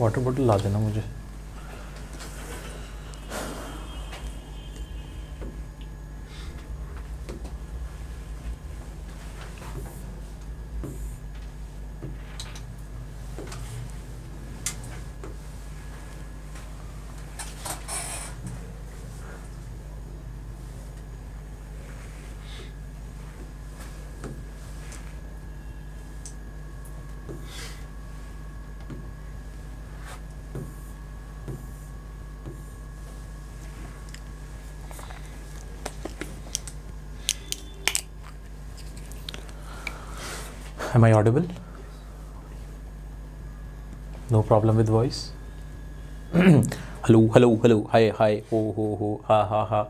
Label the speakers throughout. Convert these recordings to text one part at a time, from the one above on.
Speaker 1: Water bottle ला देना मुझे am I audible? No problem with voice. Hello hello hello hi hi ओ हो हो हा हा हा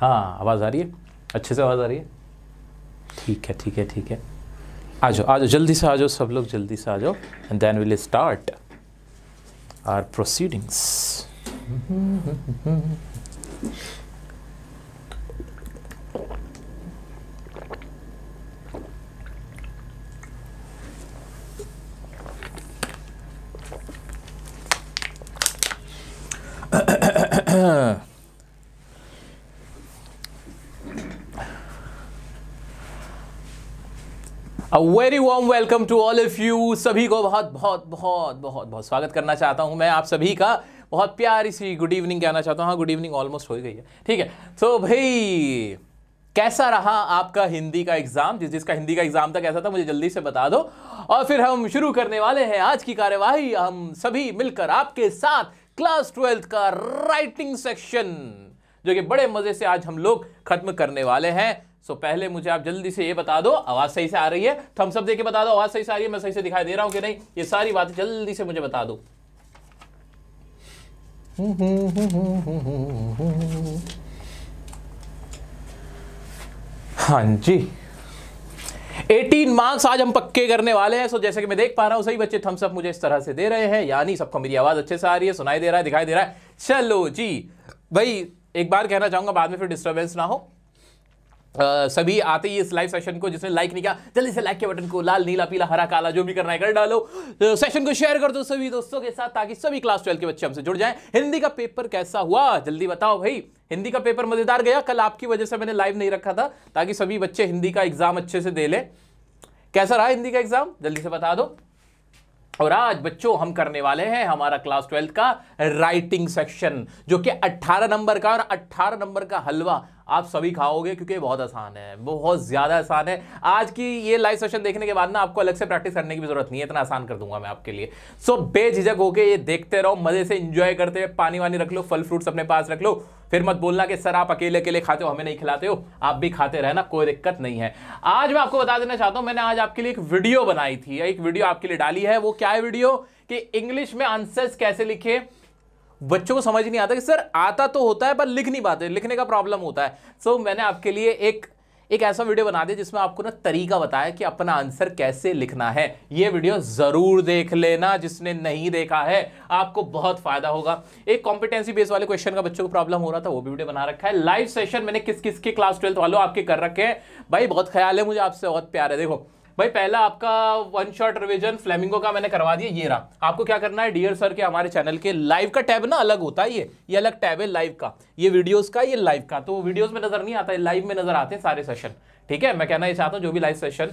Speaker 1: हाँ आवाज़ आ रही है अच्छे से आवाज़ आ रही है ठीक है ठीक है ठीक है आ जाओ आ जाओ जल्दी से आ जाओ सब लोग जल्दी से आ जाओ and then will start our proceedings very warm welcome to all of you सभी को बहुत बहुत बहुत बहुत बहुत स्वागत करना चाहता हूँ मैं आप सभी का बहुत प्यारी सी गुड इवनिंग कहना चाहता हूँ हाँ गुड इवनिंग ऑलमोस्ट हो गई है ठीक है तो भाई कैसा रहा आपका हिंदी का एग्ज़ाम जिस जिसका हिंदी का एग्ज़ाम था कैसा था मुझे जल्दी से बता दो और फिर हम शुरू करने वाले हैं आज की कार्यवाही हम सभी मिलकर आपके साथ क्लास ट्वेल्थ का राइटिंग सेक्शन जो कि बड़े मज़े से आज हम लोग खत्म करने वाले हैं सो पहले मुझे आप जल्दी से ये बता दो आवाज सही से आ रही है थम्स सब देखे बता दो आवाज सही से आ रही है मैं सही से दिखाई दे रहा हूं कि नहीं ये सारी बात जल्दी से मुझे बता दो हाँ जी 18 मार्क्स आज हम पक्के करने वाले हैं सो जैसे कि मैं देख पा रहा हूं सही बच्चे थम्स अप मुझे इस तरह से दे रहे हैं यानी सबको मेरी आवाज़ अच्छे से आ रही है सुनाई दे रहा है दिखाई दे रहा है चलो जी भाई एक बार कहना चाहूंगा बाद में फिर डिस्टर्बेंस ना हो सभी आते ही इस लाइव सेशन को जिसने लाइक नहीं किया जल्दी से लाइक के बटन को लाल नीला पीला हरा काला जो भी करना है कर डालो सेशन को शेयर कर दो सभी दोस्तों के साथ ताकि सभी क्लास ट्वेल्व के बच्चे हमसे जुड़ जाएं हिंदी का पेपर कैसा हुआ जल्दी बताओ भाई हिंदी का पेपर मजेदार गया कल आपकी वजह से मैंने लाइव नहीं रखा था ताकि सभी बच्चे हिंदी का एग्जाम अच्छे से दे ले कैसा रहा हिंदी का एग्जाम जल्दी से बता दो और आज बच्चों हम करने वाले हैं हमारा क्लास ट्वेल्थ का राइटिंग सेक्शन जो कि 18 नंबर का और 18 नंबर का हलवा आप सभी खाओगे क्योंकि बहुत आसान है बहुत ज़्यादा आसान है आज की ये लाइव सेशन देखने के बाद ना आपको अलग से प्रैक्टिस करने की जरूरत नहीं है इतना आसान कर दूंगा मैं आपके लिए सो बेझिझक होके ये देखते रहो मज़े से इंजॉय करते हैं पानी वानी रख लो फल फ्रूट्स अपने पास रख लो फिर मत बोलना कि सर आप अकेले अकेले खाते हो हमें नहीं खिलाते हो आप भी खाते रहना कोई दिक्कत नहीं है आज मैं आपको बता देना चाहता हूं मैंने आज आपके लिए एक वीडियो बनाई थी एक वीडियो आपके लिए डाली है वो क्या है वीडियो कि इंग्लिश में आंसर्स कैसे लिखे बच्चों को समझ नहीं आता कि सर आता तो होता है पर लिख नहीं पाते लिखने का प्रॉब्लम होता है सो so, मैंने आपके लिए एक एक ऐसा वीडियो बना दिया जिसमें आपको ना तरीका बताया कि अपना आंसर कैसे लिखना है ये वीडियो ज़रूर देख लेना जिसने नहीं देखा है आपको बहुत फायदा होगा एक कॉम्पिटेंसी बेस वाले क्वेश्चन का बच्चों को प्रॉब्लम हो रहा था वो भी वीडियो बना रखा है लाइव सेशन मैंने किस किस के क्लास ट्वेल्थ वालों आपके कर रखे हैं भाई बहुत ख्याल है मुझे आपसे बहुत प्यार है देखो भाई पहला आपका वन शॉट रिविजन फ्लेमिंगो का मैंने करवा दिया ये रहा आपको क्या करना है डियर सर के हमारे चैनल के लाइव का टैब ना अलग होता है ये ये अलग टैब है लाइव का ये वीडियोस का ये लाइव का तो वीडियोस में नजर नहीं आता है लाइव में नजर आते हैं सारे सेशन ठीक है मैं कहना ये चाहता हूँ जो भी लाइव सेशन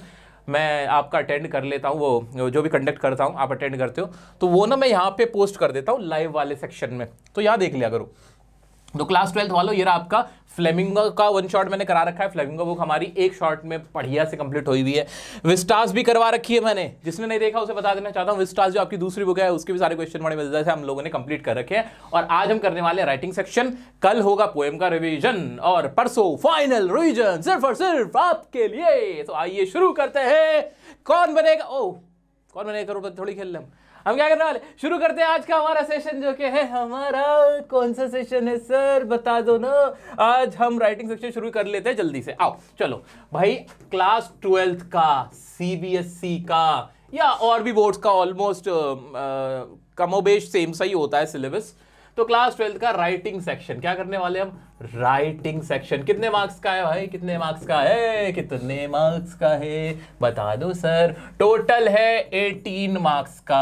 Speaker 1: मैं आपका अटेंड कर लेता हूँ वो जो भी कंडक्ट करता हूँ आप अटेंड करते हो तो वो ना मैं यहाँ पे पोस्ट कर देता हूँ लाइव वाले सेक्शन में तो यहाँ देख लिया करो तो क्लास ट्वेल्थ वालों ये रहा आपका फ्लेमिंगो का वन शॉट मैंने करा रखा है फ्लेमिंगो बुक हमारी एक शॉट में पढ़िया से कंप्लीट हुई हुई है विस्टास भी करवा रखी है मैंने जिसने नहीं देखा उसे बता देना चाहता हूँ विस्टास जो आपकी दूसरी बुक है उसके भी सारे क्वेश्चन बड़े मजेदार से हम लोगों ने कंप्लीट कर रखे हैं और आज हम करने वाले राइटिंग सेक्शन कल होगा पोएम का रिविजन और परसों फाइनल रिविजन सिर्फ और सिर्फ आपके लिए तो आइए शुरू करते हैं कौन बनेगा ओ कौन बनेगा थोड़ी खेल लें हम क्या करने वाले शुरू करते हैं आज का हमारा सेशन जो कि है हमारा कौन सा सेशन है सर बता दो ना आज हम राइटिंग सेक्शन शुरू कर लेते हैं जल्दी से आओ चलो भाई क्लास ट्वेल्थ का सीबीएसई e का या और भी बोर्ड्स का ऑलमोस्ट कमोबेश सेम सा ही होता है सिलेबस तो क्लास ट्वेल्थ का राइटिंग सेक्शन क्या करने वाले हम राइटिंग सेक्शन कितने मार्क्स का है भाई कितने मार्क्स का है कितने मार्क्स का है बता दो सर टोटल है 18 मार्क्स का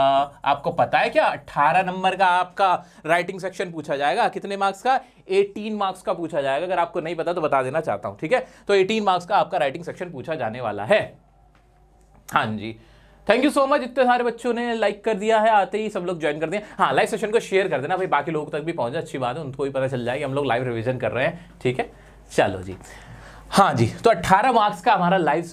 Speaker 1: आपको पता है क्या 18 नंबर का आपका राइटिंग सेक्शन पूछा जाएगा कितने मार्क्स का 18 मार्क्स का पूछा जाएगा अगर आपको नहीं पता तो बता देना चाहता हूं ठीक है तो 18 मार्क्स का आपका राइटिंग सेक्शन पूछा जाने वाला है हाँ जी थैंक यू सो मच इतने सारे बच्चों ने लाइक कर दिया है आते ही सब लोग ज्वाइन कर दिए हाँ लाइव सेशन को शेयर कर देना भाई बाकी लोगों तक भी पहुंचे अच्छी बात है उनको भी पता चल जाए कि हम लोग लाइव रिविजन कर रहे हैं ठीक है चलो जी हाँ जी तो 18 मार्क्स का हमारा लाइव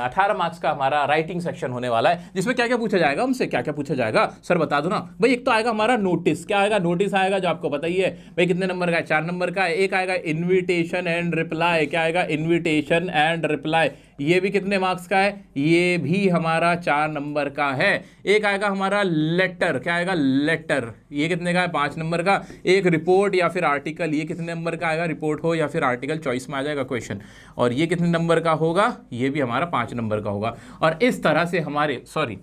Speaker 1: 18 मार्क्स का हमारा राइटिंग सेक्शन होने वाला है जिसमें क्या क्या पूछा जाएगा हमसे क्या क्या पूछा जाएगा सर बता दो ना भाई एक तो आएगा हमारा नोटिस क्या आएगा नोटिस आएगा जो आपको पता ही है भाई कितने नंबर का है चार नंबर का है एक आएगा इन्विटेशन एंड रिप्लाई क्या आएगा इन्विटेशन एंड रिप्लाई ये भी कितने मार्क्स का है ये भी हमारा चार नंबर का है एक आएगा हमारा लेटर क्या आएगा लेटर ये कितने का है पाँच नंबर का एक रिपोर्ट या फिर आर्टिकल ये कितने नंबर का आएगा रिपोर्ट हो या फिर आर्टिकल चॉइस में आ जाएगा क्वेश्चन और ये कितने नंबर का होगा ये भी हमारा पाँच नंबर का होगा और इस तरह से हमारे सॉरी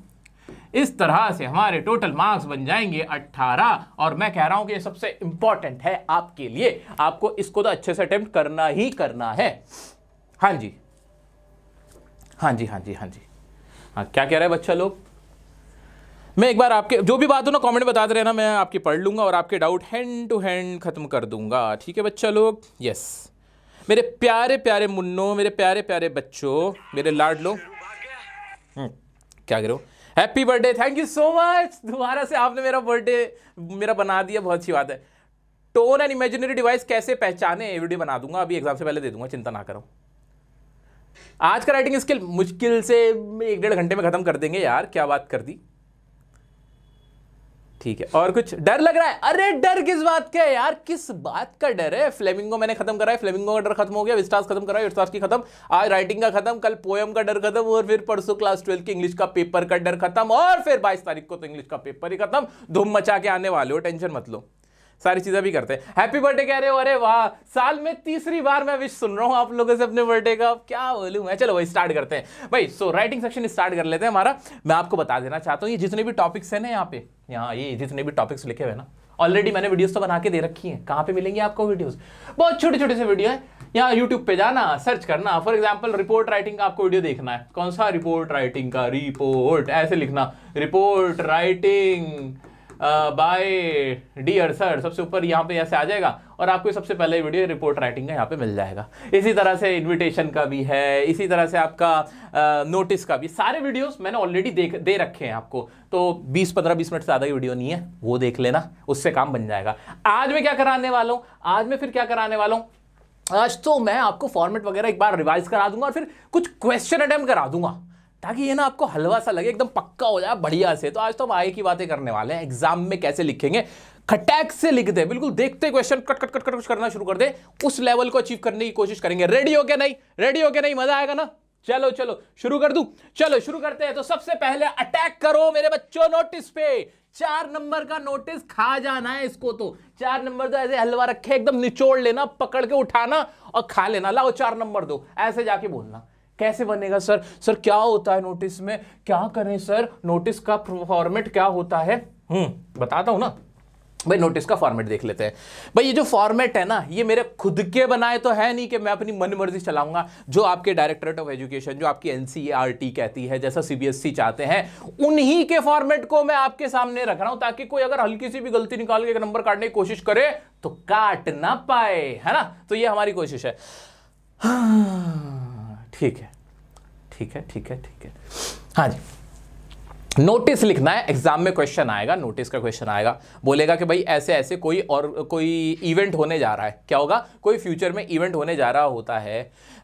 Speaker 1: इस तरह से हमारे टोटल मार्क्स बन जाएंगे 18 और मैं कह रहा हूं कि ये सबसे इंपॉर्टेंट है आपके लिए आपको इसको तो अच्छे से अटेम्प्ट करना ही करना है हाँ जी हाँ जी हाँ जी हाँ जी हाँ क्या कह रहे हैं बच्चा लोग मैं एक बार आपके जो भी बात हो ना कमेंट बताते रहना मैं आपकी पढ़ लूंगा और आपके डाउट हैंड टू हैंड ख़त्म कर दूंगा ठीक है बच्चा लोग यस मेरे प्यारे प्यारे मुन्नो मेरे प्यारे प्यारे बच्चों मेरे लाड लो हम्म, क्या करो happy birthday thank you so much दोबारा से आपने मेरा बर्थडे मेरा बना दिया बहुत अच्छी बात है टोन एंड इमेजिनरी डिवाइस कैसे पहचाने वीडियो बना दूंगा अभी एग्जाम से पहले दे दूंगा चिंता ना करो आज का राइटिंग स्किल मुश्किल से एक डेढ़ घंटे में ख़त्म कर देंगे यार क्या बात कर दी ठीक है और कुछ डर लग रहा है अरे डर किस बात का है यार किस बात का डर है फ्लेमिंगो मैंने खत्म करा है फ्लेमिंगो का डर खत्म हो गया विस्टास खत्म करा है विस्टास की खत्म आज राइटिंग का खत्म कल पोयम का डर खत्म और फिर परसों क्लास ट्वेल्थ की इंग्लिश का पेपर का डर खत्म और फिर बाईस तारीख को तो इंग्लिश का पेपर ही खत्म धूम मचा के आने वाले हो टेंशन मत लो सारी चीज़ें भी करते हैं हैप्पी बर्थडे कह रहे हो अरे वाह साल में तीसरी बार मैं विश सुन रहा हूँ आप लोगों से अपने बर्थडे का क्या बोलूँ मैं चलो भाई स्टार्ट करते हैं भाई सो राइटिंग सेक्शन स्टार्ट कर लेते हैं हमारा मैं आपको बता देना चाहता हूँ ये जितने भी टॉपिक्स हैं ना यहाँ पे यहाँ ये जितने भी टॉपिक्स लिखे हुए ना ऑलरेडी मैंने वीडियोस तो बना के दे रखी हैं कहाँ पे मिलेंगे आपको वीडियोस बहुत छोटे छोटे से वीडियो है यहाँ यूट्यूब पे जाना सर्च करना फॉर एग्जांपल रिपोर्ट राइटिंग का आपको वीडियो देखना है कौन सा रिपोर्ट राइटिंग का रिपोर्ट ऐसे लिखना रिपोर्ट राइटिंग बाय डी अड़सठ सबसे ऊपर यहाँ पे ऐसे आ जाएगा और आपको सबसे पहले वीडियो रिपोर्ट राइटिंग का यहाँ पे मिल जाएगा इसी तरह से इनविटेशन का भी है इसी तरह से आपका नोटिस का भी सारे वीडियोस मैंने ऑलरेडी देख दे रखे हैं आपको तो 20-15 20 मिनट से ज़्यादा ही वीडियो नहीं है वो देख लेना उससे काम बन जाएगा आज मैं क्या कराने वाला हूँ आज मैं फिर क्या कराने वाला हूँ आज तो मैं आपको फॉर्मेट वगैरह एक बार रिवाइज करा दूंगा और फिर कुछ क्वेश्चन अटैम्प्ट करा दूंगा ताकि ये ना आपको हलवा सा लगे एकदम पक्का हो जाए बढ़िया से तो आज तो हम आगे की बातें करने वाले हैं एग्जाम में कैसे लिखेंगे खटैक से लिख दे बिल्कुल देखते question cut cut cut cut कुछ करना शुरू कर दे उस लेवल को अचीव करने की कोशिश करेंगे रेडी हो नहीं रेडी हो नहीं मजा आएगा ना चलो चलो शुरू कर दू चलो शुरू करते हैं तो सबसे पहले अटैक करो मेरे बच्चों नोटिस पे चार नंबर का नोटिस खा जाना है इसको तो चार नंबर तो ऐसे हलवा रखे एकदम निचोड़ लेना पकड़ के उठाना और खा लेना लाओ चार नंबर दो ऐसे जाके बोलना कैसे बनेगा सर सर क्या होता है नोटिस में क्या करें सर नोटिस का फॉर्मेट क्या होता है हम्म बताता हूं ना भाई नोटिस का फॉर्मेट देख लेते हैं भाई ये जो फॉर्मेट है ना ये मेरे खुद के बनाए तो है नहीं कि मैं अपनी मन मर्जी चलाऊंगा जो आपके डायरेक्टरेट ऑफ एजुकेशन जो आपकी एनसीईआरटी e कहती है जैसा सीबीएसई e चाहते हैं उन्हीं के फॉर्मेट को मैं आपके सामने रख रहा हूं ताकि कोई अगर हल्की सी भी गलती निकाल के नंबर काटने की कोशिश करे तो काट ना पाए है ना तो ये हमारी कोशिश है हाँ। ठीक है ठीक है ठीक है ठीक है हाँ जी नोटिस लिखना है एग्जाम में क्वेश्चन आएगा नोटिस का क्वेश्चन आएगा बोलेगा कि भाई ऐसे ऐसे कोई और कोई इवेंट होने जा रहा है क्या होगा कोई फ्यूचर में इवेंट होने जा रहा होता है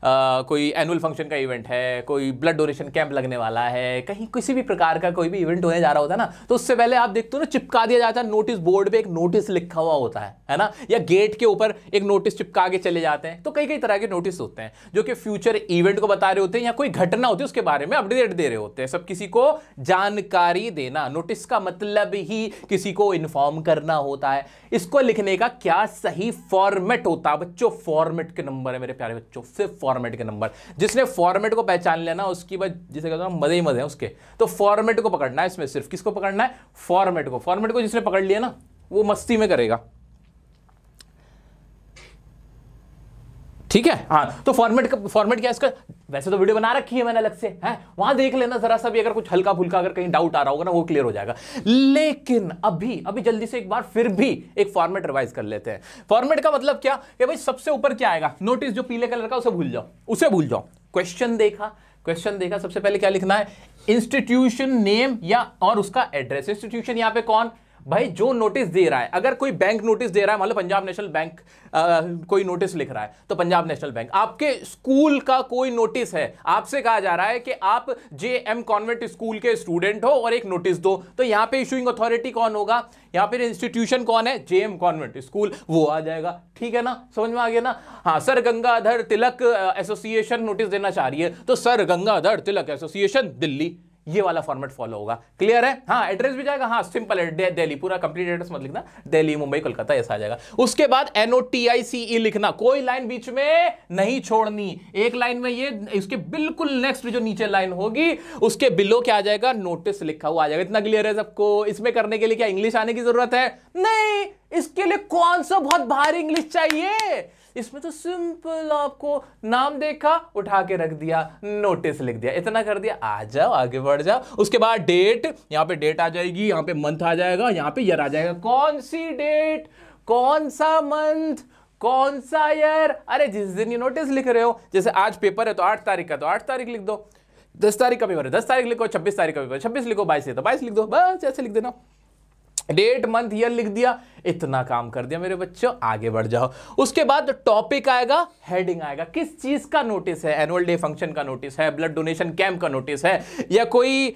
Speaker 1: कोई एनुअल फंक्शन का इवेंट है कोई ब्लड डोनेशन कैंप लगने वाला है कहीं किसी भी प्रकार का कोई भी इवेंट होने जा रहा होता है ना तो उससे पहले आप देखते हो ना चिपका दिया जाता है नोटिस बोर्ड पर एक नोटिस लिखा हुआ होता है है ना या गेट के ऊपर एक नोटिस चिपका के चले जाते हैं तो कई कई तरह के नोटिस होते हैं जो कि फ्यूचर इवेंट को बता रहे होते हैं या कोई घटना होती है उसके बारे में अपडेट दे रहे होते हैं सब किसी को जानकारी देना नोटिस का मतलब ही किसी को इन्फॉर्म करना होता है इसको लिखने का क्या सही फॉर्मेट होता है बच्चों फॉर्मेट के नंबर है मेरे प्यारे बच्चों सिर्फ फॉर्मेट के नंबर जिसने फॉर्मेट को पहचान ना उसकी बस जिसे कहते हैं मजे ही मजे हैं उसके तो फॉर्मेट को पकड़ना है इसमें सिर्फ किसको पकड़ना है फॉर्मेट को फॉर्मेट को जिसने पकड़ लिया ना वो मस्ती में करेगा ठीक है हाँ तो फॉर्मेट का फॉर्मेट क्या इसका वैसे तो वीडियो बना रखी है मैंने अलग से है वहां देख लेना जरा सा भी अगर कुछ हल्का फुल्का अगर कहीं डाउट आ रहा होगा ना वो क्लियर हो जाएगा लेकिन अभी अभी जल्दी से एक बार फिर भी एक फॉर्मेट रिवाइज कर लेते हैं फॉर्मेट का मतलब क्या कि भाई सबसे ऊपर क्या आएगा नोटिस जो पीले कलर का उसे भूल जाओ उसे भूल जाओ क्वेश्चन देखा क्वेश्चन देखा सबसे पहले क्या लिखना है इंस्टीट्यूशन नेम या और उसका एड्रेस इंस्टीट्यूशन यहां पे कौन भाई जो नोटिस दे रहा है अगर कोई बैंक नोटिस दे रहा है मान लो पंजाब नेशनल बैंक आ, कोई नोटिस लिख रहा है तो पंजाब नेशनल बैंक आपके स्कूल का कोई नोटिस है आपसे कहा जा रहा है कि आप जे एम कॉन्वेंट स्कूल के स्टूडेंट हो और एक नोटिस दो तो यहाँ पे इशूइंग अथॉरिटी कौन होगा यहाँ पर इंस्टीट्यूशन कौन है जे एम कॉन्वेंट स्कूल वो आ जाएगा ठीक है ना समझ में आ गया ना हाँ sir Gangadhar Tilak association notice देना चाह रही है तो सर गंगाधर तिलक एसोसिएशन दिल्ली ये वाला फॉर्मेट फॉलो होगा क्लियर है हाँ एड्रेस भी जाएगा हाँ सिंपल है दिल्ली पूरा कंप्लीट एड्रेस मत लिखना दिल्ली मुंबई कोलकाता ऐसा आ जाएगा उसके बाद एनओ टी आई सी ई लिखना कोई लाइन बीच में नहीं छोड़नी एक लाइन में ये इसके बिल्कुल नेक्स्ट जो नीचे लाइन होगी उसके बिलो क्या आ जाएगा नोटिस लिखा हुआ आ जाएगा इतना क्लियर है सबको इसमें करने के लिए क्या इंग्लिश आने की जरूरत है नहीं इसके लिए कौन सा बहुत भारी इंग्लिश चाहिए इसमें तो सिंपल आपको नाम देखा उठा के रख दिया नोटिस लिख दिया इतना कर दिया आ जाओ आगे बढ़ जाओ उसके बाद डेट यहाँ पे डेट आ जाएगी यहाँ पे मंथ आ जाएगा यहाँ पे ईयर आ जाएगा कौन सी डेट कौन सा मंथ कौन सा ईयर अरे जिस दिन ये नोटिस लिख रहे हो जैसे आज पेपर है तो आठ तारीख का तो आठ तारीख लिख दो दस तारीख का पेपर है दस तारीख लिखो छब्बीस तारीख का पेपर छब्बीस लिखो बाईस है तो बाईस लिख दो बस ऐसे लिख देना डेट मंथ ईयर लिख दिया इतना काम कर दिया मेरे बच्चों आगे बढ़ जाओ उसके बाद टॉपिक आएगा हेडिंग आएगा किस चीज का नोटिस है एनुअल डे फंक्शन का नोटिस है ब्लड डोनेशन कैंप का नोटिस है या कोई आ,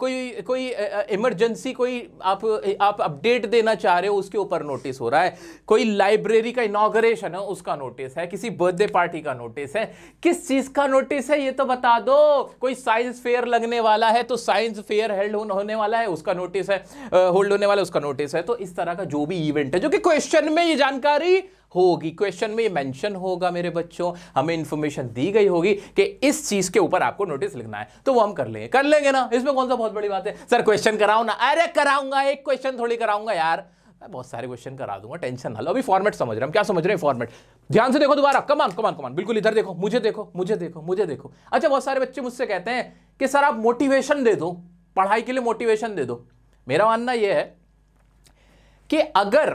Speaker 1: कोई कोई इमरजेंसी कोई आप आप अपडेट देना चाह रहे हो उसके ऊपर नोटिस हो रहा है कोई लाइब्रेरी का इनोग्रेशन है उसका नोटिस है किसी बर्थडे पार्टी का नोटिस है किस चीज का नोटिस है ये तो बता दो कोई साइंस फेयर लगने वाला है तो साइंस फेयर हेल्ड होने वाला है उसका नोटिस है होल्ड होने वाला उसका नोटिस है तो इस तरह का जो भी इवेंट है जो कि क्वेश्चन में ये जानकारी होगी क्वेश्चन में ये मेंशन होगा मेरे बच्चों हमें इंफॉर्मेशन दी गई होगी कि इस चीज के ऊपर आपको नोटिस लिखना है तो वो हम कर लेंगे कर लेंगे ना इसमें कौन सा बहुत बड़ी बात है सर क्वेश्चन कराओ ना अरे कराऊंगा एक क्वेश्चन थोड़ी कराऊंगा यार मैं बहुत सारे क्वेश्चन करा दूंगा टेंशन ना लो अभी फॉर्मेट समझ रहे हम क्या समझ रहे हैं फॉर्मेट ध्यान से देखो दोबारा कमान कमान कमान बिल्कुल इधर देखो मुझे देखो मुझे देखो मुझे देखो अच्छा बहुत सारे बच्चे मुझसे कहते हैं कि सर आप मोटिवेशन दे दो पढ़ाई के लिए मोटिवेशन दे दो मेरा मानना यह है कि अगर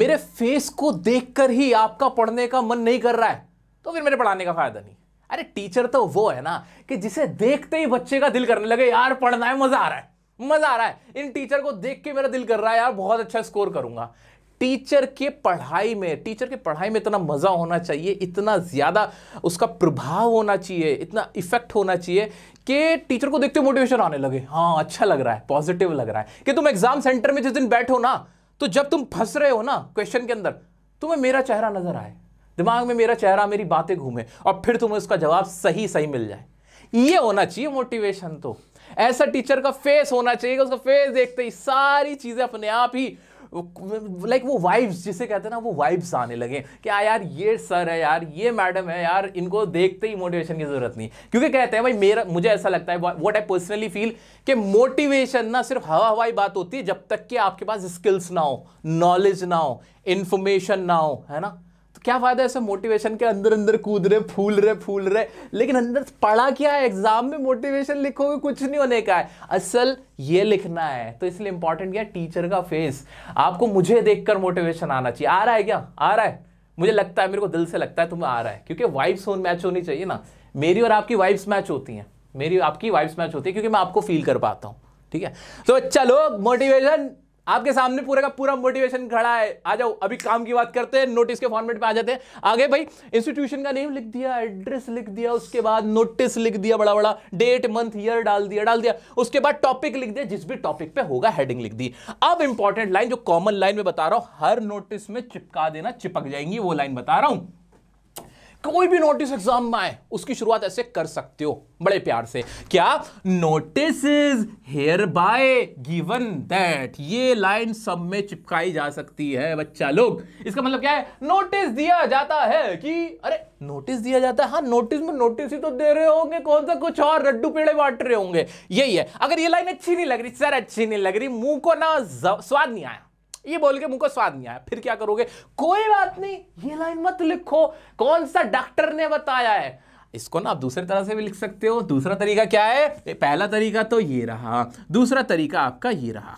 Speaker 1: मेरे फेस को देखकर ही आपका पढ़ने का मन नहीं कर रहा है तो फिर मेरे पढ़ाने का फायदा नहीं अरे टीचर तो वो है ना कि जिसे देखते ही बच्चे का दिल करने लगे यार पढ़ना है मजा आ रहा है मजा आ रहा है इन टीचर को देख के मेरा दिल कर रहा है यार बहुत अच्छा स्कोर करूंगा टीचर के पढ़ाई में टीचर के पढ़ाई में इतना मज़ा होना चाहिए इतना ज़्यादा उसका प्रभाव होना चाहिए इतना इफेक्ट होना चाहिए कि टीचर को देखते मोटिवेशन आने लगे हाँ अच्छा लग रहा है पॉजिटिव लग रहा है कि तुम एग्जाम सेंटर में जिस दिन बैठो ना तो जब तुम फंस रहे हो ना क्वेश्चन के अंदर तुम्हें मेरा चेहरा नजर आए दिमाग में मेरा चेहरा मेरी बातें घूमे और फिर तुम्हें उसका जवाब सही सही मिल जाए ये होना चाहिए मोटिवेशन तो ऐसा टीचर का फेस होना चाहिए उसका फेस देखते ही सारी चीजें अपने आप ही लाइक वो वाइब्स जिसे कहते हैं ना वो वाइब्स आने लगे कि आ हाँ यार ये सर है यार ये मैडम है यार इनको देखते ही मोटिवेशन की जरूरत नहीं क्योंकि कहते हैं भाई मेरा मुझे ऐसा लगता है वॉट आई पर्सनली फील कि मोटिवेशन ना सिर्फ हवा हवाई बात होती है जब तक कि आपके पास स्किल्स ना हो नॉलेज ना हो इन्फॉर्मेशन ना हो है ना तो क्या फ़ायदा ऐसे मोटिवेशन के अंदर अंदर कूद रहे फूल रहे फूल रहे लेकिन अंदर पढ़ा क्या है एग्जाम में मोटिवेशन लिखोगे कुछ नहीं होने का है असल ये लिखना है तो इसलिए इंपॉर्टेंट क्या टीचर का फेस आपको मुझे देखकर मोटिवेशन आना चाहिए आ रहा है क्या आ रहा है मुझे लगता है मेरे को दिल से लगता है तुम्हें आ रहा है क्योंकि वाइब्स होन मैच होनी चाहिए ना मेरी और आपकी वाइब्स मैच होती हैं मेरी आपकी वाइब्स मैच होती है क्योंकि मैं आपको फील कर पाता हूँ ठीक है तो चलो मोटिवेशन आपके सामने पूरे का पूरा मोटिवेशन खड़ा है आ जाओ अभी काम की बात करते हैं नोटिस के फॉर्मेट पे आ जाते हैं आगे भाई इंस्टीट्यूशन का नेम लिख दिया एड्रेस लिख दिया उसके बाद नोटिस लिख दिया बड़ा बड़ा डेट मंथ ईयर डाल दिया डाल दिया उसके बाद टॉपिक लिख दिया जिस भी टॉपिक पे होगा हेडिंग लिख दी अब इंपॉर्टेंट लाइन जो कॉमन लाइन में बता रहा हूं हर नोटिस में चिपका देना चिपक जाएंगी वो लाइन बता रहा हूं कोई भी नोटिस एग्जाम में आए उसकी शुरुआत ऐसे कर सकते हो बड़े प्यार से क्या notice hereby given that ये लाइन सब में चिपकाई जा सकती है बच्चा लोग इसका मतलब क्या है नोटिस दिया जाता है कि अरे नोटिस दिया जाता है हाँ नोटिस में नोटिस ही तो दे रहे होंगे कौन सा कुछ और रड्डू पेड़े बांट रहे होंगे यही है अगर ये लाइन अच्छी नहीं लग रही सर अच्छी नहीं लग रही मुंह को ना स्वाद नहीं आया ये बोल के मुंह को स्वाद नहीं आया फिर क्या करोगे कोई बात नहीं ये लाइन मत लिखो कौन सा डॉक्टर ने बताया है इसको ना आप दूसरे तरह से भी लिख सकते हो दूसरा तरीका क्या है पहला तरीका तो ये रहा दूसरा तरीका आपका ये रहा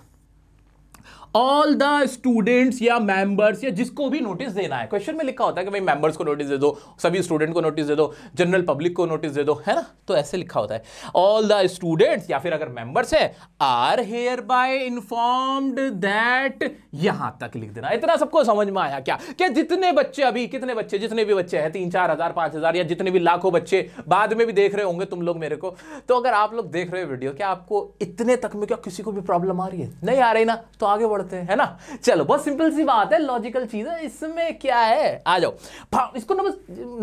Speaker 1: ऑल द स्टूडेंट्स या मेंबर्स या जिसको भी नोटिस देना है क्वेश्चन में लिखा होता है कि भाई मेंबर्स को नोटिस दे दो सभी स्टूडेंट को नोटिस दे दो जनरल पब्लिक को नोटिस दे दो है ना तो ऐसे लिखा होता है ऑल द स्टूडेंट्स या फिर अगर मेंबर्स है are hereby informed that यहां तक लिख देना इतना सबको समझ में आया क्या क्या जितने बच्चे अभी कितने बच्चे जितने भी बच्चे हैं तीन चार हजार पांच हजार या जितने भी लाखों बच्चे बाद में भी देख रहे होंगे तुम लोग मेरे को तो अगर आप लोग देख रहे हो वीडियो क्या आपको इतने तक में क्या किसी को भी प्रॉब्लम आ रही है नहीं आ रही ना तो आगे बढ़ पढ़ते हैं है ना चलो बहुत सिंपल सी बात है लॉजिकल चीज है इसमें क्या है आ जाओ इसको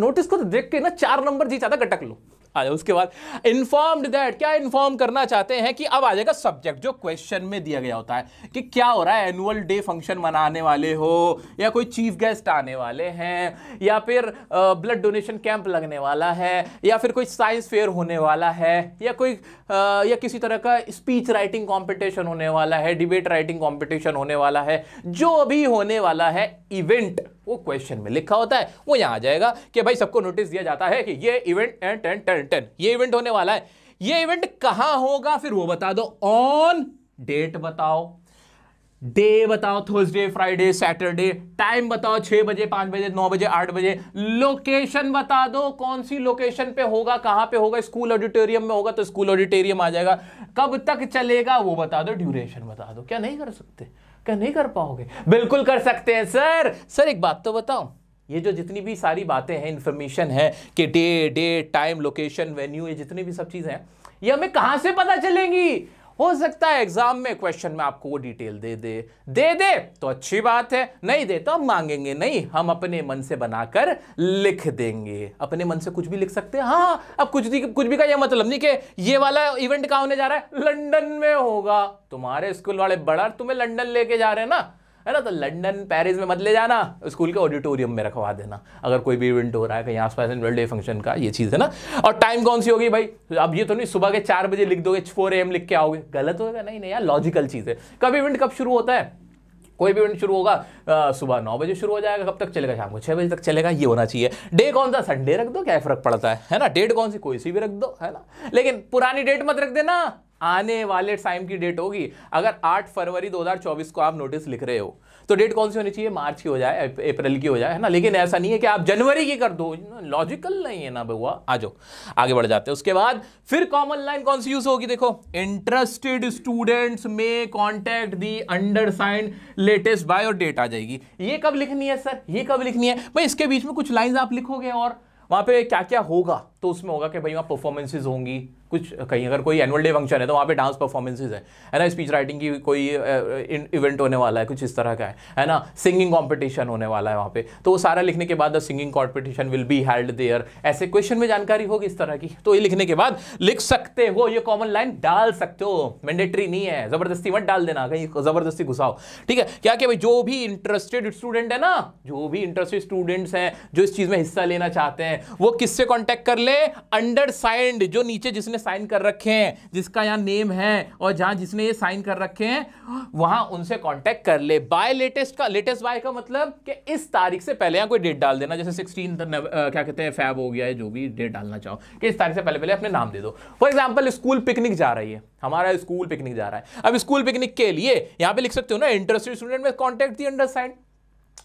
Speaker 1: नोटिस को तो देख के ना चार नंबर जी चाहता गटक लो अच्छा उसके बाद इन्फॉर्म्ड दैट क्या इन्फॉर्म करना चाहते हैं कि अब आ जाएगा सब्जेक्ट जो क्वेश्चन में दिया गया होता है कि क्या हो रहा है एनुअल डे फंक्शन मनाने वाले हो या कोई चीफ गेस्ट आने वाले हैं या फिर ब्लड डोनेशन कैंप लगने वाला है या फिर कोई साइंस फेयर होने वाला है या कोई आ, या किसी तरह का स्पीच राइटिंग कॉम्पिटिशन होने वाला है डिबेट राइटिंग कॉम्पिटिशन होने वाला है जो भी होने वाला है इवेंट वो क्वेश्चन में लिखा होता है वो यहां आ जाएगा कि भाई सबको नोटिस दिया जाता है कि ये event and ten ten ten ये इवेंट होने वाला है ये इवेंट कहां होगा फिर वो बता दो ऑन डेट बताओ डे बताओ थर्सडे फ्राइडे सैटरडे टाइम बताओ छह बजे पांच बजे नौ बजे आठ बजे लोकेशन बता दो कौन सी लोकेशन पे होगा कहां पे होगा स्कूल ऑडिटोरियम में होगा तो स्कूल ऑडिटोरियम आ जाएगा कब तक चलेगा वो बता दो ड्यूरेशन बता दो क्या नहीं कर सकते क्या नहीं कर पाओगे बिल्कुल कर सकते हैं सर सर एक बात तो बताओ ये जो जितनी भी सारी बातें हैं इन्फॉर्मेशन है कि day day time location venue ये जितनी भी सब चीज़ें हैं ये हमें कहाँ से पता चलेंगी हो सकता है एग्जाम में क्वेश्चन में आपको वो डिटेल दे दे दे दे तो अच्छी बात है नहीं दे तो हम मांगेंगे नहीं हम अपने मन से बनाकर लिख देंगे अपने मन से कुछ भी लिख सकते हैं हाँ, हाँ अब कुछ भी कुछ भी का यह मतलब नहीं कि ये वाला इवेंट कहा होने जा रहा है लंडन में होगा तुम्हारे स्कूल वाले बड़ा तुम्हें लंडन लेके जा रहे हैं ना है ना तो लंदन पेरिस में मत ले जाना स्कूल के ऑडिटोरियम में रखवा देना अगर कोई भी इवेंट हो रहा है कहीं आस पास एनुअल डे फंक्शन का ये चीज़ है ना और टाइम कौन सी होगी भाई अब ये तो नहीं सुबह के चार बजे लिख दोगे फोर एम लिख के आओगे गलत होगा नहीं नहीं यार लॉजिकल चीज़ है कब इवेंट कब शुरू होता है कोई भी इवेंट शुरू होगा सुबह नौ बजे शुरू हो जाएगा कब तक चलेगा शाम को छः बजे तक चलेगा ये होना चाहिए डे कौन सा संडे रख दो क्या फ़र्क पड़ता है है ना डेट कौन सी कोई सी भी रख दो है ना लेकिन पुरानी डेट मत रख देना आने वाले टाइम की डेट होगी अगर 8 फरवरी 2024 को आप नोटिस लिख रहे हो तो डेट कौन सी होनी चाहिए मार्च की हो जाए अप्रैल की हो जाए है ना लेकिन ऐसा नहीं है कि आप जनवरी की कर दो लॉजिकल नहीं है ना भगवा आ जाओ आगे बढ़ जाते हैं उसके बाद फिर कॉमन लाइन कौन सी यूज होगी देखो इंटरेस्टेड स्टूडेंट्स में contact the undersigned latest by date आ जाएगी ये कब लिखनी है सर ये कब लिखनी है भाई इसके बीच में कुछ लाइन आप लिखोगे और वहां पे क्या क्या होगा तो उसमें होगा कि भाई वहां परफॉर्मेंसेज होंगी कुछ कहीं अगर कोई एनुअल डे फंक्शन है तो वहाँ पे डांस परफॉर्मेंसेज है है ना स्पीच राइटिंग की कोई इवेंट होने वाला है कुछ इस तरह का है है ना सिंगिंग कॉम्पिटिशन होने वाला है वहाँ पे तो वो सारा लिखने के बाद the singing competition will be held there ऐसे क्वेश्चन में जानकारी होगी इस तरह की तो ये लिखने के बाद लिख सकते हो ये कॉमन लाइन डाल सकते हो मैंडेटरी नहीं है जबरदस्ती मत डाल देना कहीं जबरदस्ती घुसाओ ठीक है क्या क्या भाई जो भी इंटरेस्टेड स्टूडेंट है ना जो भी इंटरेस्टेड स्टूडेंट्स हैं जो इस चीज में हिस्सा लेना चाहते हैं वो किससे कॉन्टेक्ट कर ले अंडर साइंड जो नीचे जिसने साइन कर रखे हैं जिसका यहाँ नेम है और जहाँ जिसने ये साइन कर रखे हैं वहाँ उनसे कॉन्टैक्ट कर ले बाय लेटेस्ट का लेटेस्ट बाय का मतलब कि इस तारीख से पहले यहाँ कोई डेट डाल देना जैसे सिक्सटीन क्या कहते हैं फैब हो गया है जो भी डेट डालना चाहो कि इस तारीख से पहले पहले अपने नाम दे दो फॉर एग्जाम्पल स्कूल पिकनिक जा रही है हमारा स्कूल पिकनिक जा रहा है अब स्कूल पिकनिक के लिए यहाँ पे लिख सकते हो ना इंटरेस्टेड स्टूडेंट में कॉन्टैक्ट दी अंडर साइड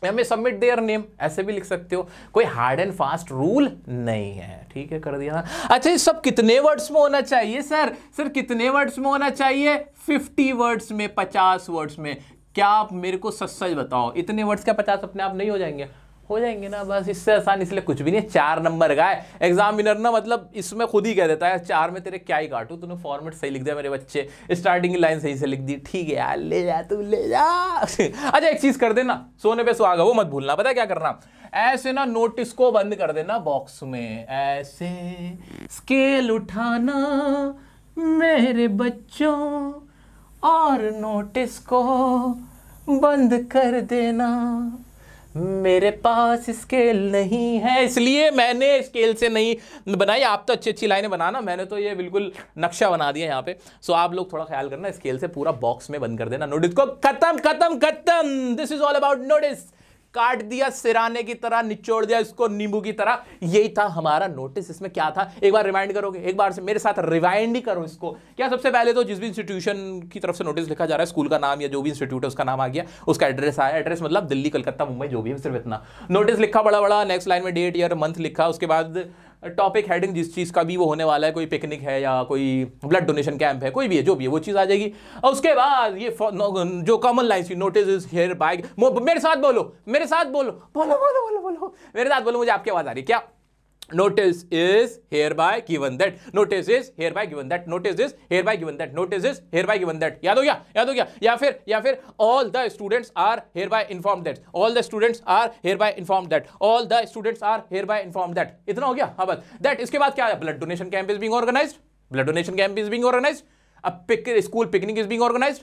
Speaker 1: या मैं सबमिट देयर नेम ऐसे भी लिख सकते हो कोई हार्ड एंड फास्ट रूल नहीं है ठीक है कर दिया अच्छा ये सब कितने वर्ड्स में होना चाहिए सर सर कितने वर्ड्स में होना चाहिए 50 वर्ड्स में 50 वर्ड्स में क्या आप मेरे को सच सच बताओ इतने वर्ड्स क्या 50 अपने आप नहीं हो जाएंगे हो जाएंगे ना बस इससे आसान इसलिए कुछ भी नहीं है चार नंबर का है एग्जामिनर ना मतलब इसमें खुद ही कह देता है चार में तेरे क्या ही काटू तूने फॉर्मेट सही लिख दिया मेरे बच्चे स्टार्टिंग की लाइन सही से लिख दी ठीक है यार ले जा तू ले जा अच्छा एक चीज़ कर देना सोने पे सुहागा वो मत भूलना पता क्या करना ऐसे ना नोटिस को बंद कर देना बॉक्स में ऐसे स्केल उठाना मेरे बच्चों और नोटिस को बंद कर देना मेरे पास स्केल नहीं है इसलिए मैंने स्केल से नहीं बनाई आप तो अच्छी अच्छी लाइनें बनाना मैंने तो ये बिल्कुल नक्शा बना दिया यहाँ पे सो आप लोग थोड़ा ख्याल करना स्केल से पूरा बॉक्स में बंद कर देना नोटिस को खत्म खत्म खत्म this is all about notice काट दिया सिराने की तरह निचोड़ दिया इसको नींबू की तरह यही था हमारा नोटिस इसमें क्या था एक बार रिमाइंड करोगे एक बार से मेरे साथ रिवाइंड ही करो इसको क्या सबसे पहले तो जिस भी इंस्टीट्यूशन की तरफ से नोटिस लिखा जा रहा है स्कूल का नाम या जो भी इंस्टीट्यूट है उसका नाम आ गया उसका एड्रेस आया एड्रेस मतलब दिल्ली कलकत्ता मुंबई जो भी है सिर्फ इतना नोटिस लिखा बड़ा बड़ा नेक्स्ट लाइन में डेट ईयर मंथ लिखा उसके बाद टॉपिक हेडिंग जिस चीज़ का भी वो होने वाला है कोई पिकनिक है या कोई ब्लड डोनेशन कैंप है कोई भी है जो भी है वो चीज़ आ जाएगी और उसके बाद ये जो common line notice is hereby मेरे साथ बोलो मेरे साथ बोलो बोलो बोलो बोलो बोलो मेरे साथ बोलो मुझे आपकी आवाज़ आ रही है क्या notice is hereby given that notice is hereby given that notice is hereby given that notice is hereby given that yaad ho gaya yaad ho gaya ya fir ya fir all the students are hereby informed that all the students are hereby informed that all the students are hereby informed that itna ho gaya ha bas that iske baad kya hai blood donation camp is being organized blood donation camp is being organized a pic, school picnic is being organized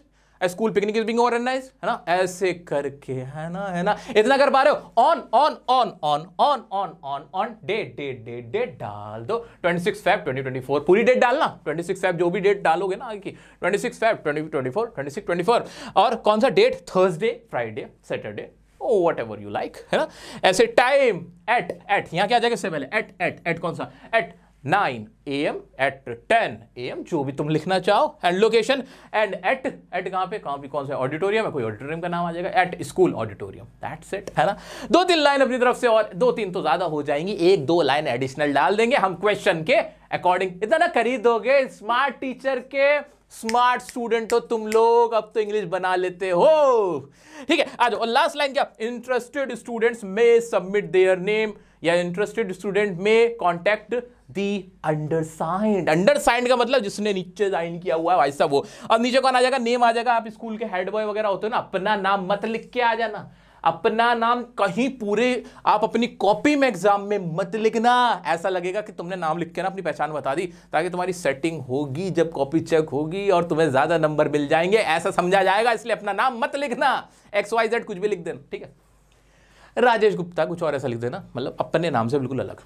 Speaker 1: school picnic is being organize है ना ऐसे करके है ना है ना इतना कर पा रहे हो on on on on on on on on date date date date डाल दो 26 फेब 2024 पूरी डेट डालना 26 फेब जो भी डेट डालोगे ना आगे की 26 फेब 2024 26 24 और कौन सा date Thursday Friday Saturday whatever you like है ना ऐसे टाइम एट एट यहाँ क्या जाएगा इससे पहले एट एट एट कौन सा at nine A M at ten A M जो भी तुम लिखना चाहो and location and at at कहाँ पे कहाँ भी कौन सा ऑडिटोरियम है कोई ऑडिटोरियम का नाम आ जाएगा at school auditorium that's it है ना दो तीन लाइन अपनी तरफ से और दो तीन तो ज़्यादा हो जाएंगी एक दो लाइन एडिशनल डाल देंगे हम क्वेश्चन के अकॉर्डिंग इतना ना खरीदोगे स्मार्ट टीचर के स्मार्ट स्टूडेंट हो तुम लोग अब तो इंग्लिश बना लेते हो ठीक है आज और लास्ट लाइन क्या इंटरेस्टेड स्टूडेंट्स में सबमिट देयर नेम या इंटरेस्टेड स्टूडेंट में कॉन्टैक्ट दी अंडरसाइंड अंडरसाइंड का मतलब जिसने नीचे साइन किया हुआ है भाई साहब वो अब नीचे कौन आ जाएगा नेम आ जाएगा आप स्कूल के हेड बॉय वगैरह होते हो ना अपना नाम मत लिख के आ जाना अपना नाम कहीं पूरे आप अपनी कॉपी में एग्जाम में मत लिखना ऐसा लगेगा कि तुमने नाम लिख के ना अपनी पहचान बता दी ताकि तुम्हारी सेटिंग होगी जब कॉपी चेक होगी और तुम्हें ज़्यादा नंबर मिल जाएंगे ऐसा समझा जाएगा इसलिए अपना नाम मत लिखना एक्स वाई जेड कुछ भी लिख देना ठीक है राजेश गुप्ता कुछ और ऐसा लिख देना मतलब अपने नाम से बिल्कुल अलग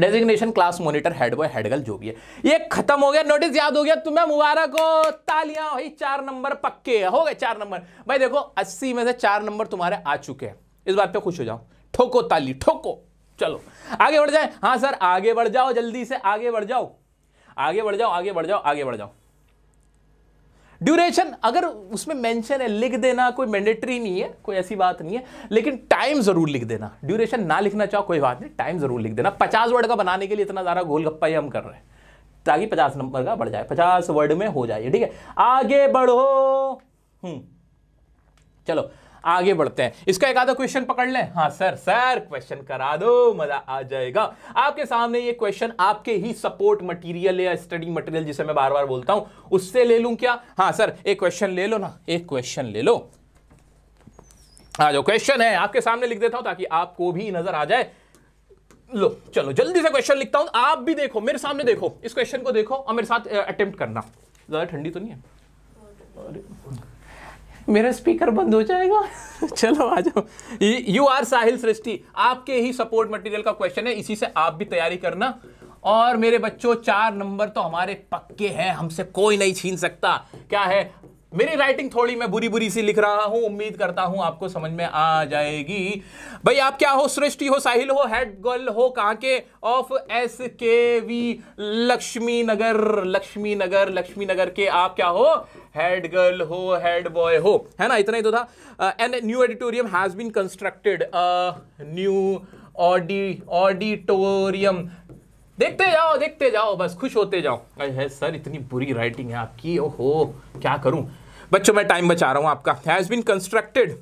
Speaker 1: designation class monitor head boy head girl जो भी है ये खत्म हो गया नोटिस याद हो गया तुम्हें मुबारक हो तालियां भाई चार नंबर पक्के हो गए चार नंबर भाई देखो अस्सी में से चार नंबर तुम्हारे आ चुके हैं इस बात पे खुश हो जाओ ठोको ताली ठोको चलो आगे बढ़ जाए हाँ सर आगे बढ़ जाओ जल्दी से आगे बढ़ जाओ आगे बढ़ जाओ आगे बढ़ जाओ आगे बढ़ जाओ ड्यूरेशन अगर उसमें मेंशन है लिख देना कोई मैंडेटरी नहीं है कोई ऐसी बात नहीं है लेकिन टाइम ज़रूर लिख देना ड्यूरेशन ना लिखना चाहो कोई बात नहीं टाइम ज़रूर लिख देना पचास वर्ड का बनाने के लिए इतना ज़्यादा गोल गप्पा ही हम कर रहे हैं ताकि पचास नंबर का बढ़ जाए पचास वर्ड में हो जाए ठीक है आगे बढ़ो हम्म। चलो आगे बढ़ते हैं इसका एक आधा क्वेश्चन पकड़ लें हाँ सर सर क्वेश्चन करा दो मजा आ जाएगा आपके सामने ये क्वेश्चन आपके ही सपोर्ट मटेरियल या स्टडी मटेरियल जिसे मैं बार बार बोलता हूं उससे ले लूं क्या हाँ सर एक क्वेश्चन ले लो ना एक क्वेश्चन ले लो हाँ जो क्वेश्चन है आपके सामने लिख देता हूं ताकि आपको भी नजर आ जाए लो चलो जल्दी से क्वेश्चन लिखता हूं आप भी देखो मेरे सामने देखो इस क्वेश्चन को देखो और मेरे साथ अटेम्प्ट करना ज्यादा ठंडी तो नहीं है अरे मेरा स्पीकर बंद हो जाएगा चलो आ जाओ यू आर साहिल सृष्टि आपके ही सपोर्ट मटेरियल का क्वेश्चन है इसी से आप भी तैयारी करना और मेरे बच्चों चार नंबर तो हमारे पक्के हैं हमसे कोई नहीं छीन सकता क्या है मेरी राइटिंग थोड़ी मैं बुरी बुरी सी लिख रहा हूं उम्मीद करता हूं आपको समझ में आ जाएगी भाई आप क्या हो सृष्टि हो साहिल हो हेड गर्ल हो कहा के of S K V Laxmi Nagar Laxmi Nagar Laxmi Nagar के आप क्या हो हेड गर्ल हो हेड बॉय हो है ना इतना ही तो था an new auditorium has been constructed new audi auditorium देखते जाओ देखते जाओ बस खुश होते जाओ है सर इतनी बुरी राइटिंग है आपकी ओहो क्या करूं बच्चों मैं टाइम बचा रहा हूं आपका has been constructed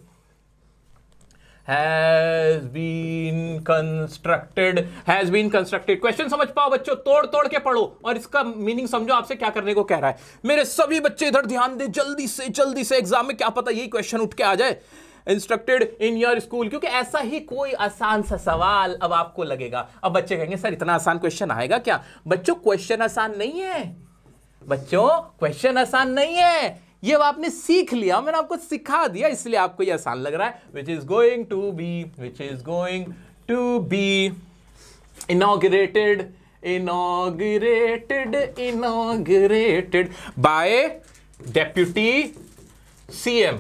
Speaker 1: has been constructed has been constructed question समझ पाओ बच्चों तोड़ तोड़ के पढ़ो और इसका मीनिंग समझो आपसे क्या करने को कह रहा है मेरे सभी बच्चे इधर ध्यान दे जल्दी से जल्दी से एग्जाम में क्या पता यही क्वेश्चन उठ के आ जाए इंस्ट्रक्टेड इन योर स्कूल क्योंकि ऐसा ही कोई आसान सा सवाल अब आपको लगेगा अब बच्चे कहेंगे सर इतना आसान क्वेश्चन आएगा क्या बच्चों क्वेश्चन आसान नहीं है बच्चों क्वेश्चन आसान नहीं है ये अब आपने सीख लिया मैंने आपको सिखा दिया इसलिए आपको ये आसान लग रहा है which is going to be which is going to be inaugurated inaugurated inaugurated by deputy CM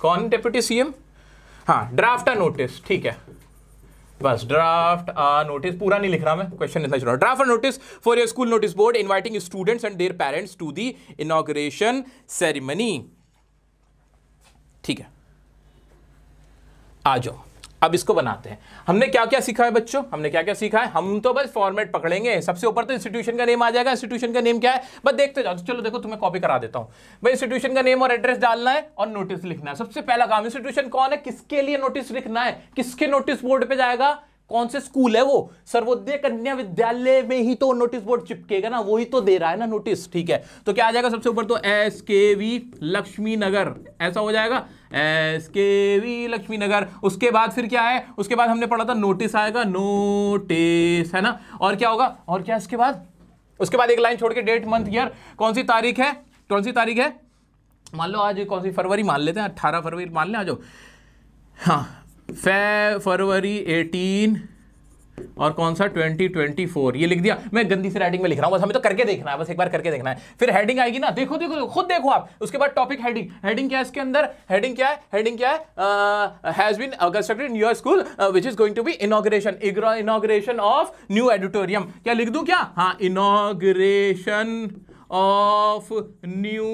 Speaker 1: कौन डेप्यूटी सीएम हाँ ड्राफ्ट आ नोटिस ठीक है बस ड्राफ्ट आ नोटिस पूरा नहीं लिख रहा मैं क्वेश्चन इतना छोड़ा draft a notice for your school notice board inviting students and their parents to the inauguration ceremony ठीक है आ जाओ अब इसको बनाते हैं हमने क्या क्या सीखा है बच्चों हमने क्या क्या सीखा है हम तो बस फॉर्मेट पकड़ेंगे सबसे ऊपर तो इंस्टीट्यूशन का नेम आ जाएगा इंस्टीट्यूशन का नेम क्या है बस देखते जाओ चलो देखो तुम्हें कॉपी करा देता हूं भाई इंस्टीट्यूशन का नेम और एड्रेस डालना है और नोटिस लिखना है सबसे पहला काम इंस्टीट्यूशन कौन है किसके लिए नोटिस लिखना है किसके नोटिस बोर्ड पर जाएगा कौन से स्कूल है वो सर्वोदय कन्या विद्यालय में ही तो नोटिस बोर्ड चिपकेगा ना वही तो दे रहा है ना नोटिस ठीक है तो क्या आ जाएगा सबसे ऊपर तो एस के वी लक्ष्मी नगर ऐसा हो जाएगा एस के वी लक्ष्मी नगर उसके बाद फिर क्या है उसके बाद हमने पढ़ा था नोटिस आएगा नोटिस है ना और क्या होगा और क्या इसके बाद उसके बाद एक लाइन छोड़ के डेट मंथ ईयर कौन सी तारीख है कौन सी तारीख है मान लो आज कौन सी फरवरी मान लेते हैं अट्ठारह फरवरी मान लें आ जाओ हाँ फे फरवरी एटीन और कौन सा 2024 ये लिख दिया मैं गंदी से राइटिंग में लिख रहा हूँ बस हमें तो करके देखना है बस एक बार करके देखना है फिर हेडिंग आएगी ना देखो देखो, खुद देखो आप उसके बाद टॉपिक हेडिंग हेडिंग क्या है इसके अंदर हेडिंग क्या है हेडिंग क्या has been constructed in your school which is going to be inauguration inauguration of new auditorium क्या लिख दू क्या हाँ इनोग्रेशन ऑफ न्यू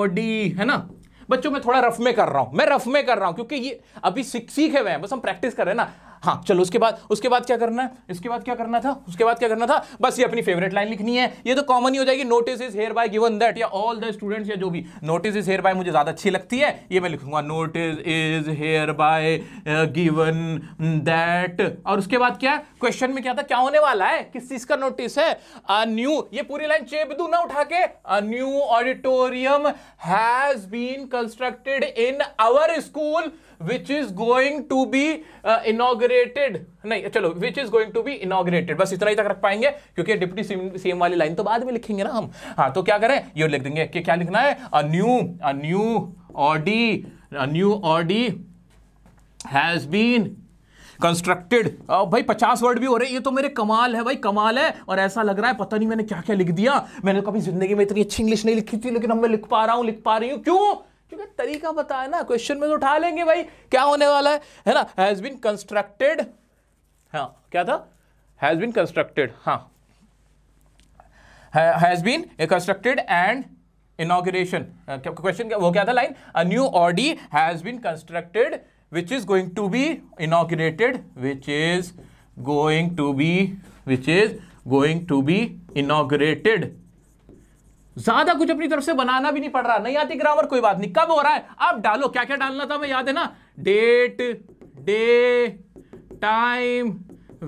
Speaker 1: ओडी है ना बच्चों मैं थोड़ा रफ में कर रहा हूं मैं रफ में कर रहा हूं क्योंकि ये अभी सीखे हुए हैं बस हम प्रैक्टिस कर रहे हैं ना हाँ चलो उसके बाद उसके बाद क्या करना है इसके बाद क्या करना था उसके बाद क्या करना था बस ये अपनी फेवरेट लाइन लिखनी है ये तो कॉमन ही हो जाएगी notice is hereby given that या ऑल द स्टूडेंट्स या जो भी नोटिस इज हेयर बाय मुझे ज़्यादा अच्छी लगती है ये मैं लिखूंगा notice is hereby given that और उसके बाद क्या क्वेश्चन में क्या था क्या होने वाला है किस चीज़ का नोटिस है अ न्यू ये पूरी लाइन चेप दू ना उठा के a new auditorium has been constructed in our school which is going to be inaugurated नहीं चलो which is going to be inaugurated बस इतना ही तक रख पाएंगे क्योंकि डिप्टी सीएम वाली लाइन तो बाद में लिखेंगे ना हम हाँ तो क्या करें ये लिख देंगे कि क्या लिखना है a new a new audi a new audi has been constructed भाई पचास वर्ड भी हो रहे ये तो मेरे कमाल है भाई कमाल है और ऐसा लग रहा है पता नहीं मैंने क्या क्या लिख दिया मैंने कभी जिंदगी में इतनी अच्छी इंग्लिश नहीं लिखी थी लेकिन अब मैं लिख पा रहा हूँ लिख पा रही हूँ क्यों क्योंकि तरीका बताया ना क्वेश्चन में तो उठा लेंगे भाई क्या होने वाला है है ना हैज़ बीन कंस्ट्रक्टेड हाँ क्या था हैज़ बीन कंस्ट्रक्टेड हाँ has been constructed and inauguration question वो क्या था line a new audi has been constructed which is going to be inaugurated which is going to be which is going to be inaugurated ज्यादा कुछ अपनी तरफ से बनाना भी नहीं पड़ रहा नहीं आती ग्रामर कोई बात नहीं कब हो रहा है आप डालो क्या क्या डालना था मैं याद है ना डेट डे टाइम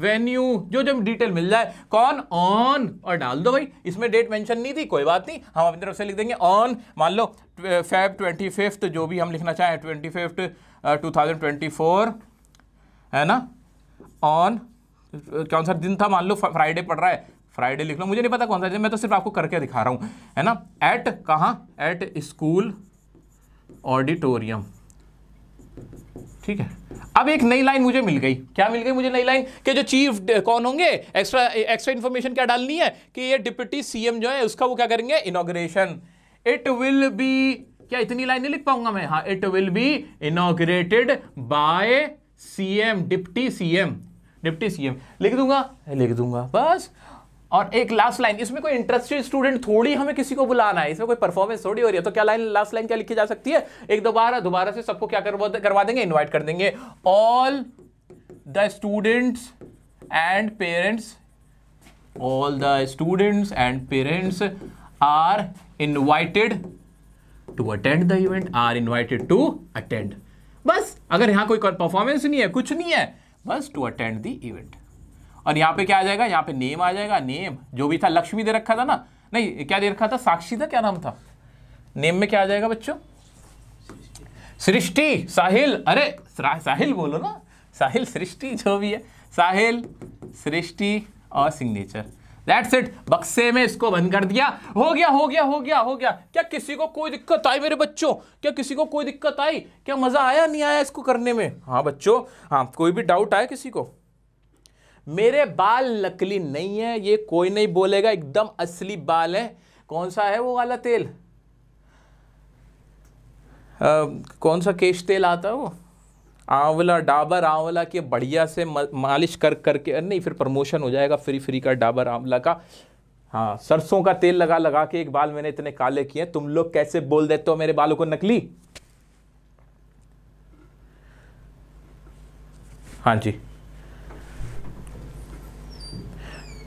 Speaker 1: वेन्यू जो जब डिटेल मिल जाए कौन ऑन और डाल दो भाई इसमें डेट मेंशन नहीं थी कोई बात नहीं हम अपनी तरफ से लिख देंगे ऑन मान लो फेब ट्वेंटी फिफ्थ जो भी हम लिखना चाहें twenty fifth two thousand twenty four है ना ऑन कौन सा दिन था मान लो फ्राइडे पड़ रहा है फ्राइडे लिख लो मुझे नहीं पता कौन सा मैं तो सिर्फ आपको करके दिखा रहा हूँ है ना एट कहाँ एट स्कूल ऑडिटोरियम ठीक है अब एक नई लाइन मुझे मिल गई क्या मिल गई मुझे नई लाइन कि जो चीफ कौन होंगे एक्स्ट्रा एक्स्ट्रा इन्फॉर्मेशन क्या डालनी है कि ये डिप्टी सीएम जो है उसका वो क्या करेंगे इनोग्रेशन इट विल बी क्या इतनी लाइन नहीं लिख पाऊंगा मैं हाँ it will be inaugurated by CM deputy CM deputy CM लिख दूंगा लिख दूंगा बस और एक लास्ट लाइन इसमें कोई इंटरेस्टेड स्टूडेंट थोड़ी हमें किसी को बुलाना है इसमें कोई परफॉर्मेंस थोड़ी हो रही है तो क्या लाइन लास्ट लाइन क्या लिखी जा सकती है एक दोबारा दोबारा से सबको क्या करवा देंगे इन्वाइट कर देंगे all the students and parents all the students and parents are invited to attend the event are invited to attend बस अगर यहां कोई परफॉर्मेंस नहीं है कुछ नहीं है बस टू अटेंड द इवेंट और यहाँ पे क्या आ जाएगा यहाँ पे नेम आ जाएगा नेम जो भी था लक्ष्मी दे रखा था ना नहीं क्या दे रखा था साक्षी था क्या नाम था नेम में क्या आ जाएगा बच्चों सृष्टि साहिल अरे साहिल बोलो ना साहिल सृष्टि जो भी है साहिल सृष्टि और सिग्नेचर दैट्स इट बक्से में इसको बंद कर दिया हो गया हो गया हो गया हो गया क्या किसी को कोई दिक्कत आई मेरे बच्चों क्या किसी को कोई दिक्कत आई क्या मज़ा आया नहीं आया इसको करने में हाँ बच्चों हाँ कोई भी डाउट आया किसी को मेरे बाल नकली नहीं है ये कोई नहीं बोलेगा एकदम असली बाल है कौन सा है वो वाला तेल आ, कौन सा केश तेल आता है वो आंवला डाबर आंवला के बढ़िया से मालिश कर करके नहीं फिर प्रमोशन हो जाएगा फ्री फ्री का डाबर आंवला का हाँ सरसों का तेल लगा लगा के एक बाल मैंने इतने काले किए तुम लोग कैसे बोल देते हो मेरे बालों को नकली हाँ जी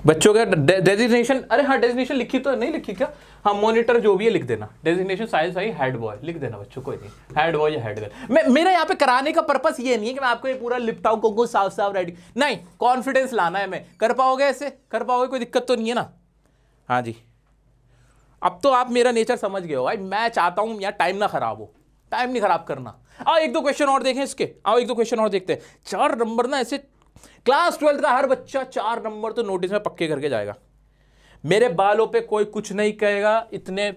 Speaker 1: बच्चों का डेजिग्नेशन दे, अरे हाँ डेजिग्नेशन लिखी तो नहीं लिखी क्या हाँ मॉनिटर जो भी है लिख देना डेजिग्नेशन साइज आई हेड बॉय लिख देना बच्चों कोई नहीं हेड बॉय या हेड गर्ल मैं मेरा यहाँ पे कराने का पर्पस ये नहीं है कि मैं आपको ये पूरा लिपटा को साफ साफ रेडी नहीं कॉन्फिडेंस लाना है मैं कर पाओगे ऐसे कर पाओगे कोई दिक्कत तो नहीं है ना हाँ जी अब तो आप मेरा नेचर समझ गए हो भाई मैं चाहता हूँ यहाँ टाइम ना खराब हो टाइम नहीं खराब करना आओ एक दो क्वेश्चन और देखें इसके आओ एक दो क्वेश्चन और देखते हैं चार नंबर ना ऐसे क्लास ट्वेल्थ का हर बच्चा चार नंबर तो नोटिस में पक्के करके जाएगा मेरे बालों पे कोई कुछ नहीं कहेगा इतने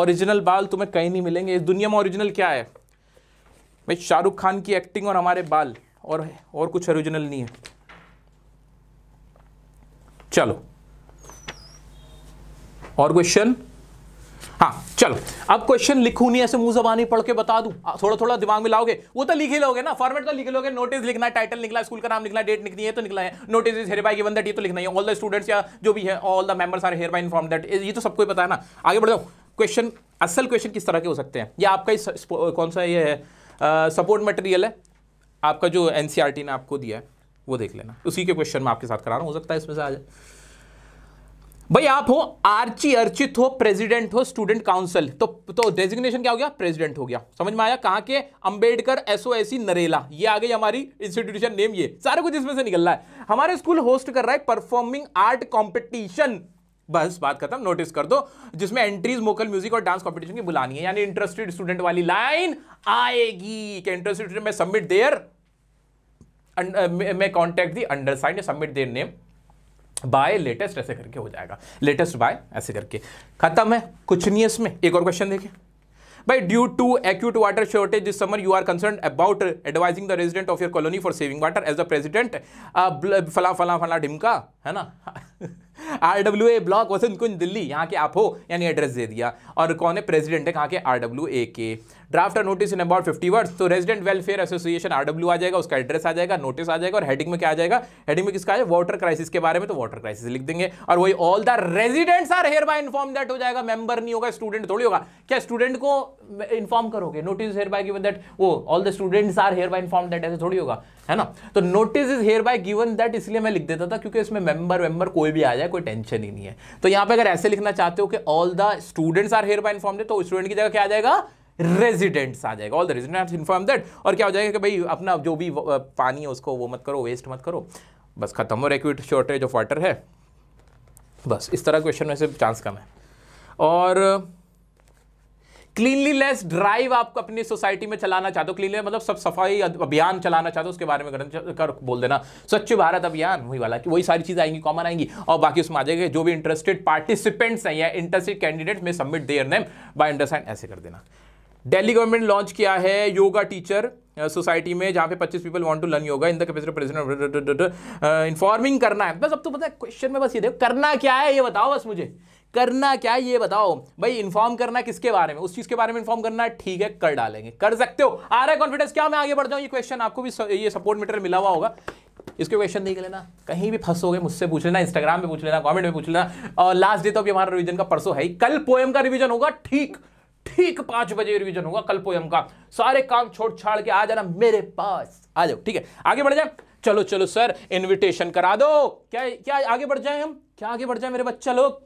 Speaker 1: ओरिजिनल बाल तुम्हें कहीं नहीं मिलेंगे इस दुनिया में ओरिजिनल क्या है भाई शाहरुख खान की एक्टिंग और हमारे बाल और और कुछ ओरिजिनल नहीं है चलो और क्वेश्चन हाँ चलो अब क्वेश्चन लिखू नहीं ऐसे मुंह जबानी पढ़ के बता दू हाँ, थोड़ा थोड़ा दिमाग में लाओगे वो तो लिखे लोगे ना फॉर्मेट तो लिख लोगे नोटिस लिखना है टाइटल निकला स्कूल का नाम लिखना डेट निकली है तो निकला है notice is hereby given that ये तो लिखना है ऑल द स्टूडेंट्स या जो भी है all the members are hereby inform that ये तो सबको पता है ना आगे बढ़ जाओ क्वेश्चन असल क्वेश्चन किस तरह के हो सकते हैं या आपका इस, कौन सा ये है सपोर्ट मटेरियल है आपका जो एन e ने आपको दिया है वो देख लेना उसी के क्वेश्चन मैं आपके साथ करा रहा हूँ हो सकता है इसमें से आ जाए भाई आप हो आर्ची अर्चित हो प्रेसिडेंट हो स्टूडेंट काउंसिल तो तो डेजिग्नेशन क्या हो गया प्रेसिडेंट हो गया समझ में आया कहां के अंबेडकर एसओएसी e नरेला ये आ गई हमारी इंस्टीट्यूशन नेम ये सारे कुछ इसमें से निकल रहा है हमारे स्कूल होस्ट कर रहा है परफॉर्मिंग आर्ट कॉम्पिटिशन बस बात खत्म नोटिस कर दो जिसमें एंट्रीज मोकल म्यूजिक और डांस कॉम्पिटिशन की बुलानी है यानी इंटरेस्टेड स्टूडेंट वाली लाइन आएगी interested student may submit their uh, may contact the undersigned submit their name by latest ऐसे करके हो जाएगा लेटेस्ट बाय ऐसे करके खत्म है कुछ नहीं है इसमें एक और क्वेश्चन देखिए भाई due to acute water shortage this summer you are concern about advising the resident of your colony for saving water as a president फला फला फला ढिमका है ना R W A block Vasant Kunj Delhi यहाँ के आप हो यानी एड्रेस दे दिया और कौन है प्रेसिडेंट है कहाँ के आर डब्ल्यू ए के ड्राफ्ट और notice in about fifty words तो रेजिडेंट वेलफेयर एसोसिएशन आरडब्ल्यू आ जाएगा उसका एड्रेस आ जाएगा नोटिस आ जाएगा और हेडिंग में क्या आ जाएगा हेडिंग में किसका है वाटर क्राइसिस के बारे में तो वाटर क्राइसिस लिख देंगे और वही all the residents are hereby inform that हो जाएगा मेंबर नहीं होगा स्टूडेंट थोड़ी होगा क्या स्टूडेंट को इन्फॉर्म करोगे notice hereby given that वो all the students are hereby inform that ऐसे थोड़ी होगा है ना तो notice is hereby given that इसलिए मैं लिख देता था क्योंकि इसमें मेंबर वेम्बर कोई भी आ जाए कोई टेंशन ही नहीं है तो यहां पे अगर ऐसे लिखना चाहते हो कि all the students are hereby inform तो स्टूडेंट की जगह क्या आ जाएगा रेजिडेंट्स आ जाएगा all the residents inform that और क्या हो जाएगा कि भाई अपना जो भी पानी है उसको वो मत करो वेस्ट मत करो बस खत्म हो एक्यूट शॉर्टेज ऑफ वाटर है बस इस तरह क्वेश्चन में से चांस कम है और क्लीनली लेस ड्राइव आप अपनी सोसाइटी में चलाना चाहते हो क्लीनली मतलब सब सफाई अभियान चलाना चाहते हो उसके बारे में कर बोल देना स्वच्छ भारत अभियान वही वाला कि वही सारी चीज़ आएंगी कॉमन आएंगी और बाकी उसमें आ जाएंगे जो भी इंटरेस्टेड पार्टिसिपेंट्स हैं या interested candidates may submit their name by understand ऐसे कर देना दिल्ली गवर्नमेंट लॉन्च किया है योगा टीचर सोसाइटी में जहाँ पे 25 people want to learn yoga in the capacity present informing करना है बस अब तो पता है क्वेश्चन में बस ये देखो करना क्या है ये बताओ बस मुझे करना क्या है ये बताओ भाई इन्फॉर्म करना किसके बारे में उस चीज के बारे में इन्फॉर्म करना है ठीक है कर डालेंगे कर सकते हो आ रहा है कॉन्फिडेंस क्या मैं आगे बढ़ जाऊँ ये क्वेश्चन आपको भी ये सपोर्ट मीटर मिला हुआ होगा इसके क्वेश्चन देख लेना कहीं भी फंसोगे मुझसे पूछ लेना इंस्टाग्राम पे पूछ लेना कमेंट में पूछ लेना और लास्ट डे तो अभी हमारा रिवीजन का परसों है कल पोएम का रिवीजन होगा ठीक ठीक पांच बजे रिवीजन होगा कल पोयम का सारे काम छोड़ छाड़ के आ जाना मेरे पास आ जाओ ठीक है आगे बढ़ जाए चलो चलो सर इनविटेशन करा दो क्या क्या आगे बढ़ जाए हम क्या आगे बढ़ जाए मेरे बच्चा लोग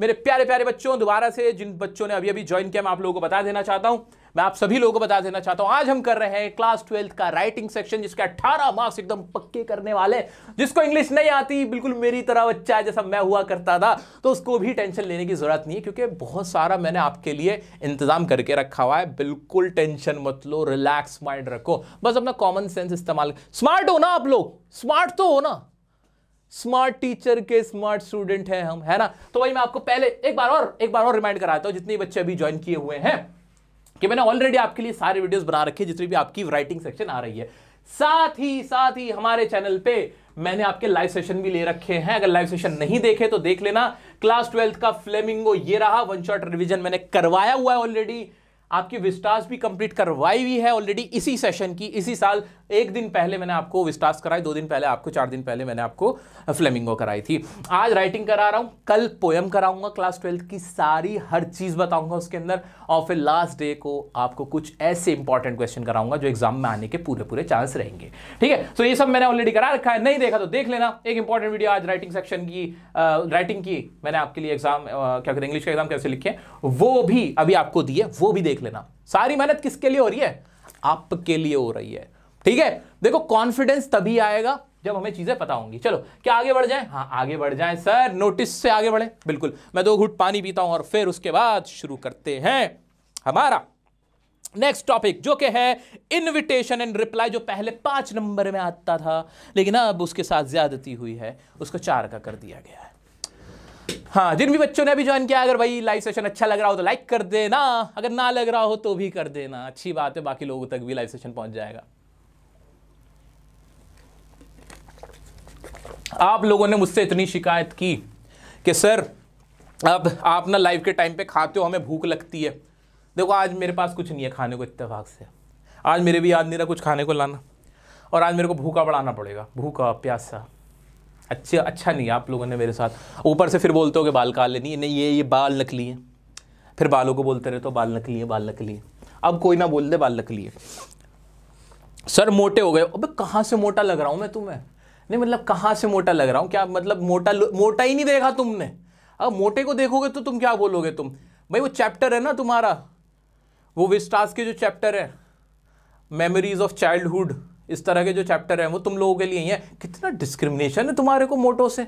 Speaker 1: मेरे प्यारे प्यारे बच्चों दोबारा से जिन बच्चों ने अभी अभी ज्वाइन किया मैं आप लोगों को बता देना चाहता हूं मैं आप सभी लोगों को बता देना चाहता हूं आज हम कर रहे हैं क्लास ट्वेल्थ का राइटिंग सेक्शन जिसके 18 मार्क्स एकदम पक्के करने वाले जिसको इंग्लिश नहीं आती बिल्कुल मेरी तरह बच्चा है जैसा मैं हुआ करता था तो उसको भी टेंशन लेने की जरूरत नहीं है क्योंकि बहुत सारा मैंने आपके लिए इंतजाम करके रखा हुआ है बिल्कुल टेंशन मत लो रिलैक्स माइंड रखो बस अपना कॉमन सेंस इस्तेमाल स्मार्ट हो ना आप लोग स्मार्ट तो हो ना स्मार्ट टीचर के स्मार्ट स्टूडेंट हैं हम है ना तो वही मैं आपको पहले एक बार और एक बार और रिमाइंड कराता हूँ जितने बच्चे अभी ज्वाइन किए हुए हैं कि मैंने ऑलरेडी आपके लिए सारे वीडियोस बना रखे जिसमें भी आपकी राइटिंग सेक्शन आ रही है साथ ही साथ ही हमारे चैनल पे मैंने आपके लाइव सेशन भी ले रखे हैं अगर लाइव सेशन नहीं देखे तो देख लेना क्लास ट्वेल्थ का फ्लेमिंगो ये रहा वन शॉट रिविजन मैंने करवाया हुआ है ऑलरेडी आपकी विस्टास भी कंप्लीट करवाई हुई है ऑलरेडी इसी सेशन की इसी साल एक दिन पहले मैंने आपको विस्टास कराई दो दिन पहले आपको चार दिन पहले मैंने आपको फ्लेमिंगो कराई थी आज राइटिंग करा रहा हूँ कल पोएम कराऊंगा क्लास ट्वेल्थ की सारी हर चीज़ बताऊंगा उसके अंदर और फिर लास्ट डे को आपको कुछ ऐसे इंपॉर्टेंट क्वेश्चन कराऊंगा जो एग्जाम में आने के पूरे पूरे चांस रहेंगे ठीक है सो ये सब मैंने ऑलरेडी करा रखा है नहीं देखा तो देख लेना एक इंपॉर्टेंट वीडियो आज राइटिंग सेक्शन की राइटिंग की मैंने आपके लिए एग्जाम क्या कहते हैं इंग्लिश का एग्जाम कैसे लिखे वो भी अभी आपको दिए वो भी देख लेना सारी मेहनत किसके लिए हो रही है आपके लिए हो रही है ठीक है देखो कॉन्फिडेंस तभी आएगा जब हमें चीजें पता होंगी चलो क्या आगे बढ़ जाए हाँ आगे बढ़ जाए सर नोटिस से आगे बढ़े बिल्कुल मैं दो घुट पानी पीता हूं और फिर उसके बाद शुरू करते हैं हमारा नेक्स्ट टॉपिक जो के है इनविटेशन एंड रिप्लाई जो पहले पांच नंबर में आता था लेकिन अब उसके साथ ज्यादती हुई है उसको चार का कर दिया गया हाँ जिन भी बच्चों ने अभी ज्वाइन किया अगर भाई लाइव सेशन अच्छा लग रहा हो तो लाइक कर देना अगर ना लग रहा हो तो भी कर देना अच्छी बात है बाकी लोगों तक भी लाइव सेशन पहुंच जाएगा आप लोगों ने मुझसे इतनी शिकायत की कि सर अब आप ना लाइव के टाइम पे खाते हो हमें भूख लगती है देखो आज मेरे पास कुछ नहीं है खाने को इतफाक से आज मेरे भी याद नहीं रहा कुछ खाने को लाना और आज मेरे को भूखा बढ़ाना पड़ेगा भूखा प्यासा अच्छे अच्छा नहीं आप लोगों ने मेरे साथ ऊपर से फिर बोलते हो कि बाल काले नहीं नहीं ये ये बाल नकली है फिर बालों को बोलते रहे तो बाल नकली है बाल नकली है अब कोई ना बोल दे बाल नकली है सर मोटे हो गए अबे कहाँ से मोटा लग रहा हूँ मैं तुम्हें नहीं मतलब कहाँ से मोटा लग रहा हूँ क्या मतलब मोटा मोटा ही नहीं देखा तुमने अब मोटे को देखोगे तो तुम क्या बोलोगे तुम भाई वो चैप्टर है ना तुम्हारा वो विस्टास के जो चैप्टर है मेमोरीज ऑफ चाइल्डहुड इस तरह के जो चैप्टर है वो तुम लोगों के लिए ही है कितना डिस्क्रिमिनेशन है तुम्हारे को मोटो से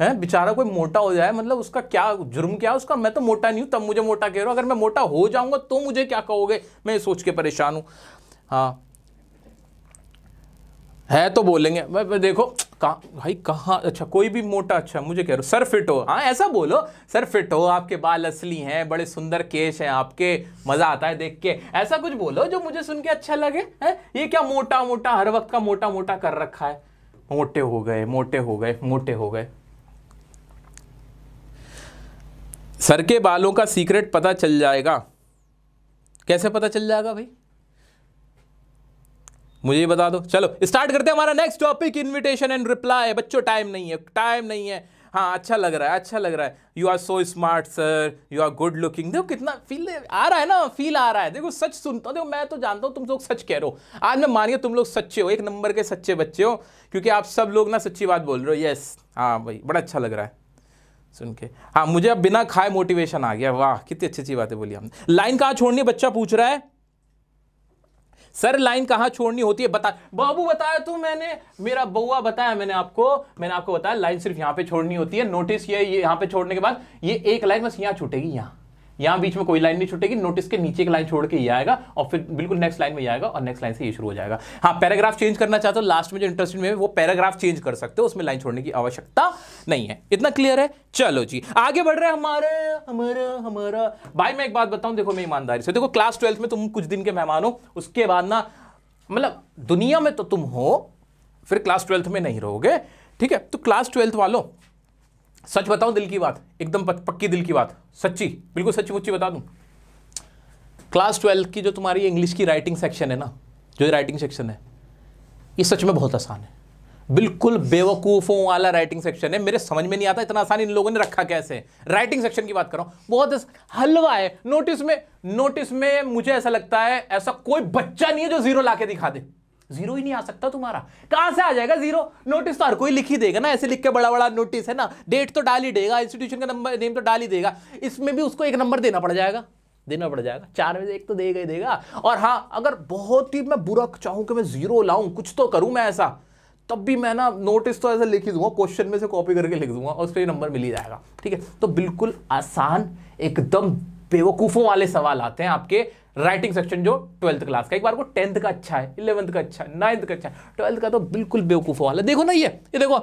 Speaker 1: है बेचारा कोई मोटा हो जाए मतलब उसका क्या जुर्म क्या है उसका मैं तो मोटा नहीं हूं तब मुझे मोटा कह रहा हूँ अगर मैं मोटा हो जाऊंगा तो मुझे क्या कहोगे मैं सोच के परेशान हूं हाँ है तो बोलेंगे देखो भाई कहा अच्छा कोई भी मोटा अच्छा मुझे कह रहे हो सर फिट हो हाँ ऐसा बोलो सर फिट हो आपके बाल असली हैं बड़े सुंदर केश हैं आपके मज़ा आता है देख के ऐसा कुछ बोलो जो मुझे सुन के अच्छा लगे है ये क्या मोटा मोटा हर वक्त का मोटा मोटा कर रखा है मोटे हो गए मोटे हो गए मोटे हो गए सर के बालों का सीक्रेट पता चल जाएगा कैसे पता चल जाएगा भाई मुझे ही बता दो चलो स्टार्ट करते हैं हमारा next topic invitation and reply बच्चों टाइम नहीं है टाइम नहीं है हाँ अच्छा लग रहा है अच्छा लग रहा है you are so smart sir you are good looking देखो कितना फील आ रहा है ना फील आ रहा है देखो सच सुनता हूँ देखो मैं तो जानता हूँ तुम लोग सच कह रहे हो आज मैं मानिए तुम लोग सच्चे हो एक नंबर के सच्चे बच्चे हो क्योंकि आप सब लोग ना सच्ची बात बोल रहे हो येस हाँ भाई बड़ा अच्छा लग रहा है सुन के हाँ मुझे अब बिना खाए मोटिवेशन आ गया वाह कितनी अच्छी अच्छी बातें बोली हमने लाइन कहाँ छोड़नी बच्चा पूछ रहा है सर लाइन कहाँ छोड़नी होती है बता बाबू बताया तू तो मैंने मेरा बउआ बताया मैंने आपको मैंने आपको बताया लाइन सिर्फ यहाँ पे छोड़नी होती है नोटिस ये यहाँ पे छोड़ने के बाद ये एक लाइन बस यहाँ छूटेगी यहाँ यहां बीच में कोई लाइन नहीं छूटेगी नोटिस के नीचे एक लाइन छोड़ के ये आएगा और फिर बिल्कुल नेक्स्ट लाइन में आएगा और नेक्स्ट लाइन से ये शुरू हो जाएगा हाँ पैराग्राफ चेंज करना चाहते हो लास्ट में जो इंटरेस्टिंग में वो पैराग्राफ चेंज कर सकते हो उसमें लाइन छोड़ने की आवश्यकता नहीं है इतना क्लियर है चलो जी आगे बढ़ रहे हमारे हमारा हमारा भाई मैं एक बात बताऊं देखो मैं ईमानदारी से देखो क्लास ट्वेल्थ में तुम कुछ दिन के मेहमान हो उसके बाद ना मतलब दुनिया में तो तुम हो फिर क्लास ट्वेल्थ में नहीं रहोगे ठीक है तो क्लास ट्वेल्थ वालों सच बताऊं दिल की बात एकदम पक्की दिल की बात सच्ची बिल्कुल सच्ची मुच्ची बता दूं क्लास ट्वेल्थ की जो तुम्हारी इंग्लिश की राइटिंग सेक्शन है ना जो राइटिंग सेक्शन है ये सच में बहुत आसान है बिल्कुल बेवकूफ़ों वाला राइटिंग सेक्शन है मेरे समझ में नहीं आता इतना आसान इन लोगों ने रखा कैसे राइटिंग सेक्शन की बात कर रहा बहुत हलवा है नोटिस में नोटिस में मुझे ऐसा लगता है ऐसा कोई बच्चा नहीं है जो जीरो लाके दिखा दे जीरो ही नहीं आ सकता तुम्हारा कहां से आ जाएगा जीरो नोटिस तो हर कोई लिख ही देगा ना ऐसे लिख के बड़ा बड़ा नोटिस है ना डेट तो डाल ही देगा इंस्टीट्यूशन का नंबर नेम तो डाल ही देगा इसमें भी उसको एक नंबर देना पड़ जाएगा देना पड़ जाएगा चार में से एक तो देगा ही देगा और हाँ अगर बहुत ही मैं बुरा चाहूँ कि मैं जीरो लाऊं कुछ तो करूँ मैं ऐसा तब भी मैं ना नोटिस तो ऐसे लिख ही दूंगा क्वेश्चन में से कॉपी करके लिख दूंगा और उसका पर नंबर मिल ही जाएगा ठीक है तो बिल्कुल आसान एकदम बेवकूफ़ों वाले सवाल आते हैं आपके राइटिंग सेक्शन जो ट्वेल्थ क्लास का एक बार को टेंथ का अच्छा है इलेवंथ का अच्छा है नाइन्थ का अच्छा है ट्वेल्थ का तो बिल्कुल बेवकूफ़ों वाला देखो ना ये ये देखो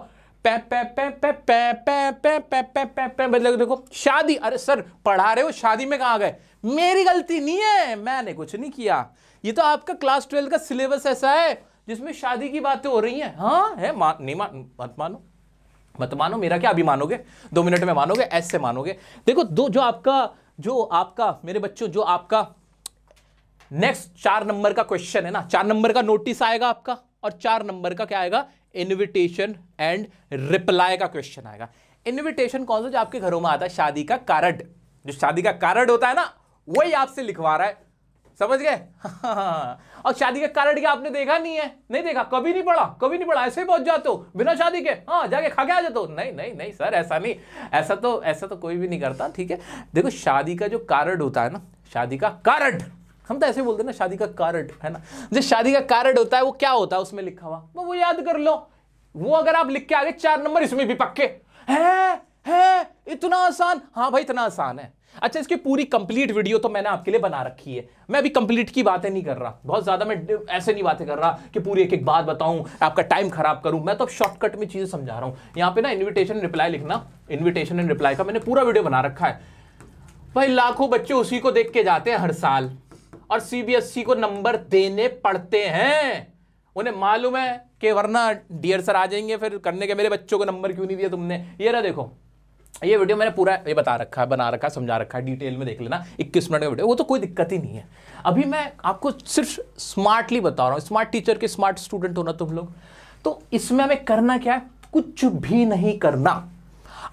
Speaker 1: पै पै पै पै पै पै पै पै पै पै पै मतलब देखो शादी अरे सर पढ़ा रहे हो शादी में कहा गए मेरी गलती नहीं है मैंने कुछ नहीं किया ये तो आपका क्लास ट्वेल्व का सिलेबस ऐसा है जिसमें शादी की बातें हो रही हैं हाँ है मा, नहीं मा, मत मानो मत मानो मेरा क्या अभी मानोगे दो मिनट में मानोगे ऐसे मानोगे देखो दो जो आपका जो आपका मेरे बच्चों जो आपका नेक्स्ट चार नंबर का क्वेश्चन है ना चार नंबर का नोटिस आएगा आपका और चार नंबर का क्या आएगा इनविटेशन एंड रिप्लाई का क्वेश्चन आएगा इनविटेशन कौन सा जो आपके घरों में आता है शादी का कार्ड जो शादी का कार्ड होता है ना वही आपसे लिखवा रहा है समझ गए और शादी का कारण क्या आपने देखा नहीं है नहीं देखा कभी नहीं पढ़ा कभी नहीं पढ़ा ऐसे ही पहुंच जाते हो बिना शादी के हाँ जाके खा के आ जाते हो नहीं नहीं नहीं सर ऐसा नहीं ऐसा तो ऐसा तो कोई भी नहीं करता ठीक है देखो शादी का जो कारड होता है ना शादी का कारड हम तो ऐसे बोलते हैं ना शादी का कारड है ना जो शादी का कारड होता है वो क्या होता है उसमें लिखा हुआ वो याद कर लो वो अगर आप लिख के आगे चार नंबर इसमें भी पक्के है इतना आसान हाँ भाई इतना आसान है अच्छा इसकी पूरी कंप्लीट वीडियो तो मैंने आपके लिए बना रखी है मैं अभी कंप्लीट की बातें नहीं कर रहा बहुत ज्यादा मैं ऐसे नहीं बातें कर रहा कि पूरी एक एक बात बताऊं आपका टाइम खराब करूं मैं तो शॉर्टकट में चीजें समझा रहा हूं यहां पे ना इन्विटेशन रिप्लाई लिखना इन्विटेशन एंड रिप्लाई का मैंने पूरा वीडियो बना रखा है भाई लाखों बच्चे उसी को देख के जाते हैं हर साल और सीबीएसई e को नंबर देने पड़ते हैं उन्हें मालूम है कि वरना डियर सर आ जाएंगे फिर करने के मेरे बच्चों को नंबर क्यों नहीं दिया तुमने ये ना देखो ये वीडियो मैंने पूरा ये बता रखा है बना रखा है समझा रखा है डिटेल में देख लेना 21 मिनट का वीडियो वो तो कोई दिक्कत ही नहीं है अभी मैं आपको सिर्फ स्मार्टली बता रहा हूँ स्मार्ट टीचर के स्मार्ट स्टूडेंट होना तुम लोग तो इसमें हमें करना क्या है कुछ भी नहीं करना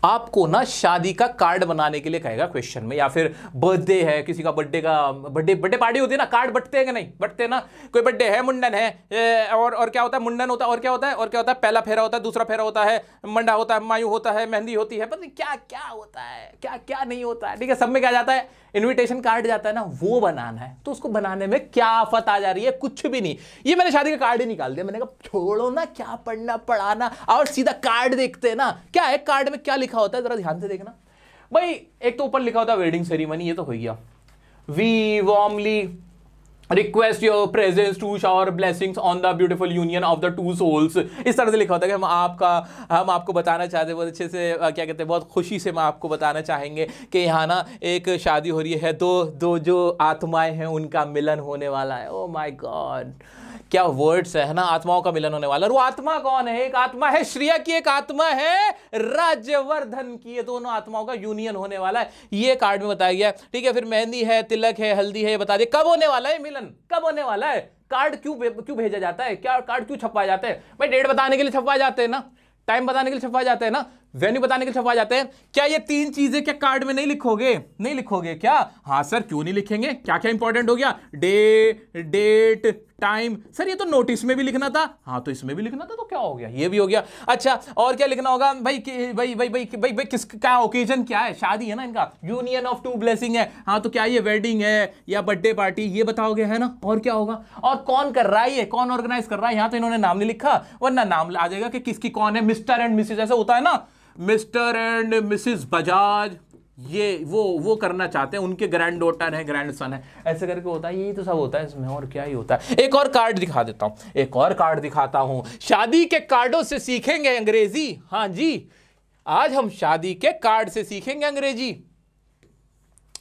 Speaker 1: आपको ना शादी का कार्ड बनाने के लिए कहेगा क्वेश्चन में या फिर बर्थडे है किसी का बर्थडे का बर्थडे बर्थडे पार्टी होती है ना कार्ड बटते हैं कि नहीं बटते ना कोई बर्थडे है मुंडन है और और क्या होता है मुंडन होता है और क्या होता है और क्या होता है पहला फेरा होता है दूसरा फेरा होता है मंडा होता है मायू होता है मेहंदी होती है पता क्या क्या होता है क्या क्या नहीं होता है ठीक है सब में क्या जाता है इन्विटेशन कार्ड जाता है ना वो बनाना है तो उसको बनाने में क्या आफत आ जा रही है कुछ भी नहीं ये मैंने शादी का कार्ड ही निकाल दिया मैंने कहा छोड़ो ना क्या पढ़ना पढ़ाना और सीधा कार्ड देखते हैं ना क्या है कार्ड में क्या लिखा होता है जरा ध्यान से देखना भाई एक तो ऊपर लिखा होता है वेडिंग सेरेमनी ये तो हो गया we warmly request your presence to shower blessings on the beautiful union of the two souls इस तरह से लिखा होता है कि हम आपका हम आपको बताना चाहते हैं बहुत अच्छे से क्या कहते हैं बहुत खुशी से हम आपको बताना चाहेंगे कि यहाँ ना एक शादी हो रही है दो दो जो आत्माएं हैं उनका मिलन होने वाला है ओ माई गॉड क्या वर्ड्स है ना आत्माओं का मिलन होने वाला और वो आत्मा कौन है एक आत्मा है श्रेया की एक आत्मा है राज्यवर्धन की ये दोनों आत्माओं का यूनियन होने वाला है ये कार्ड में बताया गया ठीक है फिर मेहंदी है तिलक है हल्दी है ये बता दिया कब होने वाला है मिलन कब होने वाला है कार्ड क्यों क्यों भेजा जाता है क्या कार्ड क्यों छपवाया जाता है भाई डेट बताने के लिए छपवाए जाते हैं ना टाइम बताने के लिए छपवाए जाते हैं ना वेन्यू बताने के लिए छपवाए जाते हैं क्या ये तीन चीजें क्या कार्ड में नहीं लिखोगे नहीं लिखोगे क्या हाँ सर क्यों नहीं लिखेंगे क्या क्या इंपॉर्टेंट हो गया डे डेट टाइम सर ये तो नोटिस में भी लिखना था हाँ तो इसमें भी लिखना था तो क्या हो गया ये भी हो गया अच्छा और क्या लिखना होगा भाई भाई भाई भाई भाई भाई, भाई किस क्या ओकेजन क्या है शादी है ना इनका यूनियन ऑफ टू ब्लेसिंग है हाँ तो क्या ये वेडिंग है या बर्थडे पार्टी ये बताओगे है ना और क्या होगा और कौन कर रहा है ये कौन ऑर्गेनाइज कर रहा है यहाँ तो इन्होंने नाम नहीं लिखा वरना नाम आ जाएगा कि किसकी कौन है मिस्टर एंड मिसिज ऐसा होता है ना मिस्टर एंड मिसिज बजाज ये वो वो करना चाहते हैं उनके ग्रैंड डॉटर है ग्रैंड सन है ऐसे करके होता है यही तो सब होता है इसमें और क्या ही होता है एक और कार्ड दिखा देता हूं एक और कार्ड दिखाता हूं शादी के कार्डों से सीखेंगे अंग्रेजी हाँ जी आज हम शादी के कार्ड से सीखेंगे अंग्रेजी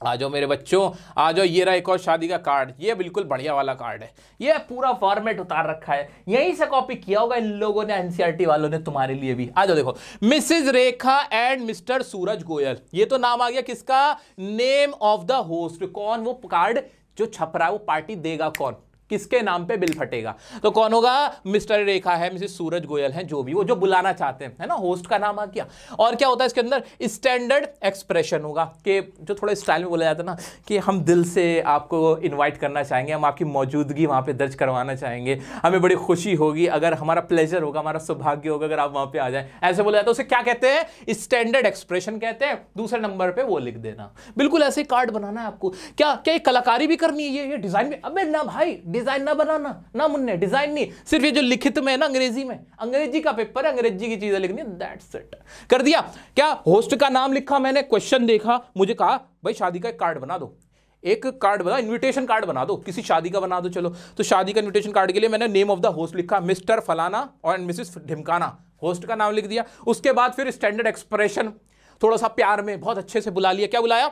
Speaker 1: आ जाओ मेरे बच्चों आ जाओ ये रहा एक और शादी का कार्ड ये बिल्कुल बढ़िया वाला कार्ड है ये पूरा फॉर्मेट उतार रखा है यहीं से कॉपी किया होगा इन लोगों ने एनसीईआरटी e वालों ने तुम्हारे लिए भी आ जाओ देखो Mrs Rekha and Mr Suraj Goyal ये तो नाम आ गया किसका नेम ऑफ द होस्ट कौन वो कार्ड जो छप रहा है वो पार्टी देगा कौन किसके नाम पे बिल फटेगा तो कौन होगा मिस्टर रेखा है मिसेस सूरज गोयल है जो भी वो जो बुलाना चाहते हैं है ना होस्ट का नाम आ गया और क्या होता है इसके अंदर स्टैंडर्ड एक्सप्रेशन होगा कि जो थोड़ा स्टाइल में बोला जाता है ना कि हम दिल से आपको इनवाइट करना चाहेंगे हम आपकी मौजूदगी वहाँ पर दर्ज करवाना चाहेंगे हमें बड़ी खुशी होगी अगर हमारा प्लेजर होगा हमारा सौभाग्य होगा अगर आप वहाँ पर आ जाए ऐसे बोला जाता है उसे क्या कहते हैं स्टैंडर्ड एक्सप्रेशन कहते हैं दूसरे नंबर पर वो लिख देना बिल्कुल ऐसे कार्ड बनाना है आपको क्या क्या कलाकारी भी करनी है ये डिज़ाइन भी अब ना भाई डिजाइन ना बनाना ना मुन्ने डिजाइन नहीं सिर्फ ये जो लिखित में है ना अंग्रेजी में अंग्रेजी का पेपर है अंग्रेजी की चीजें लिखनी दैट्स इट कर दिया क्या होस्ट का नाम लिखा मैंने क्वेश्चन देखा मुझे कहा भाई शादी का एक कार्ड बना दो एक कार्ड बना इनविटेशन कार्ड बना दो किसी शादी का बना दो चलो तो शादी का इन्विटेशन कार्ड के लिए मैंने नेम ऑफ द होस्ट लिखा मिस्टर फलाना और मिसिस ढिमकाना होस्ट का नाम लिख दिया उसके बाद फिर स्टैंडर्ड एक्सप्रेशन थोड़ा सा प्यार में बहुत अच्छे से बुला लिया क्या बुलाया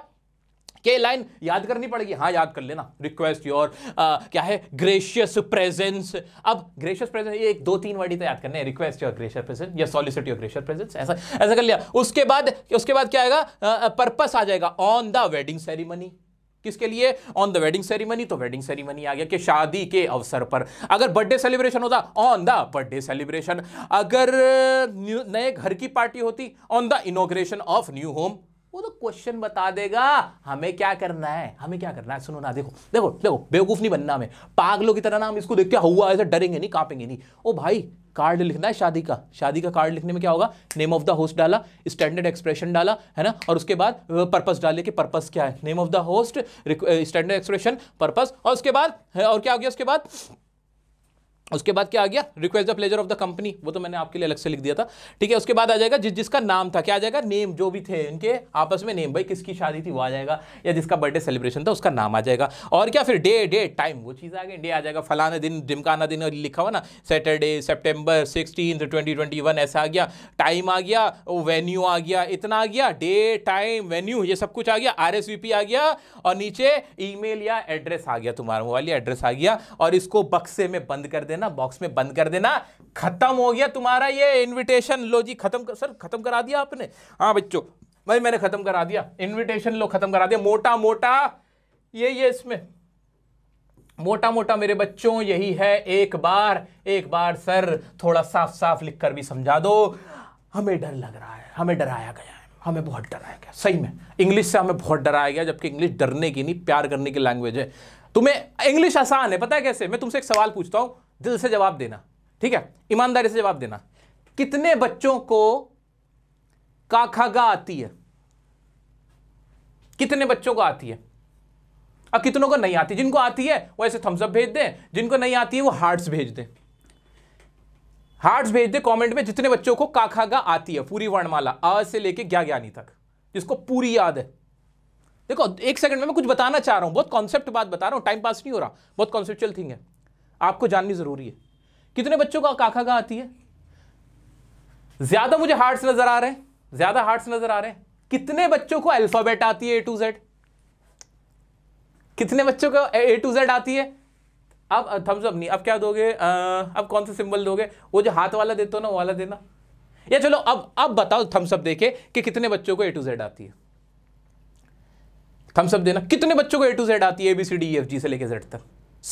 Speaker 1: के लाइन याद करनी पड़ेगी हाँ याद कर लेना रिक्वेस्ट योर क्या है ग्रेशियस प्रेजेंस अब ग्रेशियस प्रेजेंस ये एक दो तीन वर्ड तो याद करने रिक्वेस्ट योर ग्रेशियस प्रेजेंस या सॉलिसिट योर ग्रेशियस प्रेजेंस ऐसा ऐसा कर लिया उसके बाद उसके बाद क्या आएगा पर्पस आ जाएगा ऑन द वेडिंग सेरेमनी किसके लिए ऑन द वेडिंग सेरेमनी तो वेडिंग सेरेमनी आ गया कि शादी के अवसर पर अगर बर्थडे सेलिब्रेशन होता ऑन द बर्थडे सेलिब्रेशन अगर नए घर की पार्टी होती on the inauguration of new home वो तो क्वेश्चन बता देगा हमें क्या करना है हमें क्या करना है सुनो ना देखो देखो देखो बेवकूफ़ नहीं बनना हमें पागलों की तरह ना हम इसको देख के हुआ ऐसे डरेंगे नहीं कांपेंगे नहीं ओ भाई कार्ड लिखना है शादी का शादी का कार्ड लिखने में क्या होगा नेम ऑफ द होस्ट डाला स्टैंडर्ड एक्सप्रेशन डाला है ना और उसके बाद पर्पस डाले कि पर्पस क्या है name of the host standard expression purpose और उसके बाद और क्या हो गया उसके बाद उसके बाद क्या आ गया request the pleasure of the company वो तो मैंने आपके लिए अलग से लिख दिया था ठीक है उसके बाद आ जाएगा जिस जिसका नाम था क्या आ जाएगा नेम जो भी थे इनके आपस में नेम भाई किसकी शादी थी वो आ जाएगा या जिसका बर्थडे सेलिब्रेशन था उसका नाम आ जाएगा और क्या फिर डे डे टाइम वो चीज़ आ गई डे आ जाएगा फलाना दिन डिमकाना दिन लिखा हुआ ना Saturday September sixteen twenty twenty one ऐसा आ गया टाइम आ गया वेन्यू आ गया इतना आ गया डे टाइम वेन्यू ये सब कुछ आ गया आर आ गया और नीचे ई या एड्रेस आ गया तुम्हारा मोबाइल एड्रेस आ गया और इसको बक्से में बंद कर दे देना बॉक्स में बंद कर देना खत्म हो गया तुम्हारा ये इनविटेशन लो जी खत्म कर, सर खत्म करा दिया आपने हाँ बच्चों भाई मैंने खत्म करा दिया इनविटेशन लो खत्म करा दिया मोटा मोटा ये ये इसमें मोटा मोटा मेरे बच्चों यही है एक बार एक बार सर थोड़ा साफ साफ लिख कर भी समझा दो हमें डर लग रहा है हमें डराया गया हमें बहुत डराया गया सही में इंग्लिश से हमें बहुत डराया गया जबकि इंग्लिश डरने की नहीं प्यार करने की लैंग्वेज है तुम्हें इंग्लिश आसान है पता है कैसे मैं तुमसे एक सवाल पूछता हूं दिल से जवाब देना ठीक है ईमानदारी से जवाब देना कितने बच्चों को काखागा आती है कितने बच्चों को आती है अब कितनों को नहीं आती जिनको आती है वो ऐसे थम्सअप भेज दें जिनको नहीं आती है वो हार्ट्स भेज दें हार्ट्स भेज दें कमेंट में जितने बच्चों को काखागा आती है पूरी वर्णमाला अ से लेके ग्या ज्ञानी तक जिसको पूरी याद है देखो एक सेकंड में मैं कुछ बताना चाह रहा हूं बहुत कॉन्सेप्ट बात बता रहा हूं टाइम पास नहीं हो रहा बहुत कॉन्सेप्चुअल थिंग है आपको जाननी ज़रूरी है कितने बच्चों का काका का आती है ज़्यादा मुझे हार्ट्स नज़र आ रहे हैं ज़्यादा हार्ट्स नज़र आ रहे हैं कितने बच्चों को अल्फ़ाबेट आती है ए टू जेड कितने बच्चों को ए टू जेड आती है अब थम्स अप नहीं अब क्या दोगे अब कौन सा सिंबल दोगे वो जो हाथ वाला देते हो ना वो वाला देना या चलो अब अब बताओ थम्स अप देखे कि कितने बच्चों को ए टू जेड आती है थम्स अप देना कितने बच्चों को ए टू जेड आती है A B C D F G से लेके जेड तक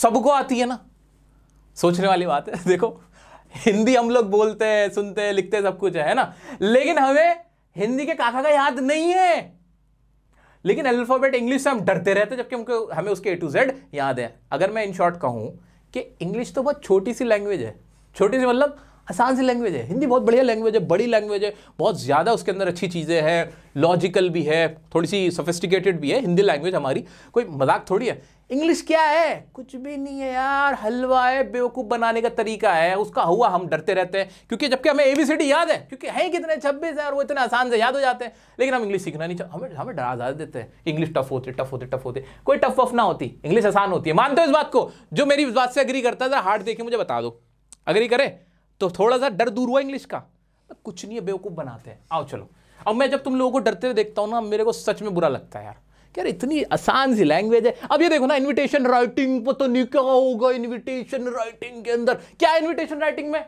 Speaker 1: सबको आती है ना सोचने वाली बात है देखो हिंदी हम लोग बोलते हैं सुनते हैं लिखते हैं सब कुछ है ना लेकिन हमें हिंदी के काका का याद नहीं है लेकिन अल्फ़ाबेट इंग्लिश से हम डरते रहते जबकि हमको हमें उसके ए टू जेड याद है अगर मैं इन शॉर्ट कहूँ कि इंग्लिश तो बहुत छोटी सी लैंग्वेज है छोटी सी मतलब आसान सी लैंग्वेज है हिंदी बहुत बढ़िया लैंग्वेज है बड़ी लैंग्वेज है बहुत ज़्यादा उसके अंदर अच्छी चीज़ें हैं लॉजिकल भी है थोड़ी सी सोफिस्टिकेटेड भी है हिंदी लैंग्वेज हमारी कोई मजाक थोड़ी है इंग्लिश क्या है कुछ भी नहीं है यार हलवा है बेवकूफ़ बनाने का तरीका है उसका हुआ हम डरते रहते हैं क्योंकि जबकि हमें एबीसीडी याद है क्योंकि है कितने छब्बीस है और वो इतने आसान से याद हो जाते हैं लेकिन हम इंग्लिश सीखना नहीं चाहते हमें हमें डरा ज्यादा देते हैं इंग्लिश टफ होती टफ होते टफ होते कोई टफ वफ ना होती इंग्लिश आसान होती है मानते हो इस बात को जो मेरी इस बात से अग्री करता है हार्ड देखिए मुझे बता दो अग्री करें तो थोड़ा सा डर दूर हुआ इंग्लिश का कुछ नहीं है बेवकूफ़ बनाते हैं आओ चलो अब मैं जब तुम लोगों को डरते हुए देखता हूँ ना मेरे को सच में बुरा लगता है यार यार इतनी आसान सी लैंग्वेज है अब ये देखो ना इनविटेशन राइटिंग पर तो नहीं क्या होगा इनविटेशन राइटिंग के अंदर क्या इनविटेशन राइटिंग में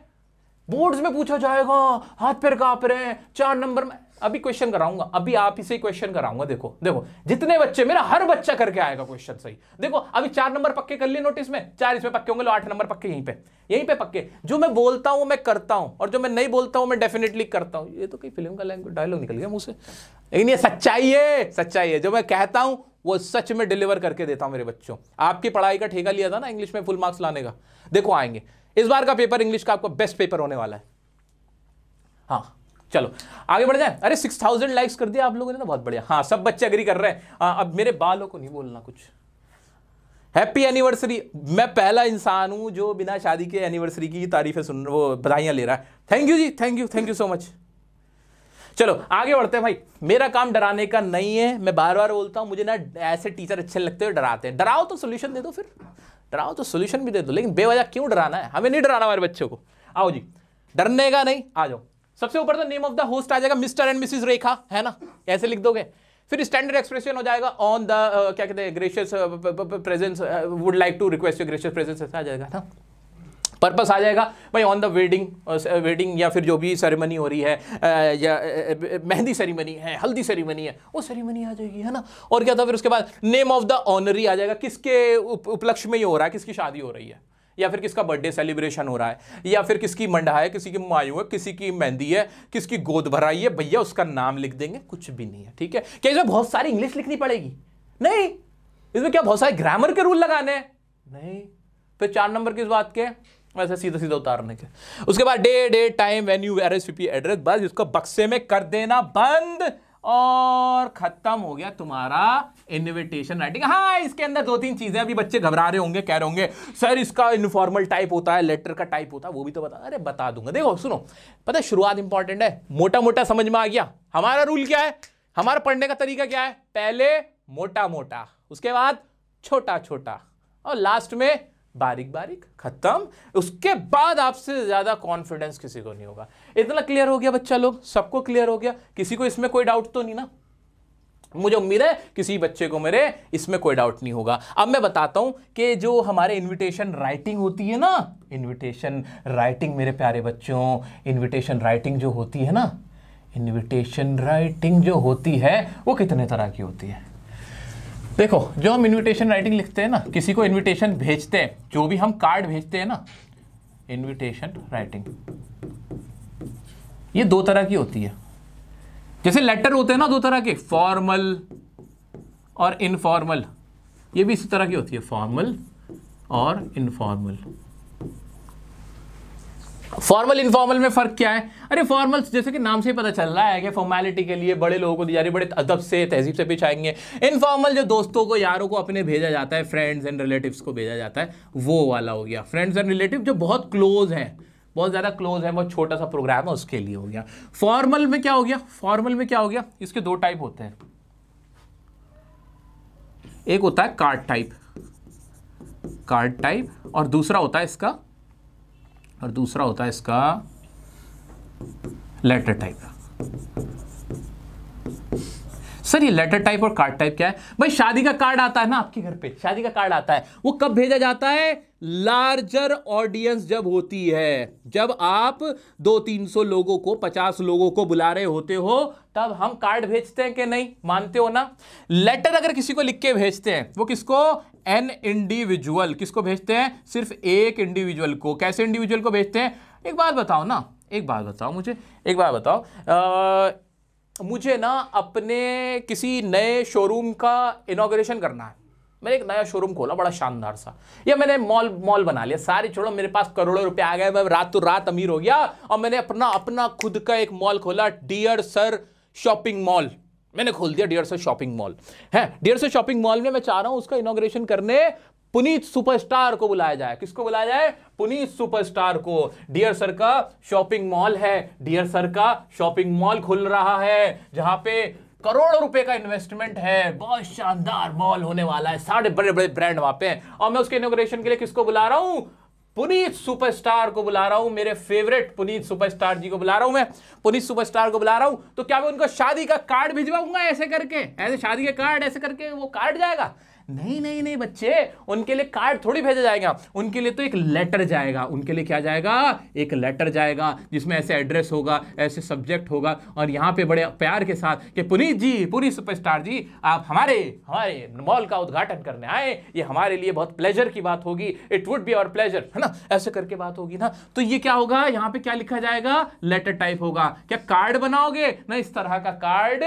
Speaker 1: बोर्ड्स में पूछा जाएगा हाथ पैर कांप रहे हैं चार नंबर में अभी क्वेश्चन कराऊंगा अभी आप इसे क्वेश्चन कराऊंगा देखो देखो जितने बच्चे मेरा हर बच्चा करके आएगा क्वेश्चन सही देखो अभी चार नंबर पक्के कर लिए नोटिस में चार इसमें पक्के होंगे लो आठ नंबर पक्के यहीं पे यहीं पे पक्के जो मैं बोलता हूं मैं करता हूं और जो मैं नहीं बोलता हूं मैं डेफिनेटली करता हूं ये तो कई फिल्म का लैंग्वेज डायलॉग निकल गया मुझसे लेकिन ये सच्चाई है सच्चाई है जो मैं कहता हूं वो सच में डिलीवर करके देता हूं मेरे बच्चों आपकी पढ़ाई का ठेका लिया था ना इंग्लिश में फुल मार्क्स लाने का देखो आएंगे इस बार का पेपर इंग्लिश का आपका बेस्ट पेपर होने वाला है हाँ चलो आगे बढ़ जाए अरे सिक्स थाउजेंड लाइक्स कर दिया आप लोगों ने ना बहुत बढ़िया हाँ सब बच्चे अग्री कर रहे हैं आ, हाँ, अब मेरे बालों को नहीं बोलना कुछ हैप्पी एनिवर्सरी मैं पहला इंसान हूँ जो बिना शादी के एनिवर्सरी की तारीफें सुन वो बधाइयाँ ले रहा है thank you ji thank you thank you so much चलो आगे बढ़ते हैं भाई मेरा काम डराने का नहीं है मैं बार बार बोलता हूँ मुझे ना ऐसे टीचर अच्छे लगते हुए डराते हैं डराओ तो सोल्यूशन दे दो फिर डराओ तो सोल्यूशन भी दे दो लेकिन बेवजह क्यों डराना है हमें नहीं डराना हमारे बच्चों को आओ जी डरने का नहीं आ जाओ सबसे ऊपर तो नेम ऑफ द होस्ट आ जाएगा मिस्टर एंड मिसिज रेखा है ना ऐसे लिख दोगे फिर स्टैंडर्ड एक्सप्रेशन हो जाएगा ऑन द uh, क्या कहते हैं gracious presence would like to request your gracious presence ऐसा आ जाएगा ना पर्पस आ जाएगा भाई ऑन द वेडिंग वेडिंग या फिर जो भी सेरेमनी हो रही है uh, या uh, uh, मेहंदी सेरेमनी है हल्दी सेरेमनी है वो सेरेमनी आ जाएगी है ना और क्या था फिर उसके बाद नेम ऑफ द ऑनरी आ जाएगा किसके उपलक्ष्य में ये हो रहा है किसकी शादी हो रही है या फिर किसका बर्थडे सेलिब्रेशन हो रहा है या फिर किसकी मंडा है किसी की मायु है किसी की मेहंदी है किसकी गोद भराई है भैया उसका नाम लिख देंगे कुछ भी नहीं है ठीक है क्या इसमें बहुत सारी इंग्लिश लिखनी पड़ेगी नहीं इसमें क्या बहुत सारे ग्रामर के रूल लगाने हैं नहीं फिर चार नंबर किस बात के वैसे सीधा सीधा उतारने के उसके बाद day day time venue address बस इसको बक्से में कर देना बंद और खत्म हो गया तुम्हारा इन्विटेशन राइटिंग हाँ इसके अंदर दो तीन चीजें अभी बच्चे घबरा रहे होंगे कह रहे होंगे सर इसका इनफॉर्मल टाइप होता है लेटर का टाइप होता है वो भी तो बता अरे बता दूंगा देखो सुनो पता है शुरुआत इंपॉर्टेंट है मोटा मोटा समझ में आ गया हमारा रूल क्या है हमारा पढ़ने का तरीका क्या है पहले मोटा मोटा उसके बाद छोटा छोटा और लास्ट में बारीक बारीक खत्म उसके बाद आपसे ज़्यादा कॉन्फिडेंस किसी को नहीं होगा इतना क्लियर हो गया बच्चा लोग सबको क्लियर हो गया किसी को इसमें कोई डाउट तो नहीं ना मुझे उम्मीद है किसी बच्चे को मेरे इसमें कोई डाउट नहीं होगा अब मैं बताता हूं कि जो हमारे इनविटेशन राइटिंग होती है ना इनविटेशन राइटिंग मेरे प्यारे बच्चों इनविटेशन राइटिंग जो होती है ना इनविटेशन राइटिंग जो होती है वो कितने तरह की होती है देखो जो हम इनविटेशन राइटिंग लिखते हैं ना किसी को इनविटेशन भेजते हैं जो भी हम कार्ड भेजते हैं ना इनविटेशन राइटिंग ये दो तरह की होती है जैसे लेटर होते हैं ना दो तरह के फॉर्मल और इनफॉर्मल ये भी इसी तरह की होती है फॉर्मल और इनफॉर्मल फॉर्मल इनफॉर्मल में फ़र्क क्या है अरे फॉर्मल जैसे कि नाम से ही पता चल रहा है कि फॉर्मेलिटी के लिए बड़े लोगों को दी जा रही है बड़े अदब से तहजीब से पेश आएंगे इनफॉर्मल जो दोस्तों को यारों को अपने भेजा जाता है फ्रेंड्स एंड रिलेटिव्स को भेजा जाता है वो वाला हो गया फ्रेंड्स एंड रिलेटिव जो बहुत क्लोज हैं बहुत ज़्यादा क्लोज है बहुत छोटा सा प्रोग्राम है उसके लिए हो गया फॉर्मल में क्या हो गया फॉर्मल में क्या हो गया इसके दो टाइप होते हैं एक होता है कार्ड टाइप कार्ड टाइप और दूसरा होता है इसका और दूसरा होता है इसका लेटर टाइप सर ये लेटर टाइप और कार्ड टाइप क्या है भाई शादी का कार्ड आता है ना आपके घर पे शादी का कार्ड आता है वो कब भेजा जाता है लार्जर ऑडियंस जब होती है जब आप दो तीन सौ लोगों को पचास लोगों को बुला रहे होते हो तब हम कार्ड भेजते हैं कि नहीं मानते हो ना लेटर अगर किसी को लिख के भेजते हैं वो किसको एन इंडिविजुअल किसको भेजते हैं सिर्फ एक इंडिविजुअल को कैसे इंडिविजुअल को भेजते हैं एक बात बताओ ना एक बात बताओ मुझे एक बात बताओ आ, मुझे ना अपने किसी नए शोरूम का इनाग्रेशन करना है मैंने एक नया शोरूम खोला बड़ा शानदार सा या मैंने मॉल मॉल बना लिया सारे छोड़ो मेरे पास करोड़ों रुपए आ गए मैं रात तो रात अमीर हो गया और मैंने अपना अपना खुद का एक मॉल खोला डियर सर शॉपिंग मॉल मैंने खोल दिया डियर सर शॉपिंग मॉल है डियर सर शॉपिंग मॉल में मैं चाह रहा हूँ उसका इनोग्रेशन करने पुनीत सुपरस्टार को बुलाया जाए किसको बुलाया जाए पुनीत सुपरस्टार को डियर सर का शॉपिंग मॉल है डियर सर का शॉपिंग मॉल खुल रहा है जहां पे करोड़ों रुपए का इन्वेस्टमेंट है बहुत शानदार मॉल होने वाला है सारे बड़े बड़े ब्रांड वहां पे और मैं उसके इनोग्रेशन के लिए किसको बुला रहा हूं पुनीत सुपरस्टार को बुला रहा हूं मेरे फेवरेट पुनीत सुपरस्टार जी को बुला रहा हूं मैं पुनीत सुपरस्टार को बुला रहा हूं तो क्या मैं उनको शादी का कार्ड भिजवाऊंगा ऐसे करके ऐसे शादी का कार्ड ऐसे करके वो कार्ड जाएगा नहीं नहीं नहीं बच्चे उनके लिए कार्ड थोड़ी भेजा जाएगा उनके लिए तो एक लेटर जाएगा उनके लिए क्या जाएगा एक लेटर जाएगा जिसमें ऐसे एड्रेस होगा ऐसे सब्जेक्ट होगा और यहाँ पे बड़े प्यार के साथ कि पुनीत जी पूरी सुपरस्टार जी आप हमारे हमारे मॉल का उद्घाटन करने आए ये हमारे लिए बहुत प्लेजर की बात होगी इट वुड बी और प्लेजर है ना ऐसे करके बात होगी ना तो ये क्या होगा यहाँ पे क्या लिखा जाएगा लेटर टाइप होगा क्या कार्ड बनाओगे ना इस तरह का कार्ड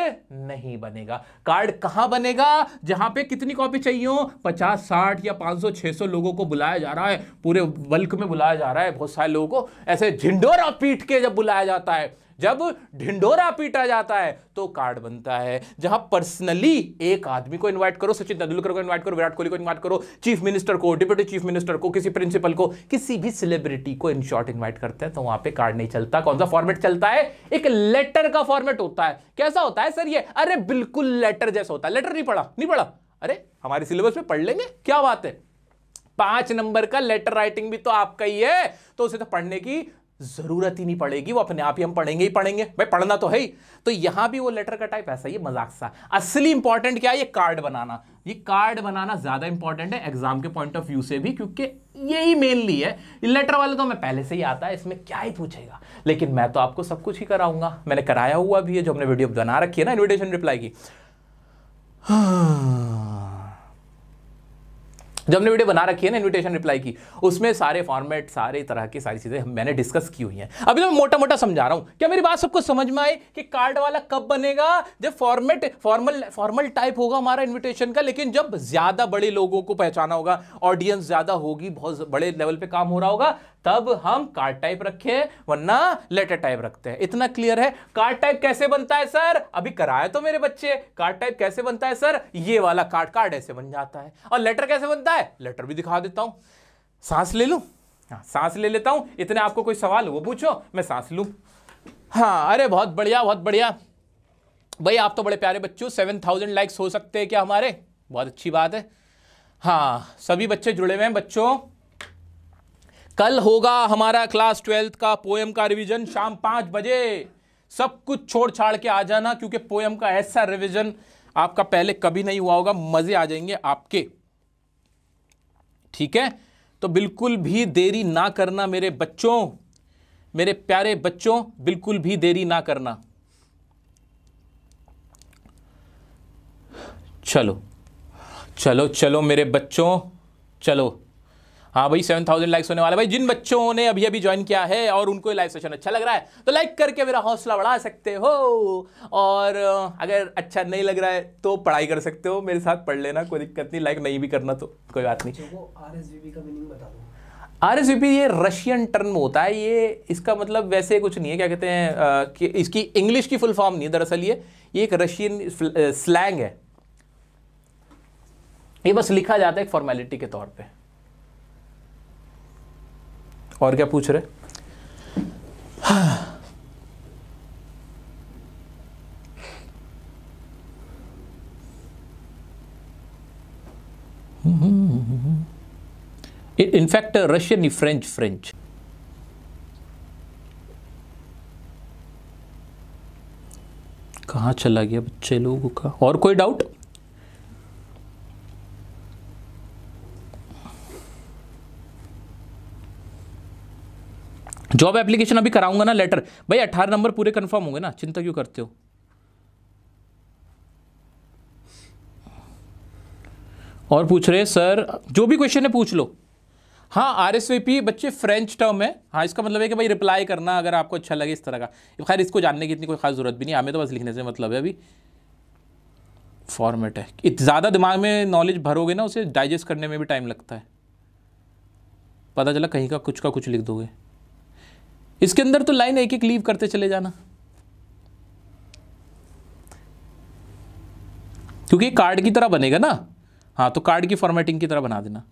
Speaker 1: नहीं बनेगा कार्ड कहाँ बनेगा जहाँ पे कितनी कॉपी चाहिए हो पचास साठ या पाँच सौ छः सौ लोगों को बुलाया जा रहा है पूरे बल्क में बुलाया जा रहा है बहुत सारे लोगों को ऐसे झिंडोरा पीट के जब बुलाया जाता है जब ढिंडोरा पीटा जाता है तो कार्ड बनता है जहां पर्सनली एक आदमी को इनवाइट करो सचिन तेंदुलकर को इनवाइट करो विराट कोहली को इनवाइट करो चीफ मिनिस्टर को डिप्यूटी चीफ मिनिस्टर को किसी प्रिंसिपल को किसी भी सेलिब्रिटी को इन शॉर्ट इन्वाइट करते हैं तो वहां पे कार्ड नहीं चलता कौन सा फॉर्मेट चलता है एक लेटर का फॉर्मेट होता है कैसा होता है सर ये अरे बिल्कुल लेटर जैसा होता है लेटर नहीं पढ़ा नहीं पढ़ा अरे हमारे सिलेबस में पढ़ लेंगे क्या बात है पांच नंबर का लेटर राइटिंग भी तो आपका ही है तो उसे तो पढ़ने की जरूरत ही नहीं पड़ेगी वो अपने आप ही हम पढ़ेंगे ही पढ़ेंगे भाई पढ़ना तो है ही तो यहां भी वो लेटर का टाइप ऐसा ही मजाक सा असली इंपॉर्टेंट क्या है ये कार्ड बनाना ये कार्ड बनाना ज्यादा इंपॉर्टेंट है एग्जाम के पॉइंट ऑफ व्यू से भी क्योंकि यही मेनली है लेटर वाले तो हमें पहले से ही आता है इसमें क्या ही पूछेगा लेकिन मैं तो आपको सब कुछ ही कराऊंगा मैंने कराया हुआ भी है जो हमने वीडियो बना रखी है ना इन्विटेशन रिप्लाई की जो हमने वीडियो बना रखी है ना इनविटेशन रिप्लाई की उसमें सारे फॉर्मेट सारे तरह की सारी चीज़ें मैंने डिस्कस की हुई हैं अभी तो मैं मोटा मोटा समझा रहा हूं क्या मेरी बात सबको समझ में आए कि कार्ड वाला कब बनेगा जब फॉर्मेट फॉर्मल फॉर्मल टाइप होगा हमारा इन्विटेशन का लेकिन जब ज़्यादा बड़े लोगों को पहचाना होगा ऑडियंस ज़्यादा होगी बहुत बड़े लेवल पर काम हो रहा होगा तब हम कार्ड टाइप रखे वरना लेटर टाइप रखते हैं इतना क्लियर है कार्ड टाइप कैसे बनता है सर अभी कराया तो मेरे बच्चे कार्ड टाइप कैसे बनता है सर ये वाला कार्ड कार्ड ऐसे बन जाता है और लेटर कैसे बनता है लेटर भी दिखा देता हूं सांस ले लू हाँ सांस ले लेता हूं इतने आपको कोई सवाल वो पूछो मैं सांस लू हाँ अरे बहुत बढ़िया बहुत बढ़िया भाई आप तो बड़े प्यारे बच्चों सेवन थाउजेंड लाइक्स हो सकते हैं क्या हमारे बहुत अच्छी बात है हाँ सभी बच्चे जुड़े हुए हैं बच्चों कल होगा हमारा क्लास ट्वेल्थ का पोएम का रिवीजन शाम पांच बजे सब कुछ छोड़ छाड़ के आ जाना क्योंकि पोएम का ऐसा रिवीजन आपका पहले कभी नहीं हुआ होगा मज़े आ जाएंगे आपके ठीक है तो बिल्कुल भी देरी ना करना मेरे बच्चों मेरे प्यारे बच्चों बिल्कुल भी देरी ना करना चलो चलो चलो मेरे बच्चों चलो हाँ भाई सेवन थाउजेंड लाइक्स होने वाला भाई जिन बच्चों ने अभी अभी ज्वाइन किया है और उनको लाइव सेशन अच्छा लग रहा है तो लाइक करके मेरा हौसला बढ़ा सकते हो और अगर अच्छा नहीं लग रहा है तो पढ़ाई कर सकते हो मेरे साथ पढ़ लेना कोई दिक्कत नहीं लाइक नहीं भी करना तो कोई बात नहीं आर अच्छा, एस ये रशियन टर्म होता है ये इसका मतलब वैसे कुछ नहीं है क्या कहते हैं कि इसकी इंग्लिश की फुल फॉर्म नहीं है दरअसल ये ये एक रशियन स्लैंग है ये बस लिखा जाता है एक फॉर्मेलिटी के तौर पर और क्या पूछ रहे इनफैक्ट रशियन ही फ्रेंच फ्रेंच कहा चला गया बच्चे लोगों का और कोई डाउट जॉब एप्लीकेशन अभी कराऊंगा ना लेटर भाई अट्ठारह नंबर पूरे कन्फर्म होंगे ना चिंता क्यों करते हो और पूछ रहे सर जो भी क्वेश्चन है पूछ लो हाँ आर एस वी पी बच्चे फ्रेंच टर्म है हाँ इसका मतलब है कि भाई रिप्लाई करना अगर आपको अच्छा लगे इस तरह का खैर इसको जानने की इतनी कोई खास ज़रूरत भी नहीं हमें तो बस लिखने से मतलब है अभी फॉर्मेट है ज़्यादा दिमाग में नॉलेज भरोगे ना उसे डाइजेस्ट करने में भी टाइम लगता है पता चला कहीं का कुछ का कुछ लिख दोगे इसके अंदर तो लाइन एक एक लीव करते चले जाना क्योंकि कार्ड की तरह बनेगा ना हाँ तो कार्ड की फॉर्मेटिंग की तरह बना देना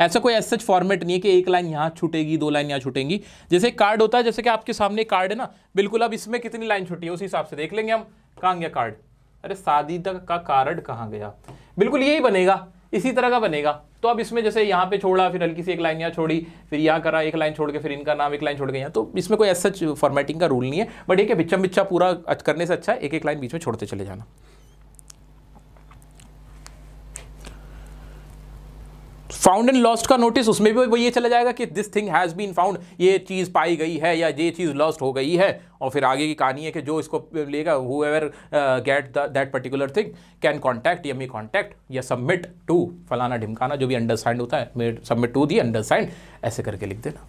Speaker 1: ऐसा कोई एस सच फॉर्मेट नहीं है कि एक लाइन यहाँ छूटेगी दो लाइन यहाँ छूटेंगी जैसे कार्ड होता है जैसे कि आपके सामने कार्ड है ना बिल्कुल अब इसमें कितनी लाइन छुटी है उस हिसाब से देख लेंगे हम कहाँ गया कार्ड अरे शादी तक का कार्ड कहाँ गया बिल्कुल यही बनेगा इसी तरह का बनेगा तो अब इसमें जैसे यहाँ पे छोड़ा फिर हल्की सी एक लाइन यहाँ छोड़ी फिर यहाँ करा एक लाइन छोड़ के फिर इनका नाम एक लाइन छोड़ के यहाँ तो इसमें कोई ऐसा फॉर्मेटिंग का रूल नहीं है बट एक बिच्चा बिच्चा पूरा करने से अच्छा एक एक लाइन बीच में छोड़ते चले जाना फाउंड एंड लॉस्ट का नोटिस उसमें भी वो ये चला जाएगा कि this thing has been found ये चीज़ पाई गई है या ये चीज़ लॉस्ट हो गई है और फिर आगे की कहानी है कि जो इसको लेगा whoever get that particular thing can contact या मी कॉन्टैक्ट या सबमिट टू फलाना ढिमकाना जो भी अंडरस्टैंड होता है सबमिट टू दी अंडरस्टैंड ऐसे करके लिख देना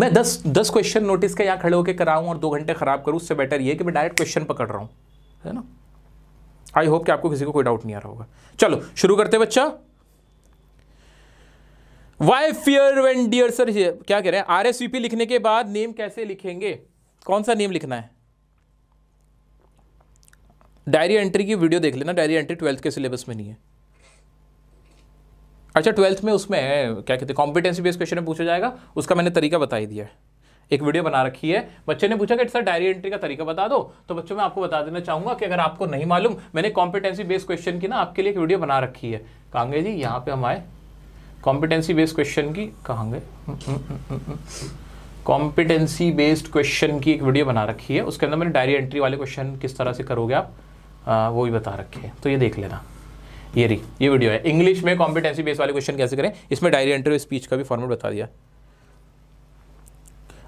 Speaker 1: मैं दस दस क्वेश्चन नोटिस के यहाँ खड़े होकर कराऊँ और दो घंटे ख़राब करूँ उससे बेटर ये कि मैं डायरेक्ट क्वेश्चन पकड़ रहा हूँ है ना आई होप कि आपको किसी को कोई डाउट नहीं आ रहा होगा चलो शुरू करते बच्चा why fear when dear sir क्या कह रहे हैं आर एस लिखने के बाद नेम कैसे लिखेंगे कौन सा नेम लिखना है डायरी एंट्री की वीडियो देख लेना डायरी एंट्री ट्वेल्थ के सिलेबस में नहीं है अच्छा ट्वेल्थ में उसमें क्या कहते हैं कॉम्पिटेंसी बेस्ड क्वेश्चन में पूछा जाएगा उसका मैंने तरीका बता ही दिया है एक वीडियो बना रखी है बच्चे ने पूछा कि सर डायरी एंट्री का तरीका बता दो तो बच्चों मैं आपको बता देना चाहूंगा कि अगर आपको नहीं मालूम मैंने कॉम्पिटेंसी बेस्ड क्वेश्चन की ना आपके लिए एक वीडियो बना रखी है कांगे जी यहाँ पे हम आए कॉम्पिटेंसी बेस्ड क्वेश्चन की कहाँ कॉम्पिटेंसी बेस्ड क्वेश्चन की एक वीडियो बना रखी है उसके अंदर मैंने डायरी एंट्री वाले क्वेश्चन किस तरह से करोगे आप आ, वो भी बता रखे तो ये देख लेना ये रही ये वीडियो है इंग्लिश में कॉम्पिटेंसी बेस्ड वाले क्वेश्चन कैसे करें इसमें डायरी एंट्री और स्पीच का भी फॉर्मेट बता दिया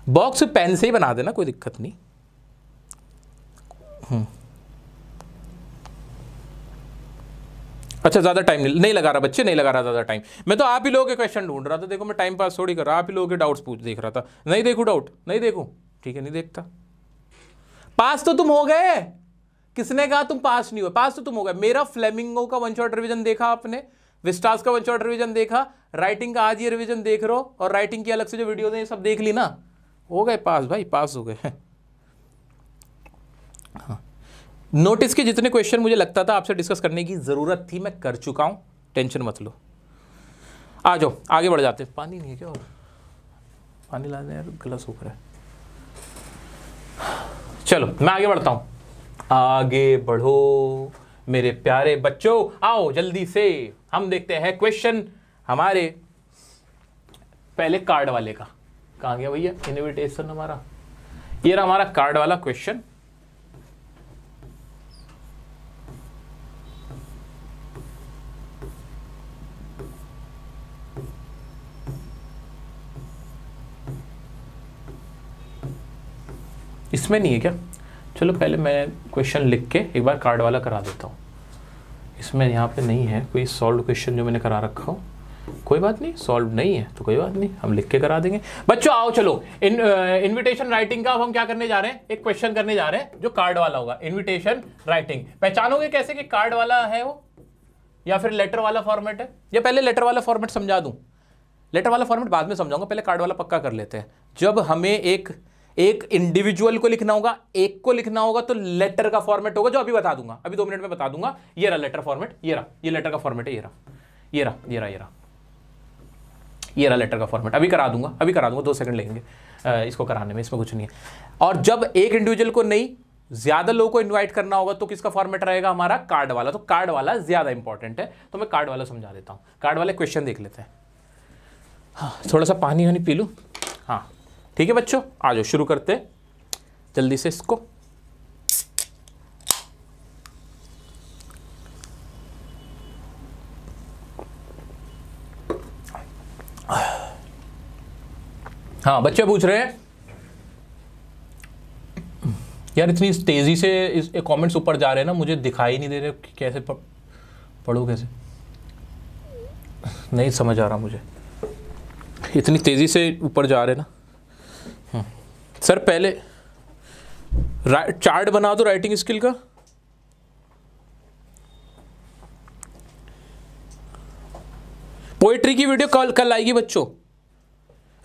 Speaker 1: बॉक्स पेन से ही बना देना कोई दिक्कत नहीं हम्म। अच्छा ज़्यादा टाइम नहीं, नहीं लगा रहा बच्चे नहीं लगा रहा ज़्यादा टाइम मैं तो आप ही लोगों के क्वेश्चन ढूंढ रहा था देखो मैं टाइम पास थोड़ी कर रहा आप ही लोगों के डाउट्स पूछ देख रहा था नहीं देखू डाउट नहीं देखू ठीक है नहीं देखता पास तो तुम हो गए किसने कहा तुम पास नहीं हो पास तो तुम हो गए मेरा फ्लेमिंगो का वन शॉट रिविजन देखा आपने विस्टास का वन शॉट रिविजन देखा राइटिंग का आज ये रिविजन देख रहे हो और राइटिंग की अलग से जो वीडियो है सब देख ली ना हो गए पास भाई पास हो गए हाँ नोटिस के जितने क्वेश्चन मुझे लगता था आपसे डिस्कस करने की ज़रूरत थी मैं कर चुका हूं टेंशन मत लो आ जाओ आगे बढ़ जाते पानी नहीं है क्या और पानी ला दें यार गला सूख रहा है चलो मैं आगे बढ़ता हूं आगे बढ़ो मेरे प्यारे बच्चों आओ जल्दी से हम देखते हैं क्वेश्चन हमारे पहले कार्ड वाले का कहा गया भैया इनविटेशन हमारा ये रहा हमारा कार्ड वाला क्वेश्चन इसमें नहीं है क्या चलो पहले मैं क्वेश्चन लिख के एक बार कार्ड वाला करा देता हूँ इसमें यहाँ पे नहीं है कोई सॉल्व क्वेश्चन जो मैंने करा रखा हो कोई बात नहीं सॉल्व नहीं है तो कोई बात नहीं हम लिख के करा देंगे बच्चों आओ चलो इन इनविटेशन राइटिंग का अब हम क्या करने जा रहे हैं एक क्वेश्चन करने जा रहे हैं जो कार्ड वाला होगा इनविटेशन राइटिंग पहचानोगे कैसे कि कार्ड वाला है वो या फिर लेटर वाला फॉर्मेट है या पहले लेटर वाला फॉर्मेट समझा दूँ लेटर वाला फॉर्मेट बाद में समझाऊंगा पहले कार्ड वाला पक्का कर लेते हैं जब हमें एक एक इंडिविजुअल को लिखना होगा एक को लिखना होगा तो लेटर का फॉर्मेट होगा जो अभी बता दूंगा अभी दो मिनट में बता दूंगा ये रहा लेटर फॉर्मेट ये रहा ये लेटर का फॉर्मेट है ये रहा ये रहा ये रहा ये रहा ये रहा लेटर का फॉर्मेट अभी करा दूंगा अभी करा दूंगा दो सेकंड लेंगे इसको कराने में इसमें कुछ नहीं है और जब एक इंडिविजुअल को नहीं ज़्यादा लोगों को इनवाइट करना होगा तो किसका फॉर्मेट रहेगा हमारा कार्ड वाला तो कार्ड वाला ज़्यादा इंपॉर्टेंट है तो मैं कार्ड वाला समझा देता हूँ कार्ड वाले क्वेश्चन देख लेते हैं हाँ थोड़ा सा पानी वानी पी लूँ हाँ ठीक है बच्चों आ जाओ शुरू करते जल्दी से इसको हाँ बच्चे पूछ रहे हैं यार इतनी तेज़ी से इस कमेंट्स ऊपर जा रहे हैं ना मुझे दिखाई नहीं दे रहे कि कैसे पढ़ू कैसे नहीं समझ आ रहा मुझे इतनी तेज़ी से ऊपर जा रहे ना हम्म। सर पहले चार्ट बना दो राइटिंग स्किल का पोइट्री की वीडियो कल कल आएगी बच्चों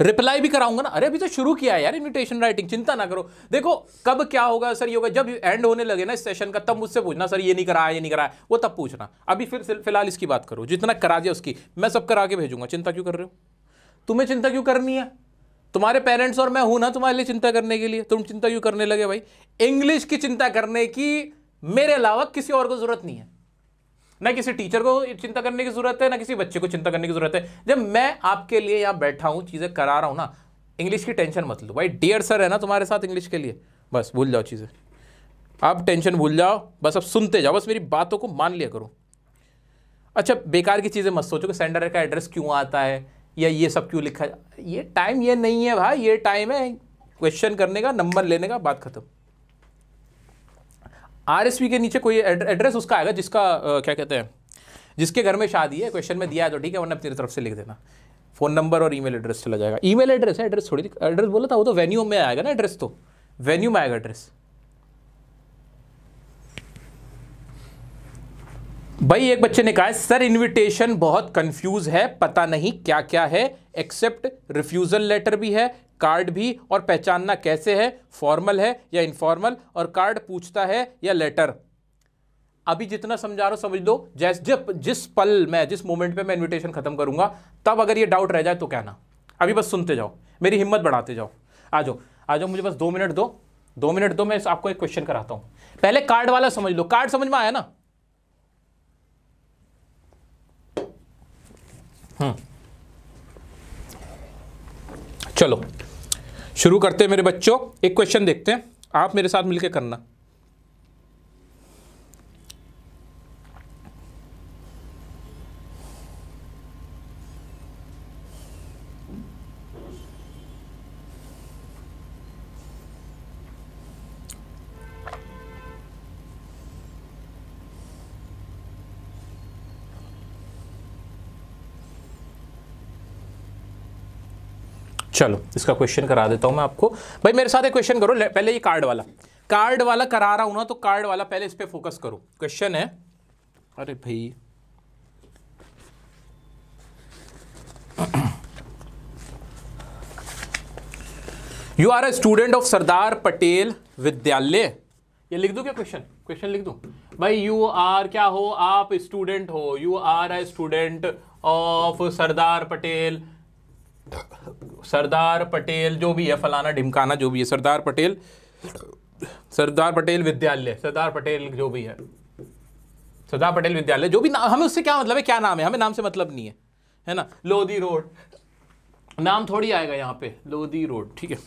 Speaker 1: रिप्लाई भी कराऊंगा ना अरे अभी तो शुरू किया है यार इनविटेशन राइटिंग चिंता ना करो देखो कब क्या होगा सर ये होगा जब एंड होने लगे ना इस सेशन का तब मुझसे पूछना सर ये नहीं कराया ये नहीं कराया वो तब पूछना अभी फिर फिलहाल इसकी बात करो जितना करा दिया उसकी मैं सब करा के भेजूंगा चिंता क्यों कर रहे हो तुम्हें चिंता क्यों करनी है तुम्हारे पेरेंट्स और मैं हूं ना तुम्हारे लिए चिंता करने के लिए तुम चिंता क्यों करने लगे भाई इंग्लिश की चिंता करने की मेरे अलावा किसी और को जरूरत नहीं है ना किसी टीचर को चिंता करने की जरूरत है ना किसी बच्चे को चिंता करने की जरूरत है जब मैं आपके लिए यहाँ बैठा हूँ चीज़ें करा रहा हूँ ना इंग्लिश की टेंशन मत लो भाई डियर सर है ना तुम्हारे साथ इंग्लिश के लिए बस भूल जाओ चीज़ें आप टेंशन भूल जाओ बस अब सुनते जाओ बस मेरी बातों को मान लिया करो अच्छा बेकार की चीज़ें मत सोचो कि सेंडर का एड्रेस क्यों आता है या ये सब क्यों लिखा ये टाइम ये नहीं है भाई ये टाइम है क्वेश्चन करने का नंबर लेने का बात खत्म आर के नीचे कोई एड्रेस उसका आएगा जिसका आ, क्या कहते हैं जिसके घर में शादी है क्वेश्चन में दिया है तो ठीक है वरना अपनी तरफ से लिख देना फ़ोन नंबर और ईमेल एड्रेस चला जाएगा ईमेल एड्रेस है एड्रेस थोड़ी एड्रेस बोला था वो तो वेन्यू में आएगा ना एड्रेस तो वेन्यू में आएगा एड्रेस भाई एक बच्चे ने कहा है सर इनविटेशन बहुत कंफ्यूज है पता नहीं क्या क्या है एक्सेप्ट रिफ्यूजल लेटर भी है कार्ड भी और पहचानना कैसे है फॉर्मल है या इनफॉर्मल और कार्ड पूछता है या लेटर अभी जितना समझा रहा समझ लो जैस जब जिस पल में जिस मोमेंट पे मैं इनविटेशन खत्म करूंगा तब अगर ये डाउट रह जाए तो क्या ना अभी बस सुनते जाओ मेरी हिम्मत बढ़ाते जाओ आ जाओ आ जाओ मुझे बस दो मिनट दो दो मिनट दो मैं आपको एक क्वेश्चन कराता हूं पहले कार्ड वाला समझ लो कार्ड समझ में आया ना हम्म। चलो शुरू करते हैं मेरे बच्चों एक क्वेश्चन देखते हैं आप मेरे साथ मिलकर करना चलो इसका क्वेश्चन करा देता हूं मैं आपको भाई मेरे साथ एक क्वेश्चन करो पहले ये कार्ड वाला कार्ड वाला करा रहा हूं ना तो कार्ड वाला पहले इस पर फोकस करो क्वेश्चन है अरे भाई you are a student of Sardar Patel Vidyalaya ये लिख दू क्या क्वेश्चन क्वेश्चन लिख दू भाई यू आर क्या हो आप स्टूडेंट हो you are a student of Sardar Patel Sardar Patel जो भी है फलाना ढिमकाना जो भी है सरदार पटेल सरदार पटेल विद्यालय सरदार पटेल जो भी है सरदार पटेल विद्यालय जो भी हमें उससे क्या मतलब है क्या नाम है हमें नाम से मतलब नहीं है है ना लोधी रोड नाम थोड़ी आएगा यहाँ पे लोधी रोड ठीक है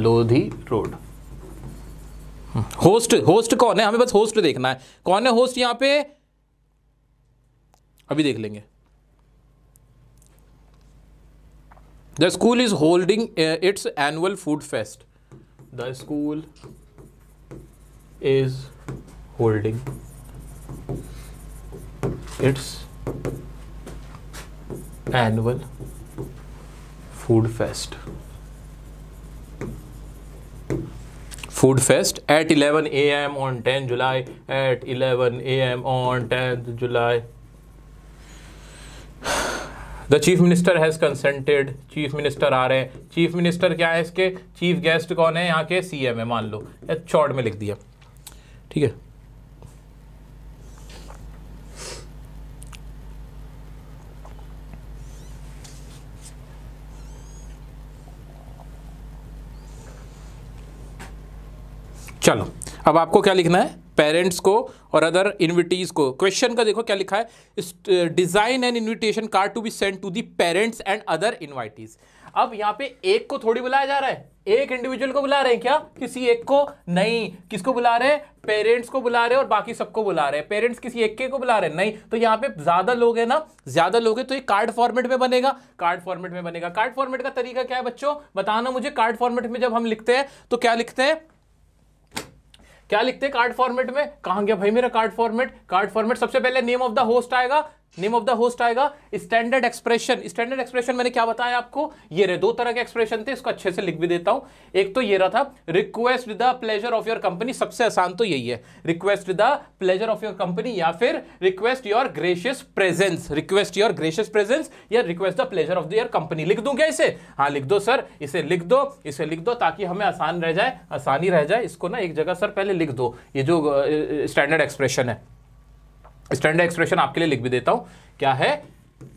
Speaker 1: लोधी रोड हम्म, होस्ट होस्ट कौन है हमें बस होस्ट देखना है कौन है होस्ट यहां पे अभी देख लेंगे The school is holding uh, its annual food fest. The school is holding its annual food fest. Food fest at 11 a.m. on 10 July. At 11 a.m. on 10 July. The chief minister has consented chief minister आ रहे हैं chief minister क्या है इसके chief guest कौन है यहाँ के सी एम है मान लो शॉर्ट में लिख दिया ठीक है चलो अब आपको क्या लिखना है पेरेंट्स को और अदर इन्विटीज़ को क्वेश्चन का देखो क्या लिखा है design and invitation card to be send to the parents and other invitees अब यहाँ पे एक को थोड़ी बुलाया जा रहा है एक इंडिविजुअल को बुला रहे हैं क्या किसी एक को नहीं किसको बुला रहे हैं पेरेंट्स को बुला रहे हैं और बाकी सबको बुला रहे हैं पेरेंट्स किसी एक के को बुला रहे हैं नहीं तो यहाँ पे ज्यादा लोग हैं ना ज्यादा लोग हैं तो ये कार्ड फॉर्मेट में बनेगा कार्ड फॉर्मेट में बनेगा कार्ड फॉर्मेट का तरीका क्या है बच्चों बताना मुझे कार्ड फॉर्मेट में जब हम लिखते हैं तो क्या लिखते हैं क्या लिखते हैं कार्ड फॉर्मेट में कहा गया भाई मेरा कार्ड फॉर्मेट कार्ड फॉर्मेट सबसे पहले नेम ऑफ द होस्ट आएगा नेम ऑफ द होस्ट आएगा स्टैंडर्ड एक्सप्रेशन स्टैंडर्ड एक्सप्रेशन मैंने क्या बताया आपको ये रहे दो तरह के एक्सप्रेशन थे इसको अच्छे से लिख भी देता हूं एक तो ये रहा था request with the pleasure of your company सबसे आसान तो यही है request with the pleasure of your company या फिर request your gracious presence request your gracious presence या request the pleasure of your company लिख दूं क्या इसे हाँ लिख दो सर इसे लिख दो इसे लिख दो ताकि हमें आसान रह जाए आसानी रह जाए इसको ना एक जगह सर पहले लिख दो ये जो स्टैंडर्ड एक्सप्रेशन है स्टैंडर्ड एक्सप्रेशन आपके लिए लिख भी देता हूं क्या है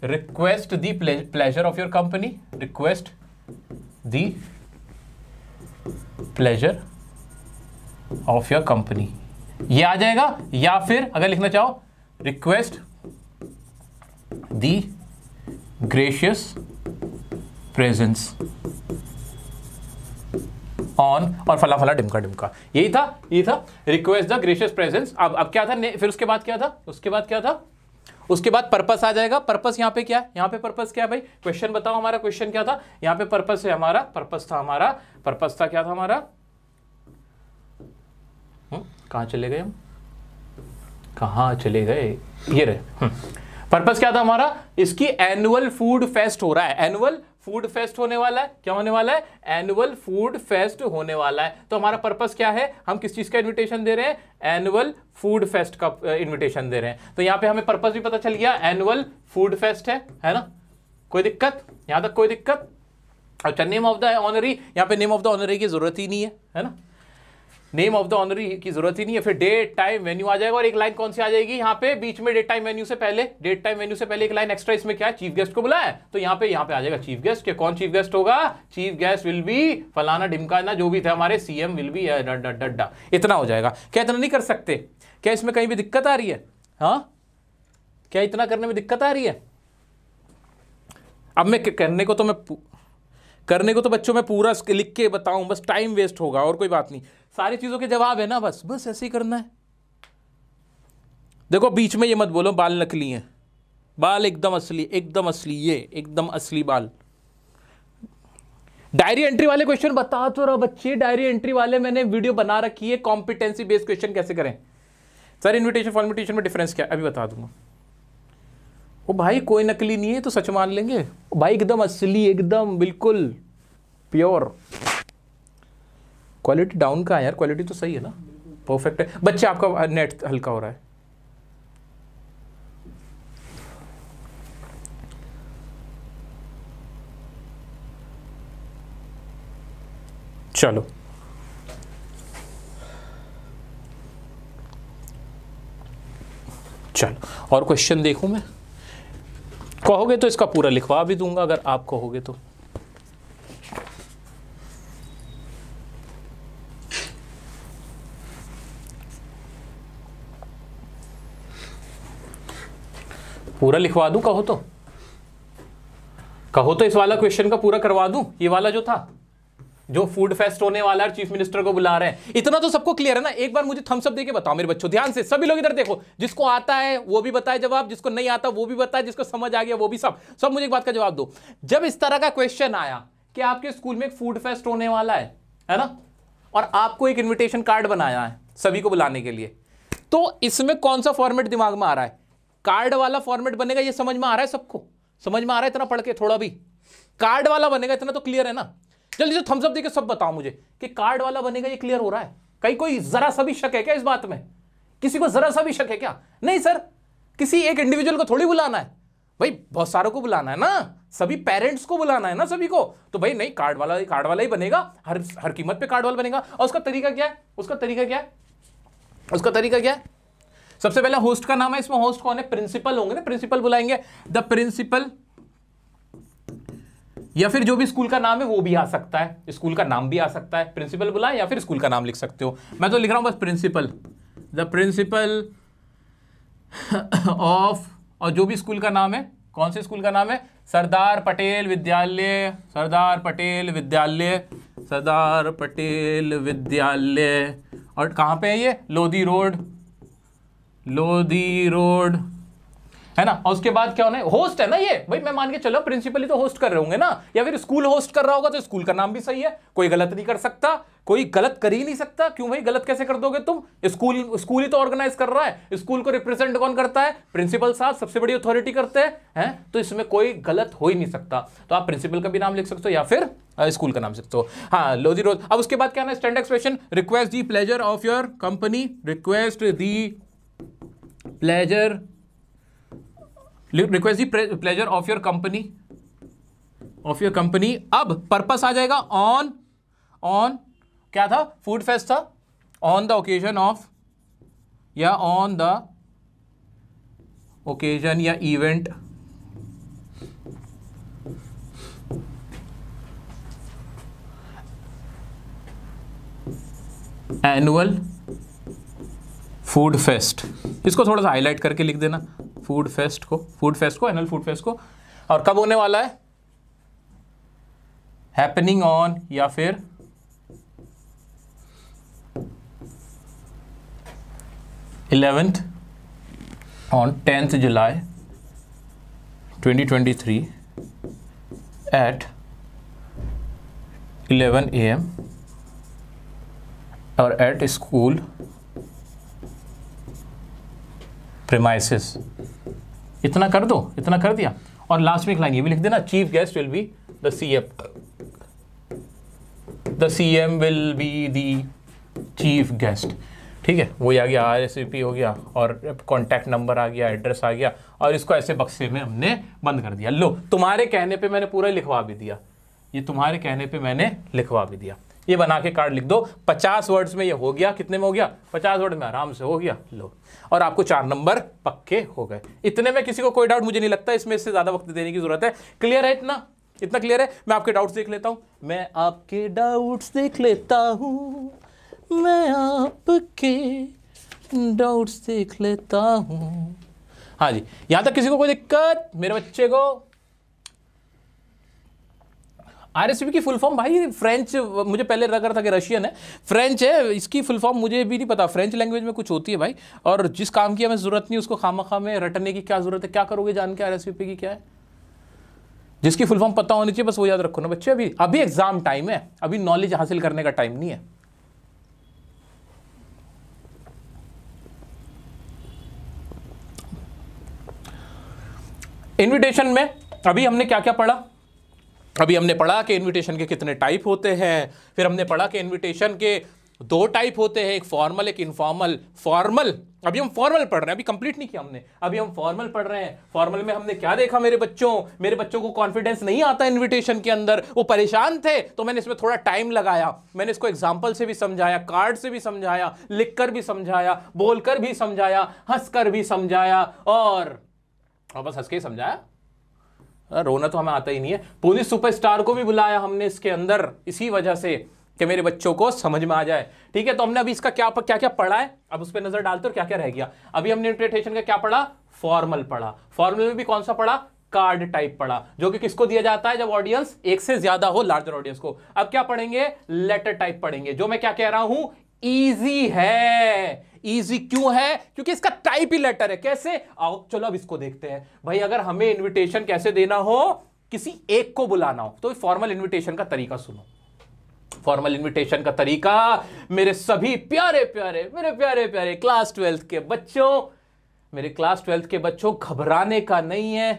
Speaker 1: request the pleasure of your company request the pleasure of your company ये आ जाएगा या फिर अगर लिखना चाहो request the gracious presence on और फला फला डिमका डिमका यही था यही था रिक्वेस्ट द ग्रेशियस प्रेजेंस अब अब क्या था फिर उसके बाद क्या था उसके बाद क्या था उसके बाद पर्पस आ जाएगा पर्पस यहाँ पे क्या है यहाँ पे पर्पस क्या है भाई क्वेश्चन बताओ हमारा क्वेश्चन क्या था यहाँ पे पर्पस है हमारा पर्पस था हमारा पर्पस था क्या था हमारा हम्म, कहाँ चले गए हम कहाँ चले गए ये रहे पर्पस हम्म। क्या था हमारा इसकी एनुअल फूड फेस्ट हो रहा है एनुअल फूड फेस्ट होने वाला है क्या होने वाला है एनुअल फूड फेस्ट होने वाला है तो हमारा पर्पस क्या है हम किस चीज़ का इन्विटेशन दे रहे हैं एनुअल फूड फेस्ट का इन्विटेशन दे रहे हैं तो यहाँ पे हमें पर्पस भी पता चल गया एनुअल फूड फेस्ट है है ना कोई दिक्कत यहाँ तक कोई दिक्कत अच्छा नेम ऑफ द ऑनरी यहाँ पे नेम ऑफ द ऑनरी की जरूरत ही नहीं है है ना नेम ऑफ द ऑनरी की जरूरत ही नहीं है फिर डेट टाइम वेन्यू आ जाएगा और एक लाइन कौन सी आ जाएगी यहाँ पे बीच में डेट टाइम वेन्यू से पहले डेट टाइम वेन्यू से पहले एक लाइन एक्स्ट्रा इसमें क्या है चीफ गेस्ट को बुलाया तो यहाँ पे यहाँ पे आ जाएगा चीफ गेस्ट क्या कौन चीफ गेस्ट होगा चीफ गेस्ट विल बी फलाना ढिमकाना जो भी थे हमारे सीएम विल बी डा इतना हो जाएगा क्या इतना नहीं कर सकते क्या इसमें कहीं भी दिक्कत आ रही है हाँ क्या इतना करने में दिक्कत आ रही है अब मैं करने को तो मैं करने को तो बच्चों में पूरा लिख के बताऊं बस टाइम वेस्ट होगा और कोई बात नहीं सारी चीज़ों के जवाब है ना बस बस ऐसे ही करना है देखो बीच में ये मत बोलो बाल नकली हैं बाल एकदम असली एकदम असली ये एकदम असली बाल डायरी एंट्री वाले क्वेश्चन बता तो रहा बच्चे डायरी एंट्री वाले मैंने वीडियो बना रखी है कॉम्पिटेंसी बेस्ड क्वेश्चन कैसे करें सर इन्विटेशन फॉर्मिटेशन में डिफरेंस क्या अभी बता दूंगा ओ भाई कोई नकली नहीं है तो सच मान लेंगे भाई एकदम असली एकदम बिल्कुल प्योर क्वालिटी डाउन का है यार क्वालिटी तो सही है ना परफेक्ट है बच्चे आपका नेट हल्का हो रहा है चलो चलो और क्वेश्चन देखूं मैं कहोगे तो इसका पूरा लिखवा भी दूंगा अगर आप कहोगे तो पूरा लिखवा दूं कहो तो कहो तो इस वाला क्वेश्चन का पूरा करवा दूं ये वाला जो था जो फूड फेस्ट होने वाला है चीफ मिनिस्टर को बुला रहे हैं इतना तो सबको क्लियर है ना एक बार मुझे थम्सअप देके बताओ मेरे बच्चों ध्यान से सभी लोग इधर देखो जिसको आता है वो भी बताए जवाब जिसको नहीं आता वो भी बताए जिसको समझ आ गया वो भी सब सब मुझे एक बात का जवाब दो जब इस तरह का क्वेश्चन आया कि आपके स्कूल में एक फूड फेस्ट होने वाला है है ना और आपको एक इन्विटेशन कार्ड बनाया है सभी को बुलाने के लिए तो इसमें कौन सा फॉर्मेट दिमाग में आ रहा है कार्ड वाला फॉर्मेट बनेगा ये समझ में आ रहा है सबको समझ में आ रहा है इतना पढ़ के थोड़ा भी कार्ड वाला बनेगा इतना तो क्लियर है ना जल्दी से थम्सअप देकर सब बताओ मुझे कि कार्ड वाला बनेगा ये क्लियर हो रहा है कहीं कोई जरा सा भी शक है क्या इस बात में किसी को जरा सा भी शक है क्या नहीं सर किसी एक इंडिविजुअल को थोड़ी बुलाना है भाई बहुत सारों को बुलाना है ना सभी पेरेंट्स को बुलाना है ना सभी को तो भाई नहीं कार्ड वाला कार्ड वाला ही बनेगा हर हर कीमत पे कार्ड वाला बनेगा और उसका तरीका क्या है उसका तरीका क्या है उसका तरीका क्या है सबसे पहले होस्ट का नाम है इसमें होस्ट कौन है प्रिंसिपल होंगे ना प्रिंसिपल बुलाएंगे द प्रिंसिपल या फिर जो भी स्कूल का नाम है वो भी आ सकता है स्कूल का नाम भी आ सकता है प्रिंसिपल बुला या फिर स्कूल का नाम लिख सकते हो मैं तो लिख रहा हूं बस प्रिंसिपल द प्रिंसिपल ऑफ और जो भी स्कूल का नाम है कौन से स्कूल का नाम है सरदार पटेल विद्यालय सरदार पटेल विद्यालय सरदार पटेल विद्यालय और कहाँ पे है ये लोधी रोड लोधी रोड है ना और उसके बाद क्या होना है होस्ट है ना ये भाई मैं मान के चलो प्रिंसिपली तो होस्ट कर रहे होंगे ना या फिर स्कूल होस्ट कर रहा होगा तो स्कूल का नाम भी सही है कोई गलत नहीं कर सकता कोई गलत कर ही नहीं सकता क्यों भाई गलत कैसे कर दोगे तुम स्कूल स्कूल ही तो ऑर्गेनाइज कर रहा है स्कूल को रिप्रेजेंट कौन करता है प्रिंसिपल साहब सबसे बड़ी अथॉरिटी करते हैं है? तो इसमें कोई गलत हो ही नहीं सकता तो आप प्रिंसिपल का भी नाम लिख सकते हो या फिर स्कूल का नाम लिख सकते हो हाँ लोधी रोज अब उसके बाद क्या है stand expression request the pleasure of your company request the pleasure request the pleasure of your company of your company अब पर्पस आ जाएगा ऑन ऑन क्या था फूड फेस्ट था ऑन द ओकेजन ऑफ या ऑन द ओकेजन या event annual food fest इसको थोड़ा सा हाईलाइट करके लिख देना फूड फेस्ट को फूड फेस्ट को एनअल फूड फेस्ट को और कब होने वाला है हैपनिंग ऑन या फिर eleventh on tenth July 2023 at 11 am और एट स्कूल प्रेमाइसिस इतना कर दो इतना कर दिया और लास्ट में एक लाइन ये भी लिख देना chief guest will be the C M the C M will be the chief guest ठीक है वही आ गया आर एस पी हो गया और कॉन्टैक्ट नंबर आ गया एड्रेस आ गया और इसको ऐसे बक्से में हमने बंद कर दिया लो तुम्हारे कहने पे मैंने पूरा लिखवा भी दिया ये तुम्हारे कहने पे मैंने लिखवा भी दिया ये बना के कार्ड लिख दो पचास वर्ड्स में ये हो गया कितने में हो गया पचास वर्ड में आराम से हो गया लो और आपको चार नंबर पक्के हो गए इतने में किसी को कोई डाउट मुझे नहीं लगता इसमें इससे ज़्यादा वक्त देने की जरूरत है क्लियर है इतना इतना क्लियर है मैं आपके डाउट्स देख लेता हूं मैं आपके डाउट्स देख लेता हूं मैं आपके डाउट्स देख लेता हूँ हाँ जी यहां तक किसी को कोई दिक्कत मेरे बच्चे को आरएसपी की फुल फॉर्म भाई फ्रेंच मुझे पहले लग रहा था कि रशियन है फ्रेंच है इसकी फुल फॉर्म मुझे भी नहीं पता फ्रेंच लैंग्वेज में कुछ होती है भाई और जिस काम की हमें ज़रूरत नहीं उसको खामा खाम में रटने की क्या ज़रूरत है क्या करोगे जान के आर की क्या है जिसकी फुल फॉर्म पता होनी चाहिए बस वो याद रखो ना बच्चे अभी अभी एग्ज़ाम टाइम है अभी नॉलेज हासिल करने का टाइम नहीं है इनविटेशन में अभी हमने क्या क्या पढ़ा अभी हमने पढ़ा कि इनविटेशन के कितने टाइप होते हैं फिर हमने पढ़ा कि इनविटेशन के दो टाइप होते हैं एक फॉर्मल एक इनफॉर्मल फॉर्मल अभी हम फॉर्मल पढ़ रहे हैं अभी कंप्लीट नहीं किया हमने अभी हम फॉर्मल पढ़ रहे हैं फॉर्मल में हमने क्या देखा मेरे बच्चों मेरे बच्चों को कॉन्फिडेंस नहीं आता इनविटेशन के अंदर वो परेशान थे तो मैंने इसमें थोड़ा टाइम लगाया मैंने इसको एग्जाम्पल से भी समझाया कार्ड से भी समझाया लिखकर भी समझाया बोलकर भी समझाया हंसकर भी समझाया और, और बस हंस के ही समझाया हाँ, रोना तो हमें आता ही नहीं है पुलिस सुपरस्टार को भी बुलाया हमने इसके अंदर इसी वजह से कि मेरे बच्चों को समझ में आ जाए ठीक है तो हमने अभी इसका क्या क्या क्या पढ़ा है अब उस पर नजर डालते और क्या क्या रह गया अभी हमने इंटरटेशन का क्या पढ़ा फॉर्मल पढ़ा फॉर्मल में भी कौन सा पढ़ा कार्ड टाइप पढ़ा जो कि किसको दिया जाता है जब ऑडियंस एक से ज्यादा हो लार्जर ऑडियंस को अब क्या पढ़ेंगे लेटर टाइप पढ़ेंगे जो मैं क्या कह रहा हूं इजी है इजी क्यों है क्योंकि इसका टाइप ही लेटर है कैसे आओ चलो अब इसको देखते हैं भाई अगर हमें इन्विटेशन कैसे देना हो किसी एक को बुलाना हो तो फॉर्मल इन्विटेशन का तरीका सुनो फॉर्मल इनविटेशन का तरीका मेरे सभी प्यारे प्यारे मेरे प्यारे प्यारे क्लास ट्वेल्थ के बच्चों मेरे क्लास ट्वेल्थ के बच्चों घबराने का नहीं है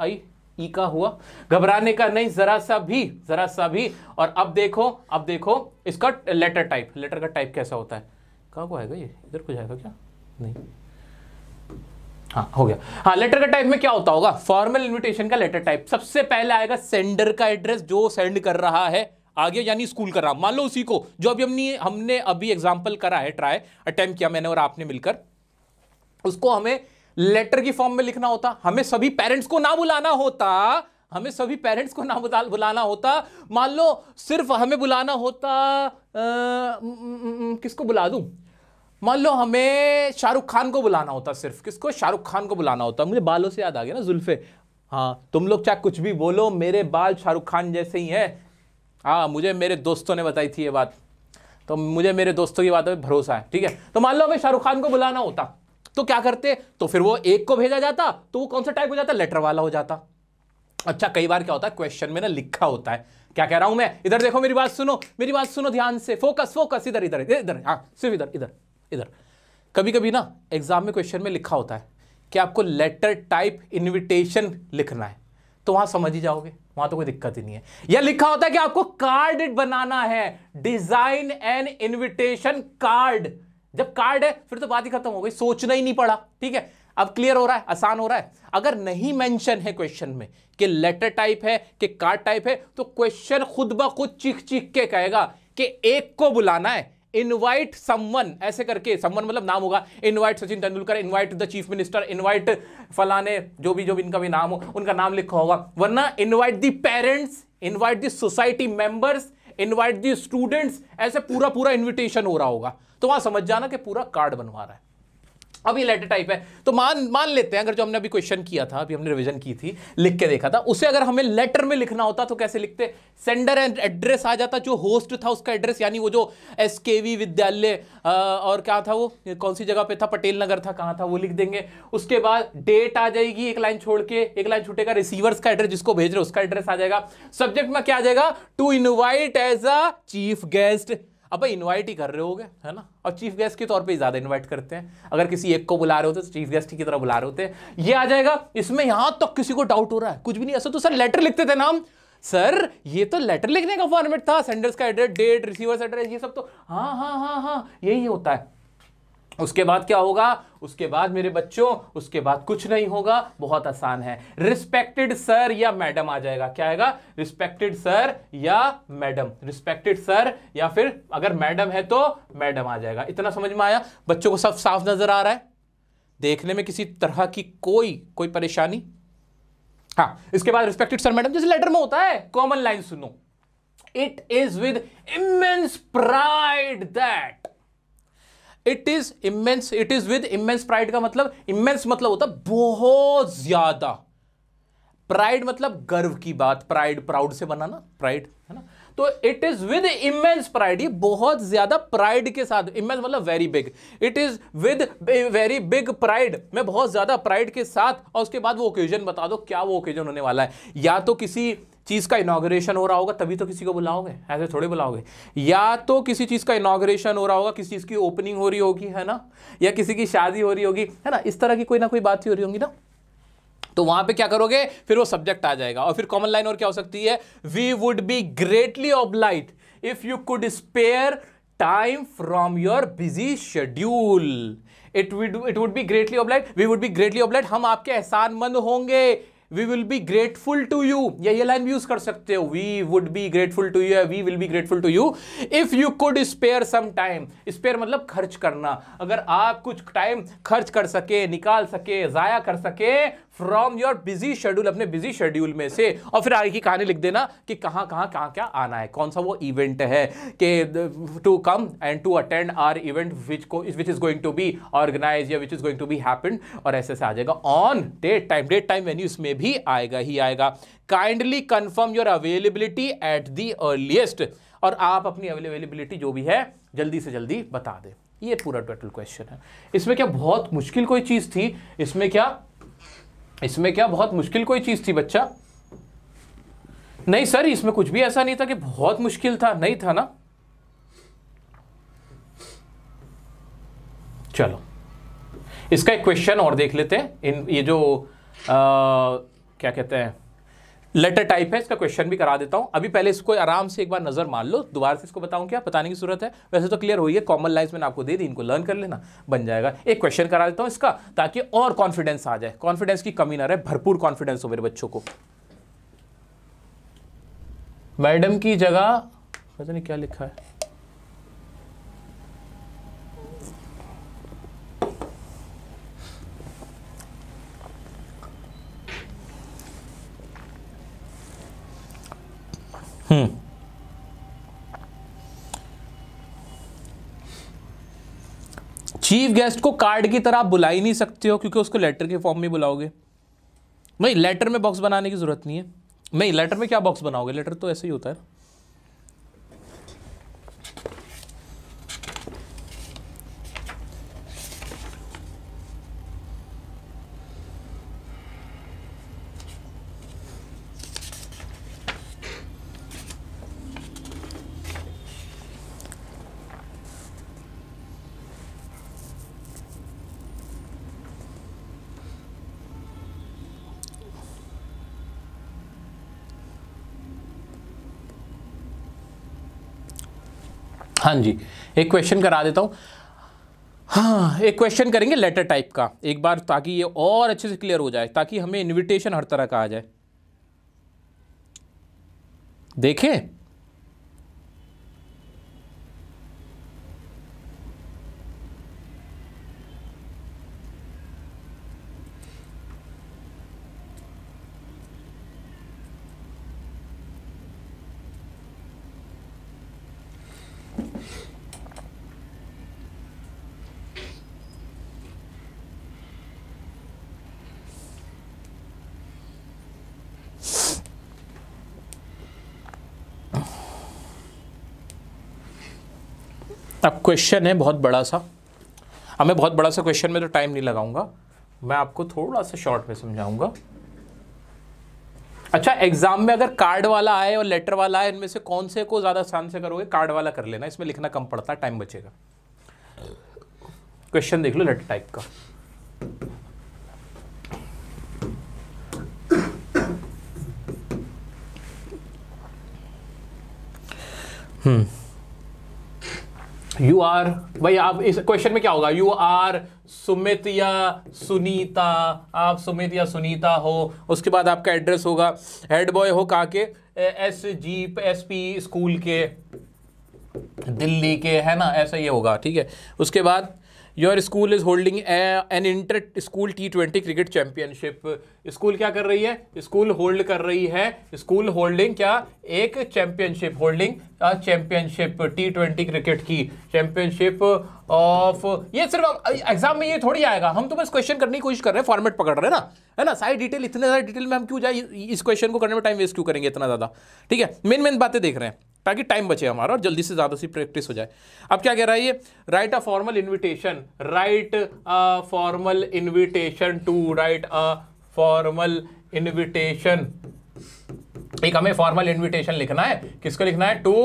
Speaker 1: आई ई का हुआ घबराने का नहीं जरा सा भी जरा सा भी और अब देखो अब देखो इसका लेटर टाइप लेटर का टाइप कैसा होता है कहाँ को आएगा ये इधर को जाएगा क्या नहीं हाँ हो गया हाँ लेटर का टाइप में क्या होता होगा फॉर्मल इनविटेशन का लेटर टाइप सबसे पहले आएगा सेंडर का एड्रेस जो सेंड कर रहा है आगे यानी स्कूल कर रहा मान लो उसी को जो अभी हमने हमने अभी एग्जांपल करा है ट्राई अटेम्प्ट किया मैंने और आपने मिलकर उसको हमें लेटर की फॉर्म में लिखना होता हमें सभी पेरेंट्स को ना बुलाना होता हमें सभी पेरेंट्स को ना बुलाना होता मान लो सिर्फ हमें बुलाना होता आ, किसको बुला दूं मान लो हमें शाहरुख खान को बुलाना होता सिर्फ किसको शाहरुख खान को बुलाना होता मुझे बालों से याद आ गया ना जुल्फे हाँ तुम लोग चाहे कुछ भी बोलो मेरे बाल शाहरुख खान जैसे ही हैं हाँ मुझे मेरे दोस्तों ने बताई थी ये बात तो मुझे मेरे दोस्तों की बात पर भरोसा है ठीक है तो मान लो हमें शाहरुख खान को बुलाना होता तो क्या करते तो फिर वो एक को भेजा जाता तो वो कौन सा टाइप हो जाता लेटर वाला हो जाता अच्छा कई बार क्या होता है क्वेश्चन में ना लिखा होता है क्या कह रहा हूं मैं इधर देखो मेरी बात सुनो मेरी बात सुनो ध्यान से फोकस फोकस इधर इधर इधर हाँ सिर्फ इधर इधर इधर कभी कभी ना एग्जाम में क्वेश्चन में लिखा होता है कि आपको लेटर टाइप इनविटेशन लिखना है तो वहां समझ ही जाओगे वहां तो कोई दिक्कत ही नहीं है या लिखा होता है कि आपको कार्ड बनाना है डिजाइन एंड इनविटेशन कार्ड जब कार्ड है फिर तो बात ही खत्म हो गई सोचना ही नहीं पड़ा ठीक है अब क्लियर हो रहा है आसान हो रहा है अगर नहीं मेंशन है क्वेश्चन में कि लेटर टाइप है कि कार्ड टाइप है तो क्वेश्चन खुद ब खुद चीख चीख के कहेगा कि एक को बुलाना है इनवाइट समवन ऐसे करके समवन मतलब नाम होगा invite Sachin Tendulkar invite the chief minister invite फलाने जो भी जो भी इनका भी नाम हो उनका नाम लिखा होगा वरना invite the parents invite the society members invite the students ऐसे पूरा पूरा इनविटेशन हो रहा होगा तो वहां समझ जाना कि पूरा कार्ड बनवा रहा है अब ये लेटर टाइप है तो मान मान लेते हैं अगर जो हमने अभी क्वेश्चन किया था अभी हमने रिवीजन की थी लिख के देखा था उसे अगर हमें लेटर में लिखना होता तो कैसे लिखते सेंडर एंड एड्रेस आ जाता जो होस्ट था उसका एड्रेस यानी वो जो एस विद्यालय और क्या था वो कौन सी जगह पे था पटेल नगर था कहाँ था वो लिख देंगे उसके बाद डेट आ जाएगी एक लाइन छोड़ के एक लाइन छूटेगा रिसीवर्स का एड्रेस जिसको भेज रहे उसका एड्रेस आ जाएगा सब्जेक्ट में क्या आ जाएगा to invite as a chief guest अब भाई इन्वाइट ही कर रहे गए है ना और चीफ गेस्ट के तौर पे ज़्यादा इन्वाइट करते हैं अगर किसी एक को बुला रहे होते तो चीफ गेस्ट की तरह बुला रहे होते हैं ये आ जाएगा इसमें यहां तक तो किसी को डाउट हो रहा है कुछ भी नहीं ऐसा तो सर लेटर लिखते थे नाम सर ये तो लेटर लिखने का फॉर्मेट था सेंडर्स का एड्रेस डेट रिसीवर्स एड्रेस ये सब तो हाँ हाँ हाँ हाँ यही होता है उसके बाद क्या होगा उसके बाद मेरे बच्चों उसके बाद कुछ नहीं होगा बहुत आसान है रिस्पेक्टेड सर या मैडम आ जाएगा क्या आएगा रिस्पेक्टेड सर या मैडम रिस्पेक्टेड सर या फिर अगर मैडम है तो मैडम आ जाएगा इतना समझ में आया बच्चों को सब साफ नजर आ रहा है देखने में किसी तरह की कोई कोई परेशानी हाँ इसके बाद रिस्पेक्टेड सर मैडम जैसे लेटर में होता है कॉमन लाइन सुनो it is with immense pride that it is immense it is with immense pride का मतलब इमेंस मतलब होता है बहुत ज्यादा प्राइड मतलब गर्व की बात प्राइड प्राउड से बनाना प्राइड है ना तो it is with immense pride ये बहुत ज्यादा प्राइड के साथ इमेंस मतलब very big it is with very big pride मैं बहुत ज्यादा प्राइड के साथ और उसके बाद वो ओकेजन बता दो क्या वो ओकेजन होने वाला है या तो किसी चीज़ का इनाग्रेशन हो रहा होगा तभी तो किसी को बुलाओगे ऐसे थोड़े बुलाओगे या तो किसी चीज़ का इनाग्रेशन हो रहा होगा किसी चीज़ की ओपनिंग हो रही होगी है ना या किसी की शादी हो रही होगी है ना इस तरह की कोई ना कोई बात ही हो रही होगी ना तो वहां पे क्या करोगे फिर वो सब्जेक्ट आ जाएगा और फिर कॉमन लाइन और क्या हो सकती है we would be greatly obliged if you could spare time from your busy schedule it would it would be greatly obliged we would be greatly obliged हम आपके एहसानमंद होंगे we will be grateful to you या ये line भी use कर सकते हो we would be grateful to you we will be grateful to you if you could spare some time spare मतलब खर्च करना अगर आप कुछ टाइम खर्च कर सके निकाल सके ज़ाया कर सके फ्रॉम योर बिजी शेड्यूल अपने बिजी शेड्यूल में से और फिर आगे की कहानी लिख देना कि कहाँ कहाँ कहाँ क्या आना है कौन सा वो इवेंट है कि to come and to attend our event which को which is going to be organise या which is going to be happen और ऐसे ऐसे आ जाएगा on date time date time venue इसमें भी आएगा ही आएगा kindly confirm your availability at the earliest और आप अपनी अवेलेबिलिटी जो भी है जल्दी से जल्दी बता दें ये पूरा टोटल क्वेश्चन है इसमें क्या बहुत मुश्किल कोई चीज़ थी इसमें क्या इसमें क्या बहुत मुश्किल कोई चीज़ थी बच्चा नहीं सर इसमें कुछ भी ऐसा नहीं था कि बहुत मुश्किल था नहीं था ना चलो इसका एक क्वेश्चन और देख लेते हैं इन ये जो आ, क्या कहते हैं लेटर टाइप है इसका क्वेश्चन भी करा देता हूं अभी पहले इसको आराम से एक बार नजर मार लो दोबारा से इसको बताऊं क्या बताने की जरूरत है वैसे तो क्लियर हुई है कॉमन लाइन्स मैंने आपको दे दी इनको लर्न कर लेना बन जाएगा एक क्वेश्चन करा देता हूं इसका ताकि और कॉन्फिडेंस आ जाए कॉन्फिडेंस की कमी ना रहे भरपूर कॉन्फिडेंस हो मेरे बच्चों को मैडम की जगह पता नहीं क्या लिखा है चीफ hmm. गेस्ट को कार्ड की तरह आप बुला ही नहीं सकते हो क्योंकि उसको लेटर के फॉर्म में बुलाओगे नहीं लेटर में बॉक्स बनाने की ज़रूरत नहीं है नहीं लेटर में क्या बॉक्स बनाओगे लेटर तो ऐसे ही होता है हाँ जी एक क्वेश्चन करा देता हूँ हाँ एक क्वेश्चन करेंगे लेटर टाइप का एक बार ताकि ये और अच्छे से क्लियर हो जाए ताकि हमें इनविटेशन हर तरह का आ जाए देखें अब क्वेश्चन है बहुत बड़ा सा अब मैं बहुत बड़ा सा क्वेश्चन में तो टाइम नहीं लगाऊंगा मैं आपको थोड़ा सा शॉर्ट में समझाऊंगा अच्छा एग्जाम में अगर कार्ड वाला आए और लेटर वाला आए इनमें से कौन से को ज़्यादा आसान से करोगे कार्ड वाला कर लेना इसमें लिखना कम पड़ता है टाइम बचेगा क्वेश्चन देख लो लेटर टाइप का हम्म यू आर भाई आप इस क्वेश्चन में क्या होगा यू आर सुमित या सुनीता आप सुमित या सुनीता हो उसके बाद आपका एड्रेस होगा हेड बॉय हो कहा के S G S P school के दिल्ली के है ना ऐसा ये होगा ठीक है उसके बाद your school is holding an inter school T twenty cricket championship school क्या कर रही है स्कूल होल्ड कर रही है स्कूल होल्डिंग क्या एक championship holding championship T twenty cricket की चैंपियनशिप ऑफ ये सिर्फ एग्जाम में ये थोड़ी आएगा हम तो बस क्वेश्चन करने की कोशिश कर रहे हैं फॉर्मेट पकड़ रहे हैं ना है ना सारी डिटेल इतने ज़्यादा डिटेल में हम क्यों जाए इस क्वेश्चन को करने में टाइम वेस्ट क्यों करेंगे इतना ज़्यादा ठीक है मेन मेन बातें देख रहे हैं ताकि टाइम बचे हमारा और जल्दी से ज़्यादा सी प्रैक्टिस हो जाए अब क्या कह रहा है ये write a formal invitation write a formal invitation to write a formal invitation एक हमें फॉर्मल इन्विटेशन लिखना है किसको लिखना है to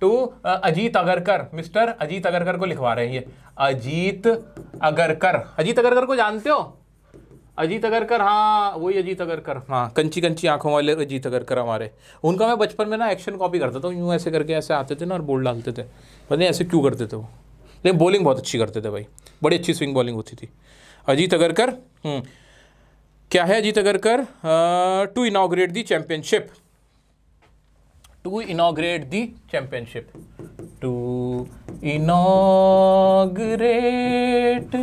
Speaker 1: to Ajit Agarkar mister Ajit Agarkar को लिखवा रहे हैं ये अजीत अगरकर अजीत अगरकर को जानते हो अजीत अगरकर हाँ वही अजीत अगरकर हाँ कंची कंची आंखों वाले अजीत अगरकर हमारे उनका मैं बचपन में ना एक्शन कॉपी करता था यूँ ऐसे करके ऐसे आते थे ना और बोल डालते थे पता नहीं ऐसे क्यों करते थे वो लेकिन बॉलिंग बहुत अच्छी करते थे भाई बड़ी अच्छी स्विंग बॉलिंग होती थी अजीत अगरकर हम्म, क्या है Ajit Agarkar to inaugurate the championship to inaugurate the championship to inaugurate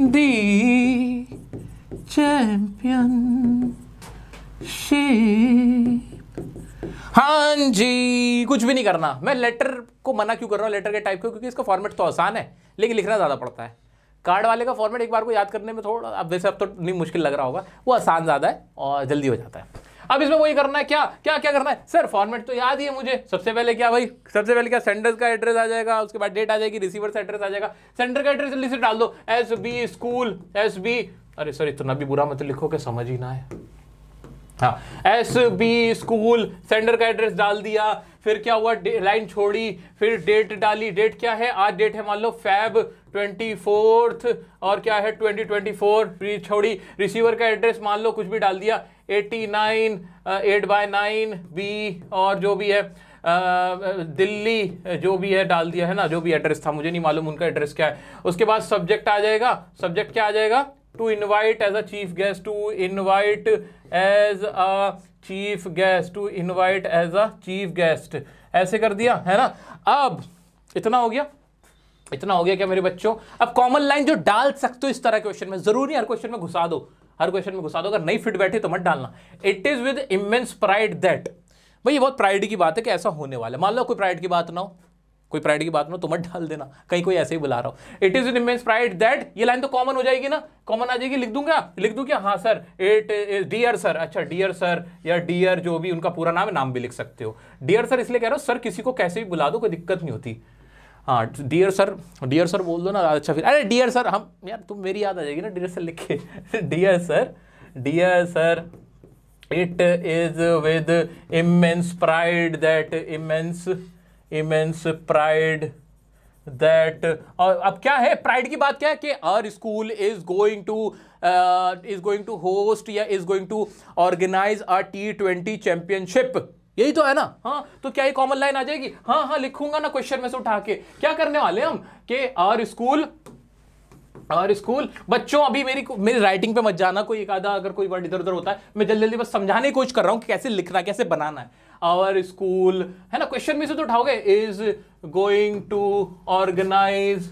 Speaker 1: the champion हाँ जी कुछ भी नहीं करना मैं लेटर को मना क्यों कर रहा हूँ लेटर के टाइप को क्योंकि इसका फॉर्मेट तो आसान है लेकिन लिखना ज़्यादा पड़ता है कार्ड वाले का फॉर्मेट एक बार को याद करने में थोड़ा अब वैसे अब तो नहीं मुश्किल लग रहा होगा वो आसान ज़्यादा है और जल्दी हो जाता है अब इसमें वही करना है क्या क्या क्या करना है सर फॉर्मेट तो याद ही है मुझे सबसे पहले क्या भाई सबसे पहले क्या सेंडर का एड्रेस आ जाएगा उसके बाद डेट आ जाएगी रिसीवर का एड्रेस आ जाएगा सेंडर का एड्रेस जल्दी से डाल दो S B school S B अरे सर इतना भी बुरा मतलब लिखो कि समझ ही ना है हाँ एस बी स्कूल सेंडर का एड्रेस डाल दिया फिर क्या हुआ लाइन छोड़ी फिर डेट डाली डेट क्या है आज डेट है मान लो फैब ट्वेंटी फोर्थ और क्या है ट्वेंटी ट्वेंटी फोर छोड़ी रिसीवर का एड्रेस मान लो कुछ भी डाल दिया eighty nine eight by nine B और जो भी है uh, दिल्ली जो भी है डाल दिया है ना जो भी एड्रेस था मुझे नहीं मालूम उनका एड्रेस क्या है उसके बाद सब्जेक्ट आ जाएगा सब्जेक्ट क्या आ जाएगा to invite as a chief guest to invite as a chief guest to invite as a chief guest ऐसे कर दिया है ना अब इतना हो गया इतना हो गया क्या मेरे बच्चों अब कॉमन लाइन जो डाल सकते हो इस तरह क्वेश्चन में जरूरी हर क्वेश्चन में घुसा दो हर क्वेश्चन में घुसा दो अगर नहीं फिट बैठे तो मत डालना it is with immense pride that भाई ये बहुत प्राइड की बात है कि ऐसा होने वाला है मान लो कोई प्राइड की बात ना हो कोई प्राइड की बात ना तो मत डाल देना कहीं कोई ऐसे ही बुला रहा हूं it is in immense pride that ये लाइन तो कॉमन हो जाएगी ना कॉमन आ जाएगी लिख दूंगा लिख दूँ क्या हाँ sir it is dear sir अच्छा डियर सर या डियर जो भी उनका पूरा नाम है नाम भी लिख सकते हो डियर सर इसलिए कह रहा हूँ सर किसी को कैसे भी बुला दो कोई दिक्कत नहीं होती हाँ डियर सर डियर सर बोल दो ना अच्छा फिर अरे डियर सर हम यार तुम मेरी याद आ जाएगी ना डियर सर लिख के dear sir dear sir it is with immense pride that immense immense pride that और अब क्या है प्राइड की बात क्या है कि our school is going to is going to host या is going to organise our T twenty championship यही तो है ना हाँ तो क्या ये कॉमन लाइन आ जाएगी हाँ हाँ लिखूंगा ना क्वेश्चन में से उठा के क्या करने वाले हम के आर स्कूल और स्कूल बच्चों अभी मेरी मेरी राइटिंग पे मत जाना कोई एक आधा अगर कोई वर्ड इधर उधर होता है मैं जल्दी जल्दी बस समझाने की कोशिश कर रहा हूँ कि कैसे लिखना कैसे बनाना है आवर स्कूल है ना क्वेश्चन में से तो उठाओगे is going to organise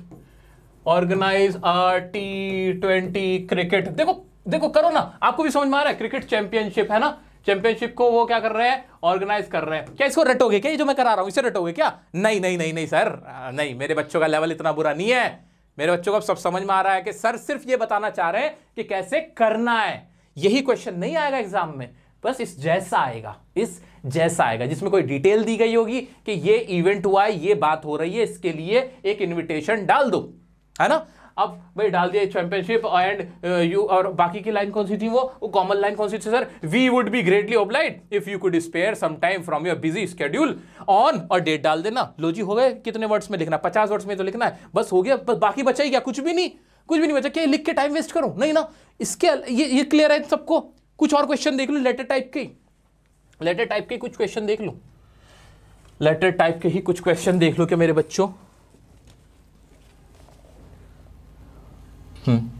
Speaker 1: organise our T twenty cricket देखो देखो करो ना आपको भी समझ में आ रहा है क्रिकेट चैंपियनशिप है ना चैंपियनशिप को वो क्या कर रहे हैं ऑर्गेनाइज कर रहे हैं क्या इसको रटोगे क्या ये जो मैं करा रहा हूं इसे रटोगे क्या नहीं नहीं नहीं नहीं सर नहीं मेरे बच्चों का लेवल इतना बुरा नहीं है मेरे बच्चों को अब सब समझ में आ रहा है कि सर सिर्फ ये बताना चाह रहे हैं कि कैसे करना है यही क्वेश्चन नहीं आएगा एग्जाम में बस इस जैसा आएगा इस जैसा आएगा जिसमें कोई डिटेल दी गई होगी कि ये इवेंट हुआ है ये बात हो रही है इसके लिए एक इनविटेशन डाल दो है ना अब भाई डाल दिया चैंपियनशिप एंड यू और बाकी की लाइन कौन सी थी वो वो कॉमन लाइन कौन सी थी sir we would be greatly obliged if you could spare some time from your busy schedule on और डेट डाल देना लो जी हो गए कितने वर्ड्स में लिखना पचास वर्ड्स में तो लिखना है बस हो गया बस बाकी बचा ही क्या कुछ भी नहीं कुछ भी नहीं बचा क्या लिख के टाइम वेस्ट करो नहीं ना इसके ये ये क्लियर है सबको कुछ और क्वेश्चन देख लो लेटर टाइप के लेटर टाइप के कुछ क्वेश्चन देख लो लेटर टाइप के ही कुछ क्वेश्चन देख लो क्या मेरे बच्चों हम्म।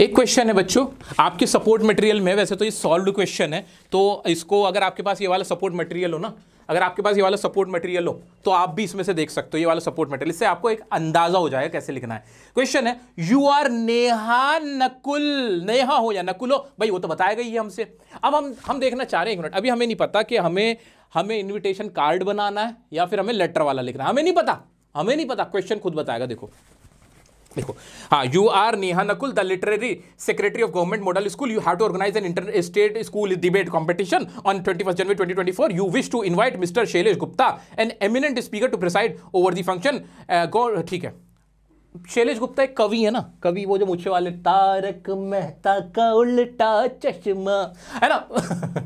Speaker 1: एक क्वेश्चन है बच्चों आपके सपोर्ट मटेरियल में वैसे तो ये सॉल्व क्वेश्चन है तो इसको अगर आपके पास ये वाला सपोर्ट मटेरियल हो ना अगर आपके पास ये वाला सपोर्ट मटेरियल हो तो आप भी इसमें से देख सकते हो ये वाला सपोर्ट मटेरियल इससे आपको एक अंदाजा हो जाएगा कैसे लिखना है क्वेश्चन है यू आर नेहा नकुल नेहा हो या नकुल हो भाई वो तो बताएगा ही हमसे अब हम हम देखना चाह रहे हैं एक मिनट अभी हमें नहीं पता कि हमें हमें इन्विटेशन कार्ड बनाना है या फिर हमें लेटर वाला लिखना है हमें नहीं पता हमें नहीं पता क्वेश्चन खुद बताएगा देखो देखो हाँ you are Neha Nakul the literary secretary of government model school you have to organise an inter state school debate competition on twenty first January twenty twenty four you wish to invite mister Shailesh Gupta an eminent speaker to preside over the function ठीक है शैलेश गुप्ता एक कवि है ना कवि वो जो मुझे वाले तारक मेहता का उल्टा चश्मा है ना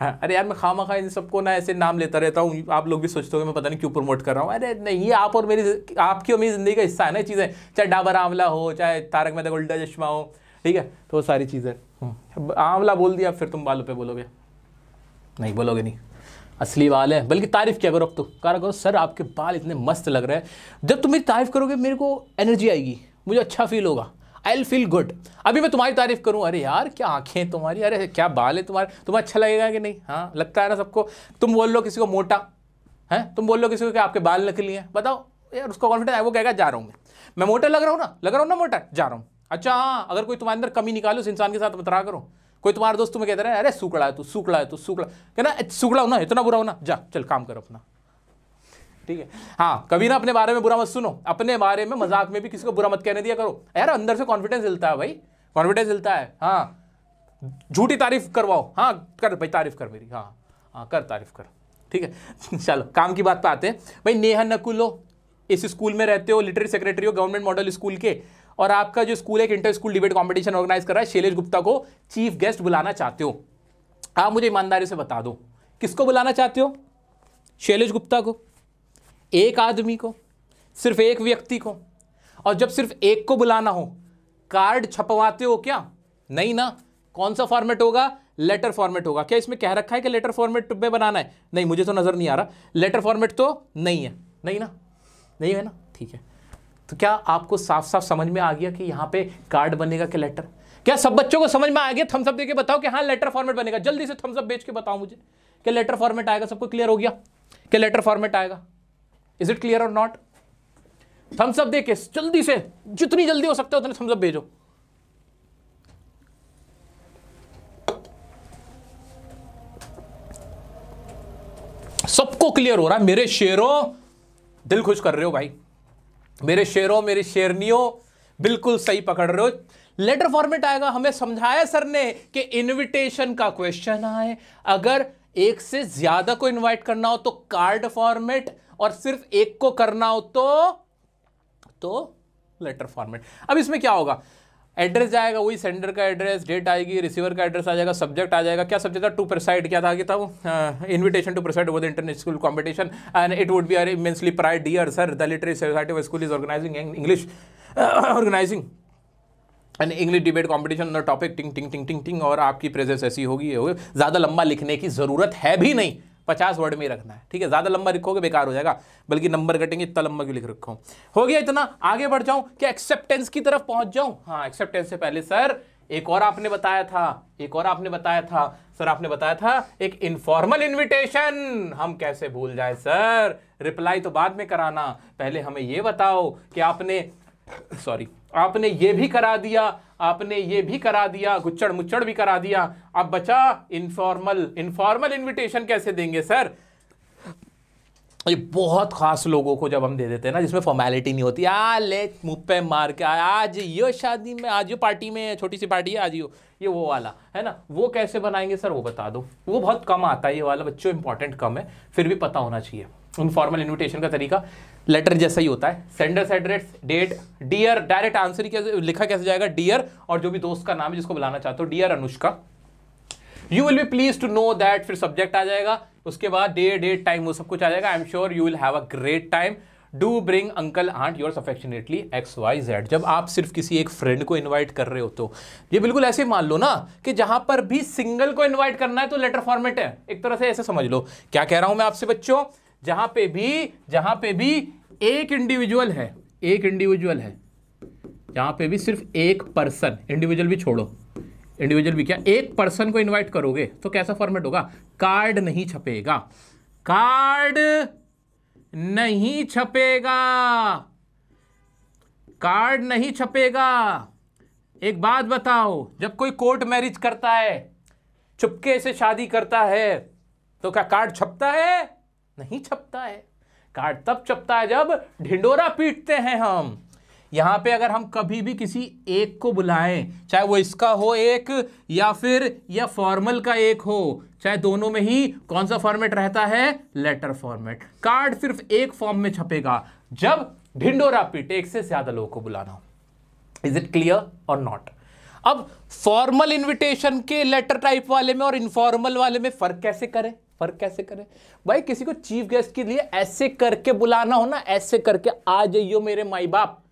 Speaker 1: हाँ, अरे यार मैं खामा खा इन सबको ना ऐसे नाम लेता रहता हूँ आप लोग भी सोचते हो मैं पता नहीं क्यों प्रमोट कर रहा हूँ अरे नहीं आप और मेरी आपकी और मेरी ज़िंदगी का हिस्सा है ना चीज़ें चाहे डाबर आंवला हो चाहे तारक मेहता का उल्टा चश्मा हो ठीक है तो सारी चीज़ें हम्म, आंवला बोल दिया फिर तुम बालों पर बोलोगे नहीं बोलोगे नहीं असली बाल है बल्कि तारीफ़ किया करो अब तो कहा करो सर आपके बाल इतने मस्त लग रहे हैं जब तुम मेरी तारीफ़ करोगे मेरे को एनर्जी आएगी मुझे अच्छा फील होगा आई एल फील गुड अभी मैं तुम्हारी तारीफ़ करूँ अरे यार क्या हैं तुम्हारी अरे क्या बाल है तुम्हारे तुम्हें अच्छा लगेगा कि नहीं हाँ लगता है ना सबको तुम बोल लो किसी को मोटा है तुम बोल लो किसी को कि आपके बाल नकली हैं बताओ यार उसका कॉन्फिडेंस है वो कहेगा जा रहा हूँ मैं मैं मोटा लग रहा हूँ ना लग रहा हूँ ना मोटा जा रहा हूँ अच्छा हाँ अगर कोई तुम्हारे अंदर कमी निकालो उस इंसान के साथ बतरा करो कोई तुम्हारे दोस्त तुम्हें कहते रहे अरे सूखड़ा है तू सूखड़ा है तू सूखड़ा कहना सूखड़ा हो ना इतना बुरा हो ना जा चल काम कर अपना ठीक है हाँ कभी ना अपने बारे में बुरा मत सुनो अपने बारे में मजाक में भी किसी को बुरा मत कहने दिया करो यार अंदर से कॉन्फिडेंस हिलता है भाई कॉन्फिडेंस हिलता है हाँ झूठी तारीफ करवाओ हाँ कर भाई तारीफ कर मेरी हाँ हाँ कर तारीफ कर ठीक है चलो काम की बात पे आते हैं भाई नेहा नकुलो इस स्कूल में रहते हो लिटरेरी सेक्रेटरी हो गवर्नमेंट मॉडल स्कूल के और आपका जो स्कूल एक inter school debate competition organise कर रहा है शैलेश गुप्ता को चीफ गेस्ट बुलाना चाहते हो आप मुझे ईमानदारी से बता दो किसको बुलाना चाहते हो शैलेश गुप्ता को एक आदमी को सिर्फ एक व्यक्ति को और जब सिर्फ एक को बुलाना हो कार्ड छपवाते हो क्या नहीं ना कौन सा फॉर्मेट होगा लेटर फॉर्मेट होगा क्या इसमें कह रखा है कि लेटर फॉर्मेट में बनाना है नहीं मुझे तो नज़र नहीं आ रहा लेटर फॉर्मेट तो नहीं है नहीं ना नहीं है ना ठीक है तो क्या आपको साफ साफ समझ में आ गया कि यहाँ पे कार्ड बनेगा कि लेटर क्या सब बच्चों को समझ में आ गया थम्सअप देके बताओ कि हाँ लेटर फॉर्मेट बनेगा जल्दी से थम्सअप बेच के बताओ मुझे कि लेटर फॉर्मेट आएगा सबको क्लियर हो गया कि लेटर फॉर्मेट आएगा इज इट क्लियर और नॉट थम्सअप देके जल्दी से जितनी जल्दी हो सकता है उतने थम्सअप भेजो सबको क्लियर हो रहा है मेरे शेरों दिल खुश कर रहे हो भाई मेरे शेरों मेरे शेरनियों बिल्कुल सही पकड़ रहे हो लेटर फॉर्मेट आएगा हमें समझाया सर ने कि इनविटेशन का क्वेश्चन आए अगर एक से ज्यादा को इनवाइट करना हो तो कार्ड फॉर्मेट और सिर्फ एक को करना हो तो तो लेटर फॉर्मेट अब इसमें क्या होगा एड्रेस जाएगा वही सेंडर का एड्रेस डेट आएगी रिसीवर का एड्रेस आ जाएगा सब्जेक्ट आ जाएगा क्या सब्जेक्ट था टू प्रसाइड क्या था कि था invitation to preside over the international school competition and it would be our immensely pride dear sir the literary society of school is organising English organising and English debate competition topic टिंग टिंग टिंग टिंग टिंग और आपकी presence ऐसी होगी ज़्यादा लंबा लिखने की ज़रूरत है भी नहीं पचास वर्ड में रखना है ठीक है ज़्यादा लंबा लिखोगे बेकार हो जाएगा बल्कि नंबर कटेंगे इतना लंबा क्यों लिख रखा हूं हो गया इतना आगे बढ़ जाऊं क्या एक्सेप्टेंस की तरफ पहुंच जाऊं हाँ एक्सेप्टेंस से पहले सर एक और आपने बताया था एक और आपने बताया था सर आपने बताया था एक इनफॉर्मल इनविटेशन हम कैसे भूल जाए सर रिप्लाई तो बाद में कराना पहले हमें यह बताओ कि आपने सॉरी आपने ये भी करा दिया आपने ये भी करा दिया गुच्चड़ मुच्चड़ भी करा दिया अब बचा इनफॉर्मल इनफॉर्मल इनविटेशन कैसे देंगे सर ये बहुत खास लोगों को जब हम दे देते हैं ना जिसमें फॉर्मेलिटी नहीं होती आ ले मुँह पे मार के आज ये शादी में आज ये पार्टी में छोटी सी पार्टी है आज यो ये वो वाला है ना वो कैसे बनाएंगे सर वो बता दो वो बहुत कम आता है ये वाला बच्चों इंपॉर्टेंट कम है फिर भी पता होना चाहिए इनफॉर्मल इन्विटेशन का तरीका लेटर जैसा ही होता है sender's address date dear direct answer ही कैसे लिखा कैसे जाएगा डियर और जो भी दोस्त का नाम है जिसको बुलाना चाहते हो dear Anushka you will be please to know that फिर सब्जेक्ट आ जाएगा उसके बाद डे डेट टाइम वो सब कुछ आ जाएगा I am sure you will have a great time do bring uncle aunt your affectionately X Y Z जब आप सिर्फ किसी एक फ्रेंड को इन्वाइट कर रहे हो तो ये बिल्कुल ऐसे मान लो ना कि जहां पर भी सिंगल को इन्वाइट करना है तो लेटर फॉर्मेट है एक तरह से ऐसे समझ लो क्या कह रहा हूं मैं आपसे बच्चों जहां पे भी जहां पे भी एक इंडिविजुअल है एक इंडिविजुअल है जहां पे भी सिर्फ एक पर्सन इंडिविजुअल भी छोड़ो इंडिविजुअल भी क्या एक पर्सन को इनवाइट करोगे तो कैसा फॉर्मेट होगा कार्ड नहीं छपेगा कार्ड नहीं छपेगा कार्ड नहीं छपेगा एक बात बताओ जब कोई कोर्ट मैरिज करता है चुपके से शादी करता है तो क्या कार्ड छपता है नहीं छपता है कार्ड तब छपता है जब ढिंडोरा पीटते हैं हम यहां पे अगर हम कभी भी किसी एक को बुलाएं चाहे वो इसका हो एक या फिर या फॉर्मल का एक हो चाहे दोनों में ही कौन सा फॉर्मेट रहता है लेटर फॉर्मेट कार्ड सिर्फ एक फॉर्म में छपेगा जब ढिंडोरा पीट एक से ज्यादा लोगों को बुलाना इज इट क्लियर और नॉट अब फॉर्मल इनविटेशन के लेटर टाइप वाले में और इनफॉर्मल वाले में फर्क कैसे करें फर्क कैसे करें भाई किसी को चीफ गेस्ट के लिए ऐसे करके बुलाना हो ना ऐसे करके आ जाइयो मेरे माई बाप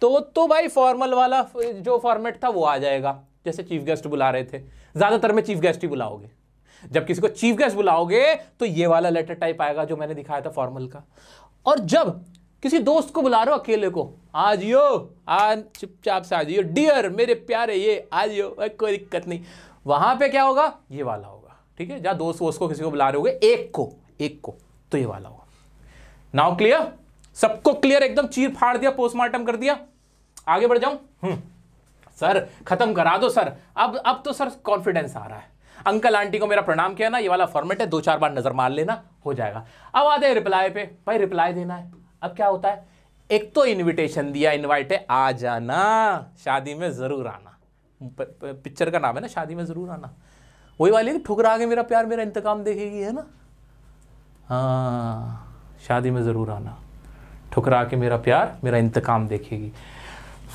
Speaker 1: तो तो भाई फॉर्मल वाला जो फॉर्मेट था वो आ जाएगा जैसे चीफ गेस्ट बुला रहे थे ज़्यादातर में चीफ गेस्ट ही बुलाओगे जब किसी को चीफ गेस्ट बुलाओगे तो ये वाला लेटर टाइप आएगा जो मैंने दिखाया था फॉर्मल का और जब किसी दोस्त को बुला रहे हो अकेले को आज यो आ चुपचाप से आज यो डियर मेरे प्यारे ये आज यो कोई दिक्कत नहीं वहां पे क्या होगा ये वाला होगा ठीक है जहां दोस्त वोस्त को किसी को बुला रहे हो एक को एक को तो ये वाला होगा नाउ क्लियर सबको क्लियर एकदम चीर फाड़ दिया पोस्टमार्टम कर दिया आगे बढ़ जाऊं हम्म। सर खत्म करा दो सर अब अब तो सर कॉन्फिडेंस आ रहा है अंकल आंटी को मेरा प्रणाम किया ना ये वाला फॉर्मेट है दो चार बार नजर मार लेना हो जाएगा अब आते हैं रिप्लाई पे भाई रिप्लाई देना है अब क्या होता है एक तो इनविटेशन दिया इनवाइट है आ जाना शादी में ज़रूर आना पिक्चर का नाम है ना शादी में ज़रूर आना वही वाली ठुकरा के मेरा प्यार मेरा इंतकाम देखेगी है ना हाँ शादी में ज़रूर आना ठुकरा के मेरा प्यार मेरा इंतकाम देखेगी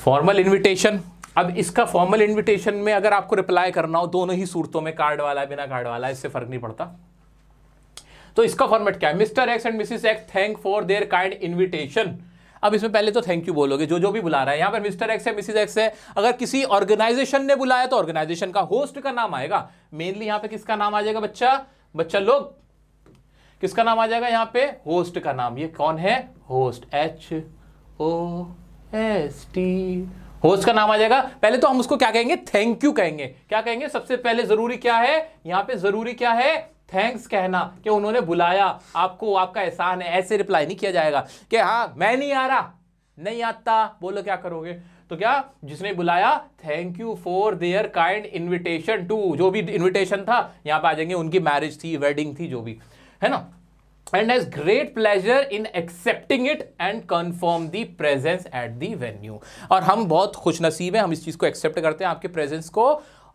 Speaker 1: फॉर्मल इनविटेशन अब इसका फॉर्मल इनविटेशन में अगर आपको रिप्लाई करना हो दोनों ही सूरतों में कार्ड वाला है बिना कार्ड वाला है इससे फ़र्क नहीं पड़ता तो इसका फॉर्मेट क्या है Mr X and Mrs X thank for their kind invitation अब इसमें पहले तो थैंक यू बोलोगे जो जो भी बुला रहा है यहां पर मिस्टर एक्स है मिसिस एक्स है अगर किसी ऑर्गेनाइजेशन ने बुलाया तो ऑर्गेनाइजेशन का होस्ट का नाम आएगा मेनली यहां पर किसका नाम आ जाएगा बच्चा बच्चा लोग किसका नाम आ जाएगा यहाँ पे होस्ट का नाम ये कौन है host H O S T host का नाम आ जाएगा पहले तो हम उसको क्या कहेंगे थैंक यू कहेंगे क्या कहेंगे सबसे पहले जरूरी क्या है यहाँ पे जरूरी क्या है थैंक्स कहना कि उन्होंने बुलाया आपको आपका एहसान है ऐसे रिप्लाई नहीं किया जाएगा कि हाँ मैं नहीं आ रहा नहीं आता बोलो क्या करोगे तो क्या जिसने बुलाया thank you for their kind invitation to जो भी इनविटेशन था यहाँ पे आ जाएंगे उनकी मैरिज थी वेडिंग थी जो भी है ना and has great pleasure in accepting it and confirm the presence at the venue और हम बहुत खुशनसीब हैं हम इस चीज़ को एक्सेप्ट करते हैं आपके प्रेजेंस को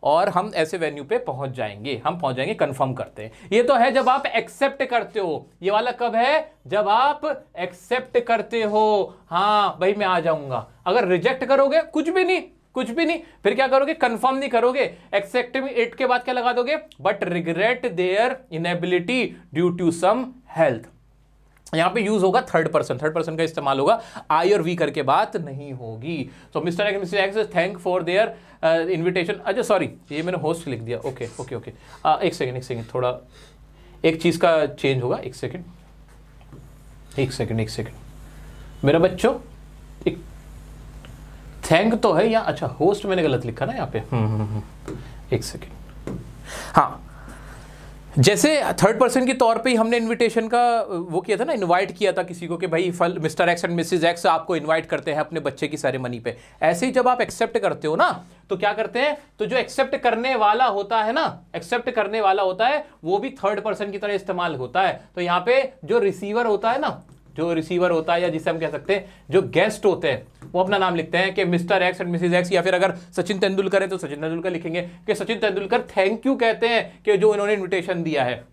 Speaker 1: और हम ऐसे वेन्यू पे पहुंच जाएंगे हम पहुंच जाएंगे कंफर्म करते हैं ये तो है जब आप एक्सेप्ट करते हो ये वाला कब है जब आप एक्सेप्ट करते हो हाँ भाई मैं आ जाऊंगा अगर रिजेक्ट करोगे कुछ भी नहीं कुछ भी नहीं फिर क्या करोगे कंफर्म नहीं करोगे एक्सेप्ट इट के बाद क्या लगा दोगे but regret their inability due to some health यहाँ पे यूज होगा थर्ड पर्सन थर्ड पर्सन का इस्तेमाल होगा आई और वी करके बात नहीं होगी so Mr X Mr X thank for their invitation अच्छा सॉरी ये मैंने होस्ट लिख दिया ओके ओके ओके एक सेकेंड एक सेकेंड थोड़ा एक चीज़ का चेंज होगा एक सेकेंड एक सेकेंड एक सेकेंड मेरा बच्चों एक थैंक तो है या अच्छा होस्ट मैंने गलत लिखा ना यहाँ पे हम्म, हम्म, हम्म. एक सेकेंड हाँ जैसे थर्ड पर्सन के तौर पे ही हमने इनविटेशन का वो किया था ना इनवाइट किया था किसी को कि भाई फल Mr X and Mrs X आपको इनवाइट करते हैं अपने बच्चे की सेरेमनी पे ऐसे ही जब आप एक्सेप्ट करते हो ना तो क्या करते हैं तो जो एक्सेप्ट करने वाला होता है ना एक्सेप्ट करने वाला होता है वो भी थर्ड पर्सन की तरह इस्तेमाल होता है तो यहाँ पे जो रिसीवर होता है ना जो रिसीवर होता है या जिसे हम कह सकते हैं जो गेस्ट होते हैं वो अपना नाम लिखते हैं कि Mr X and Mrs X या फिर अगर सचिन तेंदुलकर है तो सचिन तेंदुलकर लिखेंगे कि सचिन तेंदुलकर थैंक यू कहते हैं कि जो इन्होंने इन्विटेशन दिया है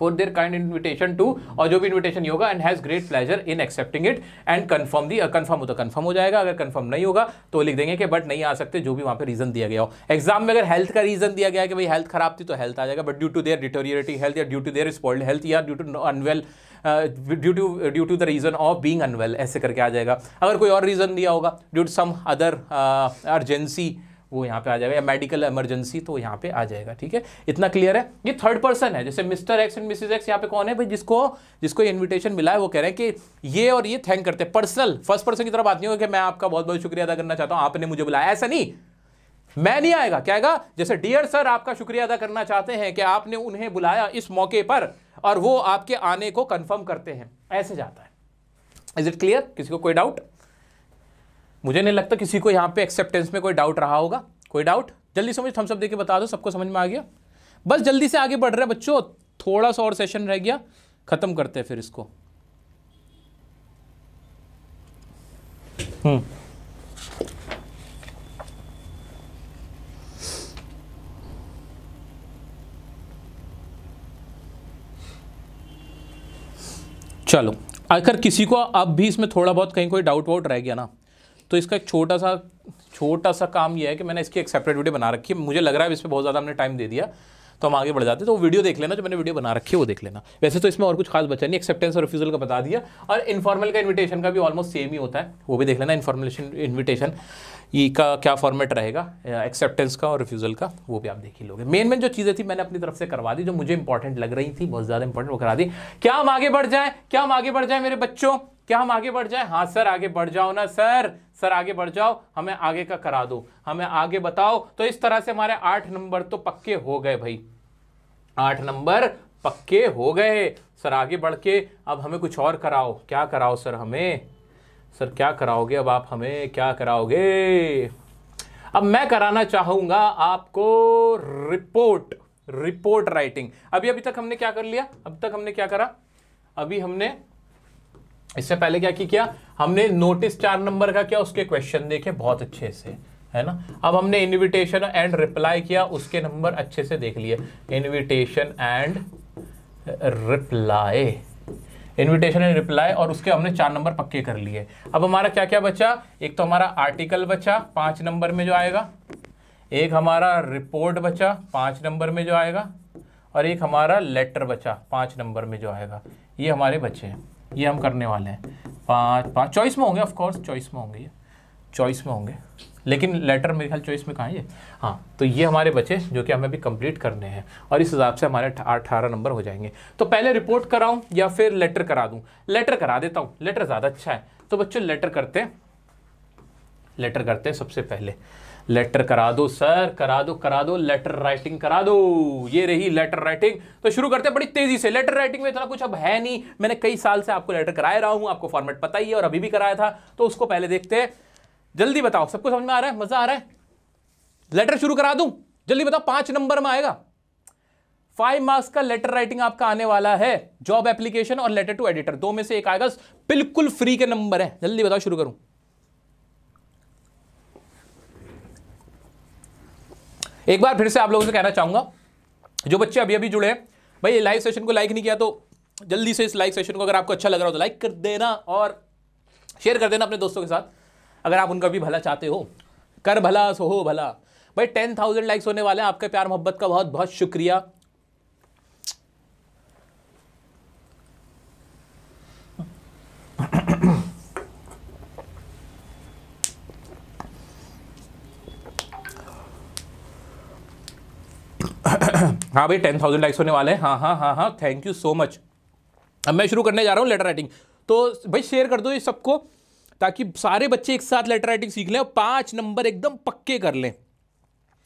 Speaker 1: for their kind invitation to और जो भी इन्विटेशन होगा and has great pleasure in accepting it and confirm the confirm हो तो कन्फर्म हो जाएगा अगर कन्फर्म नहीं होगा तो लिख देंगे कि बट नहीं आ सकते जो भी वहाँ पर रीजन दिया गया हो एग्जाम में अगर हेल्थ का रीजन दिया गया कि भाई हेल्थ खराब थी तो हेल्थ आ जाएगा but due to their deteriorated health या due to their spoiled health या due to unwell due to due to the reason of being unwell ऐसे करके आ जाएगा अगर कोई और रीज़न दिया होगा due to some other urgency वो यहाँ पे आ जाएगा या मेडिकल इमरजेंसी तो यहाँ पे आ जाएगा ठीक है इतना क्लियर है ये थर्ड पर्सन है जैसे Mr X and Mrs X यहाँ पे कौन है भाई जिसको जिसको इन्विटेशन मिला है वो कह रहे हैं कि ये और ये थैंक करते हैं पर्सनल फर्स्ट पर्सन की तरफ बात नहीं होगी कि मैं आपका बहुत बहुत शुक्रिया अदा करना चाहता हूँ आपने मुझे बुलाया ऐसा नहीं मैं नहीं आएगा क्या आएगा जैसे डियर सर आपका शुक्रिया अदा करना चाहते हैं कि आपने उन्हें बुलाया इस मौके पर और वो आपके आने को कंफर्म करते हैं ऐसे जाता है इज इट क्लियर किसी को कोई डाउट मुझे नहीं लगता किसी को यहाँ पे एक्सेप्टेंस में कोई डाउट रहा होगा कोई डाउट जल्दी समझ सब देके बता दो सबको समझ में आ गया बस जल्दी से आगे बढ़ रहे हैं बच्चों थोड़ा सा और सेशन रह गया ख़त्म करते हैं फिर इसको हम्म चलो अगर किसी को अब भी इसमें थोड़ा बहुत कहीं कोई डाउट वाउट रह गया ना तो इसका एक छोटा सा छोटा सा काम यह है कि मैंने इसकी एक सेपरेट वीडियो बना रखी है मुझे लग रहा है इस पर बहुत ज़्यादा हमने टाइम दे दिया तो हम आगे बढ़ जाते तो वो वीडियो देख लेना जो मैंने वीडियो बना रखी है वो देख लेना वैसे तो इसमें और कुछ खास बचा नहीं एक्सेप्टेंस और रिफ्यूजल का बता दिया और इन्फॉर्मल का इन्विटेशन का भी ऑलमोस्ट सेम ही होता है वो भी देख लेना इन्फॉर्मेशन इन्विटेशन ये का क्या फॉर्मेट रहेगा एक्सेप्टेंस का और रिफ्यूज़ल का वो भी आप देखिए लोगे मेन मेन जो चीज़ें थी मैंने अपनी तरफ से करवा दी जो मुझे इंपॉर्टेंट लग रही थी बहुत ज़्यादा इंपॉर्टेंट वो करा दी क्या हम आगे बढ़ जाए क्या हम आगे बढ़ जाए मेरे बच्चों क्या हम आगे बढ़ जाए हाँ सर आगे बढ़ जाओ ना सर सर आगे बढ़ जाओ हमें आगे का करा दो हमें आगे बताओ तो इस तरह से हमारे आठ नंबर तो पक्के हो गए भाई आठ नंबर पक्के हो गए सर आगे बढ़ के अब हमें कुछ और कराओ क्या कराओ सर हमें सर क्या कराओगे अब आप हमें क्या कराओगे अब मैं कराना चाहूंगा आपको रिपोर्ट रिपोर्ट राइटिंग अभी अभी तक हमने क्या कर लिया अब तक हमने क्या करा अभी हमने इससे पहले क्या की किया हमने नोटिस चार नंबर का किया उसके क्वेश्चन देखे बहुत अच्छे से है ना अब हमने इनविटेशन एंड रिप्लाई किया उसके नंबर अच्छे से देख लिए invitation and reply invitation and reply और उसके हमने चार नंबर पक्के कर लिए अब हमारा क्या क्या बचा एक तो हमारा आर्टिकल बचा पाँच नंबर में जो आएगा एक हमारा रिपोर्ट बचा पाँच नंबर में जो आएगा और एक हमारा लेटर बचा पाँच नंबर में जो आएगा ये हमारे बच्चे हैं ये हम करने वाले हैं पाँच पाँच चॉइस में होंगे ऑफकोर्स चॉइस में होंगे ये चॉइस में होंगे लेकिन लेटर मेरे ख्याल चॉइस में कहाँ ये हाँ तो ये हमारे बचे जो कि हमें भी कंप्लीट करने हैं और इस हिसाब से हमारे अठारह नंबर हो जाएंगे तो पहले रिपोर्ट कराऊँ या फिर लेटर करा दूँ लेटर करा देता हूँ लेटर ज़्यादा अच्छा है तो बच्चों लेटर करते लेटर करते हैं सबसे पहले लेटर करा दो सर करा दो करा दो लेटर राइटिंग करा दो ये रही लेटर राइटिंग तो शुरू करते हैं बड़ी तेजी से लेटर राइटिंग में इतना कुछ अब है नहीं मैंने कई साल से आपको लेटर कराया रहा हूं आपको फॉर्मेट पता ही है और अभी भी कराया था तो उसको पहले देखते हैं जल्दी बताओ सबको समझ में आ रहा है मजा आ रहा है लेटर शुरू करा दूं जल्दी बताओ पांच नंबर में आएगा फाइव मार्क्स का लेटर राइटिंग आपका आने वाला है जॉब एप्लीकेशन और लेटर टू एडिटर दो में से एक आएगा बिल्कुल फ्री के नंबर है जल्दी बताओ शुरू करूं एक बार फिर से आप लोगों से कहना चाहूंगा जो बच्चे अभी अभी जुड़े हैं भाई लाइव सेशन को लाइक नहीं किया तो जल्दी से इस लाइव सेशन को अगर आपको अच्छा लग रहा हो तो लाइक कर देना और शेयर कर देना अपने दोस्तों के साथ अगर आप उनका भी भला चाहते हो कर भला सो हो भला भाई टेन थाउजेंड लाइक्स होने वाले हैं आपके प्यार मोहब्बत का बहुत बहुत शुक्रिया हाँ भाई टेन थाउजेंड लाइक्स होने वाले हैं हाँ हाँ हाँ हाँ थैंक यू सो मच अब मैं शुरू करने जा रहा हूँ लेटर राइटिंग तो भाई शेयर कर दो ये सबको ताकि सारे बच्चे एक साथ लेटर राइटिंग सीख लें और पाँच नंबर एकदम पक्के कर लें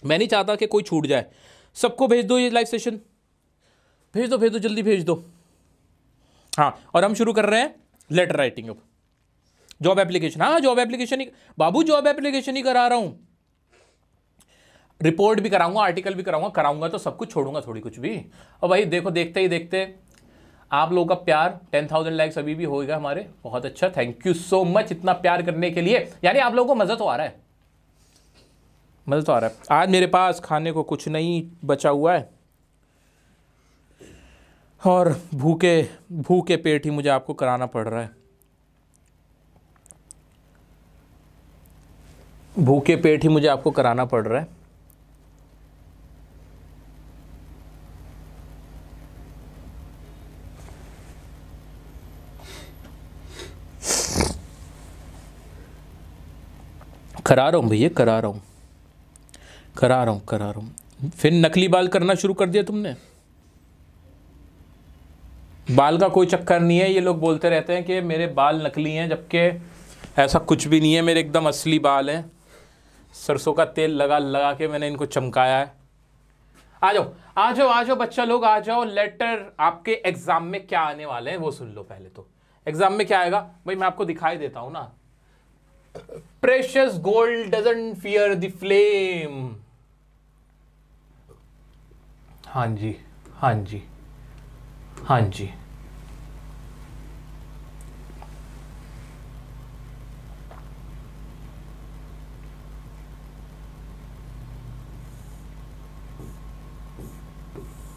Speaker 1: मैं नहीं चाहता कि कोई छूट जाए सबको भेज दो ये लाइव सेशन भेज दो भेज दो जल्दी भेज दो हाँ और हम शुरू कर रहे हैं लेटर राइटिंग अब जॉब एप्लीकेशन हाँ जॉब एप्लीकेशन ही बाबू जॉब एप्लीकेशन ही करा रहा हूँ रिपोर्ट भी कराऊंगा आर्टिकल भी कराऊंगा कराऊंगा तो सब कुछ छोड़ूंगा थोड़ी कुछ भी और भाई देखो देखते ही देखते आप लोगों का प्यार टेन थाउजेंड लाइक्स अभी भी होगा हमारे बहुत अच्छा थैंक यू सो मच इतना प्यार करने के लिए यानी आप लोगों को मज़ा तो आ रहा है मज़ा तो आ रहा है आज मेरे पास खाने को कुछ नहीं बचा हुआ है और भूखे भूखे पेट ही मुझे आपको कराना पड़ रहा है भूखे पेट ही मुझे आपको कराना पड़ रहा है करा रहा हूँ भैया करा रहा हूँ करा रहा हूँ करा रहा हूँ फिर नकली बाल करना शुरू कर दिया तुमने बाल का कोई चक्कर नहीं है ये लोग बोलते रहते हैं कि मेरे बाल नकली हैं जबकि ऐसा कुछ भी नहीं है मेरे एकदम असली बाल हैं सरसों का तेल लगा लगा के मैंने इनको चमकाया है आ जाओ आ जाओ आ जाओ बच्चा लोग आ जाओ लेटर आपके एग्ज़ाम में क्या आने वाले हैं वो सुन लो पहले तो एग्ज़ाम में क्या आएगा भाई मैं आपको दिखाई देता हूँ ना Precious gold doesn't fear the flame. हाँ जी हाँ जी हाँ जी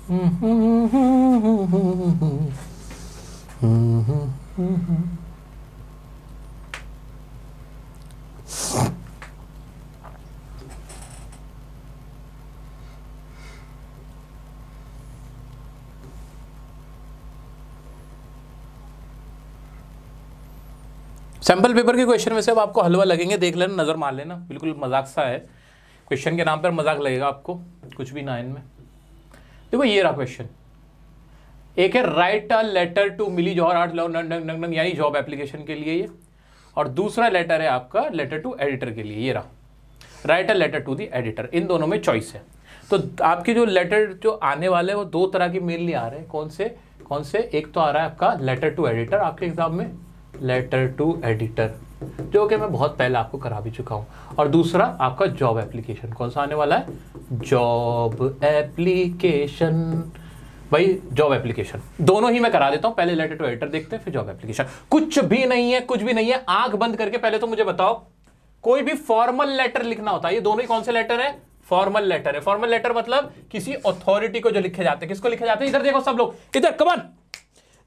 Speaker 2: हम्म हम्म
Speaker 1: सैंपल पेपर के क्वेश्चन में से अब आपको हलवा लगेंगे देख लेना नज़र मार लेना बिल्कुल मजाक सा है क्वेश्चन के नाम पर मजाक लगेगा आपको कुछ भी नाइन में देखो ये रहा क्वेश्चन एक है write a letter to Mili Johar art love नंग नंग नंग यानी जॉब एप्लीकेशन के लिए ये और दूसरा लेटर है आपका लेटर टू एडिटर के लिए ये रहा write a letter to the editor इन दोनों में चॉइस है तो आपके जो लेटर जो आने वाले हैं वो दो तरह के मेनली आ रहे हैं कौन से कौन से एक तो आ रहा है आपका लेटर टू एडिटर आपके एग्जाम में लेटर टू एडिटर जो कि मैं बहुत पहले आपको करा भी चुका हूँ और दूसरा आपका जॉब एप्लीकेशन कौन सा आने वाला है जॉब एप्लीकेशन भाई जॉब एप्लीकेशन दोनों ही मैं करा देता हूं पहले लेटर टू एडिटर देखते हैं फिर जॉब एप्लीकेशन कुछ भी नहीं है कुछ भी नहीं है आंख बंद करके पहले तो मुझे बताओ कोई भी फॉर्मल लेटर लिखना होता है ये दोनों ही कौन से लेटर है फॉर्मल लेटर है फॉर्मल लेटर मतलब किसी अथॉरिटी को जो लिखे जाते हैं किसको लिखे जाते हैं इधर देखो सब लोग इधर कमन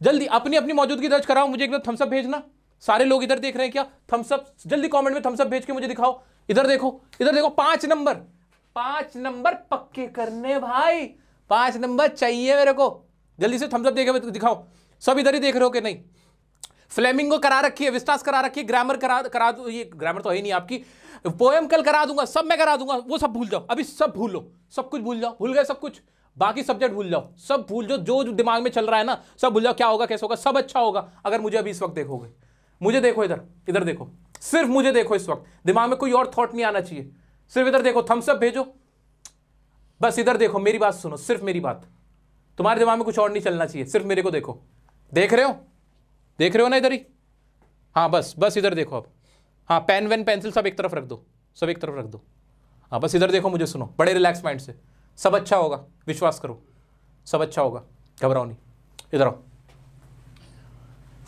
Speaker 1: जल्दी अपनी अपनी मौजूदगी दर्ज कराओ मुझे एक थम्सअप भेजना सारे लोग इधर देख रहे हैं क्या थम्सअप जल्दी कमेंट में थम्सअप भेज के मुझे दिखाओ इधर देखो इधर देखो पांच नंबर पांच नंबर पक्के करने भाई पाँच नंबर चाहिए मेरे को जल्दी से थम्सअप देखे दिखाओ सब इधर ही देख रहे हो कि नहीं फ्लेमिंगो करा रखी है विस्तास करा रखी है ग्रामर करा करा दू ये ग्रामर तो है नहीं आपकी पोएम कल करा दूंगा सब मैं करा दूंगा वो सब भूल जाओ अभी सब भूल लो सब कुछ भूल जाओ भूल गए सब कुछ बाकी सब्जेक्ट भूल जाओ सब भूल जाओ जो, जो दिमाग में चल रहा है ना सब भूल जाओ क्या होगा कैसे होगा सब अच्छा होगा अगर मुझे अभी इस वक्त देखोगे मुझे देखो इधर इधर देखो सिर्फ मुझे देखो इस वक्त दिमाग में कोई और थॉट नहीं आना चाहिए सिर्फ इधर देखो थम्सअप भेजो बस इधर देखो मेरी बात सुनो सिर्फ मेरी बात तुम्हारे दिमाग में कुछ और नहीं चलना चाहिए सिर्फ मेरे को देखो देख रहे हो देख रहे हो ना इधर ही हाँ बस बस इधर देखो अब हाँ पेन वेन पेंसिल सब एक तरफ रख दो सब एक तरफ रख दो हाँ बस इधर देखो मुझे सुनो बड़े रिलैक्स माइंड से सब अच्छा होगा विश्वास करो सब अच्छा होगा घबराओ नहीं इधर आओ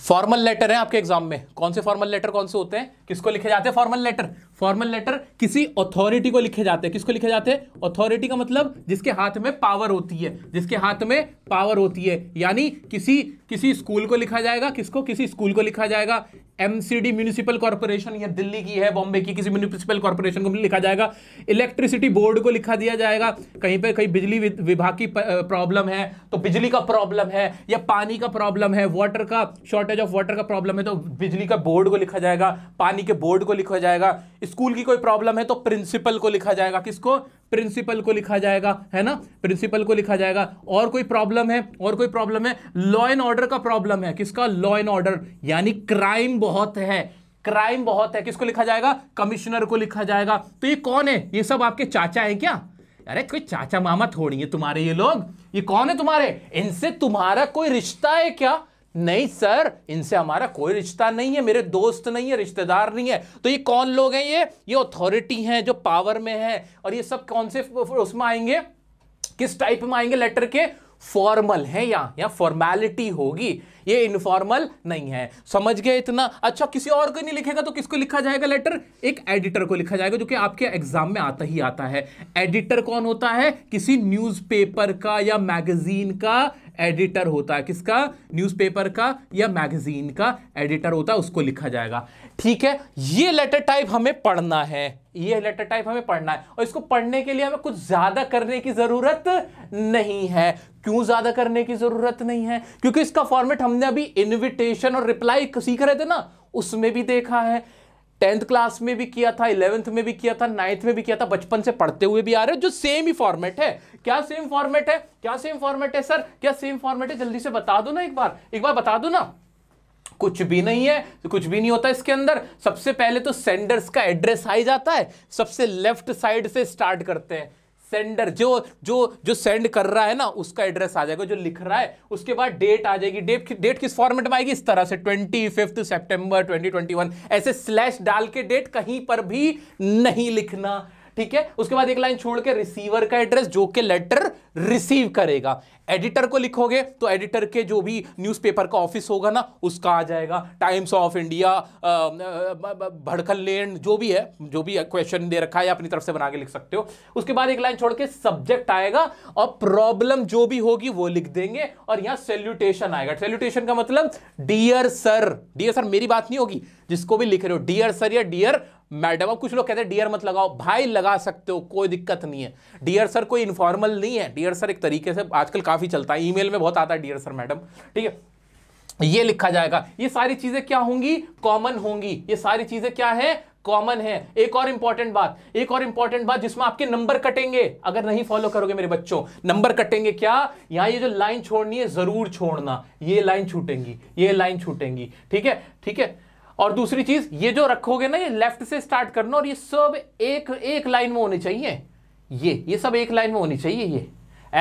Speaker 1: फॉर्मल लेटर है आपके एग्जाम में कौन से फॉर्मल लेटर कौन से होते हैं किसको लिखे जाते हैं फॉर्मल लेटर फॉर्मल लेटर किसी अथॉरिटी को लिखे जाते हैं किसको लिखे जाते हैं अथॉरिटी का मतलब जिसके हाथ में पावर होती है जिसके हाथ में पावर होती है यानी किसी किसी स्कूल को लिखा जाएगा किसको किसी स्कूल को लिखा जाएगा एमसीडी म्यूनिसिपल कॉर्पोरेशन या दिल्ली की है बॉम्बे की किसी म्यूनिसिपल कॉर्पोरेशन को लिखा जाएगा इलेक्ट्रिसिटी बोर्ड को लिखा दिया जाएगा कहीं पर कहीं बिजली विभाग की प्रॉब्लम है तो बिजली का प्रॉब्लम है या पानी का प्रॉब्लम है वाटर का शॉर्टेज ऑफ वाटर का प्रॉब्लम है तो बिजली का बोर्ड को लिखा जाएगा पानी के बोर्ड को लिखा जाएगा स्कूल की कोई प्रॉब्लम है तो प्रिंसिपल को लिखा जाएगा किसको प्रिंसिपल को लिखा जाएगा है ना प्रिंसिपल को लिखा जाएगा और कोई प्रॉब्लम है और कोई प्रॉब्लम है लॉ एंड ऑर्डर का प्रॉब्लम है किसका लॉ एंड ऑर्डर यानी क्राइम बहुत है क्राइम बहुत है किसको लिखा जाएगा कमिश्नर को लिखा जाएगा तो ये कौन है ये सब आपके चाचा है क्या अरे कोई चाचा मामा थोड़ी है तुम्हारे ये लोग ये कौन है तुम्हारे इनसे तुम्हारा कोई रिश्ता है क्या नहीं सर इनसे हमारा कोई रिश्ता नहीं है मेरे दोस्त नहीं है रिश्तेदार नहीं है तो ये कौन लोग हैं ये ये अथॉरिटी हैं जो पावर में हैं और ये सब कौन से उसमें आएंगे किस टाइप में आएंगे लेटर के फॉर्मल है या या फॉर्मेलिटी होगी ये इनफॉर्मल नहीं है समझ गए इतना अच्छा किसी और को नहीं लिखेगा तो किसको लिखा जाएगा लेटर एक एडिटर को लिखा जाएगा जो कि आपके एग्जाम में आता ही आता है एडिटर कौन होता है किसी न्यूज़पेपर का या मैगजीन का एडिटर होता है किसका न्यूज़पेपर का या मैगजीन का एडिटर होता है उसको लिखा जाएगा ठीक है ये लेटर टाइप हमें पढ़ना है ये लेटर टाइप हमें पढ़ना है और इसको पढ़ने के लिए हमें कुछ ज़्यादा करने की ज़रूरत नहीं है क्यों ज़्यादा करने की ज़रूरत नहीं है क्योंकि इसका फॉर्मेट हमने अभी इन्विटेशन और रिप्लाई सीख रहे थे ना उसमें भी देखा है टेंथ क्लास में भी किया था इलेवेंथ में भी किया था नाइन्थ में भी किया था बचपन से पढ़ते हुए भी आ रहे हो जो सेम ही फॉर्मेट है क्या सेम फॉर्मेट है क्या सेम फॉर्मेट है सर क्या सेम फॉर्मेट है जल्दी से बता दो ना एक बार एक बार बता दो ना कुछ भी नहीं है कुछ भी नहीं होता इसके अंदर सबसे पहले तो सेंडर्स का एड्रेस आ जाता है सबसे लेफ्ट साइड से स्टार्ट करते हैं सेंडर जो जो जो सेंड कर रहा है ना उसका एड्रेस आ जाएगा जो लिख रहा है उसके बाद डेट आ जाएगी डेट डेट किस फॉर्मेट में आएगी इस तरह से ट्वेंटी फिफ्थ सेप्टेंबर ट्वेंटी ऐसे स्लैश डाल के डेट कहीं पर भी नहीं लिखना ठीक है उसके बाद एक लाइन छोड़ के रिसीवर का एड्रेस जो के लेटर रिसीव करेगा एडिटर को लिखोगे तो एडिटर के जो भी न्यूज़पेपर का ऑफिस होगा ना उसका आ जाएगा Times of India Bhadkal lane जो भी है जो भी क्वेश्चन दे रखा है अपनी तरफ से बना के लिख सकते हो उसके बाद एक लाइन छोड़ के सब्जेक्ट आएगा और प्रॉब्लम जो भी होगी वो लिख देंगे और यहाँ सेल्यूटेशन आएगा सेल्यूटेशन का मतलब डियर सर डियर सर मेरी बात नहीं होगी जिसको भी लिख रहे हो डियर सर या डियर मैडम अब कुछ लोग कहते हैं डियर मत लगाओ भाई लगा सकते हो कोई दिक्कत नहीं है डियर सर कोई इन्फॉर्मल नहीं है डियर सर एक तरीके से आजकल काफ़ी चलता है ईमेल में बहुत आता है डियर सर मैडम ठीक है ये लिखा जाएगा ये सारी चीज़ें क्या होंगी कॉमन होंगी ये सारी चीज़ें क्या है कॉमन है एक और इंपॉर्टेंट बात एक और इंपॉर्टेंट बात जिसमें आपके नंबर कटेंगे अगर नहीं फॉलो करोगे मेरे बच्चों नंबर कटेंगे क्या यहां ये जो लाइन छोड़नी है जरूर छोड़ना ये लाइन छूटेंगी ये लाइन छूटेंगी ठीक है ठीक है और दूसरी चीज ये जो रखोगे ना ये लेफ्ट से स्टार्ट करना और ये सब एक एक लाइन में होने चाहिए ये ये सब एक लाइन में होनी चाहिए ये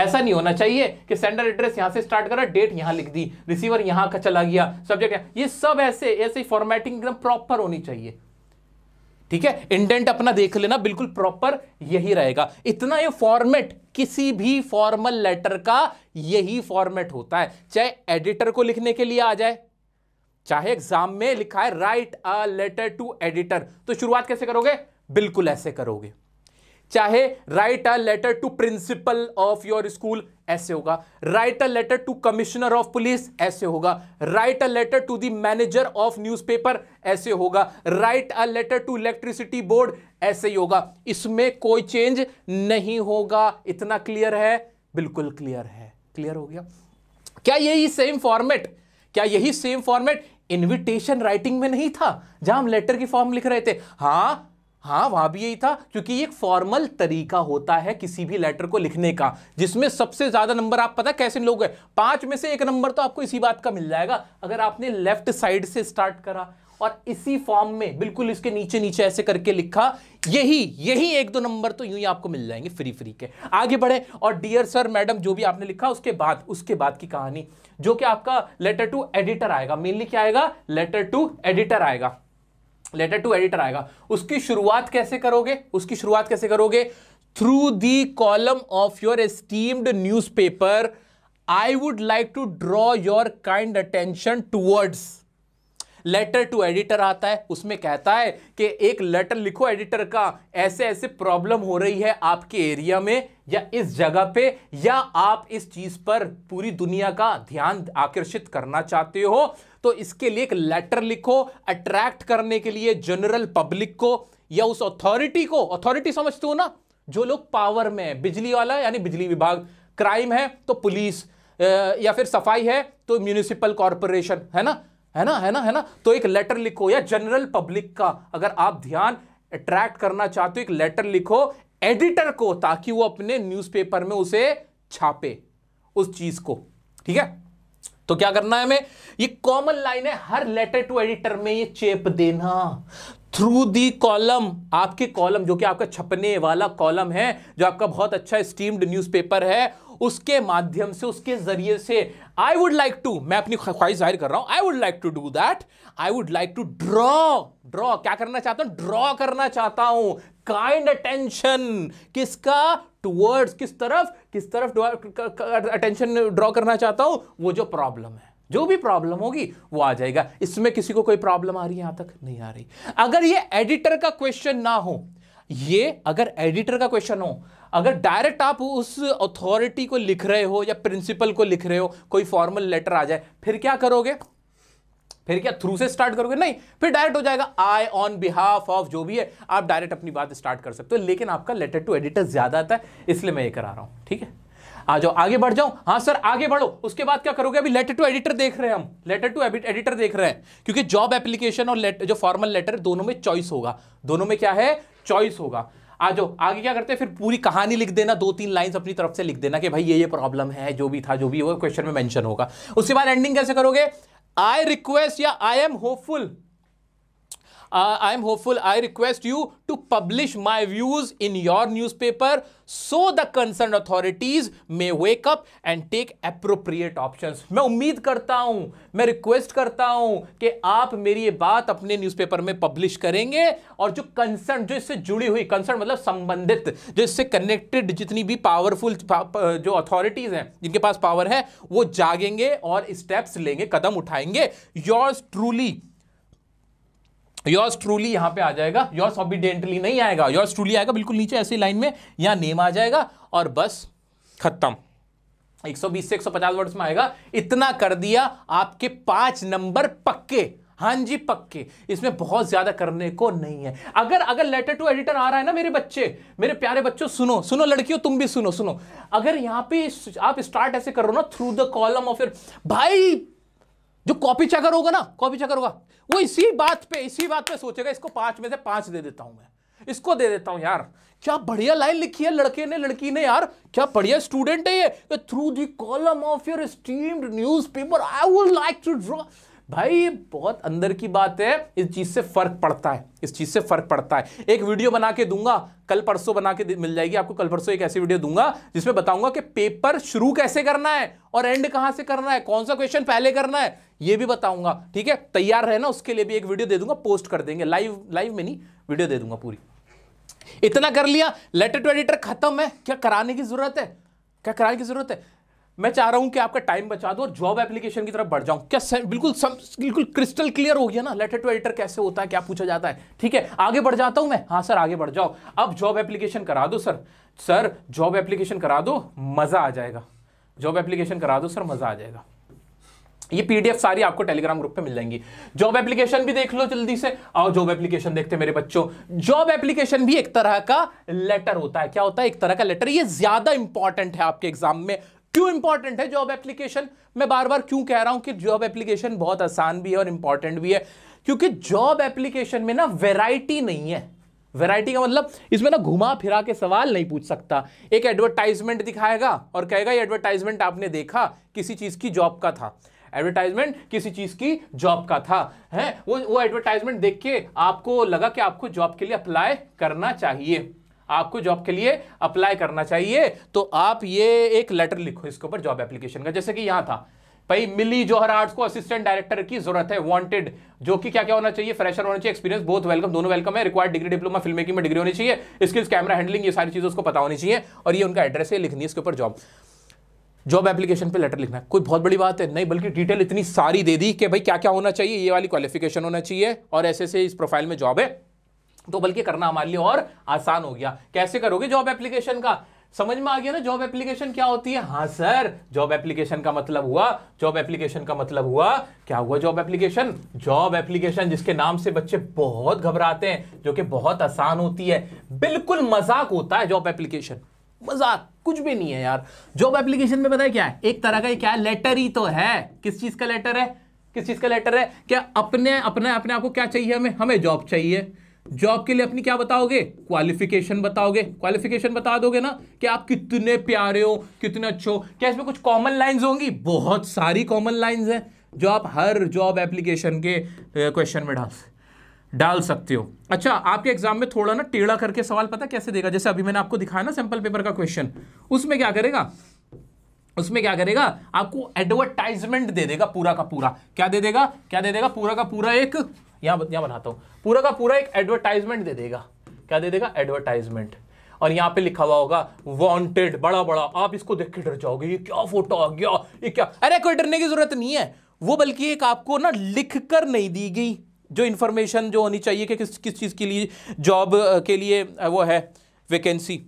Speaker 1: ऐसा नहीं होना चाहिए कि सेंडर एड्रेस यहां से स्टार्ट करा डेट यहां लिख दी रिसीवर यहां का चला गया सब्जेक्ट ये सब ऐसे ऐसे फॉर्मेटिंग एकदम प्रॉपर होनी चाहिए ठीक है इंडेंट अपना देख लेना बिल्कुल प्रॉपर यही रहेगा इतना ये फॉर्मेट किसी भी फॉर्मल लेटर का यही फॉर्मेट होता है चाहे एडिटर को लिखने के लिए आ जाए चाहे एग्जाम में लिखा है write a letter to editor तो शुरुआत कैसे करोगे बिल्कुल ऐसे करोगे चाहे write a letter to principal of your school ऐसे होगा write a letter to commissioner of police ऐसे होगा write a letter to the manager of newspaper ऐसे होगा write a letter to electricity board ऐसे ही होगा इसमें कोई चेंज नहीं होगा इतना क्लियर है बिल्कुल क्लियर है क्लियर हो गया क्या यही सेम फॉर्मेट क्या यही सेम फॉर्मेट इनविटेशन राइटिंग में नहीं था जहां हम लेटर की फॉर्म लिख रहे थे हाँ हाँ वहां भी यही था क्योंकि एक फॉर्मल तरीका होता है किसी भी लेटर को लिखने का जिसमें सबसे ज्यादा नंबर आप पता कैसे लोग हैं पांच में से एक नंबर तो आपको इसी बात का मिल जाएगा अगर आपने लेफ्ट साइड से स्टार्ट करा और इसी फॉर्म में बिल्कुल इसके नीचे नीचे ऐसे करके लिखा यही यही एक दो नंबर तो यूं ही आपको मिल जाएंगे फ्री फ्री के आगे बढ़े और डियर सर मैडम जो भी आपने लिखा उसके बाद उसके बाद की कहानी जो कि आपका लेटर टू एडिटर आएगा मेनली क्या आएगा लेटर टू एडिटर आएगा लेटर टू एडिटर आएगा उसकी शुरुआत कैसे करोगे उसकी शुरुआत कैसे करोगे through the column of your esteemed paper I would like to draw your kind attention towards letter to editor आता है उसमें कहता है कि एक लेटर लिखो एडिटर का ऐसे ऐसे प्रॉब्लम हो रही है आपके एरिया में या इस जगह पे या आप इस चीज पर पूरी दुनिया का ध्यान आकर्षित करना चाहते हो तो इसके लिए एक लेटर लिखो अट्रैक्ट करने के लिए जनरल पब्लिक को या उस अथॉरिटी को अथॉरिटी समझते हो ना जो लोग पावर में है बिजली वाला यानी बिजली विभाग क्राइम है तो पुलिस या फिर सफाई है तो म्यूनिसिपल कॉरपोरेशन है ना है ना है ना है ना तो एक लेटर लिखो या जनरल पब्लिक का अगर आप ध्यान अट्रैक्ट करना चाहते हो एक लेटर लिखो एडिटर को ताकि वो अपने न्यूज़पेपर में उसे छापे उस चीज को ठीक है तो क्या करना है हमें ये कॉमन लाइन है हर लेटर टू एडिटर में ये चेप देना थ्रू दी कॉलम आपके कॉलम जो कि आपका छपने वाला कॉलम है जो आपका बहुत अच्छा स्टीम्ड न्यूज़पेपर है उसके माध्यम से उसके जरिए से आई वुड लाइक टू मैं अपनी ख्वाहिश जाहिर कर रहा हूं I would like to do that I would like to draw draw क्या करना चाहता हूं ड्रॉ करना चाहता हूं काइंड अटेंशन किसका टूवर्ड्स किस तरफ किस तरफ अटेंशन ड्रॉ करना चाहता हूं वो जो प्रॉब्लम है जो भी प्रॉब्लम होगी वो आ जाएगा इसमें किसी को कोई प्रॉब्लम आ रही है यहां तक नहीं आ रही अगर ये एडिटर का क्वेश्चन ना हो ये अगर एडिटर का क्वेश्चन हो अगर डायरेक्ट आप उस अथॉरिटी को लिख रहे हो या प्रिंसिपल को लिख रहे हो कोई फॉर्मल लेटर आ जाए फिर क्या करोगे फिर क्या थ्रू से स्टार्ट करोगे नहीं फिर डायरेक्ट हो जाएगा आई ऑन बिहाफ ऑफ जो भी है आप डायरेक्ट अपनी बात स्टार्ट कर सकते हो लेकिन आपका लेटर टू एडिटर ज्यादा आता है इसलिए मैं ये करा रहा हूं ठीक है आ जाओ आगे बढ़ जाओ हाँ सर आगे बढ़ो उसके बाद क्या करोगे अभी लेटर टू एडिटर देख रहे हैं हम लेटर टू एडिटर देख रहे हैं क्योंकि जॉब एप्लीकेशन और लेटर, जो फॉर्मल लेटर दोनों में चॉइस होगा दोनों में क्या है चॉइस होगा आ जाओ आगे क्या करते हैं फिर पूरी कहानी लिख देना दो तीन लाइंस अपनी तरफ से लिख देना कि भाई ये ये प्रॉब्लम है जो भी था जो भी होगा क्वेश्चन में मेंशन होगा उसके बाद एंडिंग कैसे करोगे आई रिक्वेस्ट या I am hopeful I am hopeful I request you to publish my views in your newspaper so the concern authorities may wake up and take appropriate option मैं उम्मीद करता हूं मैं request करता हूं कि आप मेरी ये बात अपने न्यूज पेपर में पब्लिश करेंगे और जो कंसर्न जो इससे जुड़ी हुई कंसर्न मतलब संबंधित जो इससे कनेक्टेड जितनी भी पावरफुल जो अथॉरिटीज़ हैं जिनके पास पावर है वो जागेंगे और स्टेप्स लेंगे कदम उठाएंगे योर ट्रूली योर्स ट्रूली यहां पे आ जाएगा योर्स ऑबिडेंटली नहीं आएगा योर्स ट्रूली आएगा बिल्कुल नीचे ऐसी लाइन में यहां नेम आ जाएगा और बस खत्म 120 से 150 वर्ड्स में आएगा इतना कर दिया आपके पांच नंबर पक्के हाँ जी पक्के इसमें बहुत ज्यादा करने को नहीं है अगर अगर लेटर टू एडिटर आ रहा है ना मेरे बच्चे मेरे प्यारे बच्चों सुनो सुनो लड़कियों तुम भी सुनो सुनो अगर यहां पे आप स्टार्ट ऐसे करो ना थ्रू द कॉलम ऑफ भाई जो कॉपी चेकर होगा ना कॉपी चेकर होगा वो इसी बात पे इसी बात पे सोचेगा इसको पांच में से पांच दे देता हूं मैं इसको दे देता हूं यार क्या बढ़िया लाइन लिखी है लड़के ने लड़की ने यार क्या बढ़िया स्टूडेंट है ये through the column of your esteemed newspaper I would like to draw भाई बहुत अंदर की बात है इस चीज़ से फ़र्क पड़ता है इस चीज़ से फ़र्क पड़ता है एक वीडियो बना के दूंगा कल परसों बना के मिल जाएगी आपको कल परसों एक ऐसी वीडियो दूंगा जिसमें बताऊंगा कि पेपर शुरू कैसे करना है और एंड कहां से करना है कौन सा क्वेश्चन पहले करना है ये भी बताऊंगा ठीक है तैयार रहना उसके लिए भी एक वीडियो दे दूंगा पोस्ट कर देंगे लाइव लाइव में नहीं वीडियो दे दूंगा पूरी इतना कर लिया लेटर टू एडिटर खत्म है क्या कराने की जरूरत है क्या कराने की जरूरत है मैं चाह रहा हूं कि आपका टाइम बचा दो और जॉब एप्लीकेशन की तरफ बढ़ जाऊं क्या सर, बिल्कुल सम, बिल्कुल क्रिस्टल क्लियर हो गया ना लेटर टू एडिटर कैसे होता है क्या पूछा जाता है ठीक है आगे बढ़ जाता हूं मैं हाँ सर आगे बढ़ जाओ अब जॉब एप्लीकेशन करा दो सर सर जॉब एप्लीकेशन करा दो मजा आ जाएगा जॉब एप्लीकेशन करा दो सर मजा आ जाएगा ये पीडीएफ सारी आपको टेलीग्राम ग्रुप पे मिल जाएंगी जॉब एप्लीकेशन भी देख लो जल्दी से और जॉब एप्लीकेशन देखते मेरे बच्चों जॉब एप्लीकेशन भी एक तरह का लेटर होता है क्या होता है एक तरह का लेटर ये ज्यादा इंपॉर्टेंट है आपके एग्जाम में क्यों इंपॉर्टेंट है जॉब एप्लीकेशन मैं बार बार क्यों कह रहा हूं कि जॉब एप्लीकेशन बहुत आसान भी है और इंपॉर्टेंट भी है क्योंकि जॉब एप्लीकेशन में ना वेराइटी नहीं है वैरायटी का मतलब इसमें ना घुमा फिरा के सवाल नहीं पूछ सकता एक एडवर्टाइजमेंट दिखाएगा और कहेगा ये एडवर्टाइजमेंट आपने देखा किसी चीज़ की जॉब का था एडवर्टाइजमेंट किसी चीज़ की जॉब का था है वो वो एडवर्टाइजमेंट देख के आपको लगा कि आपको जॉब के लिए अप्लाई करना चाहिए आपको जॉब के लिए अप्लाई करना चाहिए तो आप ये एक लेटर लिखो इसके ऊपर जॉब एप्लीकेशन का जैसे कि यहां था भाई मिली जोहर आर्ट्स को असिस्टेंट डायरेक्टर की जरूरत है वांटेड जो कि क्या क्या होना चाहिए फ्रेशर होना चाहिए एक्सपीरियंस बहुत वेलकम दोनों वेलकम है required degree diploma film making में डिग्री होनी चाहिए स्किल्स कैमरा हैंडलिंग ये सारी चीज़ उसको पता होनी चाहिए और ये उनका एड्रेस है लिखनी है इसके ऊपर जॉब जॉब एप्लीकेशन पे लेटर लिखना कोई बहुत बड़ी बात है नहीं बल्कि डिटेल इतनी सारी दे दी कि भाई क्या क्या होना चाहिए ये वाली क्वालिफिकेशन होना चाहिए और ऐसे से इस प्रोफाइल में जॉब है तो बल्कि करना हमारे लिए और आसान हो गया कैसे करोगे जॉब एप्लीकेशन का समझ में आ गया ना जॉब एप्लीकेशन क्या होती है हाँ सर जॉब एप्लीकेशन का मतलब हुआ जॉब एप्लीकेशन का मतलब हुआ क्या हुआ जॉब एप्लीकेशन जॉब एप्लीकेशन जिसके नाम से बच्चे बहुत घबराते हैं जो कि बहुत आसान होती है बिल्कुल मजाक होता है जॉब एप्लीकेशन मजाक कुछ भी नहीं है यार जॉब एप्लीकेशन में पता है क्या है एक तरह का क्या लेटर ही तो है किस चीज का लेटर है किस चीज का लेटर है क्या अपने अपने अपने आपको क्या चाहिए हमें हमें जॉब चाहिए जॉब के लिए अपनी क्या बताओगे क्वालिफिकेशन बताओगे क्वालिफिकेशन बता दोगे ना कि आप कितने प्यारे हो कितने अच्छे हो क्या इसमें कुछ कॉमन लाइंस होंगी बहुत सारी कॉमन लाइंस हैं जो आप हर जॉब एप्लीकेशन के क्वेश्चन में डाल डाल सकते हो अच्छा आपके एग्जाम में थोड़ा ना टेढ़ा करके सवाल पता कैसे देगा जैसे अभी मैंने आपको दिखाया ना सैंपल पेपर का क्वेश्चन उसमें क्या करेगा उसमें क्या करेगा आपको एडवर्टाइजमेंट दे देगा पूरा का पूरा क्या दे देगा क्या दे देगा पूरा का पूरा एक यहां यहाँ बनाता हूं पूरा का पूरा एक एडवर्टाइजमेंट दे देगा क्या दे देगा एडवर्टाइजमेंट और यहां पे लिखा हुआ होगा वांटेड बड़ा बड़ा आप इसको देख के डर जाओगे ये क्या फोटो आ गया ये क्या अरे कोई डरने की जरूरत नहीं है वो बल्कि एक आपको ना लिख कर नहीं दी गई जो इंफॉर्मेशन जो होनी चाहिए कि किस किस चीज़ के लिए जॉब के लिए वो है वैकेंसी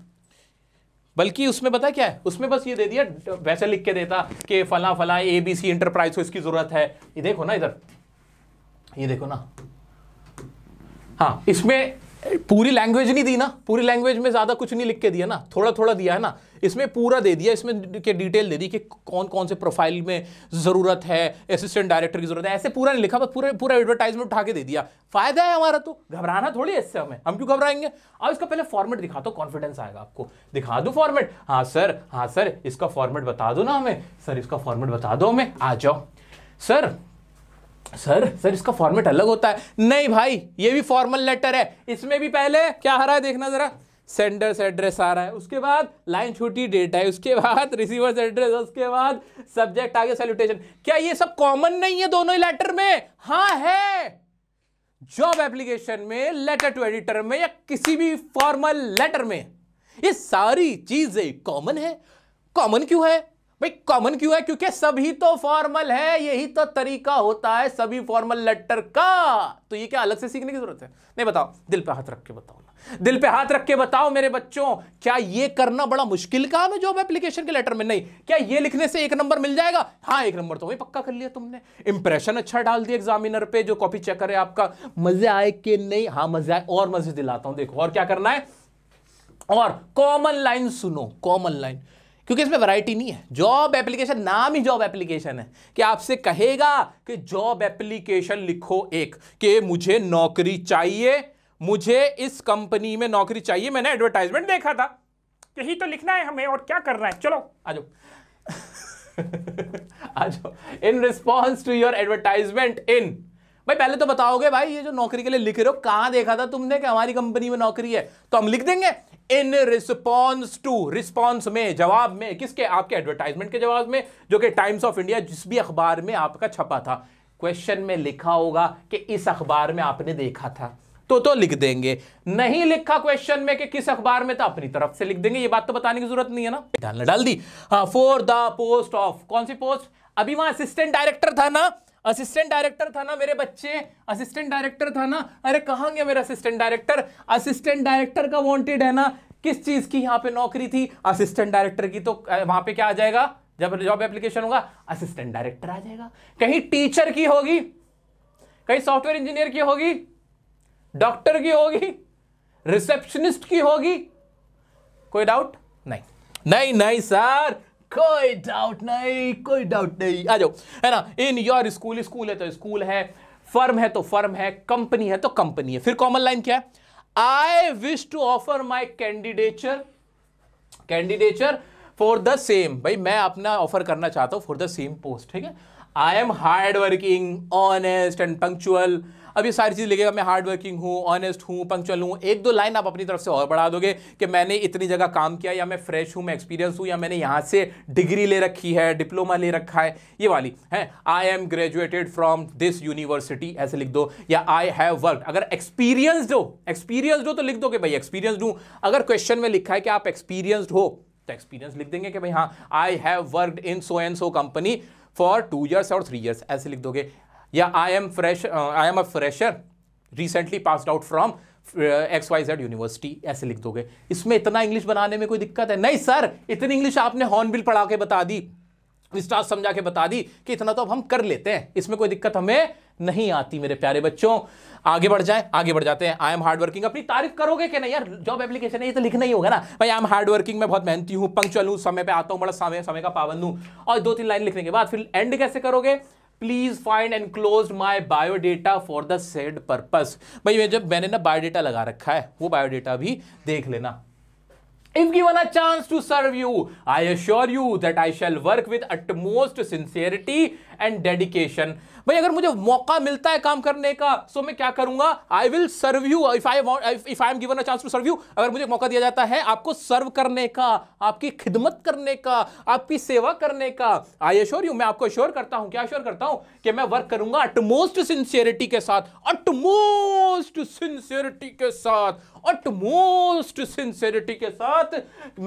Speaker 1: बल्कि उसमें पता क्या है उसमें बस ये दे दिया वैसे लिख के देता कि फला फला ए बी सी इंटरप्राइज को इसकी ज़रूरत है ये देखो ना इधर ये देखो ना हाँ इसमें पूरी लैंग्वेज नहीं दी ना पूरी लैंग्वेज में ज़्यादा कुछ नहीं लिख के दिया ना थोड़ा थोड़ा दिया है ना इसमें पूरा दे दिया इसमें के डिटेल दे दी कि कौन कौन से प्रोफाइल में ज़रूरत है असिस्टेंट डायरेक्टर की ज़रूरत है ऐसे पूरा नहीं लिखा बस पूरे पूरा एडवर्टाइजमेंट उठा के दे दिया फ़ायदा है हमारा तो घबराना थोड़ी इससे हमें हम क्यों घबराएंगे अब इसका पहले फॉर्मेट दिखा दो कॉन्फिडेंस आएगा आपको दिखा दो फॉर्मेट हाँ सर हाँ सर इसका फॉर्मेट बता दो ना हमें सर इसका फॉर्मेट बता दो हमें आ जाओ सर सर सर इसका फॉर्मेट अलग होता है नहीं भाई ये भी फॉर्मल लेटर है इसमें भी पहले क्या आ रहा है देखना ज़रा सेंडर्स एड्रेस आ रहा है उसके बाद लाइन छोटी डेट है उसके बाद रिसीवर एड्रेस उसके बाद सब्जेक्ट आगे सैल्यूटेशन क्या ये सब कॉमन नहीं है दोनों ही लेटर में हाँ है जॉब एप्लीकेशन में लेटर टू एडिटर में या किसी भी फॉर्मल लेटर में ये सारी चीजें कॉमन है कॉमन क्यों है भाई कॉमन क्यों है क्योंकि सभी तो फॉर्मल है यही तो तरीका होता है सभी फॉर्मल लेटर का तो ये क्या अलग से सीखने की जरूरत है नहीं बताओ दिल पे हाथ रख के बताओ ना दिल पे हाथ रख के बताओ मेरे बच्चों क्या ये करना बड़ा मुश्किल काम है जॉब एप्लीकेशन के लेटर में नहीं क्या ये लिखने से एक नंबर मिल जाएगा हाँ एक नंबर तो वही पक्का कर लिया तुमने इंप्रेशन अच्छा डाल दिया एग्जामिनर पे जो कॉपी चेक करे आपका मजे आए कि नहीं हाँ मजे आए और मजे दिलाता हूं देखो और क्या करना है और कॉमन लाइन सुनो कॉमन लाइन क्योंकि इसमें वैरायटी नहीं है जॉब एप्लीकेशन नाम ही जॉब एप्लीकेशन है कि आपसे कहेगा कि जॉब एप्लीकेशन लिखो एक कि मुझे नौकरी चाहिए मुझे इस कंपनी में नौकरी चाहिए मैंने एडवर्टाइजमेंट देखा था यही तो लिखना है हमें और क्या करना है चलो आ जाओ आ जाओ in response to your advertisement in भाई पहले तो बताओगे भाई ये जो नौकरी के लिए लिख रहे हो कहां देखा था तुमने कि हमारी कंपनी में नौकरी है तो हम लिख देंगे इन रिस्पॉन्स टू रिस्पॉन्स में जवाब में किसके आपके एडवर्टाइजमेंट के जवाब में जो कि टाइम्स ऑफ इंडिया जिस भी अखबार में आपका छपा था क्वेश्चन में लिखा होगा कि इस अखबार में आपने देखा था तो तो लिख देंगे नहीं लिखा क्वेश्चन में कि किस अखबार में था अपनी तरफ से लिख देंगे ये बात तो बताने की जरूरत नहीं है ना डालना डाल दी फॉर द पोस्ट ऑफ कौन सी पोस्ट अभी वहां असिस्टेंट डायरेक्टर था ना असिस्टेंट डायरेक्टर था ना मेरे बच्चे असिस्टेंट डायरेक्टर था ना अरे कहा गया मेरा असिस्टेंट डायरेक्टर असिस्टेंट डायरेक्टर का वांटेड है ना किस चीज की यहां पे नौकरी थी असिस्टेंट डायरेक्टर की तो वहां पे क्या आ जाएगा जब जॉब एप्लीकेशन होगा असिस्टेंट डायरेक्टर आ जाएगा कहीं टीचर की होगी कहीं सॉफ्टवेयर इंजीनियर की होगी डॉक्टर की होगी रिसेप्शनिस्ट की होगी कोई डाउट नहीं नहीं नहीं सर कोई डाउट नहीं कोई डाउट नहीं आ जाओ है ना इन योर स्कूल स्कूल है तो स्कूल है फर्म है तो फर्म है कंपनी है तो कंपनी है फिर कॉमन लाइन क्या है I wish to offer my candidature candidature for the same भाई मैं अपना ऑफर करना चाहता हूं फॉर द सेम पोस्ट ठीक है I am hard working honest and punctual अब ये सारी चीज़ लिखेगा मैं हार्ड वर्किंग हूँ ऑनेस्ट हूँ पंक्चुअल हूँ एक दो लाइन आप अपनी तरफ से और बढ़ा दोगे कि मैंने इतनी जगह काम किया या मैं फ्रेश हूँ मैं एक्सपीरियंस हूँ या मैंने यहाँ से डिग्री ले रखी है डिप्लोमा ले रखा है ये वाली है I am graduated from this university ऐसे लिख दो या आई हैव वर्क अगर एक्सपीरियंसड हो एक्सपीरियंसड हो तो लिख दो कि भाई एक्सपीरियंसड हूँ अगर क्वेश्चन में लिखा है कि आप एक्सपीरियंसड हो तो एक्सपीरियंस लिख देंगे कि भाई हाँ I have worked in so and so company for two years और थ्री ईयर्स ऐसे लिख दोगे या I am fresh I am a fresher recently passed out from X Y Z university ऐसे लिख दोगे इसमें इतना इंग्लिश बनाने में कोई दिक्कत है नहीं सर इतनी इंग्लिश आपने हॉर्नबिल पढ़ा के बता दी विस्टार समझा के बता दी कि इतना तो अब हम कर लेते हैं इसमें कोई दिक्कत हमें नहीं आती मेरे प्यारे बच्चों आगे बढ़ जाए आगे बढ़ जाते हैं आई एम हार्ड वर्किंग अपनी तारीफ करोगे कि नहीं यार जॉब एप्लीकेशन है ये तो लिखना ही होगा ना भाई आई एम हार्ड वर्किंग मैं बहुत मेहनती हूँ पंक्चुअल हूँ समय पे आता हूँ बड़ा समय समय का पाबंद हूँ और दो तीन लाइन लिखने के बाद फिर एंड कैसे करोगे please find enclosed my biodata for the said purpose भाई मैं जब मैंने ना बायोडेटा लगा रखा है वो बायोडेटा भी देख लेना If given a chance to serve you, I assure you that I shall work with utmost sincerity and dedication भाई अगर मुझे मौका मिलता है काम करने का सो मैं क्या करूंगा I will serve you if I want if I am given a chance to serve you अगर मुझे मौका दिया जाता है आपको सर्व करने का आपकी खिदमत करने का आपकी सेवा करने का आई एश्योर यू मैं आपको श्योर करता हूं क्या श्योर करता हूं कि मैं वर्क करूंगा अटमोस्ट सिंसियरिटी के साथ अटमोस्ट सिंसियरिटी के साथ अटमोस्ट सिंसियरिटी के साथ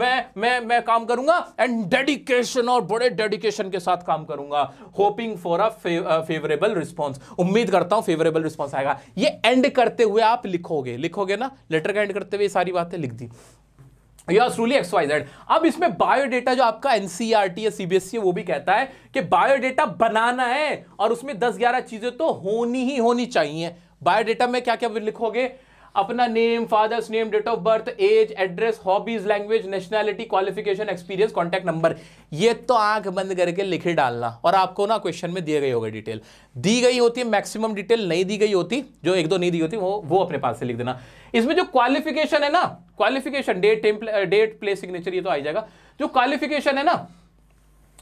Speaker 1: मैं मैं मैं काम करूंगा एंड डेडिकेशन और बड़े डेडिकेशन के साथ काम करूंगा hoping hoping for a favourable response उम्मीद करता हूं फेवरेबल रिस्पॉन्स आएगा ये एंड करते हुए आप लिखोगे लिखोगे ना लेटर का एंड करते हुए सारी बातें लिख दी yours truly X Y Z अब इसमें बायोडेटा जो आपका एनसीआर या सीबीएसई वो भी कहता है कि बायोडेटा बनाना है और उसमें 10 11 चीजें तो होनी ही होनी चाहिए बायोडेटा में क्या क्या लिखोगे अपना name father's name date of birth age address hobbies language nationality qualification experience contact number ये तो आंख बंद करके लिखे डालना और आपको ना क्वेश्चन में दिए गए होगा डिटेल दी गई होती है मैक्सिमम डिटेल नहीं दी गई होती जो एक दो नहीं दी होती वो वो अपने पास से लिख देना इसमें जो क्वालिफिकेशन है ना qualification date date place signature ये तो आ जाएगा जो क्वालिफिकेशन है ना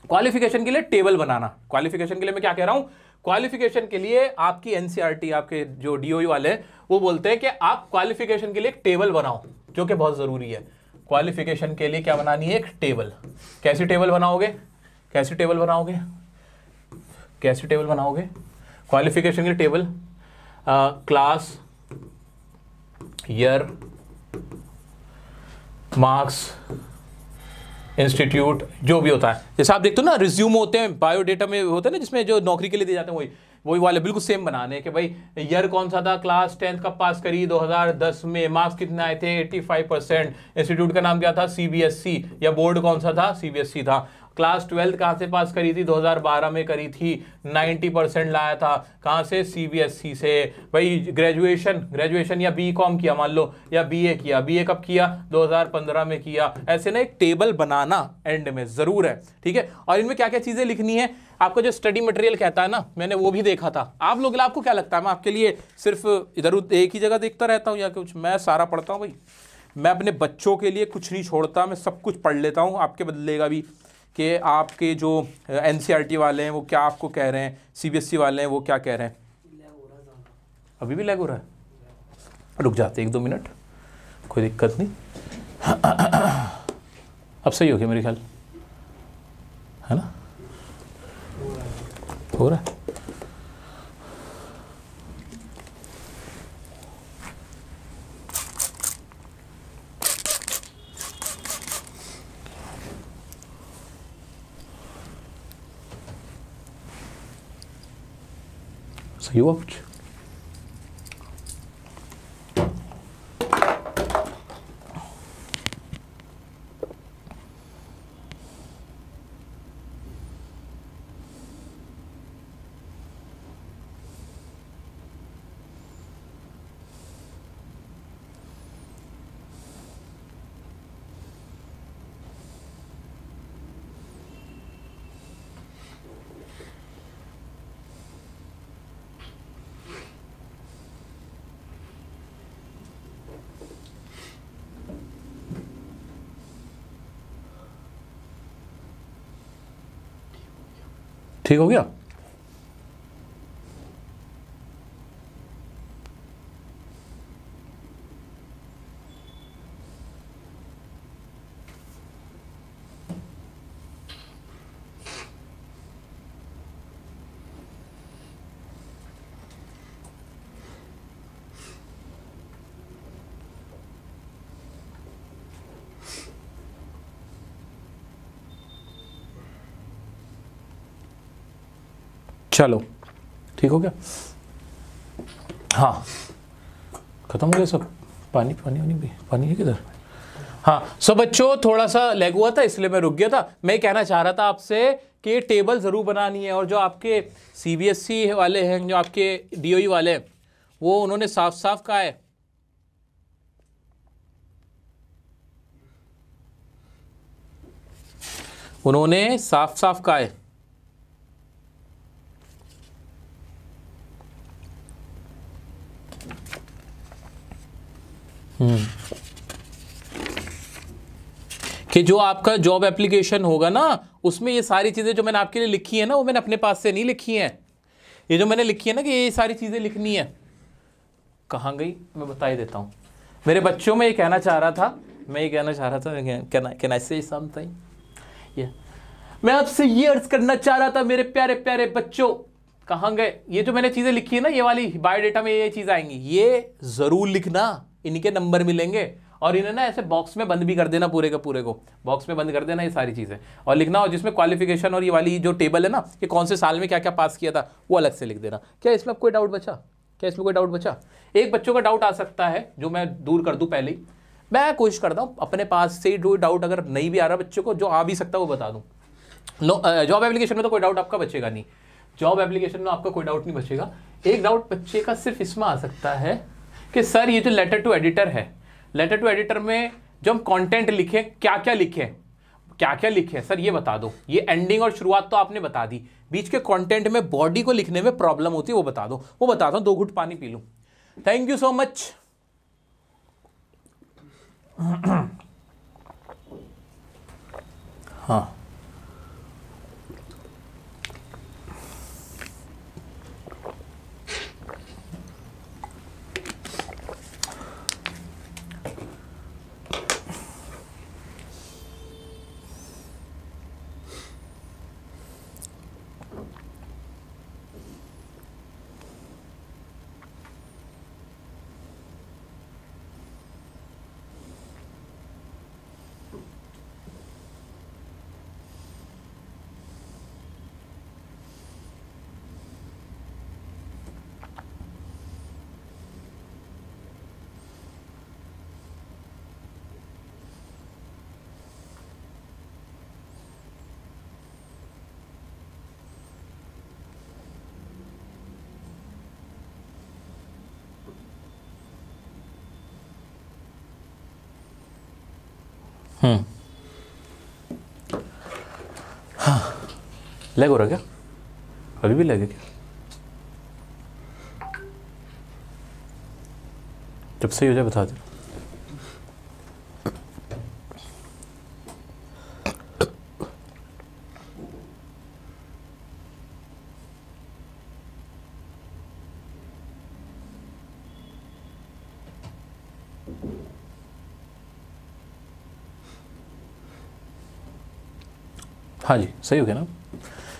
Speaker 1: क्वालिफिकेशन के लिए टेबल बनाना क्वालिफिकेशन के लिए मैं क्या कह रहा हूं क्वालिफिकेशन के लिए आपकी एनसीआरटी e आपके जो डीओयू e वाले वो बोलते हैं कि आप क्वालिफिकेशन के लिए एक टेबल बनाओ जो कि बहुत ज़रूरी है क्वालिफिकेशन के लिए क्या बनानी है एक टेबल कैसी टेबल बनाओगे कैसी टेबल बनाओगे कैसी टेबल बनाओगे क्वालिफिकेशन लिए table class year marks institute जो भी होता है जैसे आप देखते हो ना रिज्यूम होते हैं बायोडेटा में होते हैं ना जिसमें जो नौकरी के लिए दिए जाते हैं वही वही वाले बिल्कुल सेम बनाने के भाई ईयर कौन सा था क्लास टेंथ कब पास करी 2010 में मार्क्स कितने आए थे 85 परसेंट इंस्टीट्यूट का नाम क्या था सी e या बोर्ड कौन सा था सी e था क्लास ट्वेल्थ कहाँ से पास करी थी 2012 में करी थी 90 परसेंट लाया था कहाँ से सीबीएसई e से भाई ग्रेजुएशन ग्रेजुएशन या बी कॉम किया मान लो या बीए किया बीए कब किया 2015 में किया ऐसे ना एक टेबल बनाना एंड में ज़रूर है ठीक है और इनमें क्या क्या चीज़ें लिखनी है आपको जो स्टडी मटेरियल कहता है ना मैंने वो भी देखा था आप लोग आपको क्या लगता है मैं आपके लिए सिर्फ इधर उधर एक ही जगह देखता रहता हूँ या कुछ मैं सारा पढ़ता हूँ भाई मैं अपने बच्चों के लिए कुछ नहीं छोड़ता मैं सब कुछ पढ़ लेता हूँ आपके बदलेगा भी कि आपके जो एन e वाले हैं वो क्या आपको कह रहे हैं सी e वाले हैं वो क्या कह रहे हैं अभी भी लैग हो रहा है रुक जाते एक दो मिनट कोई दिक्कत नहीं अब सही हो गया मेरे ख्याल है ना हो रहा है juckt. 对，对，对。चलो ठीक हो गया हाँ खत्म हो गया सब पानी पानी वानी भी पानी है किधर हाँ सो बच्चों थोड़ा सा लेग हुआ था इसलिए मैं रुक गया था मैं कहना चाह रहा था आपसे कि टेबल ज़रूर बनानी है और जो आपके सी e वाले हैं जो आपके डी e वाले हैं वो उन्होंने साफ साफ कहा है उन्होंने साफ साफ कहा है कि जो आपका जॉब एप्लीकेशन होगा ना उसमें ये सारी चीज़ें जो मैंने आपके लिए लिखी है ना वो मैंने अपने पास से नहीं लिखी है ये जो मैंने लिखी है ना कि ये सारी चीज़ें लिखनी है कहाँ गई मैं बता ही देता हूँ मेरे बच्चों में ये कहना चाह रहा था मैं ये कहना चाह रहा था कैन आई से समथिंग ये मैं आपसे ये अर्ज करना चाह रहा था मेरे प्यारे प्यारे बच्चों कहाँ गए ये जो मैंने चीज़ें लिखी है ना ये वाली बायोडेटा में ये चीज़ आएंगी ये ज़रूर लिखना इनके नंबर मिलेंगे और इन्हें ना ऐसे बॉक्स में बंद भी कर देना पूरे के पूरे को बॉक्स में बंद कर देना ये सारी चीज़ें और लिखना और जिसमें क्वालिफिकेशन और ये वाली जो टेबल है ना कि कौन से साल में क्या क्या पास किया था वो अलग से लिख देना क्या इसमें कोई डाउट बचा क्या इसमें कोई डाउट बचा एक बच्चों का डाउट आ सकता है जो मैं दूर कर दूँ पहले ही मैं कोशिश करता हूँ अपने पास से ही जो डाउट अगर नहीं भी आ रहा बच्चों को जो आ भी सकता है वो बता दूँ नो जॉब एप्लीकेशन में तो कोई डाउट आपका बचेगा नहीं जॉब एप्लीकेशन में आपका कोई डाउट नहीं बचेगा एक डाउट बच्चे का सिर्फ इसमें आ सकता है कि सर ये जो लेटर टू एडिटर है लेटर टू एडिटर में जो हम कॉन्टेंट लिखे क्या क्या लिखे क्या क्या लिखे सर ये बता दो ये एंडिंग और शुरुआत तो आपने बता दी बीच के कंटेंट में बॉडी को लिखने में प्रॉब्लम होती है वो बता दो वो बता दो घुट पानी पी लू थैंक यू सो मच हाँ लैग हो रहा क्या अभी भी लैग है क्या जब सही हो जाए बता दे हाँ जी सही हो गया ना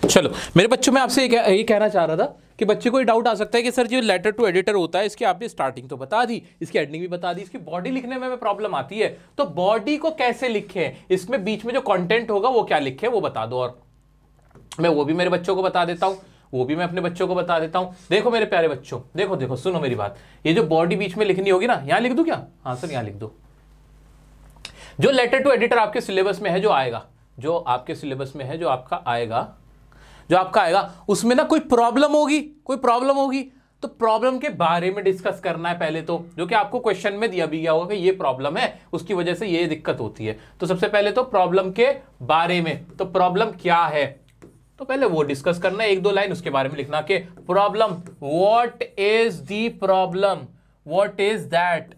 Speaker 1: चलो मेरे बच्चों में आपसे ये कहना चाह रहा था कि बच्चे को ये डाउट आ सकता है कि सर जो लेटर टू एडिटर होता है इसकी आपने स्टार्टिंग तो बता दी इसकी एंडिंग भी बता दी इसकी बॉडी लिखने में प्रॉब्लम आती है तो बॉडी को कैसे लिखे इसमें बीच में जो कॉन्टेंट होगा वो क्या लिखे वो बता दो और मैं वो भी मेरे बच्चों को बता देता हूँ वो भी मैं अपने बच्चों को बता देता हूँ देखो मेरे प्यारे बच्चों देखो देखो सुनो मेरी बात ये जो बॉडी बीच में लिखनी होगी ना यहाँ लिख दूँ क्या हाँ सर यहाँ लिख दो जो लेटर टू एडिटर आपके सिलेबस में है जो आएगा जो आपके सिलेबस में है जो आपका आएगा जो आपका आएगा उसमें ना कोई प्रॉब्लम होगी कोई प्रॉब्लम होगी तो प्रॉब्लम के बारे में डिस्कस करना है पहले तो जो कि आपको क्वेश्चन में दिया भी गया होगा कि ये प्रॉब्लम है उसकी वजह से ये दिक्कत होती है तो सबसे पहले तो प्रॉब्लम के बारे में तो प्रॉब्लम क्या है तो पहले वो डिस्कस करना है एक दो लाइन उसके बारे में लिखना कि problem what is the problem what is that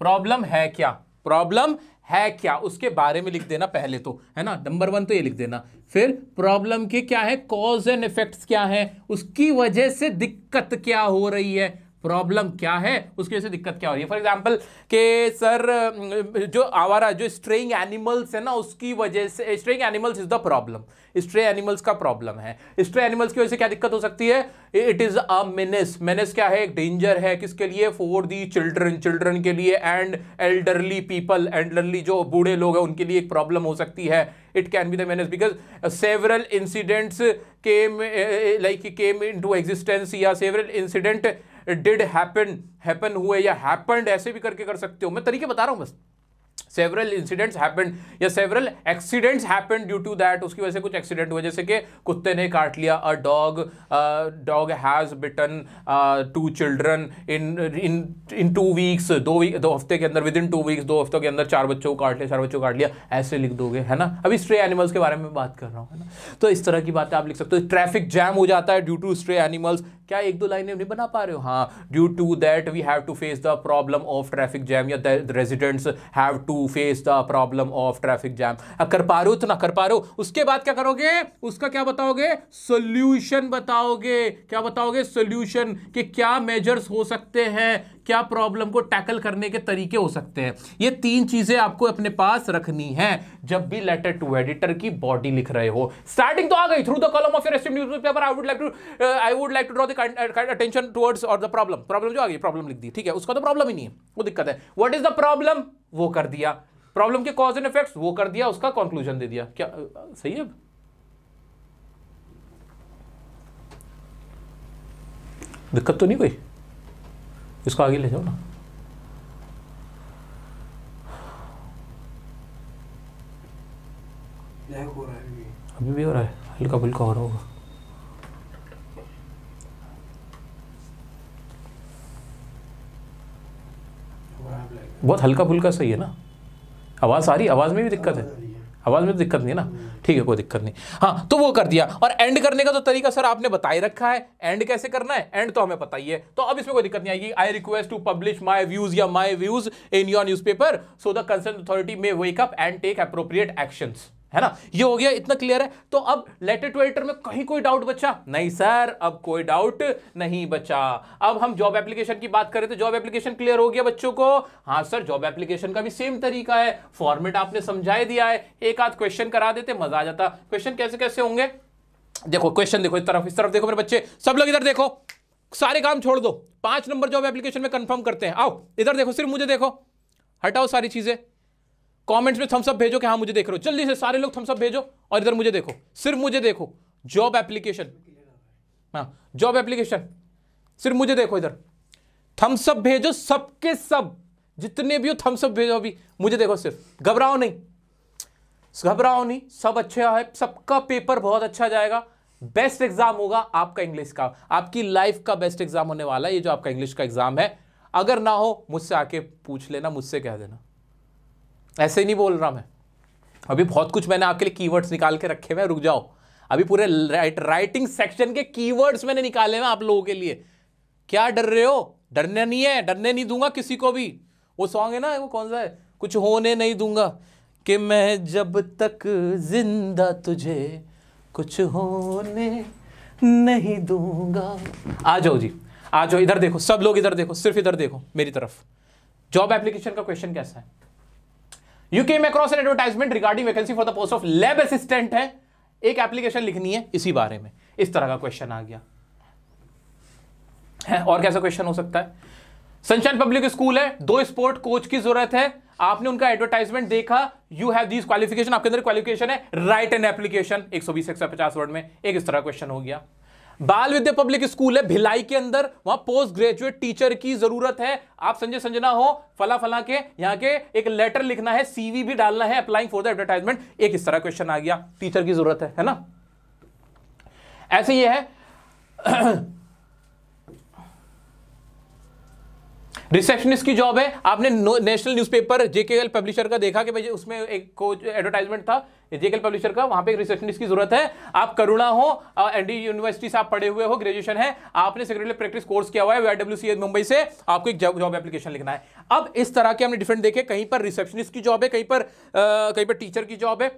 Speaker 1: problem है क्या प्रॉब्लम है क्या उसके बारे में लिख देना पहले तो है ना नंबर वन तो ये लिख देना फिर प्रॉब्लम के क्या है कॉज एंड इफेक्ट्स क्या है उसकी वजह से दिक्कत क्या हो रही है प्रॉब्लम क्या है उसकी वजह से दिक्कत क्या हो रही है फॉर एग्जाम्पल के सर जो आवारा जो स्ट्रेइंग एनिमल्स है ना उसकी वजह से straying animals is the problem stray animals का प्रॉब्लम है स्ट्रे एनिमल्स की वजह से क्या दिक्कत हो सकती है it is a menace menace क्या है एक डेंजर है किसके लिए फॉर दी चिल्ड्रन चिल्ड्रन के लिए एंड एल्डरली पीपल एल्डरली जो बूढ़े लोग हैं उनके लिए एक प्रॉब्लम हो सकती है it can be the menace because several incidents came like came into existence या several incident did happen happen हुए या हैपन्ड ऐसे भी करके कर सकते हो मैं तरीके बता रहा हूँ बस सेवरल इंसिडेंट्स हैपन या several accidents happen due to that उसकी वजह से कुछ एक्सीडेंट हुआ जैसे कि कुत्ते ने काट लिया a dog dog has bitten two children in in in two weeks दो वीक दो हफ्ते के अंदर विद इन टू वीक्स दो हफ्तों के अंदर चार बच्चों को काट लिया चार बच्चों को काट लिया ऐसे लिख दोगे है ना अभी स्ट्रे एनिमल्स के बारे में बात कर रहा हूँ है ना तो इस तरह की बातें आप लिख सकते हो ट्रैफिक तो जैम हो जाता है ड्यू टू स्ट्रे एनिमल्स क्या एक दो लाइनें नहीं बना पा रहे हो हाँ due to that we have to face the problem of traffic jam या residents have to face the problem of traffic jam कर पा रहे हो तो ना कर पा रहे हो उसके बाद क्या करोगे उसका क्या बताओगे सोल्यूशन बताओगे क्या बताओगे सोल्यूशन के क्या मेजर्स हो सकते हैं क्या प्रॉब्लम को टैकल करने के तरीके हो सकते हैं ये तीन चीजें आपको अपने पास रखनी है जब भी लेटर टू एडिटर की बॉडी लिख रहे हो स्टार्टिंग तो आ गई through the column of your newspaper I would like to I would like to draw attention towards और द प्रॉब्लम प्रॉब्लम जो आ गई प्रॉब्लम लिख दी ठीक है उसका तो प्रॉब्लम ही नहीं है वो दिक्कत है वट इज द प्रॉब्लम वो कर दिया प्रॉब्लम के कॉज एंड इफेक्ट वो कर दिया उसका कंक्लूजन दे दिया क्या uh, सही है दिक्कत तो नहीं कोई इसको आगे ले जाओ ना अभी भी हो रहा है हल्का फुल्का हो रहा होगा बहुत हल्का फुल्का सही है ना आवाज़ आ रही आवाज़ में भी दिक्कत है आवाज़ में दिक्कत नहीं है ना ठीक है कोई दिक्कत नहीं हाँ तो वो कर दिया और एंड करने का तो तरीका सर आपने बता ही रखा है एंड कैसे करना है एंड तो हमें पता ही है तो अब इसमें कोई दिक्कत नहीं आएगी I request to publish my views या my views in your newspaper so the concern authority may wake up and take appropriate actions है ना ये हो गया इतना क्लियर है तो अब लेटर टू एडिटर में कहीं कोई डाउट बचा नहीं सर अब कोई डाउट नहीं बचा अब हम जॉब एप्लीकेशन की बात करें तो जॉब एप्लीकेशन क्लियर हो गया बच्चों को हाँ सर जॉब एप्लीकेशन का भी सेम तरीका है फॉर्मेट आपने समझाई दिया है एक आध क्वेश्चन करा देते मजा आ जाता क्वेश्चन कैसे कैसे होंगे देखो क्वेश्चन देखो इस तरफ इस तरफ देखो मेरे बच्चे सब लोग इधर देखो सारे काम छोड़ दो पांच नंबर जॉब एप्लीकेशन में कंफर्म करते हैं आओ इधर देखो सिर्फ मुझे देखो हटाओ सारी चीजें कमेंट्स में थम्सअप भेजो कि हाँ मुझे देख रहे हो जल्दी से सारे लोग थम्सअप भेजो और इधर मुझे देखो सिर्फ मुझे देखो जॉब एप्लीकेशन हाँ जॉब एप्लीकेशन सिर्फ मुझे देखो इधर थम्सअप भेजो सबके सब जितने भी हो थम्सअप भेजो अभी मुझे देखो सिर्फ घबराओ नहीं घबराओ नहीं सब अच्छा है सबका पेपर बहुत अच्छा जाएगा बेस्ट एग्जाम होगा आपका इंग्लिश का आपकी लाइफ का बेस्ट एग्जाम होने वाला है ये जो आपका इंग्लिश का एग्जाम है अगर ना हो मुझसे आके पूछ लेना मुझसे कह देना ऐसे ही नहीं बोल रहा मैं अभी बहुत कुछ मैंने आपके लिए कीवर्ड्स निकाल के रखे हुए रुक जाओ अभी पूरे राइट, राइटिंग सेक्शन के कीवर्ड्स मैंने निकाले हैं आप लोगों के लिए क्या डर रहे हो डरने नहीं है डरने नहीं दूंगा किसी को भी वो सॉन्ग है ना वो कौन सा है कुछ होने नहीं दूंगा कि मैं जब तक जिंदा तुझे कुछ होने नहीं दूंगा आ जाओ जी आ जाओ इधर देखो सब लोग इधर देखो सिर्फ इधर देखो मेरी तरफ जॉब एप्लीकेशन का क्वेश्चन कैसा है you came across an advertisement regarding vacancy for the post of lab assistant है एक एप्लीकेशन लिखनी है इसी बारे में इस तरह का क्वेश्चन आ गया है और कैसा क्वेश्चन हो सकता है सनशाइन पब्लिक स्कूल है दो स्पोर्ट कोच की जरूरत है आपने उनका एडवर्टाइजमेंट देखा यू हैव दीज क्वालिफिकेशन आपके अंदर क्वालिफिकेशन है राइट एन एप्लीकेशन एक सौ बीस सौ पचास वर्ड में एक इस तरह क्वेश्चन हो गया बाल विद्या पब्लिक स्कूल है भिलाई के अंदर वहां पोस्ट ग्रेजुएट टीचर की जरूरत है आप संजय संजना हो फला फला के यहाँ के एक लेटर लिखना है सीवी भी डालना है अप्लाइंग फॉर द एडवर्टाइजमेंट एक इस तरह क्वेश्चन आ गया टीचर की जरूरत है है ना ऐसे ये है रिसेप्शनिस्ट की जॉब है आपने नेशनल न्यूज़पेपर जेकेएल पब्लिशर का देखा कि भाई उसमें एक को एडवर्टाइजमेंट था जेकेएल पब्लिशर का वहां पे एक रिसेप्शनिस्ट की जरूरत है आप करुणा हो एनडी यूनिवर्सिटी e से आप पढ़े हुए हो ग्रेजुएशन है आपने सेक्रेटरी प्रैक्टिस कोर्स किया हुआ है वीआईडब्ल्यूसीए मुंबई से आपको एक जॉब एप्लीकेशन लिखना है अब इस तरह के हमने डिफरेंट देखे कहीं पर रिसेप्शनिस्ट की जॉब है कहीं पर कहीं पर टीचर की जॉब है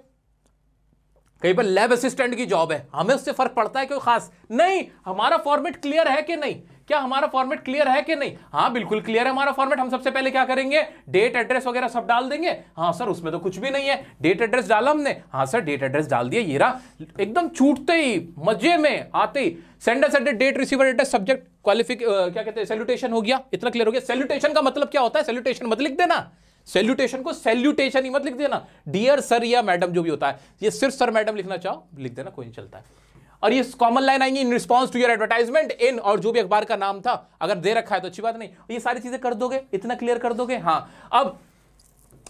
Speaker 1: कहीं पर लैब असिस्टेंट की जॉब है हमें उससे फर्क पड़ता है क्यों खास नहीं हमारा फॉर्मेट क्लियर है कि नहीं क्या हमारा फॉर्मेट क्लियर है कि नहीं हाँ बिल्कुल क्लियर है हमारा फॉर्मेट हम सबसे पहले क्या करेंगे डेट एड्रेस वगैरह सब डाल देंगे हाँ सर उसमें तो कुछ भी नहीं है डेट एड्रेस डाला हमने हाँ सर डेट एड्रेस डाल दिया ये रहा एकदम छूटते ही मजे में आते ही sender sender date receiver address subject क्वालिफिक क्या कहते हैं सेल्यूटेशन हो गया इतना क्लियर हो गया सेल्यूटेशन का मतलब क्या होता है सेल्यूटेशन मत लिख देना सेल्यूटेशन को सेल्यूटेशन ही मत लिख देना डियर सर या मैडम जो भी होता है ये सिर्फ सर मैडम लिखना चाहो लिख देना कोई नहीं चलता है और ये कॉमन लाइन आएंगी in response to your advertisement in और जो भी अखबार का नाम था अगर दे रखा है तो अच्छी बात नहीं ये सारी चीजें कर दोगे इतना क्लियर कर दोगे हाँ अब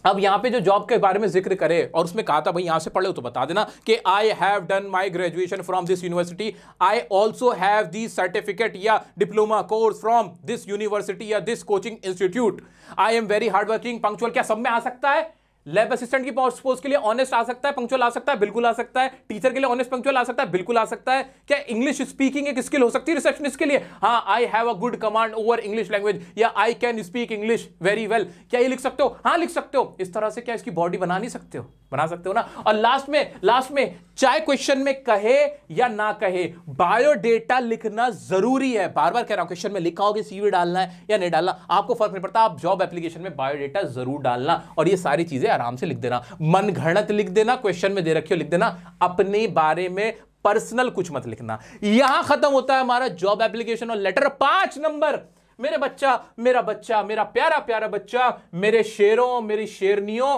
Speaker 1: अब यहाँ पे जो जॉब के बारे में जिक्र करे और उसमें कहा था भाई यहाँ से पढ़ लो तो बता देना कि I have done my graduation from this university I also have this certificate या diploma course from this university या this coaching institute I am very hard working punctual क्या सब में आ सकता है लैब असिस्टेंट की पोस्ट के लिए ऑनेस्ट आ सकता है पंक्चुअल आ सकता है बिल्कुल आ सकता है टीचर के लिए ऑनेस्ट पंक्चुअल आ सकता है बिल्कुल आ सकता है क्या इंग्लिश स्पीकिंग एक स्किल हो सकती है रिसेप्शनिस्ट के लिए हाँ I have a good command over English language या I can speak English very well क्या ये लिख सकते हो हाँ लिख सकते हो इस तरह से क्या इसकी बॉडी बना नहीं सकते हो बना सकते हो ना और लास्ट में लास्ट में चाहे क्वेश्चन में कहे या ना कहे बायोडेटा लिखना जरूरी है बार बार कह रहा हूं क्वेश्चन में लिखा होगी सीवी डालना है या नहीं डालना आपको फर्क नहीं पड़ता आप जॉब एप्लीकेशन में बायोडेटा जरूर डालना और ये सारी चीजें आराम से लिख देना मनगणत लिख देना क्वेश्चन में दे रखे हो लिख देना अपने बारे में पर्सनल कुछ मत लिखना यहां खत्म होता है हमारा जॉब एप्लीकेशन और लेटर पांच नंबर मेरे बच्चा मेरा बच्चा मेरा प्यारा प्यारा बच्चा मेरे शेरों मेरी शेरनियों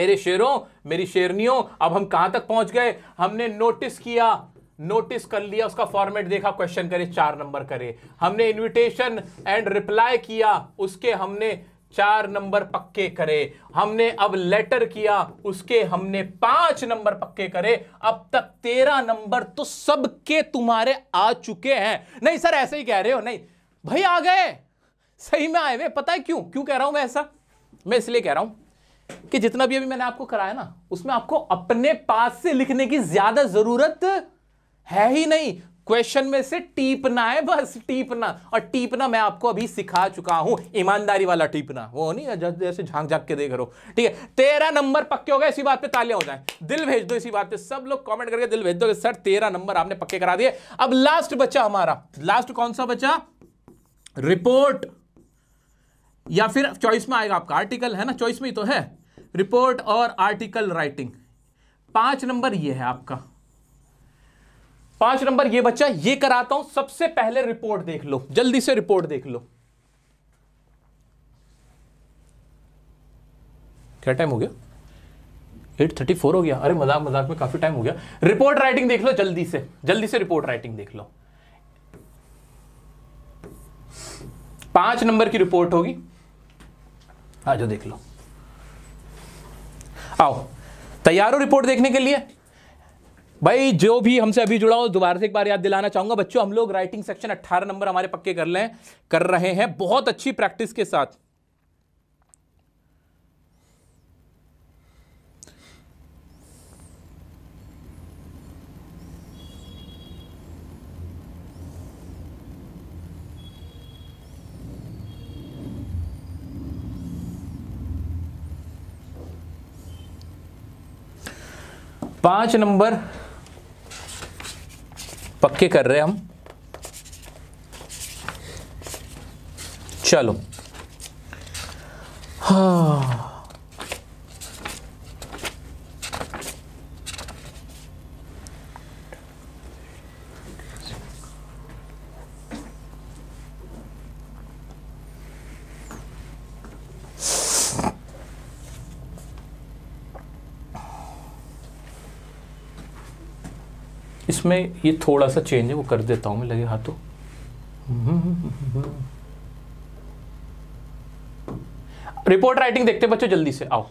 Speaker 1: मेरे शेरों मेरी शेरनियों अब हम कहां तक पहुंच गए हमने नोटिस किया नोटिस कर लिया उसका फॉर्मेट देखा क्वेश्चन करे चार नंबर करे हमने इनविटेशन एंड रिप्लाई किया उसके हमने चार नंबर पक्के करे हमने अब लेटर किया उसके हमने पांच नंबर पक्के करे अब तक तेरह नंबर तो सबके तुम्हारे आ चुके हैं नहीं सर ऐसे ही कह रहे हो नहीं भाई आ गए सही में आए हुए पता है क्यों क्यों कह रहा हूं मैं ऐसा मैं इसलिए कह रहा हूं कि जितना भी अभी मैंने आपको कराया ना उसमें आपको अपने पास से लिखने की ज्यादा जरूरत है ही नहीं क्वेश्चन में से टीपना है बस टीपना और टीपना मैं आपको अभी सिखा चुका हूं ईमानदारी वाला टीपना वो नहीं जैसे झांक झांक के देख रहे हो ठीक है तेरह नंबर पक्के हो गए इसी बात पे तालियां हो जाए दिल भेज दो इसी बात पे सब लोग कमेंट करके दिल भेज दो सर तेरह नंबर आपने पक्के करा दिए अब लास्ट बच्चा हमारा लास्ट कौन सा बच्चा रिपोर्ट या फिर चॉइस में आएगा आपका आर्टिकल है ना चॉइस में ही तो है रिपोर्ट और आर्टिकल राइटिंग पांच नंबर ये है आपका पांच नंबर ये बच्चा ये कराता हूं सबसे पहले रिपोर्ट देख लो जल्दी से रिपोर्ट देख लो क्या टाइम हो गया एट थर्टी फोर हो गया अरे मजाक मजाक में काफी टाइम हो गया रिपोर्ट राइटिंग देख लो जल्दी से जल्दी से रिपोर्ट राइटिंग देख लो पांच नंबर की रिपोर्ट होगी आ जाओ देख लो आओ तैयार हो रिपोर्ट देखने के लिए भाई जो भी हमसे अभी जुड़ा हो दोबारा से एक बार याद दिलाना चाहूंगा बच्चों हम लोग राइटिंग सेक्शन 18 नंबर हमारे पक्के कर लें कर रहे हैं बहुत अच्छी प्रैक्टिस के साथ पांच नंबर पक्के कर रहे हैं हम चलो हाँ इसमें ये थोड़ा सा चेंज है वो कर देता हूँ मैं लगे हाथों रिपोर्ट हम्म, राइटिंग हम्म, हम्म, देखते बच्चों जल्दी से आओ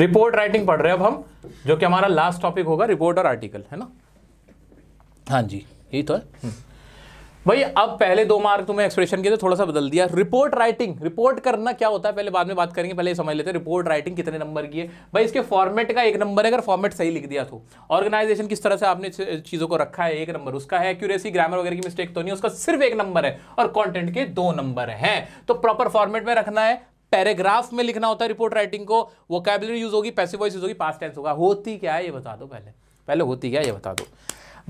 Speaker 1: रिपोर्ट राइटिंग पढ़ रहे हैं अब हम जो कि हमारा लास्ट टॉपिक होगा रिपोर्ट और आर्टिकल है ना हाँ जी यही तो है हम्म। भाई अब पहले दो मार्क तुम्हें एक्सप्रेशन के थे थोड़ा सा बदल दिया रिपोर्ट राइटिंग रिपोर्ट करना क्या होता है पहले बाद में बात करेंगे पहले समझ लेते हैं रिपोर्ट राइटिंग कितने नंबर की है भाई इसके फॉर्मेट का एक नंबर है अगर फॉर्मेट सही लिख दिया तो ऑर्गेनाइजेशन किस तरह से आपने चीज़ों को रखा है एक नंबर उसका है एक्यूरेसी ग्रामर वगैरह की मिस्टेक तो नहीं उसका सिर्फ एक नंबर है और कॉन्टेंट के दो नंबर है तो प्रॉपर फॉर्मेट में रखना है पैराग्राफ में लिखना होता है रिपोर्ट राइटिंग को वो कैबलरी यूज होगी पैसे वॉइस यूज होगी पास टेंस होगा होती क्या है ये बता दो पहले पहले होती क्या है ये बता दो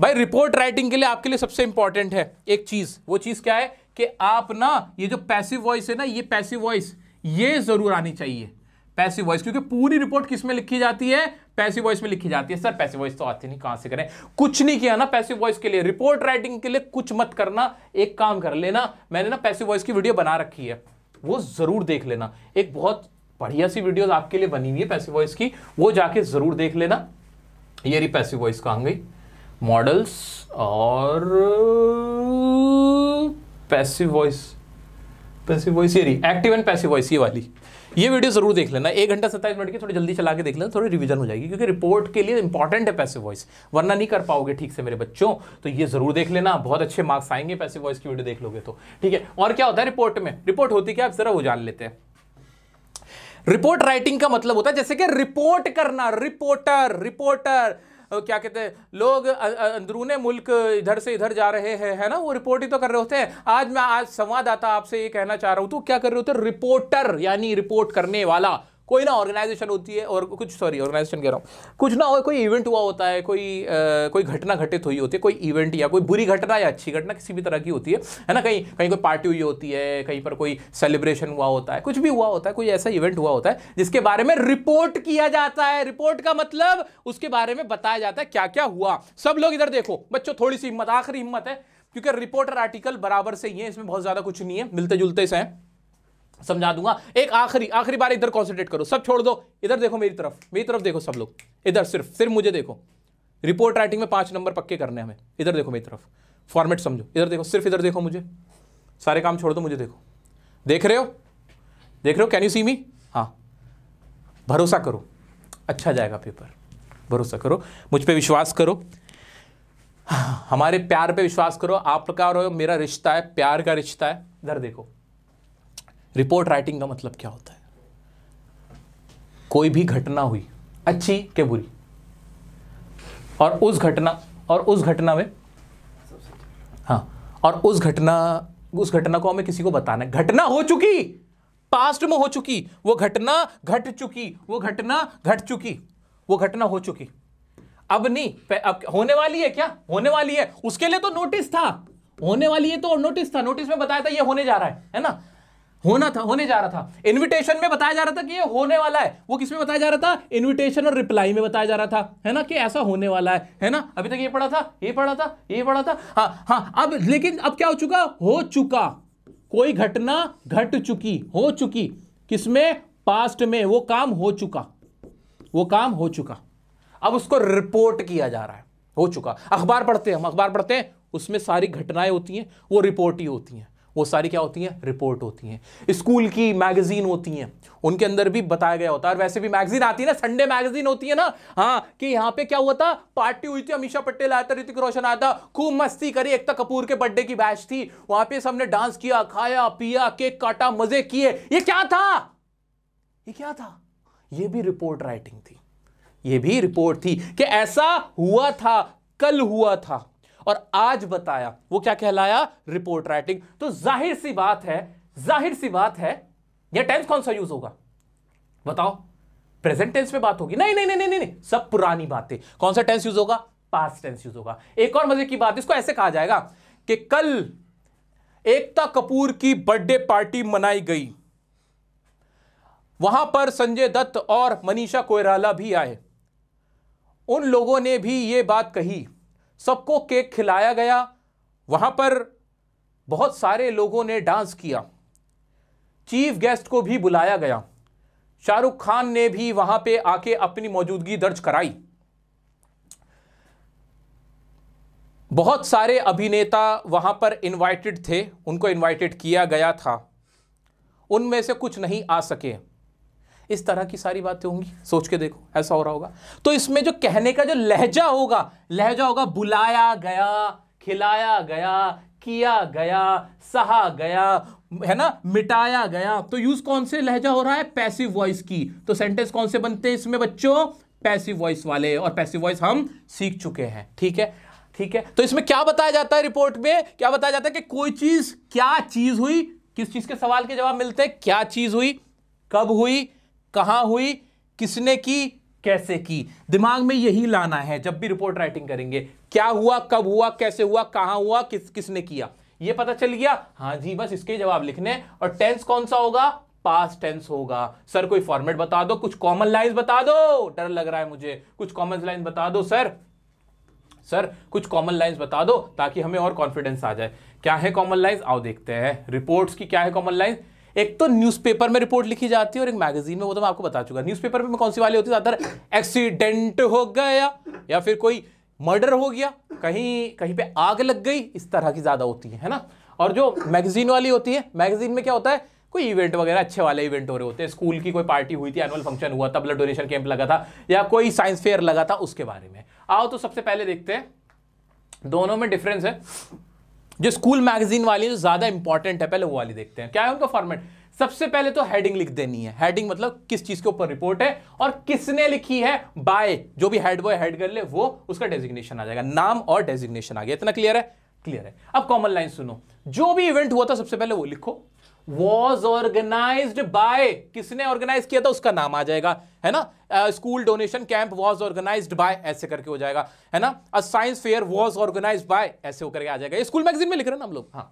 Speaker 1: भाई रिपोर्ट राइटिंग के लिए आपके लिए सबसे इंपॉर्टेंट है एक चीज वो चीज क्या है कि आप ना ये जो पैसिव वॉइस है ना ये पैसिव वॉइस ये जरूर आनी चाहिए पैसिव वॉइस क्योंकि पूरी रिपोर्ट किस में लिखी जाती है पैसिव वॉइस में लिखी जाती है सर पैसिव वॉइस तो आती नहीं कहां से करें कुछ नहीं किया ना पैसिव वॉइस के लिए रिपोर्ट राइटिंग के लिए कुछ मत करना एक काम कर लेना मैंने ना पैसिव वॉइस की वीडियो बना रखी है वो ज़रूर देख लेना एक बहुत बढ़िया सी वीडियो आपके लिए बनी हुई है पैसिव वॉइस की वो जाके ज़रूर देख लेना ये रही पैसिव वॉइस कहाँ गई मॉडल्स और पैसिव वॉइस पैसिव वॉइस ये रही एक्टिव एंड पैसिव वॉइस ये वाली ये वीडियो जरूर देख लेना एक घंटा सत्ताईस मिनट की थोड़ी जल्दी चला के देख लेना थोड़ी रिवीजन हो जाएगी क्योंकि रिपोर्ट के लिए इंपॉर्टेंट है पैसे वॉइस वरना नहीं कर पाओगे ठीक से मेरे बच्चों तो ये जरूर देख लेना बहुत अच्छे मार्क्स आएंगे पैसे वॉइस की वीडियो देख लोगे तो ठीक है और क्या होता है रिपोर्ट में रिपोर्ट होती क्या आप जरा वो जान लेते हैं रिपोर्ट राइटिंग का मतलब होता है जैसे कि रिपोर्ट करना रिपोर्टर रिपोर्टर क्या कहते हैं लोग अंदरूने मुल्क इधर से इधर जा रहे हैं है ना वो रिपोर्ट ही तो कर रहे होते हैं आज मैं आज संवाददाता आपसे ये कहना चाह रहा हूं तो क्या कर रहे होते रिपोर्टर यानी रिपोर्ट करने वाला कोई ना ऑर्गेनाइजेशन होती है और कुछ सॉरी ऑर्गेनाइजेशन कह रहा हूँ कुछ ना कोई इवेंट हुआ होता है कोई आ, कोई घटना घटित हुई होती है कोई इवेंट या कोई बुरी घटना या अच्छी घटना किसी भी तरह की होती है है ना कहीं कहीं कोई पार्टी हुई होती है कहीं पर कोई सेलिब्रेशन हुआ होता है कुछ भी हुआ होता है कोई ऐसा इवेंट हुआ होता है जिसके बारे में रिपोर्ट किया जाता है रिपोर्ट का मतलब उसके बारे में बताया जाता है क्या क्या हुआ सब लोग इधर देखो बच्चों थोड़ी सी हिम्मत आखिरी हिम्मत है क्योंकि रिपोर्टर आर्टिकल बराबर से ही है इसमें बहुत ज़्यादा कुछ नहीं है मिलते जुलते से हैं समझा दूंगा एक आखिरी आखिरी बार इधर कॉन्सेंट्रेट करो सब छोड़ दो इधर देखो मेरी तरफ मेरी तरफ देखो सब लोग इधर सिर्फ सिर्फ मुझे देखो रिपोर्ट राइटिंग में पाँच नंबर पक्के करने हमें इधर देखो मेरी तरफ फॉर्मेट समझो इधर देखो सिर्फ इधर देखो मुझे सारे काम छोड़ दो मुझे देखो देख रहे हो देख रहे हो कैन यू सी मी हाँ भरोसा करो अच्छा जाएगा पेपर भरोसा करो मुझ पर विश्वास करो हमारे प्यार पे विश्वास करो आपका और मेरा रिश्ता है प्यार का रिश्ता है इधर देखो रिपोर्ट राइटिंग का मतलब क्या होता है कोई भी घटना हुई अच्छी के बुरी और उस घटना और उस घटना में हाँ और उस घटना उस घटना को हमें किसी को बताना है घटना हो चुकी पास्ट में हो चुकी वो घटना घट चुकी वो घटना घट चुकी वो घटना हो चुकी अब नहीं अब होने वाली है क्या होने वाली है उसके लिए तो नोटिस था होने वाली है तो नोटिस था नोटिस में बताया था ये होने जा रहा है है ना होना था होने जा रहा था इनविटेशन में बताया जा रहा था कि ये होने वाला है वो किसमें बताया जा रहा था इनविटेशन और रिप्लाई में बताया जा रहा था है ना कि ऐसा होने वाला है है ना अभी तक ये पढ़ा था ये पढ़ा था ये पढ़ा था हाँ हाँ अब लेकिन अब क्या हो चुका हो चुका कोई घटना घट चुकी हो चुकी किसमें पास्ट में वो काम हो चुका वो काम हो चुका अब उसको रिपोर्ट किया जा रहा है हो चुका अखबार पढ़ते हैं हम अखबार पढ़ते हैं उसमें सारी घटनाएं होती हैं वो रिपोर्ट ही होती हैं वो सारी क्या होती हैं रिपोर्ट होती हैं स्कूल की मैगजीन होती हैं उनके अंदर भी बताया गया होता है और वैसे भी मैगजीन आती है ना संडे मैगजीन होती है ना हाँ कि यहाँ पे क्या हुआ था पार्टी हुई थी अमीशा पटेल आया था ऋतिक रोशन आया था खूब मस्ती करी एकता कपूर के बर्थडे की बैच थी वहां पे सबने डांस किया खाया पिया केक काटा मजे किए ये क्या था ये क्या था ये भी रिपोर्ट राइटिंग थी ये भी रिपोर्ट थी कि ऐसा हुआ था कल हुआ था और आज बताया वो क्या कहलाया रिपोर्ट राइटिंग तो जाहिर सी बात है जाहिर सी बात है यह टेंस कौन सा यूज होगा बताओ प्रेजेंट टेंस में बात होगी नहीं नहीं नहीं नहीं नहीं सब पुरानी बातें कौन सा टेंस यूज होगा पास टेंस यूज होगा एक और मजे की बात इसको ऐसे कहा जाएगा कि कल एकता कपूर की बर्थडे पार्टी मनाई गई वहां पर संजय दत्त और मनीषा कोयराला भी आए उन लोगों ने भी यह बात कही सबको केक खिलाया गया वहाँ पर बहुत सारे लोगों ने डांस किया चीफ गेस्ट को भी बुलाया गया शाहरुख खान ने भी वहाँ पे आके अपनी मौजूदगी दर्ज कराई बहुत सारे अभिनेता वहाँ पर इनवाइटेड थे उनको इनवाइटेड किया गया था उनमें से कुछ नहीं आ सके इस तरह की सारी बातें होंगी सोच के देखो ऐसा हो रहा होगा तो इसमें जो कहने का जो लहजा होगा लहजा होगा बुलाया गया खिलाया गया किया गया सहा गया है ना मिटाया गया तो यूज कौन से लहजा हो रहा है पैसिव वॉइस की तो सेंटेंस कौन से बनते हैं इसमें बच्चों पैसिव वॉइस वाले और पैसिव वॉइस हम सीख चुके हैं ठीक है ठीक है तो इसमें क्या बताया जाता है रिपोर्ट में क्या बताया जाता है कि कोई चीज क्या चीज हुई किस चीज के सवाल के जवाब मिलते हैं क्या चीज हुई कब हुई कहाँ हुई किसने की कैसे की दिमाग में यही लाना है जब भी रिपोर्ट राइटिंग करेंगे क्या हुआ कब हुआ कैसे हुआ कहाँ हुआ किस किसने किया ये पता चल गया हाँ जी बस इसके जवाब लिखने और टेंस कौन सा होगा पास टेंस होगा सर कोई फॉर्मेट बता दो कुछ कॉमन लाइंस बता दो डर लग रहा है मुझे कुछ कॉमन लाइंस बता दो सर सर कुछ कॉमन लाइंस बता दो ताकि हमें और कॉन्फिडेंस आ जाए क्या है कॉमन लाइंस आओ देखते हैं रिपोर्ट्स की क्या है कॉमन लाइंस एक तो न्यूज़पेपर में रिपोर्ट लिखी जाती है और एक मैगजीन में वो तो मैं आपको बता चुका न्यूज़पेपर में कौन सी वाली होती है ज़्यादातर एक्सीडेंट हो गया या फिर कोई मर्डर हो गया कहीं कहीं पे आग लग गई इस तरह की ज़्यादा होती है है ना और जो मैगजीन वाली होती है मैगजीन में क्या होता है कोई इवेंट वगैरह अच्छे वाले इवेंट हो रहे होते हैं स्कूल की कोई पार्टी हुई थी एनुअल फंक्शन हुआ था ब्लड डोनेशन कैंप लगा था या कोई साइंस फेयर लगा था उसके बारे में आओ तो सबसे पहले देखते हैं दोनों में डिफरेंस है जो स्कूल मैगजीन वाली जो ज़्यादा इंपॉर्टेंट है पहले वो वाली देखते हैं क्या है उनका फॉर्मेट सबसे पहले तो हेडिंग लिख देनी है हेडिंग मतलब किस चीज के ऊपर रिपोर्ट है और किसने लिखी है बाय जो भी हेड बॉय हेड गर्ल है वो उसका डेजिग्नेशन आ जाएगा नाम और डेजिग्नेशन आ गया इतना क्लियर है क्लियर है अब कॉमन लाइन सुनो जो भी इवेंट हुआ था सबसे पहले वो लिखो वॉज ऑर्गेनाइज बाय किसने ऑर्गेनाइज किया था उसका नाम आ जाएगा है ना school donation camp was organise by ऐसे करके हो जाएगा है ना science fair was organise by ऐसे होकर आ जाएगा स्कूल मैगजीन में लिख रहे हैं ना हम लोग हाँ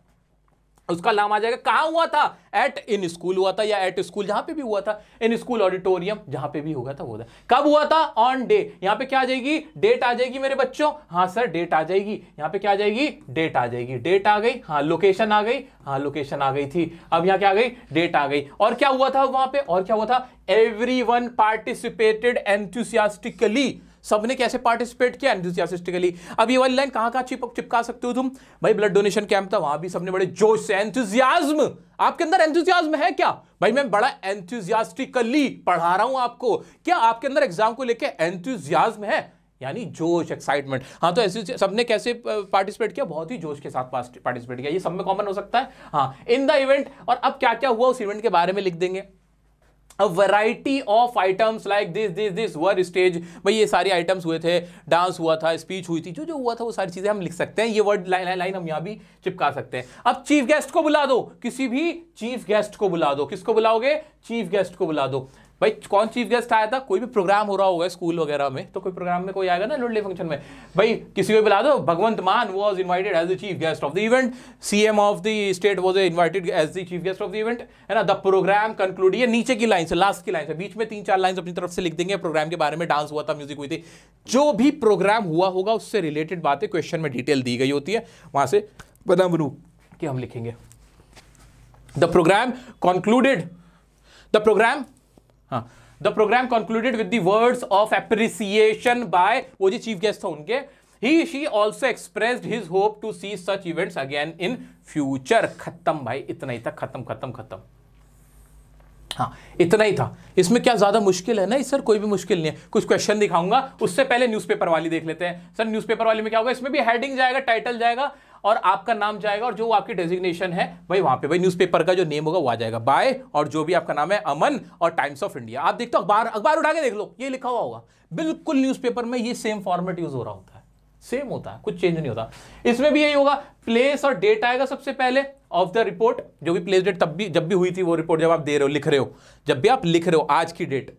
Speaker 1: उसका नाम आ जाएगा कहाँ हुआ था एट इन स्कूल हुआ था या एट स्कूल जहां पे भी हुआ था इन स्कूल ऑडिटोरियम जहां पे भी हुआ था वो था कब हुआ था ऑन डे यहाँ पे क्या आ जाएगी डेट आ जाएगी मेरे बच्चों हाँ सर डेट आ जाएगी यहाँ पे क्या आ जाएगी डेट आ जाएगी डेट आ गई हाँ लोकेशन आ गई हाँ लोकेशन आ गई थी अब यहाँ क्या आ गई डेट आ गई और क्या हुआ था वहां पे और क्या हुआ था एवरी वन पार्टिसिपेटेड एंथुसियास्टिकली सबने कैसे पार्टिसिपेट किया एंथुजियास्टिकली अब ये वाली लाइन कहां कहां चिपक चिपका सकते हो तुम भाई ब्लड डोनेशन कैंप था वहां भी सबने बड़े जोश से एंथुजियाज्म आपके अंदर एंथुजियाज्म है क्या भाई मैं बड़ा एंथुजियास्टिकली पढ़ा रहा हूं आपको क्या आपके अंदर एग्जाम को लेकर एंथुजियाज्म है यानी जोश एक्साइटमेंट हाँ तो ऐसे सबने कैसे पार्टिसिपेट किया बहुत ही जोश के साथ पार्टिसिपेट किया ये सब में कॉमन हो सकता है हाँ इन द इवेंट और अब क्या क्या हुआ उस इवेंट के बारे में लिख देंगे variety of items like this this this for stage भाई ये सारे आइटम्स हुए थे डांस हुआ था स्पीच हुई थी जो जो हुआ था वो सारी चीज़ें हम लिख सकते हैं ये वर्ड लाइन लाइन हम यहाँ भी चिपका सकते हैं अब चीफ गेस्ट को बुला दो किसी भी चीफ गेस्ट को बुला दो किसको बुलाओगे चीफ गेस्ट को बुला दो भाई कौन चीफ गेस्ट आया था कोई भी प्रोग्राम हो रहा होगा स्कूल वगैरह में तो कोई प्रोग्राम में कोई आएगा ना लोडले फंक्शन में भाई किसी को बुला दो Bhagwant Mann was invited as the chief guest of the event C M of the state was invited as the chief guest of the event है ना द प्रोग्राम कंक्लूड ये नीचे की लाइन से लास्ट की लाइन से बीच में तीन चार लाइन अपनी तरफ से लिख देंगे प्रोग्राम के बारे में डांस हुआ था म्यूजिक हुई थी जो भी प्रोग्राम हुआ होगा उससे रिलेटेड बातें क्वेश्चन में डिटेल दी गई होती है वहां से बदाम बनू कि हम लिखेंगे the programme concluded the programme the programme concluded with words words of appreciation by वो जी चीफ गेस्ट था उनके ही she also expressed his hope to see such events again in future खत्म भाई इतना ही था खत्म खत्म खत्म हाँ इतना ही था इसमें क्या ज़्यादा मुश्किल है ना सर कोई भी मुश्किल नहीं है कुछ क्वेश्चन दिखाऊंगा उससे पहले न्यूज़पेपर वाली देख लेते हैं सर न्यूज़पेपर वाली में क्या होगा इसमें भी हेडिंग जाएगा टाइटल जाएगा और आपका नाम जाएगा और जो आपकी डेजिग्नेशन है भाई वहां पे भाई न्यूज़पेपर का जो नेम होगा वो आ जाएगा बाय और जो भी आपका नाम है अमन और टाइम्स ऑफ इंडिया आप देखते हो अखबार अखबार उठा के देख लो ये लिखा हुआ होगा बिल्कुल न्यूज़पेपर में ये सेम फॉर्मेट यूज हो रहा होता है सेम होता है कुछ चेंज नहीं होता इसमें भी यही होगा प्लेस और डेट आएगा सबसे पहले ऑफ द रिपोर्ट जो भी प्लेस डेट तब भी जब भी हुई थी वो रिपोर्ट जब आप दे रहे हो लिख रहे हो जब भी आप लिख रहे हो आज की date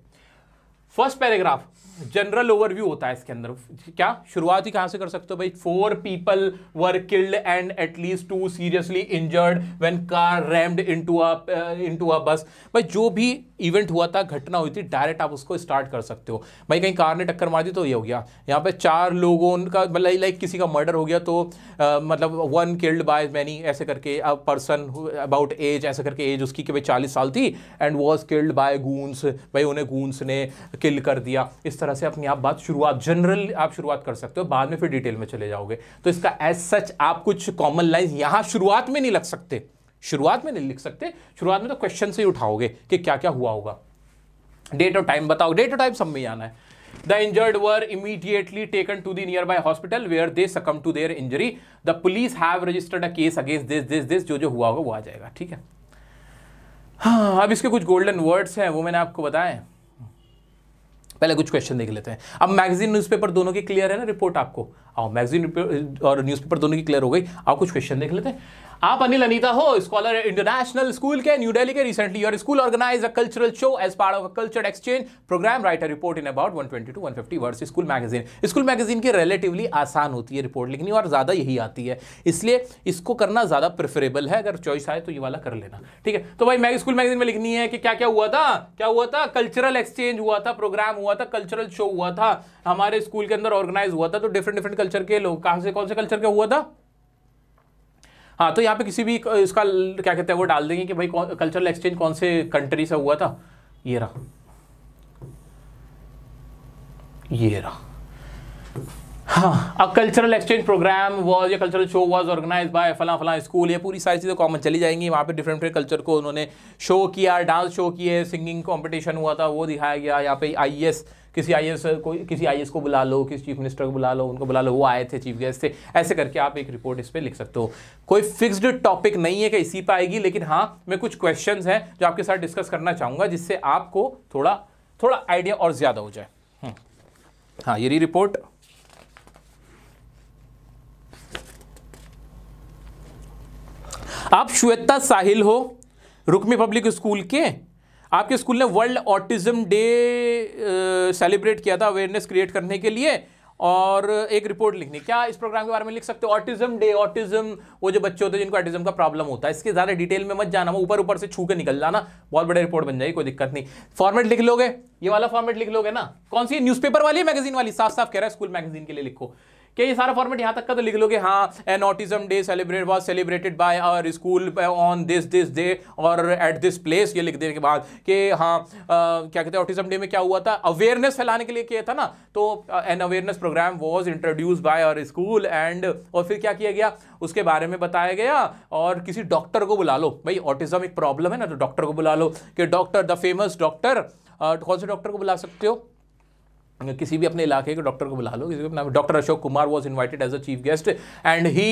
Speaker 1: first paragraph general overview होता है इसके अंदर क्या शुरुआत ही कहां से कर सकते हो भाई four people were killed and at least two seriously injured when car rammed into a into a bus भाई जो भी इवेंट हुआ था घटना हुई थी डायरेक्ट आप उसको स्टार्ट कर सकते हो भाई कहीं कार ने टक्कर मार दी तो ये हो गया यहाँ पे चार लोगों का मतलब लाइक किसी का मर्डर हो गया तो आ, uh, मतलब वन किल्ड बाय मैनी ऐसे करके अ पर्सन अबाउट एज ऐसे करके एज उसकी कि भाई चालीस साल थी and was killed by goons भाई उन्हें गूंस ने किल कर दिया इस तरह तरह से अपनी आप बात शुरुआत जनरल आप शुरुआत कर सकते हो बाद में फिर डिटेल में चले जाओगे तो इसका एज सच आप कुछ कॉमन लाइन यहां शुरुआत में नहीं लग सकते शुरुआत में नहीं लिख सकते शुरुआत में तो क्वेश्चन से ही उठाओगे कि क्या क्या हुआ होगा डेट और टाइम बताओ डेट और टाइम सब में आना है The injured were immediately taken to the nearby hospital where they succumbed to their injury. The police have registered a case against this, this, this. जो जो हुआ होगा वो आ जाएगा ठीक है हाँ अब इसके कुछ गोल्डन वर्ड्स हैं वो मैंने आपको बताए पहले कुछ क्वेश्चन देख लेते हैं अब मैगजीन न्यूज़पेपर दोनों की क्लियर है ना रिपोर्ट आपको आओ मैगजीन और न्यूज़पेपर दोनों की क्लियर हो गई आप कुछ क्वेश्चन देख लेते हैं आप अनिल अनीता हो स्कॉलर इंटरनेशनल स्कूल के न्यू दिल्ली के recently your school organise a cultural show as part of a culture exchange programme write report in about twenty to 150 words school magazine school magazine की रिलेटिवली आसान होती है रिपोर्ट लिखनी और ज़्यादा यही आती है इसलिए इसको करना ज़्यादा प्रेफरेबल है अगर चॉइस आए तो ये वाला कर लेना ठीक है तो भाई मैं स्कूल मैगजीन में लिखनी है कि क्या क्या हुआ था क्या हुआ था कल्चरल एक्सचेंज हुआ था प्रोग्राम हुआ था कल्चरल शो हुआ था हमारे स्कूल के अंदर ऑर्गेनाइज हुआ था तो डिफरेंट डिफरेंट कल्चर के लोग कहाँ से कौन से कल्चर का हुआ था हाँ तो यहाँ पे किसी भी इसका क्या कहते हैं वो डाल देंगे कि भाई कल्चरल एक्सचेंज कौन से कंट्री से हुआ था ये रहा ये रहा हाँ अब कल्चरल एक्सचेंज प्रोग्राम वॉज या cultural show was organise by फला फला स्कूल ये पूरी सारी चीज़ें कॉमन चली जाएंगी वहाँ पे डिफरेंट डिफरेंट कल्चर को उन्होंने शो किया डांस शो किए सिंगिंग कंपटीशन हुआ था वो दिखाया गया यहाँ पे आई किसी आई को किसी आई को बुला लो किसी चीफ मिनिस्टर को बुला लो उनको बुला लो वो आए थे चीफ गेस्ट थे ऐसे करके आप एक रिपोर्ट इस पर लिख सकते हो कोई फिक्स्ड टॉपिक नहीं है कि इसी पर आएगी लेकिन हाँ मैं कुछ क्वेश्चन हैं जो आपके साथ डिस्कस करना चाहूँगा जिससे आपको थोड़ा थोड़ा आइडिया और ज़्यादा हो जाए हम्म। हाँ ये रिपोर्ट आप श्वेता साहिल हो रुक्मी पब्लिक स्कूल के आपके स्कूल ने वर्ल्ड ऑटिज्म डे सेलिब्रेट किया था अवेयरनेस क्रिएट करने के लिए और एक रिपोर्ट लिखनी क्या इस प्रोग्राम के बारे में लिख सकते हो ऑटिज्म डे ऑटिज्म वो जो बच्चे होते हैं जिनको ऑटिज्म का प्रॉब्लम होता है इसके ज़्यादा डिटेल में मत जाना वो ऊपर ऊपर से छू के निकल जाना बहुत बड़ी रिपोर्ट बन जाएगी कोई दिक्कत नहीं फॉर्मेट लिख लोगे ये वाला फॉर्मेट लिख लोगे ना कौन सी न्यूज़पेपर वाली मैगजीन वाली साफ साफ कह रहा है स्कूल मैगजीन के लिए लिखो क्या ये सारा फॉर्मेट यहाँ तक का तो लिख लोगे हाँ an autism day celebrate was celebrated by our school on this this day और एट दिस प्लेस ये लिख देने के बाद कि हाँ आ, uh, क्या कहते हैं ऑटिज्म डे में क्या हुआ था अवेयरनेस फैलाने के लिए किया था ना तो an awareness programme was introduce by our school and और फिर क्या किया गया उसके बारे में बताया गया और किसी डॉक्टर को बुला लो भाई ऑटिज्म एक प्रॉब्लम है ना तो डॉक्टर को बुला लो कि डॉक्टर द फेमस डॉक्टर कौन से डॉक्टर को बुला सकते हो किसी भी अपने इलाके के डॉक्टर को बुला लो किसी भी doctor Ashok Kumar was invited as a chief guest and he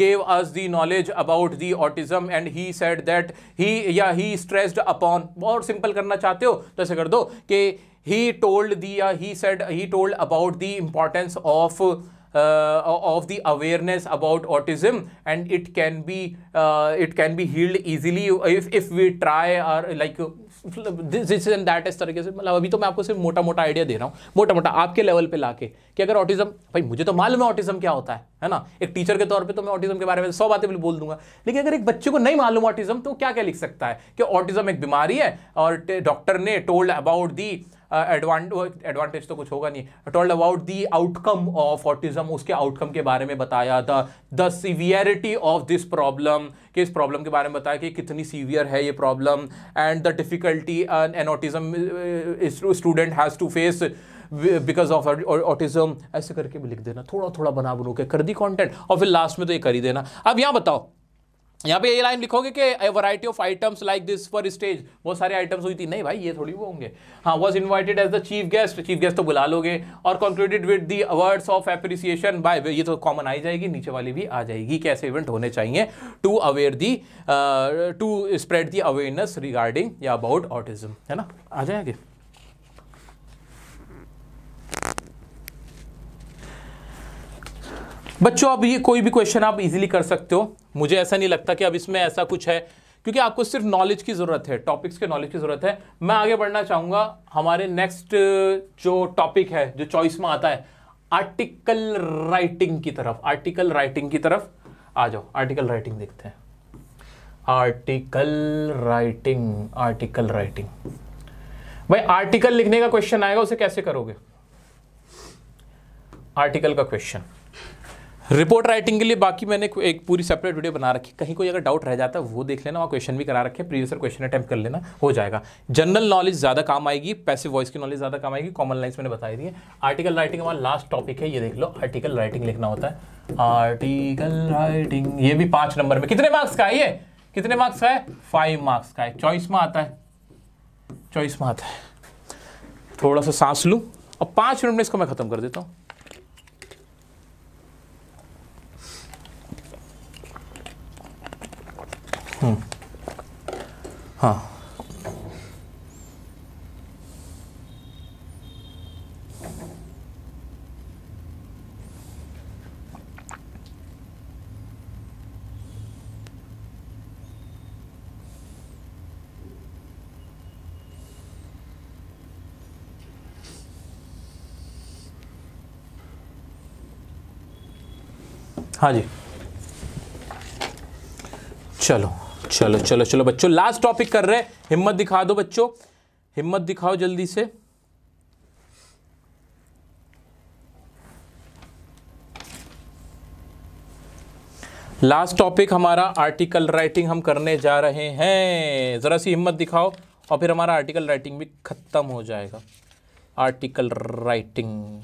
Speaker 1: gave us the knowledge about the autism and he said that he या ही स्ट्रेस्ड अपॉन और सिंपल करना चाहते हो तो ऐसे कर दो कि ही टोल्ड दी या he said he told about the importance of uh, of the awareness about autism and it can be uh, it can be healed easily if if we try or like this and that इस तरीके से मतलब अभी तो मैं आपको सिर्फ मोटा मोटा आइडिया दे रहा हूँ मोटा मोटा आपके लेवल पे लाके कि अगर ऑटिज्म भाई मुझे तो मालूम है ऑटिज्म क्या होता है है ना एक टीचर के तौर पे तो मैं ऑटिज्म के बारे में सौ बातें बोल दूंगा लेकिन अगर एक बच्चे को नहीं मालूम ऑटिज्म तो क्या क्या लिख सकता है कि ऑटिज्म एक बीमारी है और डॉक्टर ने टोल्ड अबाउट दी एडवांटेज तो कुछ होगा नहीं told about the outcome of autism उसके आउटकम के बारे में बताया था the severity of this problem कि इस प्रॉब्लम के बारे में बताया कि कितनी सीवियर है ये problem and the difficulty an autism student has to face because of autism ऐसे करके भी लिख देना थोड़ा थोड़ा बना बनू के कर दी कॉन्टेंट और फिर लास्ट में तो ये कर ही देना अब यहाँ बताओ यहाँ पे ये लाइन लिखोगे कि variety of items like this for stage बहुत सारे आइटम्स हुई थी नहीं भाई ये थोड़ी वो होंगे हाँ was invited as the chief guest chief guest तो बुला लोगे और concluded with the awards of appreciation by ये तो कॉमन आई जाएगी नीचे वाली भी आ जाएगी कि ऐसे इवेंट होने चाहिए to aware the to spread the awareness regarding या अबाउट ऑटिज्म है ना आ जाएंगे बच्चों अब ये कोई भी क्वेश्चन आप इजीली कर सकते हो मुझे ऐसा नहीं लगता कि अब इसमें ऐसा कुछ है क्योंकि आपको सिर्फ नॉलेज की ज़रूरत है टॉपिक्स के नॉलेज की ज़रूरत है मैं आगे बढ़ना चाहूंगा हमारे नेक्स्ट जो टॉपिक है जो चॉइस में आता है आर्टिकल राइटिंग की तरफ आर्टिकल राइटिंग की तरफ आ जाओ आर्टिकल राइटिंग देखते हैं आर्टिकल राइटिंग आर्टिकल राइटिंग भाई आर्टिकल लिखने का क्वेश्चन आएगा उसे कैसे करोगे आर्टिकल का क्वेश्चन रिपोर्ट राइटिंग के लिए बाकी मैंने एक पूरी सेपरेट वीडियो बना रखी कहीं कोई अगर डाउट रह जाता है वो देख लेना वहाँ क्वेश्चन भी करा रखे प्रीवियसर क्वेश्चन अटैम्प्ट कर लेना हो जाएगा जनरल नॉलेज ज़्यादा काम आएगी पैसिव वॉइस की नॉलेज ज़्यादा काम आएगी कॉमन लाइन्स मैंने बताई दी है आर्टिकल राइटिंग हमारा लास्ट टॉपिक है ये देख लो आर्टिकल राइटिंग लिखना होता है आर्टिकल राइटिंग ये भी पाँच नंबर में कितने मार्क्स का है ये कितने मार्क्स का है फाइव मार्क्स का है चॉइस में आता है चॉइस में आता है थोड़ा सा सांस लूँ और पाँच मिनट में इसको मैं ख़त्म कर देता हूँ
Speaker 2: हम्म। हाँ
Speaker 1: हाँ जी चलो चलो चलो चलो बच्चों लास्ट टॉपिक कर रहे हैं हिम्मत दिखा दो बच्चों हिम्मत दिखाओ जल्दी से लास्ट टॉपिक हमारा आर्टिकल राइटिंग हम करने जा रहे हैं ज़रा सी हिम्मत दिखाओ और फिर हमारा आर्टिकल राइटिंग भी ख़त्म हो जाएगा आर्टिकल राइटिंग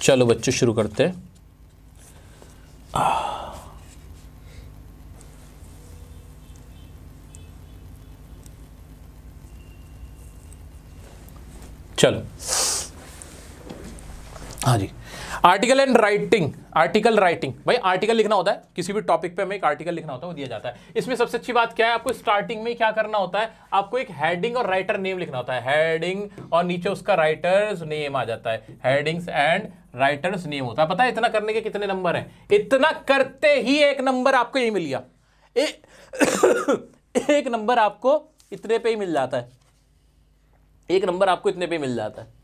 Speaker 1: चलो बच्चों शुरू करते हैं चलो हाँ जी article and writing article writing भाई आर्टिकल लिखना होता है किसी भी टॉपिक पे हमें एक आर्टिकल लिखना होता है वो दिया जाता है इसमें सबसे अच्छी बात क्या है आपको स्टार्टिंग में क्या करना होता है आपको एक हेडिंग और राइटर नेम लिखना होता है हेडिंग और नीचे उसका राइटर्स नेम आ जाता है हेडिंग्स एंड राइटर्स नेम होता है पता है इतना करने के कितने नंबर हैं इतना करते ही एक नंबर आपको यही मिल गया ए, एक नंबर आपको इतने पे ही मिल जाता है एक नंबर आपको इतने पे मिल जाता है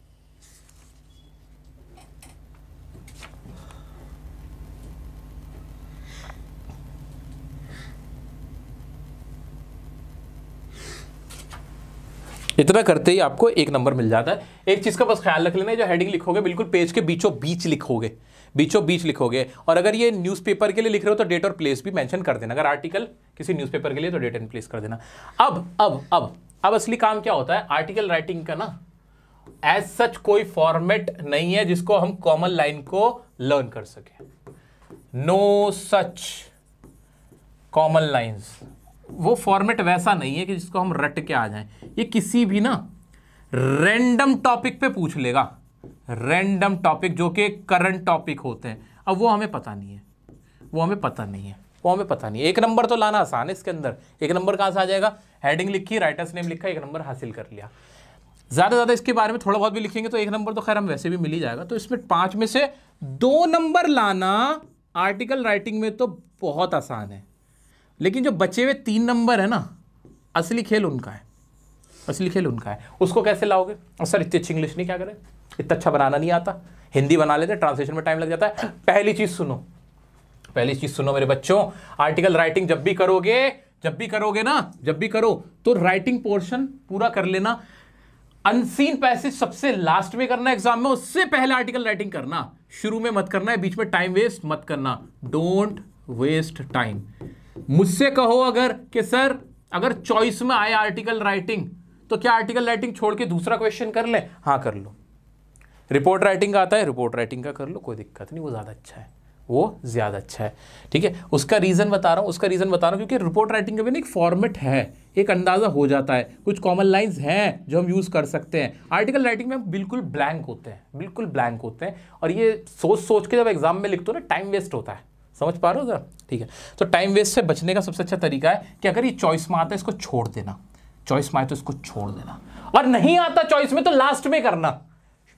Speaker 1: इतना करते ही आपको एक नंबर मिल जाता है एक चीज़ का बस ख्याल रख लेना जो हेडिंग लिखोगे बिल्कुल पेज के बीचों बीच लिखोगे बीचों बीच लिखोगे और अगर ये न्यूज़पेपर के लिए लिख रहे हो तो डेट और प्लेस भी मेंशन कर देना अगर आर्टिकल किसी न्यूज़पेपर के लिए तो डेट एंड प्लेस कर देना अब अब अब अब असली काम क्या होता है आर्टिकल राइटिंग का ना एज सच कोई फॉर्मेट नहीं है जिसको हम कॉमन लाइन को लर्न कर सके नो सच कॉमन लाइंस वो फॉर्मेट वैसा नहीं है कि जिसको हम रट के आ जाएं ये किसी भी ना रैंडम टॉपिक पे पूछ लेगा रैंडम टॉपिक जो कि करंट टॉपिक होते हैं अब वो हमें पता नहीं है वो हमें पता नहीं है वो हमें पता नहीं है एक नंबर तो लाना आसान है इसके अंदर एक नंबर कहां से आ जाएगा हेडिंग लिखी राइटर्स नेम लिखा एक नंबर हासिल कर लिया ज़्यादा ज़्यादा इसके बारे में थोड़ा बहुत भी लिखेंगे तो एक नंबर तो खैर हम वैसे भी मिल ही जाएगा तो इसमें पाँच में से दो नंबर लाना आर्टिकल राइटिंग में तो बहुत आसान है लेकिन जो बचे हुए तीन नंबर है ना असली खेल उनका है असली खेल उनका है उसको कैसे लाओगे और सर इतनी अच्छी इंग्लिश नहीं क्या करें इतना अच्छा बनाना नहीं आता हिंदी बना लेते ट्रांसलेशन में टाइम लग जाता है पहली चीज़ सुनो पहली चीज़ सुनो मेरे बच्चों आर्टिकल राइटिंग जब भी करोगे जब भी करोगे ना जब भी करो तो राइटिंग पोर्शन पूरा कर लेना अनसीन पैसेज सबसे लास्ट में करना एग्जाम में उससे पहले आर्टिकल राइटिंग करना शुरू में मत करना है बीच में टाइम वेस्ट मत करना डोंट वेस्ट टाइम मुझसे कहो अगर कि सर अगर चॉइस में आए आर्टिकल राइटिंग तो क्या आर्टिकल राइटिंग छोड़ के दूसरा क्वेश्चन कर ले हाँ कर लो रिपोर्ट राइटिंग का आता है रिपोर्ट राइटिंग का कर लो कोई दिक्कत नहीं वो ज़्यादा अच्छा है वो ज़्यादा अच्छा है ठीक है उसका रीज़न बता रहा हूँ उसका रीज़न बता रहा हूँ क्योंकि रिपोर्ट राइटिंग का भी ना एक फॉर्मेट है एक अंदाज़ा हो जाता है कुछ कॉमन लाइंस हैं जो हम यूज़ कर सकते हैं आर्टिकल राइटिंग में हम बिल्कुल ब्लैंक होते हैं बिल्कुल ब्लैंक होते हैं और ये सोच सोच के जब एग्ज़ाम में लिखते हो ना टाइम वेस्ट होता है समझ पा रहे हो जरा ठीक है तो टाइम वेस्ट से बचने का सबसे अच्छा तरीका है कि अगर ये चॉइस में आता है इसको छोड़ देना चॉइस में आए तो इसको छोड़ देना और नहीं आता चॉइस में तो लास्ट में करना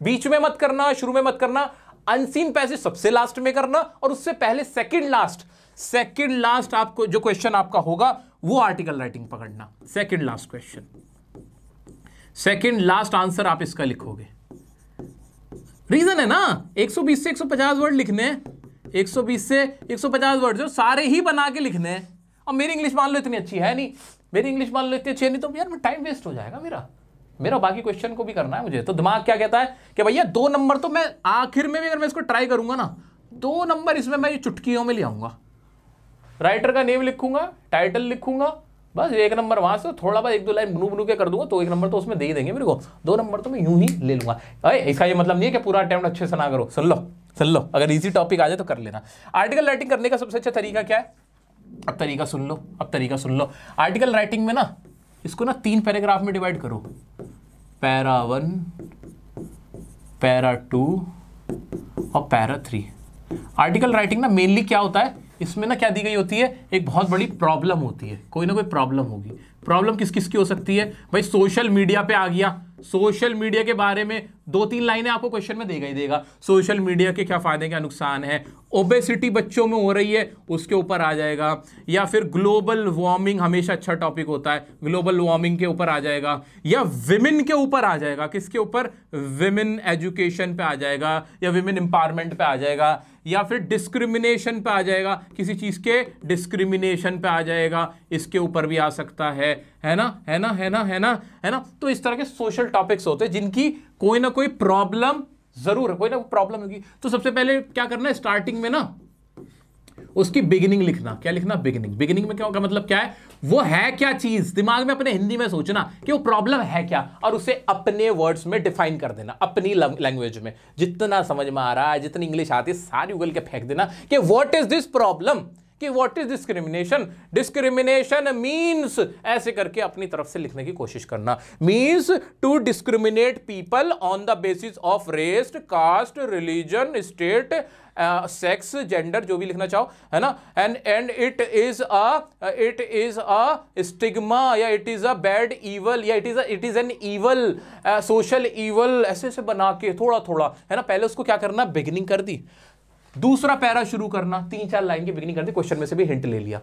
Speaker 1: बीच में मत करना शुरू में मत करना अनसीन पैसेज सबसे लास्ट में करना और उससे पहले सेकंड लास्ट सेकंड लास्ट आपको जो क्वेश्चन आपका होगा वो आर्टिकल राइटिंग पकड़ना second last question second last answer आप इसका लिखोगे रीजन है ना 120 से 150 वर्ड लिखने 120 से 150 वर्ड जो सारे ही बना के लिखने और मेरी इंग्लिश मान लो इतनी अच्छी है नहीं मेरी इंग्लिश मान लो इतनी अच्छी है नहीं तो यार टाइम वेस्ट हो जाएगा मेरा मेरा बाकी क्वेश्चन को भी करना है मुझे तो दिमाग क्या कहता है कि भैया दो नंबर तो मैं आखिर में भी अगर मैं इसको ट्राई करूंगा ना दो नंबर इसमें मैं ये चुटकियों में ले आऊंगा राइटर का नेम लिखूंगा टाइटल लिखूंगा बस एक नंबर वहां से थोड़ा बहुत एक दो लाइन बनू बनू के कर दूंगा तो एक नंबर तो उसमें दे ही देंगे मेरे को दो नंबर तो मैं यूं ही ले लूंगा अरे इसका ये मतलब नहीं है कि पूरा अटैम्प्ट अच्छे से ना करो सुन लो सुन लो अगर इजी टॉपिक आ जाए तो कर लेना आर्टिकल राइटिंग करने का सबसे अच्छा तरीका क्या है अब तरीका सुन लो अब तरीका सुन लो आर्टिकल राइटिंग में ना इसको ना तीन पैराग्राफ में डिवाइड करो पैरा वन पैरा टू और पैरा थ्री आर्टिकल राइटिंग ना मेनली क्या होता है इसमें ना क्या दी गई होती है एक बहुत बड़ी प्रॉब्लम होती है कोई ना कोई प्रॉब्लम होगी प्रॉब्लम किस किस की हो सकती है भाई सोशल मीडिया पे आ गया सोशल मीडिया के बारे में दो तीन लाइनें आपको क्वेश्चन में देगा ही देगा सोशल मीडिया के क्या फायदे क्या नुकसान है ओबेसिटी बच्चों में हो रही है उसके ऊपर आ जाएगा या फिर ग्लोबल वार्मिंग हमेशा अच्छा टॉपिक होता है ग्लोबल वार्मिंग के ऊपर आ जाएगा या विमेन के ऊपर आ जाएगा किसके ऊपर विमेन एजुकेशन पे आ जाएगा या विमेन एम्पावरमेंट पे आ जाएगा या फिर डिस्क्रिमिनेशन पे आ जाएगा किसी चीज़ के डिस्क्रिमिनेशन पे आ जाएगा इसके ऊपर भी आ सकता है है ना है ना है ना है ना है ना तो इस तरह के सोशल टॉपिक्स होते हैं जिनकी कोई ना कोई प्रॉब्लम जरूर कोई ना कोई प्रॉब्लम होगी तो सबसे पहले क्या करना है स्टार्टिंग में ना उसकी बिगिनिंग लिखना क्या लिखना बिगिनिंग बिगिनिंग में क्या होगा मतलब क्या है वो है क्या चीज दिमाग में अपने हिंदी में सोचना कि वो प्रॉब्लम है क्या और उसे अपने वर्ड्स में डिफाइन कर देना अपनी लैंग्वेज में जितना समझ में आ रहा है जितनी इंग्लिश आती है सारी उगल के फेंक देना कि वॉट इज दिस प्रॉब्लम कि what is discrimination discrimination means ऐसे करके अपनी तरफ से लिखने की कोशिश करना means to discriminate people on the basis of race caste religion state sex gender जो भी लिखना चाहो है ना and and it is a it is a stigma या it is a bad evil या it is it is an evil social evil ऐसे ऐसे बना के थोड़ा थोड़ा है ना पहले उसको क्या करना बिगनिंग कर दी दूसरा पैरा शुरू करना तीन चार लाइन की बिगनिंग कर दी क्वेश्चन में से भी हिंट ले लिया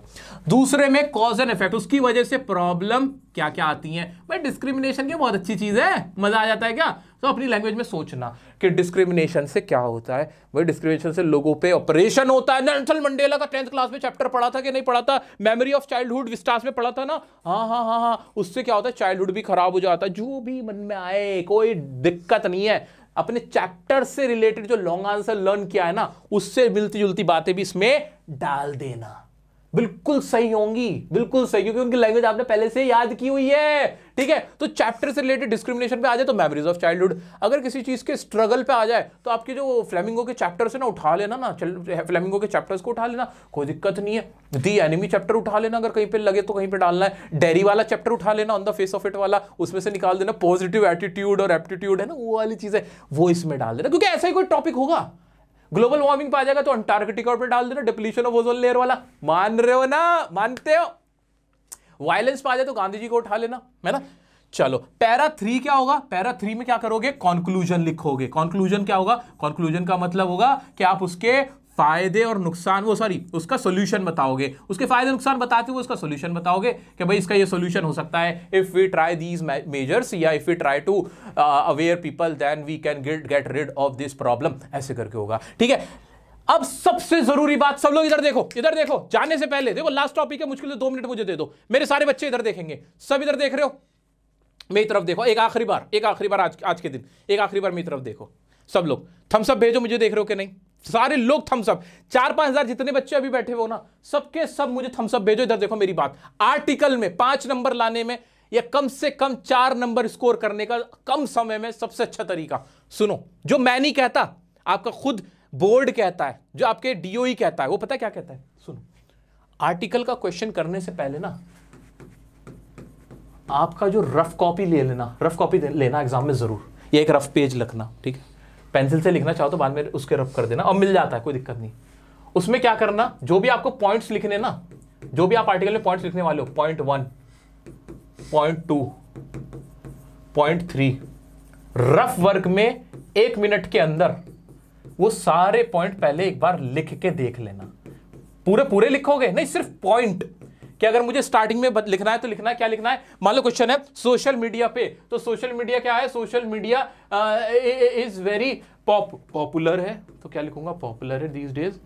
Speaker 1: दूसरे में कॉज एंड इफेक्ट उसकी वजह से प्रॉब्लम क्या क्या आती है भाई डिस्क्रिमिनेशन की बहुत अच्छी चीज है मजा आ जाता है क्या तो अपनी लैंग्वेज में सोचना कि डिस्क्रिमिनेशन से क्या होता है वही डिस्क्रिमिनेशन से लोगों पे ऑपरेशन होता है नेल्सन मंडेला का टेंथ क्लास में चैप्टर पढ़ा था कि नहीं पढ़ा था मेमोरी ऑफ चाइल्डहुड विस्टास में पढ़ा था ना हाँ हाँ हाँ हाँ उससे क्या होता है चाइल्डहुड भी खराब हो जाता है जो भी मन में आए कोई दिक्कत नहीं है अपने चैप्टर से रिलेटेड जो लॉन्ग आंसर लर्न किया है ना उससे मिलती जुलती बातें भी इसमें डाल देना बिल्कुल सही होंगी बिल्कुल सही क्योंकि उनकी लैंग्वेज आपने पहले से याद की हुई है ठीक है तो चैप्टर से रिलेटेड डिस्क्रिमिनेशन पे आ जाए तो मेमोरीज ऑफ चाइल्डहुड अगर किसी चीज के स्ट्रगल पे आ जाए तो आपके जो फ्लेमिंगो के चैप्टर्स है ना उठा लेना ना चल फ्लेमिंगो के चैप्टर्स को उठा लेना कोई दिक्कत नहीं है दी एनिमी चैप्टर उठा लेना अगर कहीं पर लगे तो कहीं पर डालना है डेरी वाला चैप्टर उठा लेना on the face of it वाला उसमें से निकाल देना पॉजिटिव एटीट्यूड और एप्टीट्यूड है ना वो वाली चीज है वो इसमें डाल देना क्योंकि ऐसा ही कोई टॉपिक होगा ग्लोबल वार्मिंग पे आ जाएगा तो अंटार्कटिका पर डाल देना डिप्लीशन ऑफ ओजोन लेयर वाला मान रहे हो ना मानते हो वायलेंस पे आ जाए तो गांधी जी को उठा लेना है ना चलो पैरा थ्री क्या होगा पैरा थ्री में क्या करोगे कॉन्क्लूजन लिखोगे कॉन्क्लूजन क्या होगा कॉन्क्लूजन का मतलब होगा कि आप उसके फ़ायदे और नुकसान वो सॉरी उसका सोल्यूशन बताओगे उसके फ़ायदे नुकसान बताते हुए उसका सोल्यूशन बताओगे कि भाई इसका ये सोल्यूशन हो सकता है if we try these measures या if we try to aware people then we can get get rid of this problem ऐसे करके होगा ठीक है अब सबसे जरूरी बात सब लोग इधर देखो इधर देखो जाने से पहले देखो लास्ट टॉपिक है मुश्किल से दो मिनट मुझे दे दो मेरे सारे बच्चे इधर देखेंगे सब इधर देख रहे हो मेरी तरफ देखो एक आखिरी बार एक आखिरी बार आज आज के दिन एक आखिरी बार मेरी तरफ देखो सब लोग थम्सअप भेजो मुझे देख रहे हो कि नहीं सारे लोग थम्सअप चार पांच हजार जितने बच्चे अभी बैठे हो ना सबके सब मुझे थम्सअप भेजो इधर देखो मेरी बात आर्टिकल में पांच नंबर लाने में या कम से कम चार नंबर स्कोर करने का कम समय में सबसे अच्छा तरीका सुनो जो मैं नहीं कहता आपका खुद बोर्ड कहता है जो आपके डीओई e कहता है वो पता क्या कहता है सुनो आर्टिकल का क्वेश्चन करने से पहले ना आपका जो रफ कॉपी ले लेना रफ कॉपी लेना एग्जाम में जरूर ये एक रफ पेज लिखना ठीक है पेंसिल से लिखना चाहो तो बाद में उसके रफ कर देना और मिल जाता है कोई दिक्कत नहीं उसमें क्या करना जो भी आपको पॉइंट्स लिखने ना जो भी आप आर्टिकल में पॉइंट्स लिखने वाले हो point one point two point three rough work में एक मिनट के अंदर वो सारे पॉइंट पहले एक बार लिख के देख लेना पूरे पूरे लिखोगे नहीं सिर्फ पॉइंट कि अगर मुझे स्टार्टिंग में लिखना है तो लिखना है क्या लिखना है मान लो क्वेश्चन है सोशल मीडिया पे तो सोशल मीडिया क्या है social media is very popular है तो क्या लिखूंगा पॉपुलर है दीज डेज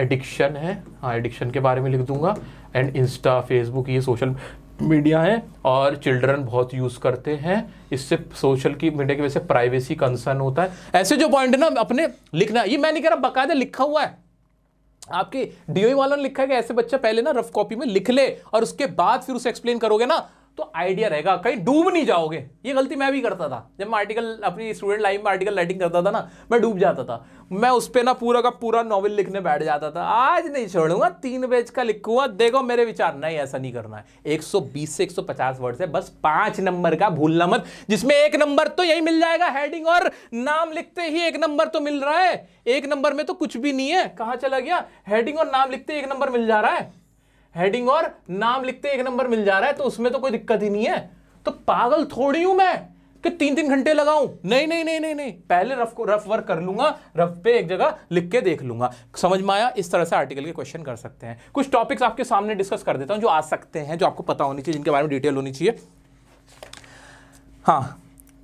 Speaker 1: एडिक्शन है हाँ एडिक्शन के बारे में लिख दूंगा एंड इंस्टा फेसबुक ये सोशल मीडिया है और चिल्ड्रन बहुत यूज़ करते हैं इससे सोशल की मीडिया की वजह से प्राइवेसी कंसर्न होता है ऐसे जो पॉइंट है ना अपने लिखना ये मैं नहीं कह रहा बाकायदा लिखा हुआ है आपकी डीओ वालों ने लिखा है कि ऐसे बच्चा पहले ना रफ कॉपी में लिख ले और उसके बाद फिर उसे एक्सप्लेन करोगे ना तो आइडिया रहेगा कहीं डूब नहीं जाओगे ये गलती मैं भी करता था जब मैं आर्टिकल अपनी स्टूडेंट लाइफ में आर्टिकल राइटिंग करता था ना मैं डूब जाता था मैं उस पर ना पूरा का पूरा नॉवल लिखने बैठ जाता था आज नहीं छोड़ूंगा तीन पेज का लिखूंगा देखो मेरे विचार नहीं ऐसा नहीं करना है एक से एक वर्ड से बस पांच नंबर का भूलना मत जिसमें एक नंबर तो यही मिल जाएगा हेडिंग और नाम लिखते ही एक नंबर तो मिल रहा है एक नंबर में तो कुछ भी नहीं है कहाँ चला गया हेडिंग और नाम लिखते एक नंबर मिल जा रहा है हेडिंग और नाम लिखते एक नंबर मिल जा रहा है तो उसमें तो कोई दिक्कत ही नहीं है तो पागल थोड़ी हूं मैं कि तीन तीन घंटे लगाऊं नहीं नहीं नहीं नहीं नहीं पहले रफ को रफ वर्क कर लूंगा रफ पे एक जगह लिख के देख लूंगा समझ में आया इस तरह से आर्टिकल के क्वेश्चन कर सकते हैं कुछ टॉपिक्स आपके सामने डिस्कस कर देता हूं जो आ सकते हैं जो आपको पता होनी चाहिए जिनके बारे में डिटेल होनी चाहिए हाँ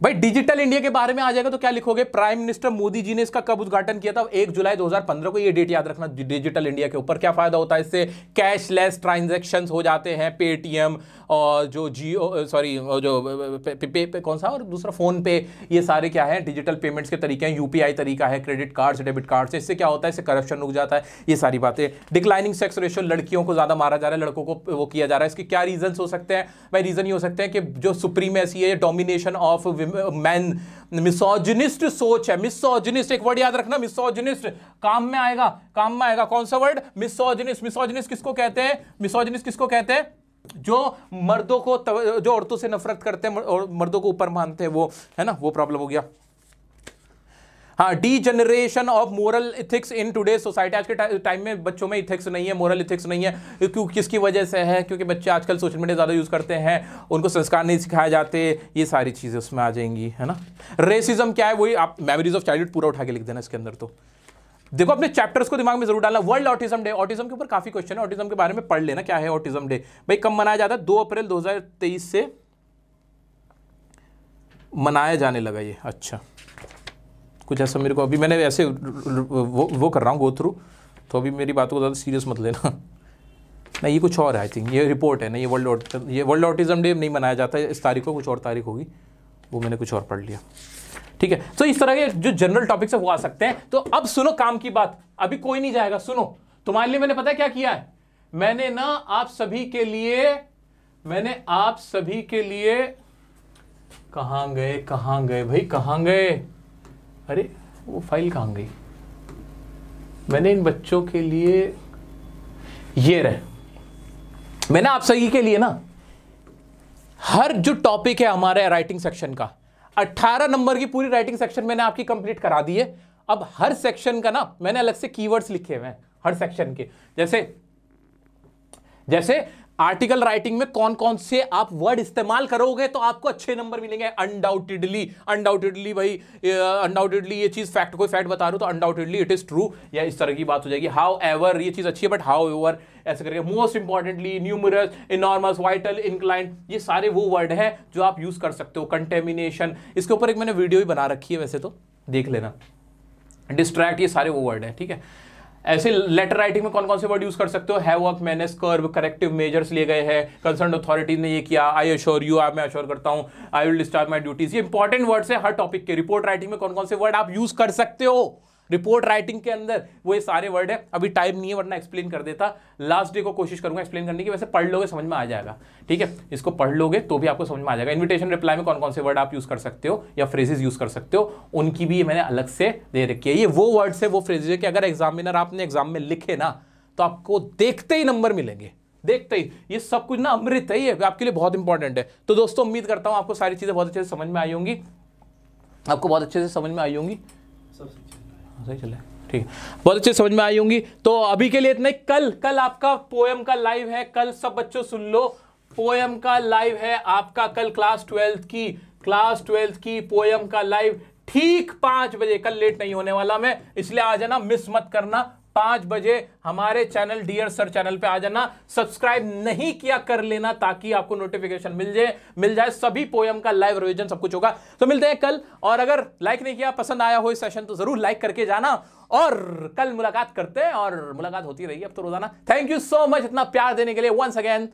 Speaker 1: भाई डिजिटल इंडिया के बारे में आ जाएगा तो क्या लिखोगे प्राइम मिनिस्टर मोदी जी ने इसका कब उद्घाटन किया था एक जुलाई 2015 को ये डेट याद रखना डिजिटल इंडिया के ऊपर क्या फायदा होता है इससे कैशलेस ट्रांजेक्शन हो जाते हैं पेटीएम और जो जियो सॉरी जो पे, पे, पे, पे कौन सा और दूसरा फ़ोन पे ये सारे क्या है डिजिटल पेमेंट्स के तरीके हैं यूपीआई तरीका है क्रेडिट कार्ड्स डेबिट से इससे क्या होता है इससे करप्शन रुक जाता है ये सारी बातें डिक्लाइनिंग सेक्स रेशो लड़कियों को ज़्यादा मारा जा रहा है लड़कों को वो किया जा रहा है इसके क्या रीजन हो सकते हैं भाई रीज़न ये हो सकते हैं कि जो सुप्रीमेसी है डोमिनेशन ऑफ मैन मिसोजनिस्ट सोच है मिसोजनिस्ट एक वर्ड याद रखना मिसोजनिस्ट काम में आएगा काम में आएगा कौन सा वर्ड मिसोजनिस्ट मिसोजनिस्ट किसको कहते हैं मिसोजनिस्ट किसको कहते हैं जो मर्दों को जो औरतों से नफरत करते हैं और मर्दों को ऊपर मानते हैं वो है ना वो प्रॉब्लम हो गया हाँ the generation of moral ethics in today society आज के टाइम में बच्चों में इथिक्स नहीं है मोरल इथिक्स नहीं है क्यों किसकी वजह से है क्योंकि बच्चे आजकल सोशल मीडिया ज़्यादा यूज़ करते हैं उनको संस्कार नहीं सिखाए जाते ये सारी चीज़ें उसमें आ जाएंगी है ना रेसिज्म क्या है वही आप मेमोरीज ऑफ चाइल्डहुड पूरा उठा के लिख देना इसके अंदर तो देखो अपने चैप्टर्स को दिमाग में जरूर डालना वर्ल्ड ऑटिज्म डे ऑटिज्म के ऊपर काफी क्वेश्चन है ऑटिज्म के बारे में पढ़ लेना क्या है ऑटिज्म डे भाई कब मनाया जाता है दो अप्रैल 2023 से मनाया जाने लगा ये अच्छा कुछ ऐसा मेरे को अभी मैंने ऐसे वो वो कर रहा हूँ गो थ्रू तो अभी मेरी बातों को ज़्यादा सीरियस मत लेना नहीं ये कुछ और है आई थिंक ये रिपोर्ट है ना ये वर्ल्ड ये वर्ल्ड ऑटिज्म डे नहीं मनाया जाता है इस तारीख को कुछ और तारीख होगी वो मैंने कुछ और पढ़ लिया ठीक है तो इस तरह के जो जनरल टॉपिक्स से वो आ सकते हैं तो अब सुनो काम की बात अभी कोई नहीं जाएगा सुनो तुम्हारे लिए मैंने पता है क्या किया है मैंने ना आप सभी के लिए मैंने आप सभी के लिए कहा गए कहाँ गए भाई कहा गए अरे वो फाइल कहा गई मैंने इन बच्चों के लिए ये रहे मैंने आप सभी के लिए ना हर जो टॉपिक है हमारे राइटिंग सेक्शन का अट्ठारह नंबर की पूरी राइटिंग सेक्शन मैंने आपकी कंप्लीट करा दी है अब हर सेक्शन का ना मैंने अलग से कीवर्ड्स लिखे हुए हैं हर सेक्शन के जैसे जैसे आर्टिकल राइटिंग में कौन कौन से आप वर्ड इस्तेमाल करोगे तो आपको अच्छे नंबर मिलेंगे अनडाउटेडली अनडाउटेडली भाई अनडाउटेडली ये चीज फैक्ट कोई फैक्ट बता रहा हूं तो अनडाउटेडली इट इज ट्रू या इस तरह की बात हो जाएगी हाउ एवर ये चीज अच्छी है बट हाउ एवर ऐसे करके most importantly numerous enormous vital incline ये सारे वो वर्ड है जो आप यूज कर सकते हो कंटेमिनेशन इसके ऊपर एक मैंने वीडियो भी बना रखी है वैसे तो देख लेना डिस्ट्रैक्ट ये सारे वो वर्ड है ठीक है ऐसे लेटर राइटिंग में कौन कौन से वर्ड यूज कर सकते हो work menace curve corrective measures लिए गए हैं कंसर्न अथॉरिटीज ने ये किया आई अश्योर यू आप मैं अश्योर करता हूँ I will discharge my duties ये इंपॉर्टेंट वर्ड्स है हर टॉपिक के रिपोर्ट राइटिंग में कौन कौन से वर्ड आप यूज कर सकते हो रिपोर्ट राइटिंग के अंदर वो ये सारे वर्ड है अभी टाइम नहीं है वरना एक्सप्लेन कर देता लास्ट डे को कोशिश करूंगा एक्सप्लेन करने की वैसे पढ़ लोगे समझ में आ जाएगा ठीक है इसको पढ़ लोगे तो भी आपको समझ में आ जाएगा इन्विटेशन रिप्लाई में कौन कौन से वर्ड आप यूज़ कर सकते हो या फ्रेजेज यूज़ कर सकते हो उनकी भी मैंने अलग से दे रखी है ये वो वर्ड है वो फ्रेजेज है कि अगर एग्जामिनर आपने एग्जाम में लिखे ना तो आपको देखते ही नंबर मिलेंगे देखते ही ये सब कुछ ना अमृत है ये आपके लिए बहुत इंपॉर्टेंट है तो दोस्तों उम्मीद करता हूँ आपको सारी चीज़ें बहुत अच्छे से समझ में आई होंगी आपको बहुत अच्छे से समझ में आई होंगी सही चला है ठीक है बहुत अच्छे समझ में आई होंगी तो अभी के लिए इतना कल कल आपका पोएम का लाइव है कल सब बच्चों सुन लो पोएम का लाइव है आपका कल क्लास ट्वेल्थ की क्लास ट्वेल्थ की पोएम का लाइव ठीक पांच बजे कल लेट नहीं होने वाला मैं इसलिए आ जाना मिस मत करना पांच बजे हमारे चैनल डियर सर चैनल पे आ जाना सब्सक्राइब नहीं किया कर लेना ताकि आपको नोटिफिकेशन मिल जाए मिल जाए सभी पोयम का लाइव रिविजन सब कुछ होगा तो मिलते हैं कल और अगर लाइक नहीं किया पसंद आया हो इस सेशन तो जरूर लाइक करके जाना और कल मुलाकात करते हैं और मुलाकात होती रही अब तो रोजाना थैंक यू सो मच इतना प्यार देने के लिए वंस अगेन